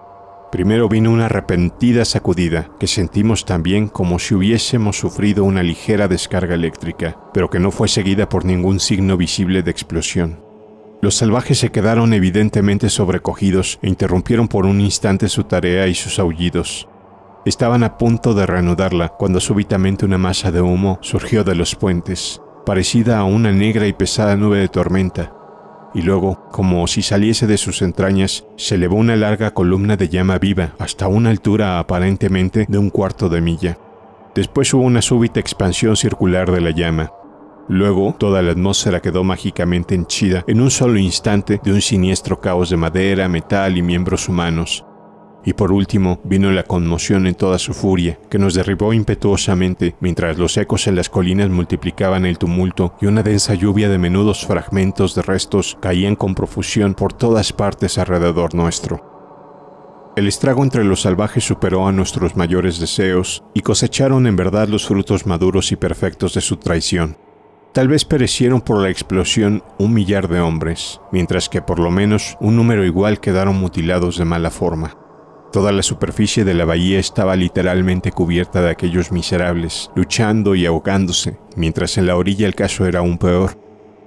Primero vino una arrepentida sacudida, que sentimos también como si hubiésemos sufrido una ligera descarga eléctrica, pero que no fue seguida por ningún signo visible de explosión. Los salvajes se quedaron evidentemente sobrecogidos e interrumpieron por un instante su tarea y sus aullidos. Estaban a punto de reanudarla cuando súbitamente una masa de humo surgió de los puentes, parecida a una negra y pesada nube de tormenta, y luego, como si saliese de sus entrañas, se elevó una larga columna de llama viva hasta una altura aparentemente de un cuarto de milla. Después hubo una súbita expansión circular de la llama, Luego, toda la atmósfera quedó mágicamente henchida en un solo instante de un siniestro caos de madera, metal y miembros humanos. Y por último, vino la conmoción en toda su furia, que nos derribó impetuosamente, mientras los ecos en las colinas multiplicaban el tumulto y una densa lluvia de menudos fragmentos de restos caían con profusión por todas partes alrededor nuestro. El estrago entre los salvajes superó a nuestros mayores deseos y cosecharon en verdad los frutos maduros y perfectos de su traición. Tal vez perecieron por la explosión un millar de hombres, mientras que por lo menos un número igual quedaron mutilados de mala forma. Toda la superficie de la bahía estaba literalmente cubierta de aquellos miserables, luchando y ahogándose, mientras en la orilla el caso era aún peor.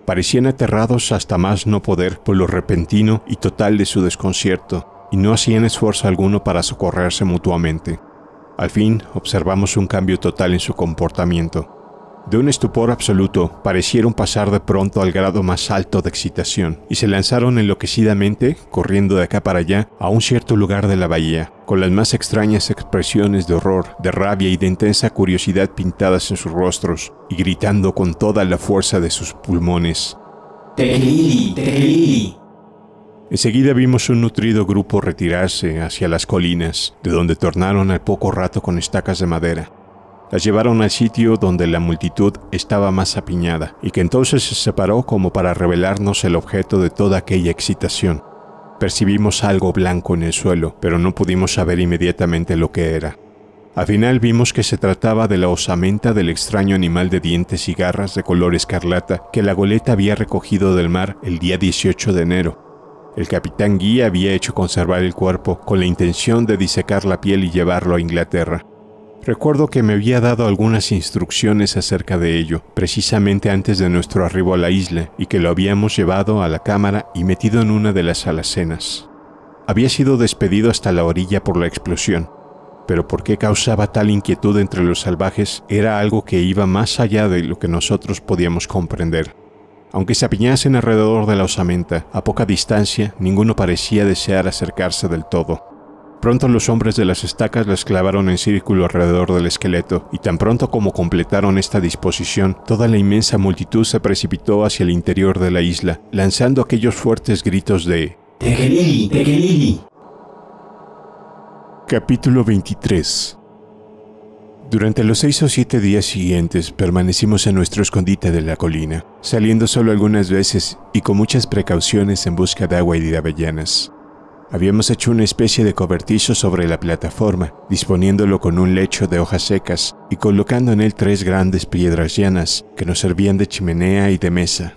Parecían aterrados hasta más no poder por lo repentino y total de su desconcierto, y no hacían esfuerzo alguno para socorrerse mutuamente. Al fin, observamos un cambio total en su comportamiento. De un estupor absoluto, parecieron pasar de pronto al grado más alto de excitación, y se lanzaron enloquecidamente, corriendo de acá para allá, a un cierto lugar de la bahía, con las más extrañas expresiones de horror, de rabia y de intensa curiosidad pintadas en sus rostros, y gritando con toda la fuerza de sus pulmones. Tequili, tequili. Enseguida vimos un nutrido grupo retirarse hacia las colinas, de donde tornaron al poco rato con estacas de madera, las llevaron al sitio donde la multitud estaba más apiñada, y que entonces se separó como para revelarnos el objeto de toda aquella excitación. Percibimos algo blanco en el suelo, pero no pudimos saber inmediatamente lo que era. Al final vimos que se trataba de la osamenta del extraño animal de dientes y garras de color escarlata que la goleta había recogido del mar el día 18 de enero. El capitán Guy había hecho conservar el cuerpo con la intención de disecar la piel y llevarlo a Inglaterra. Recuerdo que me había dado algunas instrucciones acerca de ello, precisamente antes de nuestro arribo a la isla, y que lo habíamos llevado a la cámara y metido en una de las alacenas. Había sido despedido hasta la orilla por la explosión, pero por qué causaba tal inquietud entre los salvajes era algo que iba más allá de lo que nosotros podíamos comprender. Aunque se apiñasen alrededor de la osamenta, a poca distancia, ninguno parecía desear acercarse del todo. Pronto los hombres de las estacas las clavaron en círculo alrededor del esqueleto, y tan pronto como completaron esta disposición, toda la inmensa multitud se precipitó hacia el interior de la isla, lanzando aquellos fuertes gritos de Capítulo 23 durante los seis o siete días siguientes permanecimos en nuestro escondite de la colina, saliendo solo algunas veces y con muchas precauciones en busca de agua y de avellanas. Habíamos hecho una especie de cobertizo sobre la plataforma, disponiéndolo con un lecho de hojas secas y colocando en él tres grandes piedras llanas que nos servían de chimenea y de mesa.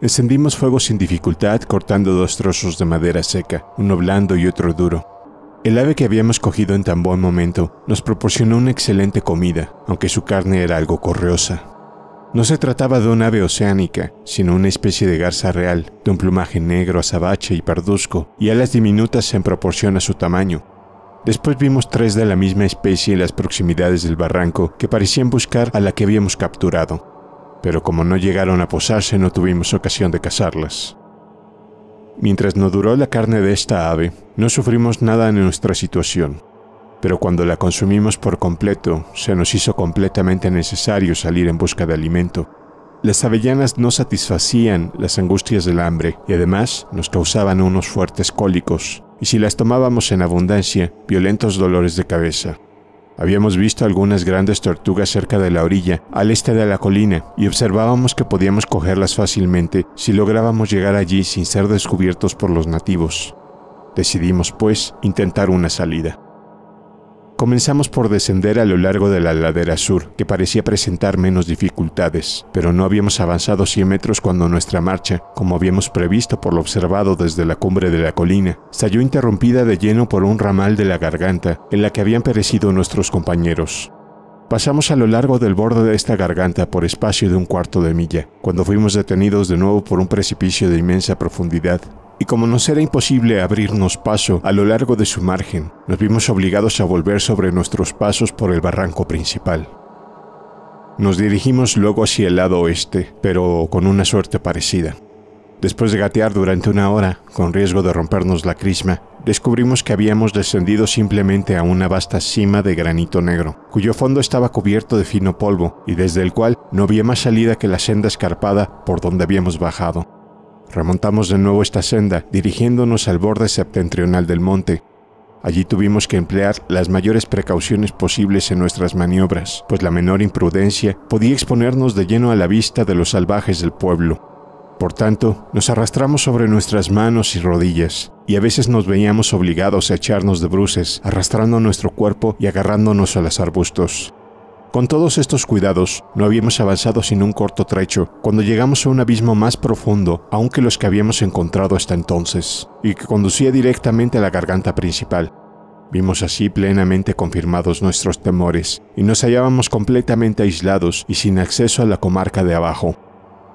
Encendimos fuego sin dificultad cortando dos trozos de madera seca, uno blando y otro duro. El ave que habíamos cogido en tan buen momento nos proporcionó una excelente comida, aunque su carne era algo correosa. No se trataba de una ave oceánica, sino una especie de garza real, de un plumaje negro, azabache y parduzco, y alas diminutas en proporción a su tamaño. Después vimos tres de la misma especie en las proximidades del barranco que parecían buscar a la que habíamos capturado, pero como no llegaron a posarse no tuvimos ocasión de cazarlas. Mientras no duró la carne de esta ave, no sufrimos nada en nuestra situación pero cuando la consumimos por completo, se nos hizo completamente necesario salir en busca de alimento. Las avellanas no satisfacían las angustias del hambre y además nos causaban unos fuertes cólicos, y si las tomábamos en abundancia, violentos dolores de cabeza. Habíamos visto algunas grandes tortugas cerca de la orilla, al este de la colina, y observábamos que podíamos cogerlas fácilmente si lográbamos llegar allí sin ser descubiertos por los nativos. Decidimos, pues, intentar una salida. Comenzamos por descender a lo largo de la ladera sur, que parecía presentar menos dificultades, pero no habíamos avanzado 100 metros cuando nuestra marcha, como habíamos previsto por lo observado desde la cumbre de la colina, salió interrumpida de lleno por un ramal de la garganta en la que habían perecido nuestros compañeros. Pasamos a lo largo del borde de esta garganta por espacio de un cuarto de milla, cuando fuimos detenidos de nuevo por un precipicio de inmensa profundidad, y como nos era imposible abrirnos paso a lo largo de su margen, nos vimos obligados a volver sobre nuestros pasos por el barranco principal. Nos dirigimos luego hacia el lado oeste, pero con una suerte parecida. Después de gatear durante una hora, con riesgo de rompernos la crisma, descubrimos que habíamos descendido simplemente a una vasta cima de granito negro, cuyo fondo estaba cubierto de fino polvo y desde el cual no había más salida que la senda escarpada por donde habíamos bajado. Remontamos de nuevo esta senda, dirigiéndonos al borde septentrional del monte. Allí tuvimos que emplear las mayores precauciones posibles en nuestras maniobras, pues la menor imprudencia podía exponernos de lleno a la vista de los salvajes del pueblo. Por tanto, nos arrastramos sobre nuestras manos y rodillas, y a veces nos veíamos obligados a echarnos de bruces, arrastrando nuestro cuerpo y agarrándonos a los arbustos. Con todos estos cuidados, no habíamos avanzado sin un corto trecho, cuando llegamos a un abismo más profundo, aún que los que habíamos encontrado hasta entonces, y que conducía directamente a la garganta principal. Vimos así plenamente confirmados nuestros temores, y nos hallábamos completamente aislados y sin acceso a la comarca de abajo.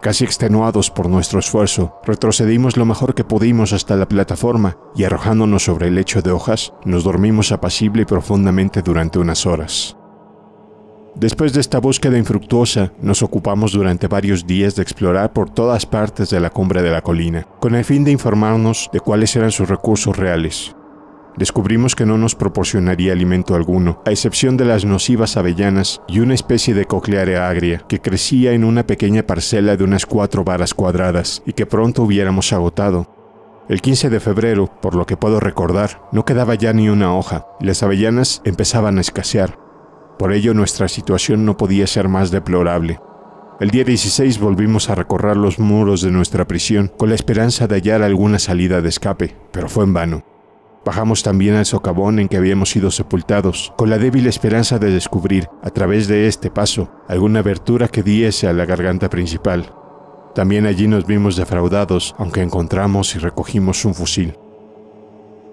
Casi extenuados por nuestro esfuerzo, retrocedimos lo mejor que pudimos hasta la plataforma y arrojándonos sobre el lecho de hojas, nos dormimos apacible y profundamente durante unas horas. Después de esta búsqueda infructuosa, nos ocupamos durante varios días de explorar por todas partes de la cumbre de la colina, con el fin de informarnos de cuáles eran sus recursos reales. Descubrimos que no nos proporcionaría alimento alguno, a excepción de las nocivas avellanas y una especie de cocleare agria que crecía en una pequeña parcela de unas cuatro varas cuadradas y que pronto hubiéramos agotado, el 15 de febrero, por lo que puedo recordar, no quedaba ya ni una hoja. y Las avellanas empezaban a escasear. Por ello nuestra situación no podía ser más deplorable. El día 16 volvimos a recorrer los muros de nuestra prisión con la esperanza de hallar alguna salida de escape, pero fue en vano. Bajamos también al socavón en que habíamos sido sepultados, con la débil esperanza de descubrir, a través de este paso, alguna abertura que diese a la garganta principal. También allí nos vimos defraudados, aunque encontramos y recogimos un fusil.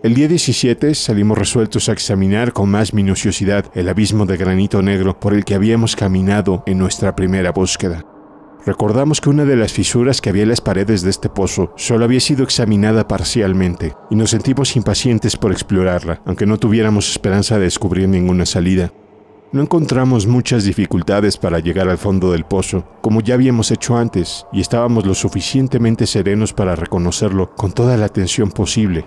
El día 17 salimos resueltos a examinar con más minuciosidad el abismo de granito negro por el que habíamos caminado en nuestra primera búsqueda. Recordamos que una de las fisuras que había en las paredes de este pozo solo había sido examinada parcialmente, y nos sentimos impacientes por explorarla, aunque no tuviéramos esperanza de descubrir ninguna salida. No encontramos muchas dificultades para llegar al fondo del pozo, como ya habíamos hecho antes, y estábamos lo suficientemente serenos para reconocerlo con toda la atención posible,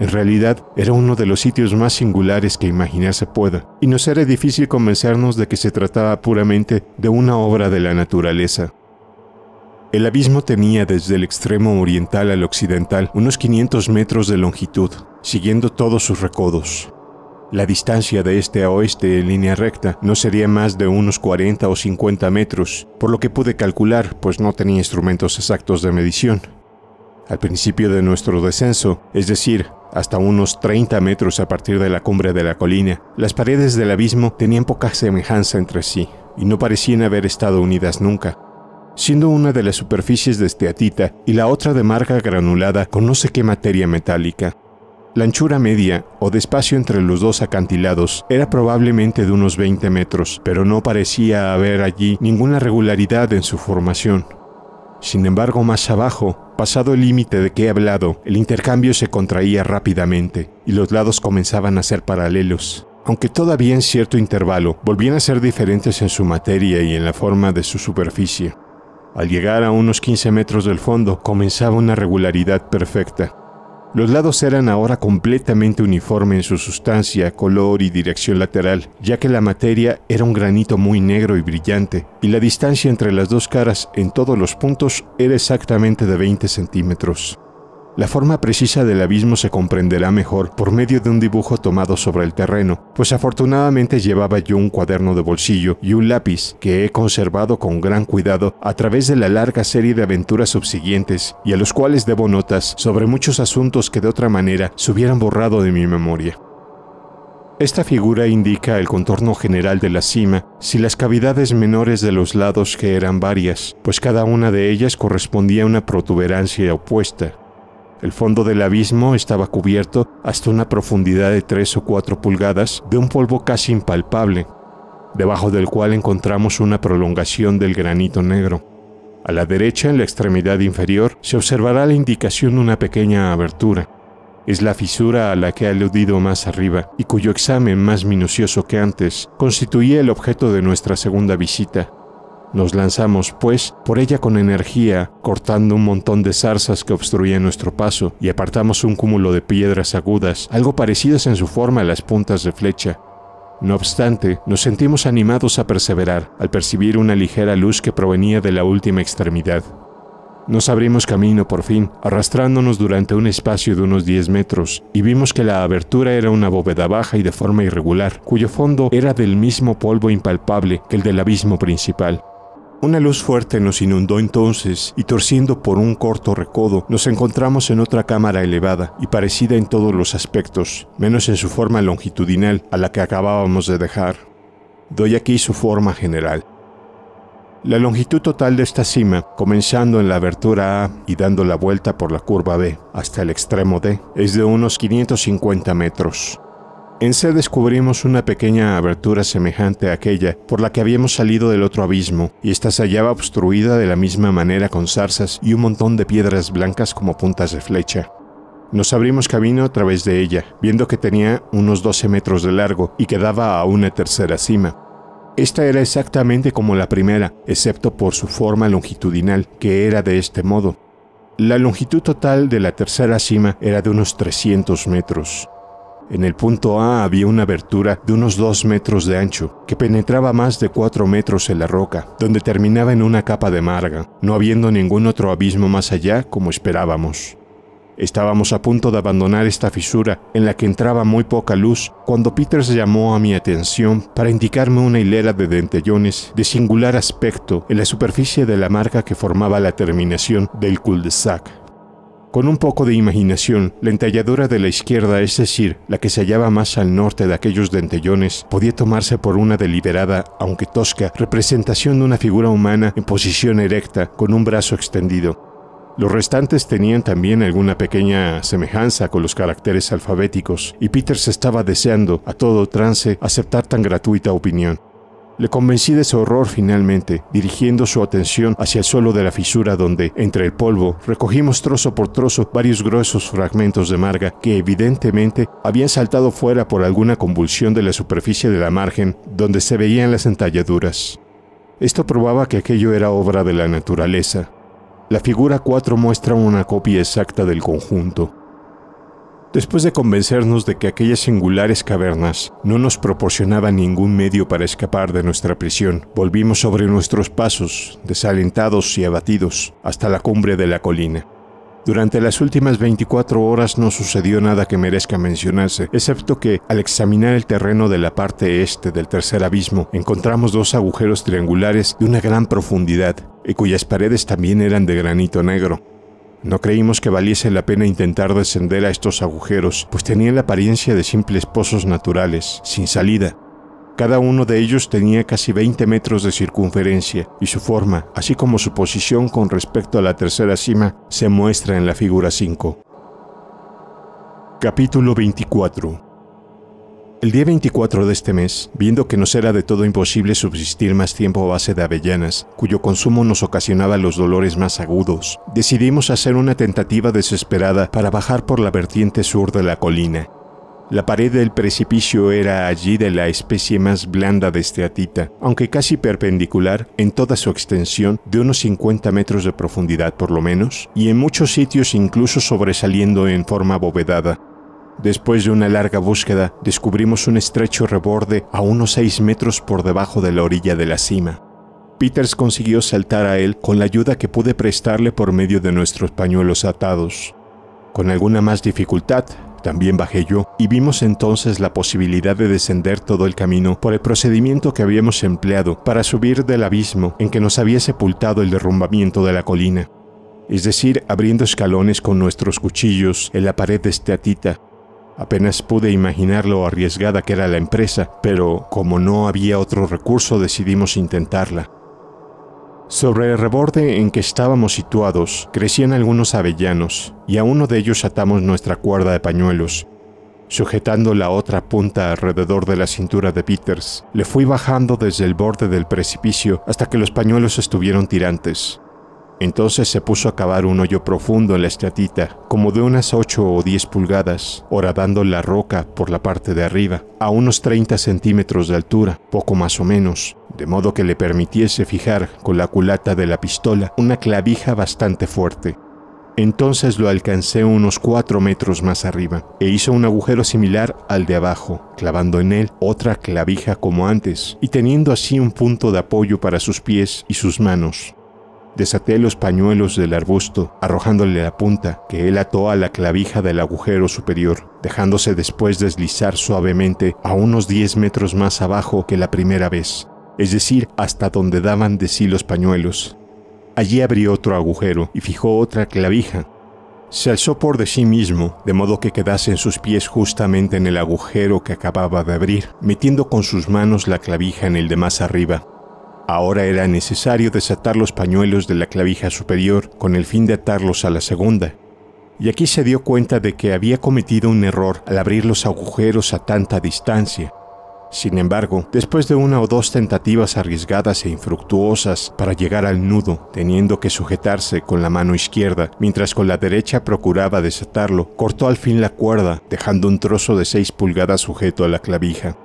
en realidad, era uno de los sitios más singulares que imaginarse pueda, y nos era difícil convencernos de que se trataba puramente de una obra de la naturaleza. El abismo tenía desde el extremo oriental al occidental unos 500 metros de longitud, siguiendo todos sus recodos. La distancia de este a oeste en línea recta no sería más de unos 40 o 50 metros, por lo que pude calcular, pues no tenía instrumentos exactos de medición, al principio de nuestro descenso, es decir, hasta unos 30 metros a partir de la cumbre de la colina, las paredes del abismo tenían poca semejanza entre sí y no parecían haber estado unidas nunca, siendo una de las superficies de esteatita y la otra de marca granulada con no sé qué materia metálica. La anchura media o de espacio entre los dos acantilados era probablemente de unos 20 metros, pero no parecía haber allí ninguna regularidad en su formación. Sin embargo, más abajo, Pasado el límite de que he hablado, el intercambio se contraía rápidamente y los lados comenzaban a ser paralelos. Aunque todavía en cierto intervalo volvían a ser diferentes en su materia y en la forma de su superficie. Al llegar a unos 15 metros del fondo comenzaba una regularidad perfecta, los lados eran ahora completamente uniformes en su sustancia, color y dirección lateral, ya que la materia era un granito muy negro y brillante, y la distancia entre las dos caras en todos los puntos era exactamente de 20 centímetros. La forma precisa del abismo se comprenderá mejor por medio de un dibujo tomado sobre el terreno, pues afortunadamente llevaba yo un cuaderno de bolsillo y un lápiz que he conservado con gran cuidado a través de la larga serie de aventuras subsiguientes y a los cuales debo notas sobre muchos asuntos que de otra manera se hubieran borrado de mi memoria. Esta figura indica el contorno general de la cima, si las cavidades menores de los lados que eran varias, pues cada una de ellas correspondía a una protuberancia opuesta, el fondo del abismo estaba cubierto hasta una profundidad de tres o cuatro pulgadas de un polvo casi impalpable, debajo del cual encontramos una prolongación del granito negro. A la derecha, en la extremidad inferior, se observará la indicación de una pequeña abertura. Es la fisura a la que he aludido más arriba y cuyo examen más minucioso que antes constituía el objeto de nuestra segunda visita, nos lanzamos, pues, por ella con energía, cortando un montón de zarzas que obstruían nuestro paso, y apartamos un cúmulo de piedras agudas, algo parecidas en su forma a las puntas de flecha, no obstante, nos sentimos animados a perseverar al percibir una ligera luz que provenía de la última extremidad. Nos abrimos camino por fin, arrastrándonos durante un espacio de unos 10 metros, y vimos que la abertura era una bóveda baja y de forma irregular, cuyo fondo era del mismo polvo impalpable que el del abismo principal. Una luz fuerte nos inundó entonces y torciendo por un corto recodo nos encontramos en otra cámara elevada y parecida en todos los aspectos, menos en su forma longitudinal a la que acabábamos de dejar. Doy aquí su forma general. La longitud total de esta cima, comenzando en la abertura A y dando la vuelta por la curva B hasta el extremo D, es de unos 550 metros. En C descubrimos una pequeña abertura semejante a aquella por la que habíamos salido del otro abismo, y esta se hallaba obstruida de la misma manera con zarzas y un montón de piedras blancas como puntas de flecha. Nos abrimos camino a través de ella, viendo que tenía unos 12 metros de largo y quedaba a una tercera cima. Esta era exactamente como la primera, excepto por su forma longitudinal, que era de este modo. La longitud total de la tercera cima era de unos 300 metros. En el punto A había una abertura de unos 2 metros de ancho, que penetraba más de 4 metros en la roca, donde terminaba en una capa de marga, no habiendo ningún otro abismo más allá como esperábamos. Estábamos a punto de abandonar esta fisura en la que entraba muy poca luz cuando Peters llamó a mi atención para indicarme una hilera de dentellones de singular aspecto en la superficie de la marca que formaba la terminación del cul-de-sac. Con un poco de imaginación, la entalladora de la izquierda, es decir, la que se hallaba más al norte de aquellos dentellones, podía tomarse por una deliberada, aunque tosca, representación de una figura humana en posición erecta, con un brazo extendido. Los restantes tenían también alguna pequeña semejanza con los caracteres alfabéticos, y Peters estaba deseando, a todo trance, aceptar tan gratuita opinión. Le convencí de su horror finalmente, dirigiendo su atención hacia el suelo de la fisura donde, entre el polvo, recogimos trozo por trozo varios gruesos fragmentos de marga que evidentemente habían saltado fuera por alguna convulsión de la superficie de la margen donde se veían las entalladuras. Esto probaba que aquello era obra de la naturaleza. La figura 4 muestra una copia exacta del conjunto, Después de convencernos de que aquellas singulares cavernas no nos proporcionaban ningún medio para escapar de nuestra prisión, volvimos sobre nuestros pasos, desalentados y abatidos, hasta la cumbre de la colina. Durante las últimas 24 horas no sucedió nada que merezca mencionarse, excepto que, al examinar el terreno de la parte este del tercer abismo, encontramos dos agujeros triangulares de una gran profundidad, y cuyas paredes también eran de granito negro, no creímos que valiese la pena intentar descender a estos agujeros, pues tenían la apariencia de simples pozos naturales, sin salida. Cada uno de ellos tenía casi 20 metros de circunferencia, y su forma, así como su posición con respecto a la tercera cima, se muestra en la figura 5. Capítulo 24 el día 24 de este mes, viendo que nos era de todo imposible subsistir más tiempo a base de avellanas, cuyo consumo nos ocasionaba los dolores más agudos, decidimos hacer una tentativa desesperada para bajar por la vertiente sur de la colina. La pared del precipicio era allí de la especie más blanda de esteatita, aunque casi perpendicular en toda su extensión de unos 50 metros de profundidad por lo menos, y en muchos sitios incluso sobresaliendo en forma abovedada, Después de una larga búsqueda, descubrimos un estrecho reborde a unos 6 metros por debajo de la orilla de la cima. Peters consiguió saltar a él con la ayuda que pude prestarle por medio de nuestros pañuelos atados. Con alguna más dificultad, también bajé yo y vimos entonces la posibilidad de descender todo el camino por el procedimiento que habíamos empleado para subir del abismo en que nos había sepultado el derrumbamiento de la colina, es decir, abriendo escalones con nuestros cuchillos en la pared de este Apenas pude imaginar lo arriesgada que era la empresa, pero como no había otro recurso decidimos intentarla. Sobre el reborde en que estábamos situados crecían algunos avellanos, y a uno de ellos atamos nuestra cuerda de pañuelos. Sujetando la otra punta alrededor de la cintura de Peters, le fui bajando desde el borde del precipicio hasta que los pañuelos estuvieron tirantes. Entonces se puso a cavar un hoyo profundo en la estatita, como de unas 8 o 10 pulgadas, horadando la roca por la parte de arriba, a unos 30 centímetros de altura, poco más o menos, de modo que le permitiese fijar con la culata de la pistola una clavija bastante fuerte. Entonces lo alcancé unos 4 metros más arriba e hizo un agujero similar al de abajo, clavando en él otra clavija como antes y teniendo así un punto de apoyo para sus pies y sus manos. Desaté los pañuelos del arbusto, arrojándole la punta, que él ató a la clavija del agujero superior, dejándose después deslizar suavemente a unos 10 metros más abajo que la primera vez, es decir, hasta donde daban de sí los pañuelos. Allí abrió otro agujero y fijó otra clavija. Se alzó por de sí mismo, de modo que quedasen sus pies justamente en el agujero que acababa de abrir, metiendo con sus manos la clavija en el de más arriba. Ahora era necesario desatar los pañuelos de la clavija superior con el fin de atarlos a la segunda. Y aquí se dio cuenta de que había cometido un error al abrir los agujeros a tanta distancia. Sin embargo, después de una o dos tentativas arriesgadas e infructuosas para llegar al nudo, teniendo que sujetarse con la mano izquierda, mientras con la derecha procuraba desatarlo, cortó al fin la cuerda, dejando un trozo de 6 pulgadas sujeto a la clavija.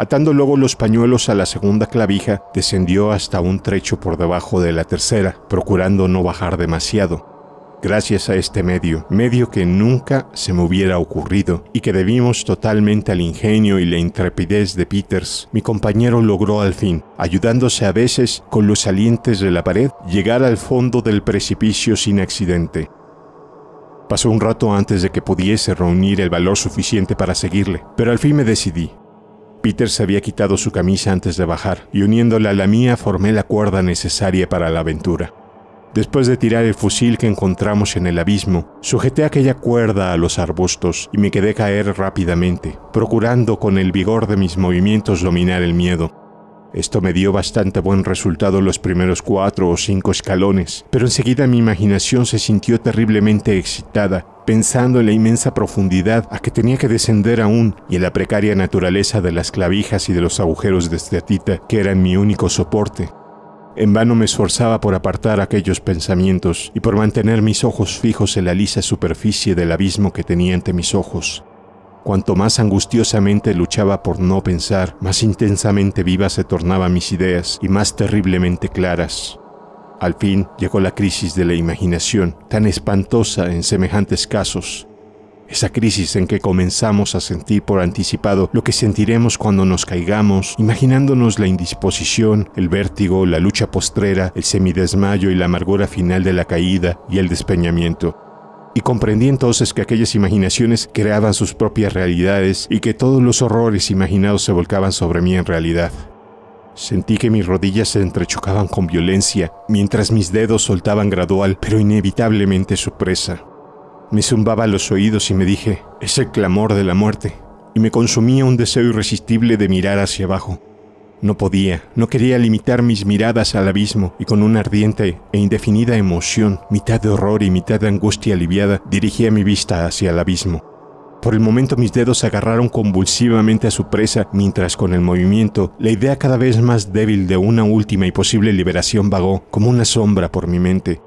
Atando luego los pañuelos a la segunda clavija, descendió hasta un trecho por debajo de la tercera, procurando no bajar demasiado. Gracias a este medio, medio que nunca se me hubiera ocurrido y que debimos totalmente al ingenio y la intrepidez de Peters, mi compañero logró al fin, ayudándose a veces con los salientes de la pared, llegar al fondo del precipicio sin accidente. Pasó un rato antes de que pudiese reunir el valor suficiente para seguirle, pero al fin me decidí. Peter se había quitado su camisa antes de bajar, y uniéndola a la mía formé la cuerda necesaria para la aventura. Después de tirar el fusil que encontramos en el abismo, sujeté aquella cuerda a los arbustos y me quedé caer rápidamente, procurando con el vigor de mis movimientos dominar el miedo, esto me dio bastante buen resultado los primeros cuatro o cinco escalones, pero enseguida mi imaginación se sintió terriblemente excitada, pensando en la inmensa profundidad a que tenía que descender aún y en la precaria naturaleza de las clavijas y de los agujeros de estatita que eran mi único soporte. En vano me esforzaba por apartar aquellos pensamientos y por mantener mis ojos fijos en la lisa superficie del abismo que tenía ante mis ojos, Cuanto más angustiosamente luchaba por no pensar, más intensamente vivas se tornaban mis ideas y más terriblemente claras. Al fin llegó la crisis de la imaginación, tan espantosa en semejantes casos. Esa crisis en que comenzamos a sentir por anticipado lo que sentiremos cuando nos caigamos, imaginándonos la indisposición, el vértigo, la lucha postrera, el semidesmayo y la amargura final de la caída y el despeñamiento y comprendí entonces que aquellas imaginaciones creaban sus propias realidades y que todos los horrores imaginados se volcaban sobre mí en realidad. Sentí que mis rodillas se entrechocaban con violencia, mientras mis dedos soltaban gradual, pero inevitablemente su presa. Me zumbaba los oídos y me dije, es el clamor de la muerte, y me consumía un deseo irresistible de mirar hacia abajo, no podía, no quería limitar mis miradas al abismo, y con una ardiente e indefinida emoción, mitad de horror y mitad de angustia aliviada, dirigía mi vista hacia el abismo. Por el momento mis dedos agarraron convulsivamente a su presa, mientras con el movimiento, la idea cada vez más débil de una última y posible liberación vagó como una sombra por mi mente,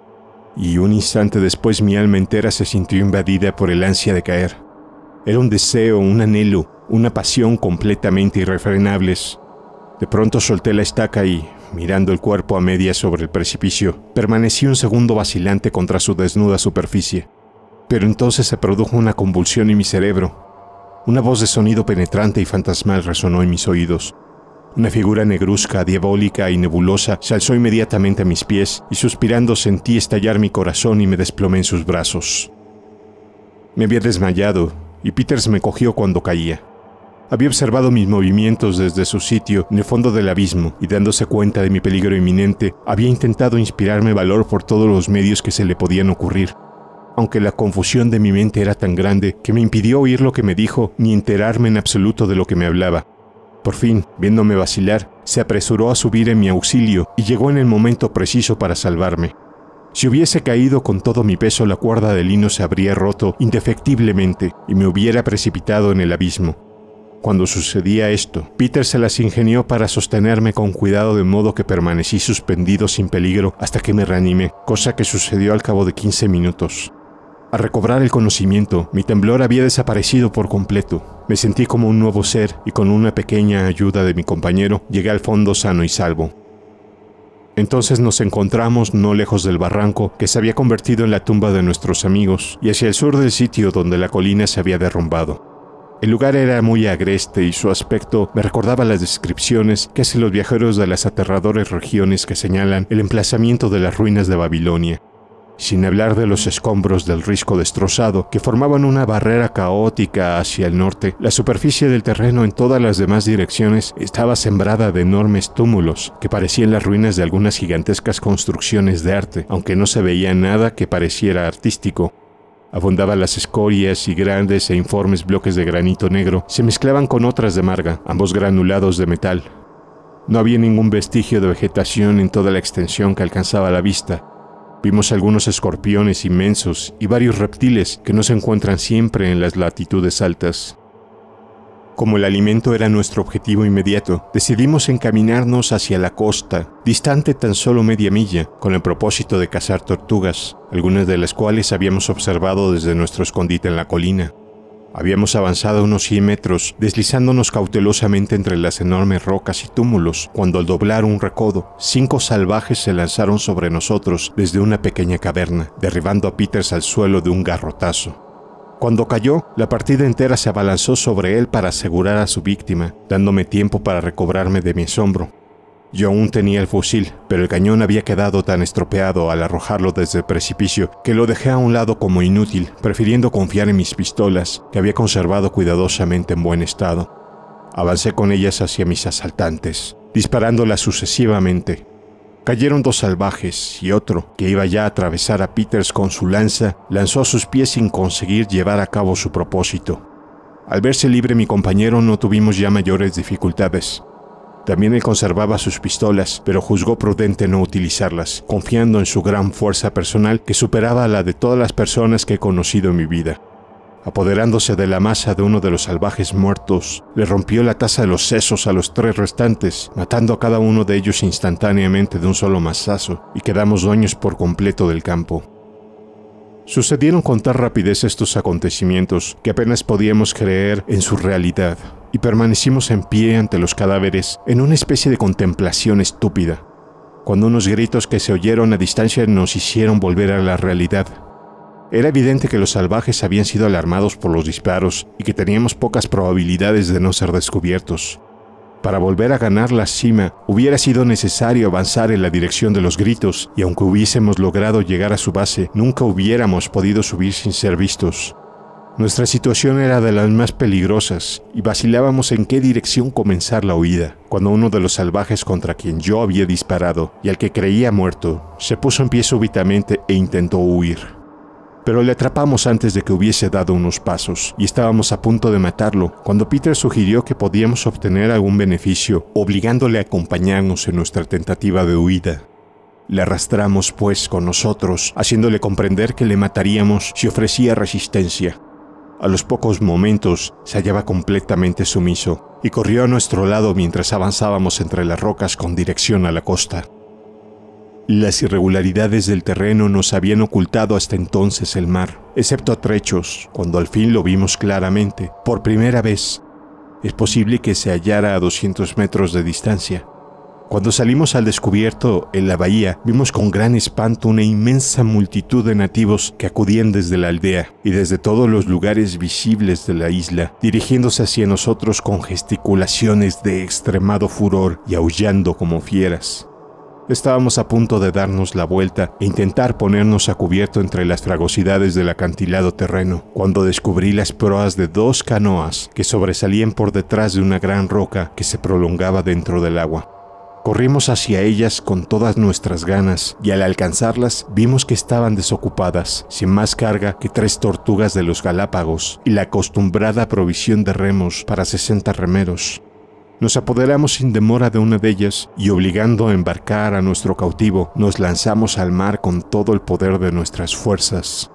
y un instante después mi alma entera se sintió invadida por el ansia de caer. Era un deseo, un anhelo, una pasión completamente irrefrenables, de pronto solté la estaca y, mirando el cuerpo a medias sobre el precipicio, permanecí un segundo vacilante contra su desnuda superficie. Pero entonces se produjo una convulsión en mi cerebro. Una voz de sonido penetrante y fantasmal resonó en mis oídos. Una figura negruzca, diabólica y nebulosa se alzó inmediatamente a mis pies y suspirando sentí estallar mi corazón y me desplomé en sus brazos. Me había desmayado y Peters me cogió cuando caía. Había observado mis movimientos desde su sitio en el fondo del abismo y dándose cuenta de mi peligro inminente, había intentado inspirarme valor por todos los medios que se le podían ocurrir. Aunque la confusión de mi mente era tan grande que me impidió oír lo que me dijo ni enterarme en absoluto de lo que me hablaba. Por fin, viéndome vacilar, se apresuró a subir en mi auxilio y llegó en el momento preciso para salvarme. Si hubiese caído con todo mi peso, la cuerda de lino se habría roto indefectiblemente y me hubiera precipitado en el abismo cuando sucedía esto. Peter se las ingenió para sostenerme con cuidado de modo que permanecí suspendido sin peligro hasta que me reanimé, cosa que sucedió al cabo de 15 minutos. Al recobrar el conocimiento, mi temblor había desaparecido por completo. Me sentí como un nuevo ser y con una pequeña ayuda de mi compañero llegué al fondo sano y salvo. Entonces nos encontramos no lejos del barranco que se había convertido en la tumba de nuestros amigos y hacia el sur del sitio donde la colina se había derrumbado. El lugar era muy agreste y su aspecto me recordaba las descripciones que hacen los viajeros de las aterradoras regiones que señalan el emplazamiento de las ruinas de Babilonia sin hablar de los escombros del risco destrozado que formaban una barrera caótica hacia el norte. La superficie del terreno en todas las demás direcciones estaba sembrada de enormes túmulos que parecían las ruinas de algunas gigantescas construcciones de arte, aunque no se veía nada que pareciera artístico abundaban las escorias y grandes e informes bloques de granito negro se mezclaban con otras de marga, ambos granulados de metal. No había ningún vestigio de vegetación en toda la extensión que alcanzaba la vista. Vimos algunos escorpiones inmensos y varios reptiles que no se encuentran siempre en las latitudes altas. Como el alimento era nuestro objetivo inmediato, decidimos encaminarnos hacia la costa, distante tan solo media milla, con el propósito de cazar tortugas, algunas de las cuales habíamos observado desde nuestro escondite en la colina. Habíamos avanzado unos 100 metros, deslizándonos cautelosamente entre las enormes rocas y túmulos, cuando al doblar un recodo, cinco salvajes se lanzaron sobre nosotros desde una pequeña caverna, derribando a Peters al suelo de un garrotazo. Cuando cayó, la partida entera se abalanzó sobre él para asegurar a su víctima, dándome tiempo para recobrarme de mi asombro. Yo aún tenía el fusil, pero el cañón había quedado tan estropeado al arrojarlo desde el precipicio que lo dejé a un lado como inútil, prefiriendo confiar en mis pistolas, que había conservado cuidadosamente en buen estado. Avancé con ellas hacia mis asaltantes, disparándolas sucesivamente, Cayeron dos salvajes y otro, que iba ya a atravesar a Peters con su lanza, lanzó a sus pies sin conseguir llevar a cabo su propósito. Al verse libre mi compañero no tuvimos ya mayores dificultades. También él conservaba sus pistolas, pero juzgó prudente no utilizarlas, confiando en su gran fuerza personal que superaba a la de todas las personas que he conocido en mi vida. Apoderándose de la masa de uno de los salvajes muertos, le rompió la taza de los sesos a los tres restantes, matando a cada uno de ellos instantáneamente de un solo mazazo, y quedamos dueños por completo del campo. Sucedieron con tal rapidez estos acontecimientos que apenas podíamos creer en su realidad, y permanecimos en pie ante los cadáveres en una especie de contemplación estúpida, cuando unos gritos que se oyeron a distancia nos hicieron volver a la realidad. Era evidente que los salvajes habían sido alarmados por los disparos y que teníamos pocas probabilidades de no ser descubiertos. Para volver a ganar la cima, hubiera sido necesario avanzar en la dirección de los gritos, y aunque hubiésemos logrado llegar a su base, nunca hubiéramos podido subir sin ser vistos. Nuestra situación era de las más peligrosas y vacilábamos en qué dirección comenzar la huida, cuando uno de los salvajes contra quien yo había disparado y al que creía muerto, se puso en pie súbitamente e intentó huir pero le atrapamos antes de que hubiese dado unos pasos y estábamos a punto de matarlo cuando Peter sugirió que podíamos obtener algún beneficio obligándole a acompañarnos en nuestra tentativa de huida. Le arrastramos pues con nosotros, haciéndole comprender que le mataríamos si ofrecía resistencia. A los pocos momentos se hallaba completamente sumiso y corrió a nuestro lado mientras avanzábamos entre las rocas con dirección a la costa. Las irregularidades del terreno nos habían ocultado hasta entonces el mar, excepto a trechos, cuando al fin lo vimos claramente, por primera vez. Es posible que se hallara a 200 metros de distancia. Cuando salimos al descubierto en la bahía, vimos con gran espanto una inmensa multitud de nativos que acudían desde la aldea y desde todos los lugares visibles de la isla, dirigiéndose hacia nosotros con gesticulaciones de extremado furor y aullando como fieras. Estábamos a punto de darnos la vuelta e intentar ponernos a cubierto entre las fragosidades del acantilado terreno, cuando descubrí las proas de dos canoas que sobresalían por detrás de una gran roca que se prolongaba dentro del agua. Corrimos hacia ellas con todas nuestras ganas y al alcanzarlas vimos que estaban desocupadas, sin más carga que tres tortugas de los Galápagos y la acostumbrada provisión de remos para 60 remeros. Nos apoderamos sin demora de una de ellas y obligando a embarcar a nuestro cautivo, nos lanzamos al mar con todo el poder de nuestras fuerzas.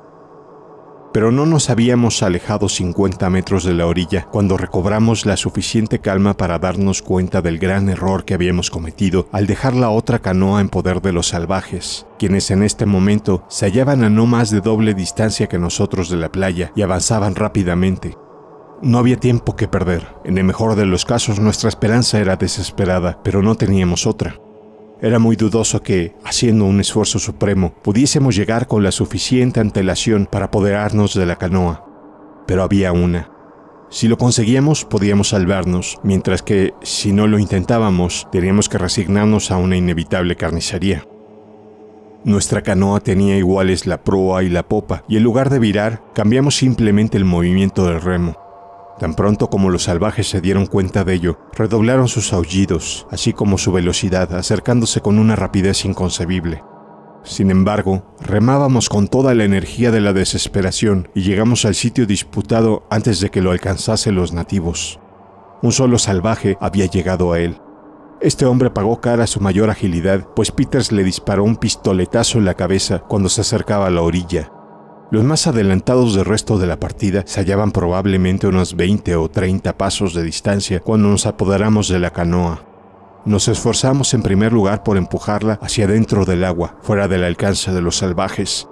Pero no nos habíamos alejado 50 metros de la orilla cuando recobramos la suficiente calma para darnos cuenta del gran error que habíamos cometido al dejar la otra canoa en poder de los salvajes, quienes en este momento se hallaban a no más de doble distancia que nosotros de la playa y avanzaban rápidamente. No había tiempo que perder. En el mejor de los casos nuestra esperanza era desesperada, pero no teníamos otra. Era muy dudoso que, haciendo un esfuerzo supremo, pudiésemos llegar con la suficiente antelación para apoderarnos de la canoa. Pero había una. Si lo conseguíamos, podíamos salvarnos, mientras que, si no lo intentábamos, teníamos que resignarnos a una inevitable carnicería. Nuestra canoa tenía iguales la proa y la popa, y en lugar de virar, cambiamos simplemente el movimiento del remo. Tan pronto como los salvajes se dieron cuenta de ello, redoblaron sus aullidos, así como su velocidad, acercándose con una rapidez inconcebible. Sin embargo, remábamos con toda la energía de la desesperación y llegamos al sitio disputado antes de que lo alcanzasen los nativos. Un solo salvaje había llegado a él. Este hombre pagó cara a su mayor agilidad, pues Peters le disparó un pistoletazo en la cabeza cuando se acercaba a la orilla. Los más adelantados del resto de la partida se hallaban probablemente unos 20 o 30 pasos de distancia cuando nos apoderamos de la canoa. Nos esforzamos en primer lugar por empujarla hacia dentro del agua, fuera del alcance de los salvajes.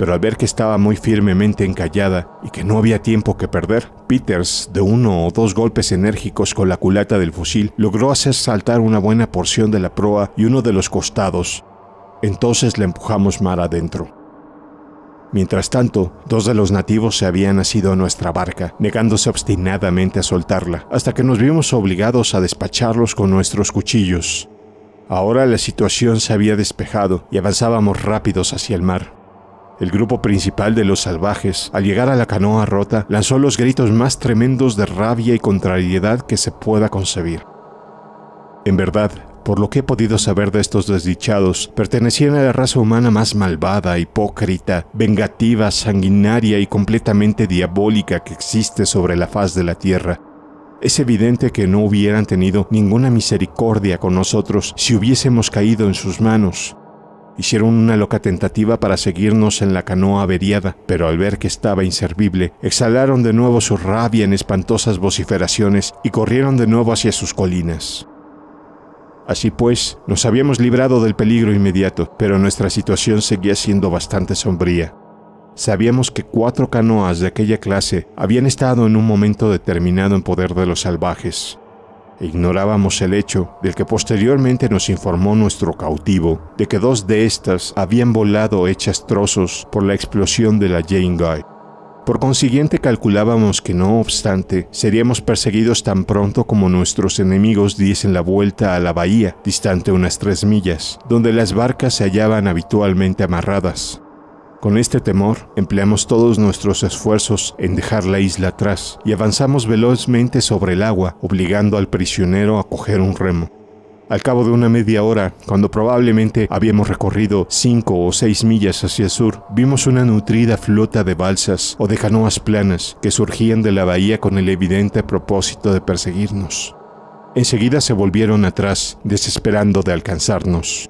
Pero al ver que estaba muy firmemente encallada y que no había tiempo que perder, Peters, de uno o dos golpes enérgicos con la culata del fusil, logró hacer saltar una buena porción de la proa y uno de los costados. Entonces la empujamos mar adentro. Mientras tanto, dos de los nativos se habían asido a nuestra barca, negándose obstinadamente a soltarla, hasta que nos vimos obligados a despacharlos con nuestros cuchillos. Ahora la situación se había despejado y avanzábamos rápidos hacia el mar. El grupo principal de los salvajes, al llegar a la canoa rota, lanzó los gritos más tremendos de rabia y contrariedad que se pueda concebir. En verdad, por lo que he podido saber de estos desdichados, pertenecían a la raza humana más malvada, hipócrita, vengativa, sanguinaria y completamente diabólica que existe sobre la faz de la Tierra. Es evidente que no hubieran tenido ninguna misericordia con nosotros si hubiésemos caído en sus manos. Hicieron una loca tentativa para seguirnos en la canoa averiada, pero al ver que estaba inservible, exhalaron de nuevo su rabia en espantosas vociferaciones y corrieron de nuevo hacia sus colinas. Así pues, nos habíamos librado del peligro inmediato, pero nuestra situación seguía siendo bastante sombría. Sabíamos que cuatro canoas de aquella clase habían estado en un momento determinado en poder de los salvajes. E ignorábamos el hecho del que posteriormente nos informó nuestro cautivo de que dos de estas habían volado hechas trozos por la explosión de la Jane Guy. Por consiguiente calculábamos que no obstante, seríamos perseguidos tan pronto como nuestros enemigos diesen la vuelta a la bahía, distante unas tres millas, donde las barcas se hallaban habitualmente amarradas. Con este temor, empleamos todos nuestros esfuerzos en dejar la isla atrás y avanzamos velozmente sobre el agua, obligando al prisionero a coger un remo. Al cabo de una media hora, cuando probablemente habíamos recorrido cinco o seis millas hacia el sur, vimos una nutrida flota de balsas o de canoas planas que surgían de la bahía con el evidente propósito de perseguirnos. Enseguida se volvieron atrás, desesperando de alcanzarnos.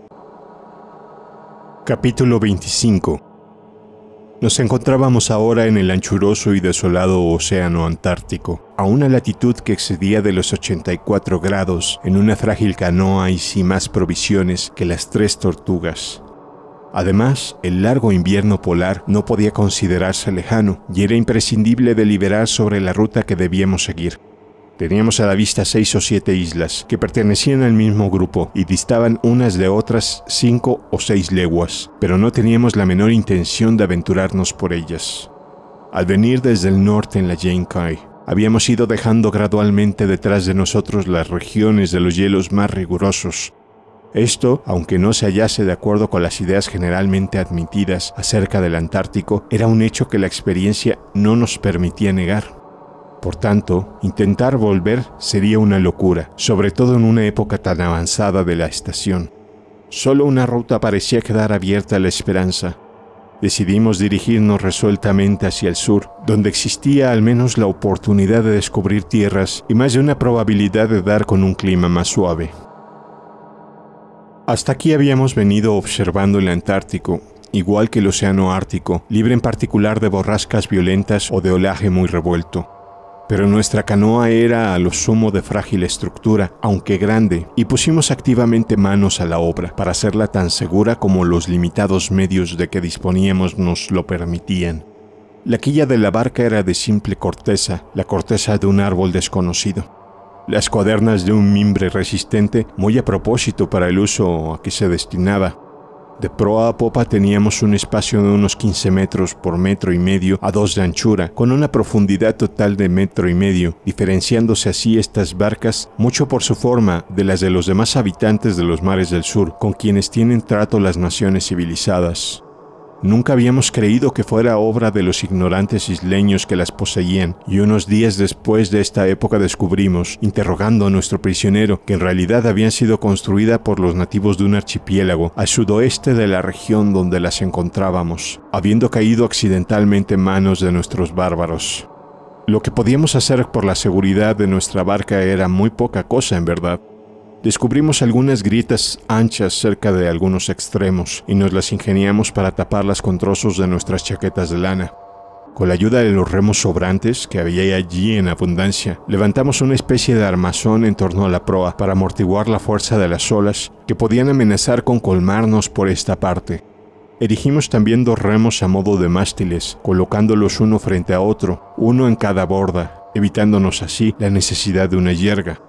Capítulo 25 Nos encontrábamos ahora en el anchuroso y desolado Océano Antártico a una latitud que excedía de los 84 grados en una frágil canoa y sin más provisiones que las tres tortugas. Además, el largo invierno polar no podía considerarse lejano y era imprescindible deliberar sobre la ruta que debíamos seguir. Teníamos a la vista seis o siete islas que pertenecían al mismo grupo y distaban unas de otras cinco o seis leguas, pero no teníamos la menor intención de aventurarnos por ellas. Al venir desde el norte en la Jane Kai, Habíamos ido dejando gradualmente detrás de nosotros las regiones de los hielos más rigurosos. Esto, aunque no se hallase de acuerdo con las ideas generalmente admitidas acerca del Antártico, era un hecho que la experiencia no nos permitía negar. Por tanto, intentar volver sería una locura, sobre todo en una época tan avanzada de la estación. Solo una ruta parecía quedar abierta a la esperanza, decidimos dirigirnos resueltamente hacia el sur, donde existía al menos la oportunidad de descubrir tierras y más de una probabilidad de dar con un clima más suave. Hasta aquí habíamos venido observando el Antártico, igual que el Océano Ártico, libre en particular de borrascas violentas o de oleaje muy revuelto. Pero nuestra canoa era a lo sumo de frágil estructura, aunque grande, y pusimos activamente manos a la obra para hacerla tan segura como los limitados medios de que disponíamos nos lo permitían. La quilla de la barca era de simple corteza, la corteza de un árbol desconocido. Las cuadernas de un mimbre resistente, muy a propósito para el uso a que se destinaba, de proa a popa teníamos un espacio de unos 15 metros por metro y medio a dos de anchura, con una profundidad total de metro y medio, diferenciándose así estas barcas mucho por su forma de las de los demás habitantes de los mares del sur, con quienes tienen trato las naciones civilizadas. Nunca habíamos creído que fuera obra de los ignorantes isleños que las poseían, y unos días después de esta época descubrimos, interrogando a nuestro prisionero, que en realidad habían sido construidas por los nativos de un archipiélago al sudoeste de la región donde las encontrábamos, habiendo caído accidentalmente en manos de nuestros bárbaros. Lo que podíamos hacer por la seguridad de nuestra barca era muy poca cosa en verdad, Descubrimos algunas grietas anchas cerca de algunos extremos y nos las ingeniamos para taparlas con trozos de nuestras chaquetas de lana. Con la ayuda de los remos sobrantes que había allí en abundancia, levantamos una especie de armazón en torno a la proa para amortiguar la fuerza de las olas que podían amenazar con colmarnos por esta parte. Erigimos también dos remos a modo de mástiles, colocándolos uno frente a otro, uno en cada borda, evitándonos así la necesidad de una yerga.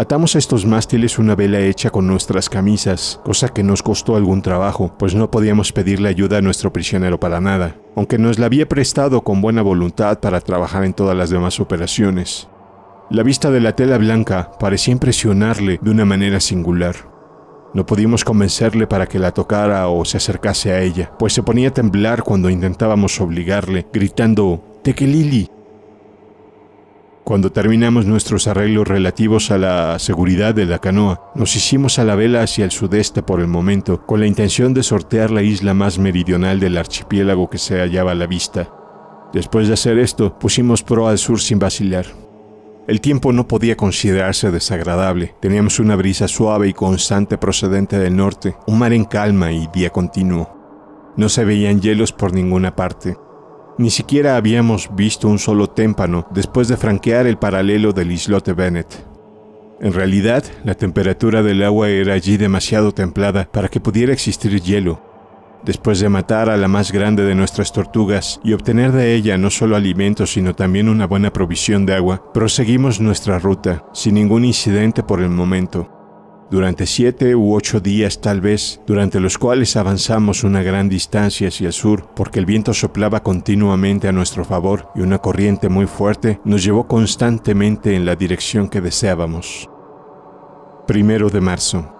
Atamos a estos mástiles una vela hecha con nuestras camisas, cosa que nos costó algún trabajo, pues no podíamos pedirle ayuda a nuestro prisionero para nada, aunque nos la había prestado con buena voluntad para trabajar en todas las demás operaciones. La vista de la tela blanca parecía impresionarle de una manera singular. No podíamos convencerle para que la tocara o se acercase a ella, pues se ponía a temblar cuando intentábamos obligarle, gritando lili!" Cuando terminamos nuestros arreglos relativos a la seguridad de la canoa, nos hicimos a la vela hacia el sudeste por el momento, con la intención de sortear la isla más meridional del archipiélago que se hallaba a la vista. Después de hacer esto, pusimos proa al sur sin vacilar. El tiempo no podía considerarse desagradable. Teníamos una brisa suave y constante procedente del norte, un mar en calma y día continuo. No se veían hielos por ninguna parte. Ni siquiera habíamos visto un solo témpano después de franquear el paralelo del islote Bennett. En realidad, la temperatura del agua era allí demasiado templada para que pudiera existir hielo. Después de matar a la más grande de nuestras tortugas y obtener de ella no solo alimentos sino también una buena provisión de agua, proseguimos nuestra ruta, sin ningún incidente por el momento durante siete u ocho días tal vez, durante los cuales avanzamos una gran distancia hacia el sur, porque el viento soplaba continuamente a nuestro favor y una corriente muy fuerte nos llevó constantemente en la dirección que deseábamos. Primero de marzo.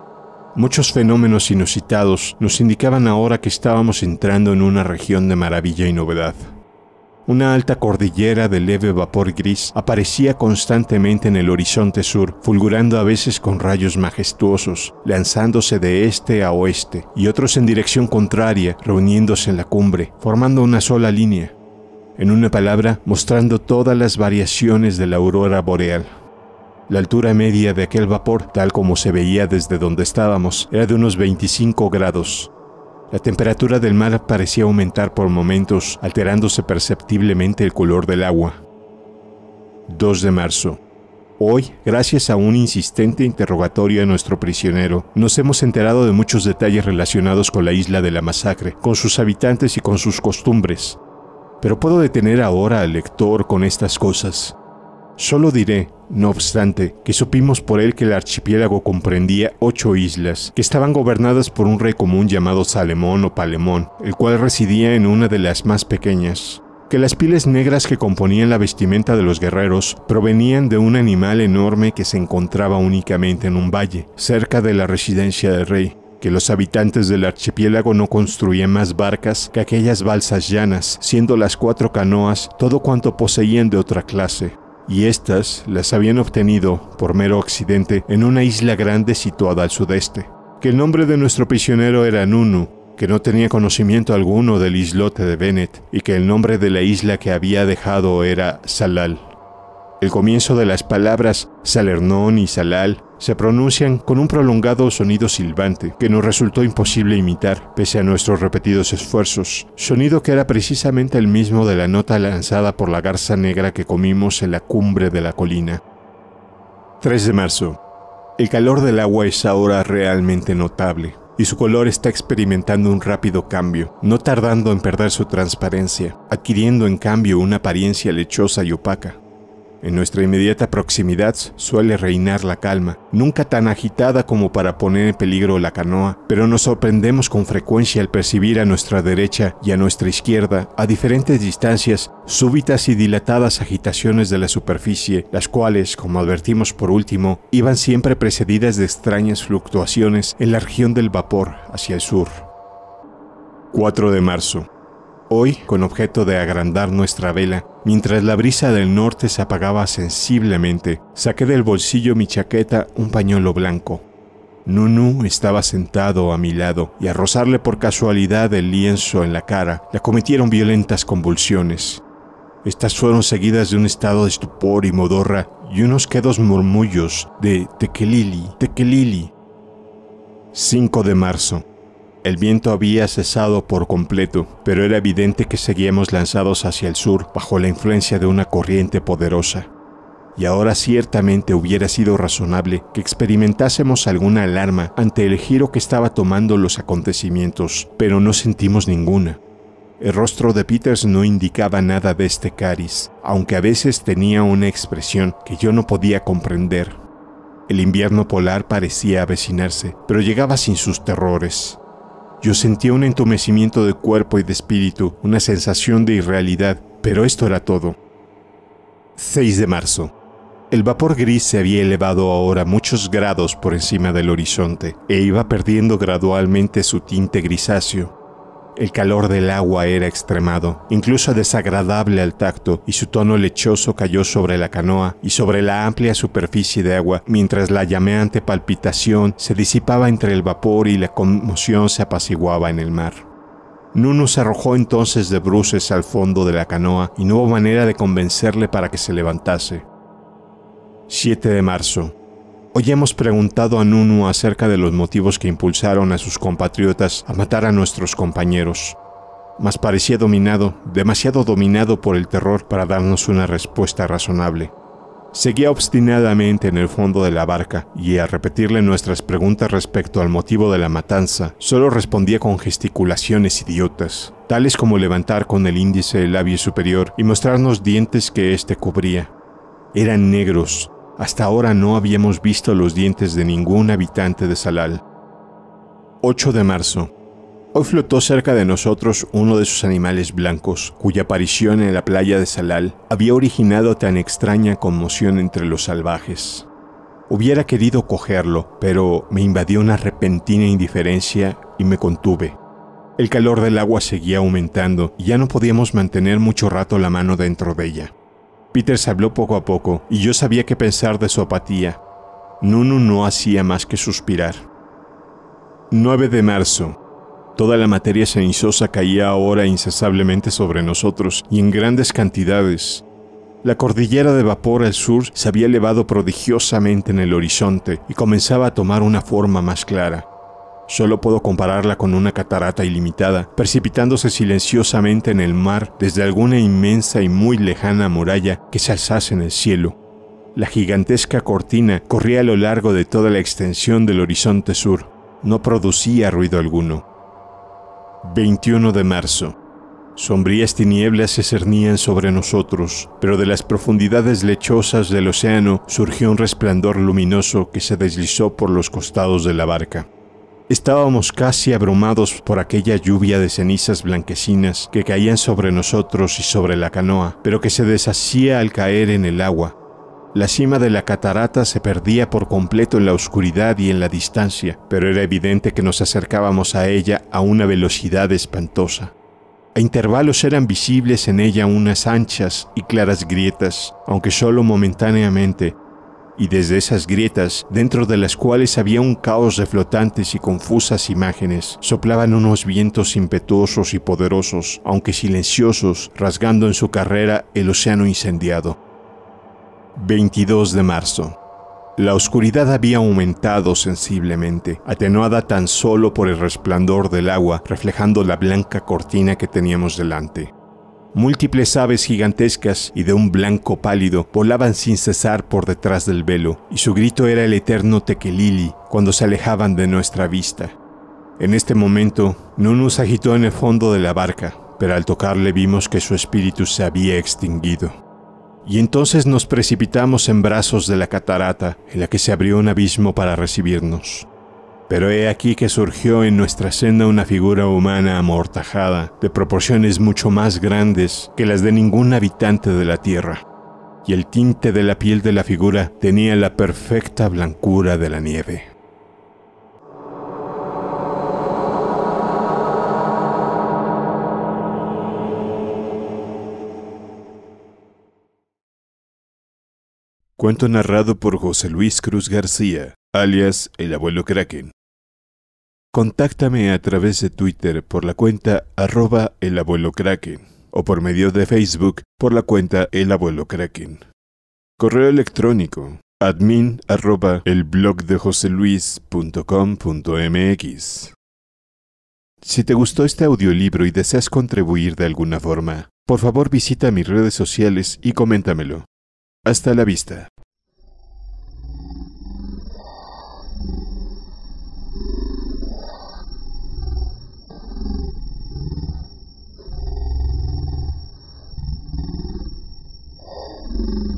Muchos fenómenos inusitados nos indicaban ahora que estábamos entrando en una región de maravilla y novedad. Una alta cordillera de leve vapor gris aparecía constantemente en el horizonte sur, fulgurando a veces con rayos majestuosos, lanzándose de este a oeste y otros en dirección contraria, reuniéndose en la cumbre, formando una sola línea. En una palabra, mostrando todas las variaciones de la aurora boreal. La altura media de aquel vapor, tal como se veía desde donde estábamos, era de unos 25 grados, la temperatura del mar parecía aumentar por momentos, alterándose perceptiblemente el color del agua. 2 de marzo. Hoy, gracias a un insistente interrogatorio de nuestro prisionero, nos hemos enterado de muchos detalles relacionados con la isla de la masacre, con sus habitantes y con sus costumbres. Pero puedo detener ahora al lector con estas cosas. Solo diré, no obstante, que supimos por él que el archipiélago comprendía ocho islas, que estaban gobernadas por un rey común llamado Salemón o Palemón, el cual residía en una de las más pequeñas que las pieles negras que componían la vestimenta de los guerreros provenían de un animal enorme que se encontraba únicamente en un valle, cerca de la residencia del rey, que los habitantes del archipiélago no construían más barcas que aquellas balsas llanas, siendo las cuatro canoas todo cuanto poseían de otra clase y éstas las habían obtenido, por mero accidente, en una isla grande situada al sudeste. Que el nombre de nuestro prisionero era Nunu, que no tenía conocimiento alguno del islote de Bennett, y que el nombre de la isla que había dejado era Salal. El comienzo de las palabras Salernón y Salal se pronuncian con un prolongado sonido silbante que nos resultó imposible imitar pese a nuestros repetidos esfuerzos, sonido que era precisamente el mismo de la nota lanzada por la garza negra que comimos en la cumbre de la colina. 3 de marzo. El calor del agua es ahora realmente notable y su color está experimentando un rápido cambio, no tardando en perder su transparencia, adquiriendo en cambio una apariencia lechosa y opaca. En nuestra inmediata proximidad suele reinar la calma, nunca tan agitada como para poner en peligro la canoa, pero nos sorprendemos con frecuencia al percibir a nuestra derecha y a nuestra izquierda, a diferentes distancias, súbitas y dilatadas agitaciones de la superficie, las cuales, como advertimos por último, iban siempre precedidas de extrañas fluctuaciones en la región del vapor hacia el sur. 4 de marzo hoy con objeto de agrandar nuestra vela. Mientras la brisa del norte se apagaba sensiblemente, saqué del bolsillo mi chaqueta un pañuelo blanco. Nunu estaba sentado a mi lado y a rozarle por casualidad el lienzo en la cara le cometieron violentas convulsiones. Estas fueron seguidas de un estado de estupor y modorra y unos quedos murmullos de tequelili, tequelili. 5 de marzo. El viento había cesado por completo, pero era evidente que seguíamos lanzados hacia el sur bajo la influencia de una corriente poderosa. Y ahora ciertamente hubiera sido razonable que experimentásemos alguna alarma ante el giro que estaba tomando los acontecimientos, pero no sentimos ninguna. El rostro de Peters no indicaba nada de este cariz, aunque a veces tenía una expresión que yo no podía comprender. El invierno polar parecía avecinarse, pero llegaba sin sus terrores. Yo sentía un entumecimiento de cuerpo y de espíritu, una sensación de irrealidad, pero esto era todo. 6 de marzo. El vapor gris se había elevado ahora muchos grados por encima del horizonte e iba perdiendo gradualmente su tinte grisáceo. El calor del agua era extremado, incluso desagradable al tacto, y su tono lechoso cayó sobre la canoa y sobre la amplia superficie de agua, mientras la llameante palpitación se disipaba entre el vapor y la conmoción se apaciguaba en el mar. Nuno se arrojó entonces de bruces al fondo de la canoa y no hubo manera de convencerle para que se levantase. 7 de marzo. Hoy hemos preguntado a Nunu acerca de los motivos que impulsaron a sus compatriotas a matar a nuestros compañeros, mas parecía dominado, demasiado dominado por el terror para darnos una respuesta razonable. Seguía obstinadamente en el fondo de la barca y al repetirle nuestras preguntas respecto al motivo de la matanza, solo respondía con gesticulaciones idiotas, tales como levantar con el índice el labio superior y mostrarnos dientes que éste cubría. Eran negros, hasta ahora no habíamos visto los dientes de ningún habitante de Salal. 8 de marzo. Hoy flotó cerca de nosotros uno de sus animales blancos, cuya aparición en la playa de Salal había originado tan extraña conmoción entre los salvajes. Hubiera querido cogerlo, pero me invadió una repentina indiferencia y me contuve. El calor del agua seguía aumentando y ya no podíamos mantener mucho rato la mano dentro de ella. Peter se habló poco a poco, y yo sabía qué pensar de su apatía. Nunu no hacía más que suspirar. 9 de marzo. Toda la materia cenizosa caía ahora incesablemente sobre nosotros, y en grandes cantidades. La cordillera de vapor al sur se había elevado prodigiosamente en el horizonte y comenzaba a tomar una forma más clara. Solo puedo compararla con una catarata ilimitada, precipitándose silenciosamente en el mar desde alguna inmensa y muy lejana muralla que se alzase en el cielo. La gigantesca cortina corría a lo largo de toda la extensión del horizonte sur. No producía ruido alguno. 21 de marzo. Sombrías tinieblas se cernían sobre nosotros, pero de las profundidades lechosas del océano surgió un resplandor luminoso que se deslizó por los costados de la barca. Estábamos casi abrumados por aquella lluvia de cenizas blanquecinas que caían sobre nosotros y sobre la canoa, pero que se deshacía al caer en el agua. La cima de la catarata se perdía por completo en la oscuridad y en la distancia, pero era evidente que nos acercábamos a ella a una velocidad espantosa. A intervalos eran visibles en ella unas anchas y claras grietas, aunque solo momentáneamente, y desde esas grietas, dentro de las cuales había un caos de flotantes y confusas imágenes, soplaban unos vientos impetuosos y poderosos, aunque silenciosos, rasgando en su carrera el océano incendiado. 22 de marzo. La oscuridad había aumentado sensiblemente, atenuada tan solo por el resplandor del agua reflejando la blanca cortina que teníamos delante. Múltiples aves gigantescas y de un blanco pálido volaban sin cesar por detrás del velo, y su grito era el eterno tequelili cuando se alejaban de nuestra vista. En este momento, Nunu se agitó en el fondo de la barca, pero al tocarle vimos que su espíritu se había extinguido. Y entonces nos precipitamos en brazos de la catarata, en la que se abrió un abismo para recibirnos. Pero he aquí que surgió en nuestra senda una figura humana amortajada, de proporciones mucho más grandes que las de ningún habitante de la Tierra, y el tinte de la piel de la figura tenía la perfecta blancura de la nieve. Cuento narrado por José Luis Cruz García, alias El Abuelo Kraken. Contáctame a través de Twitter por la cuenta arroba abuelo o por medio de Facebook por la cuenta el abuelo Correo electrónico admin arroba el blog Si te gustó este audiolibro y deseas contribuir de alguna forma, por favor visita mis redes sociales y coméntamelo. Hasta la vista. Thank you.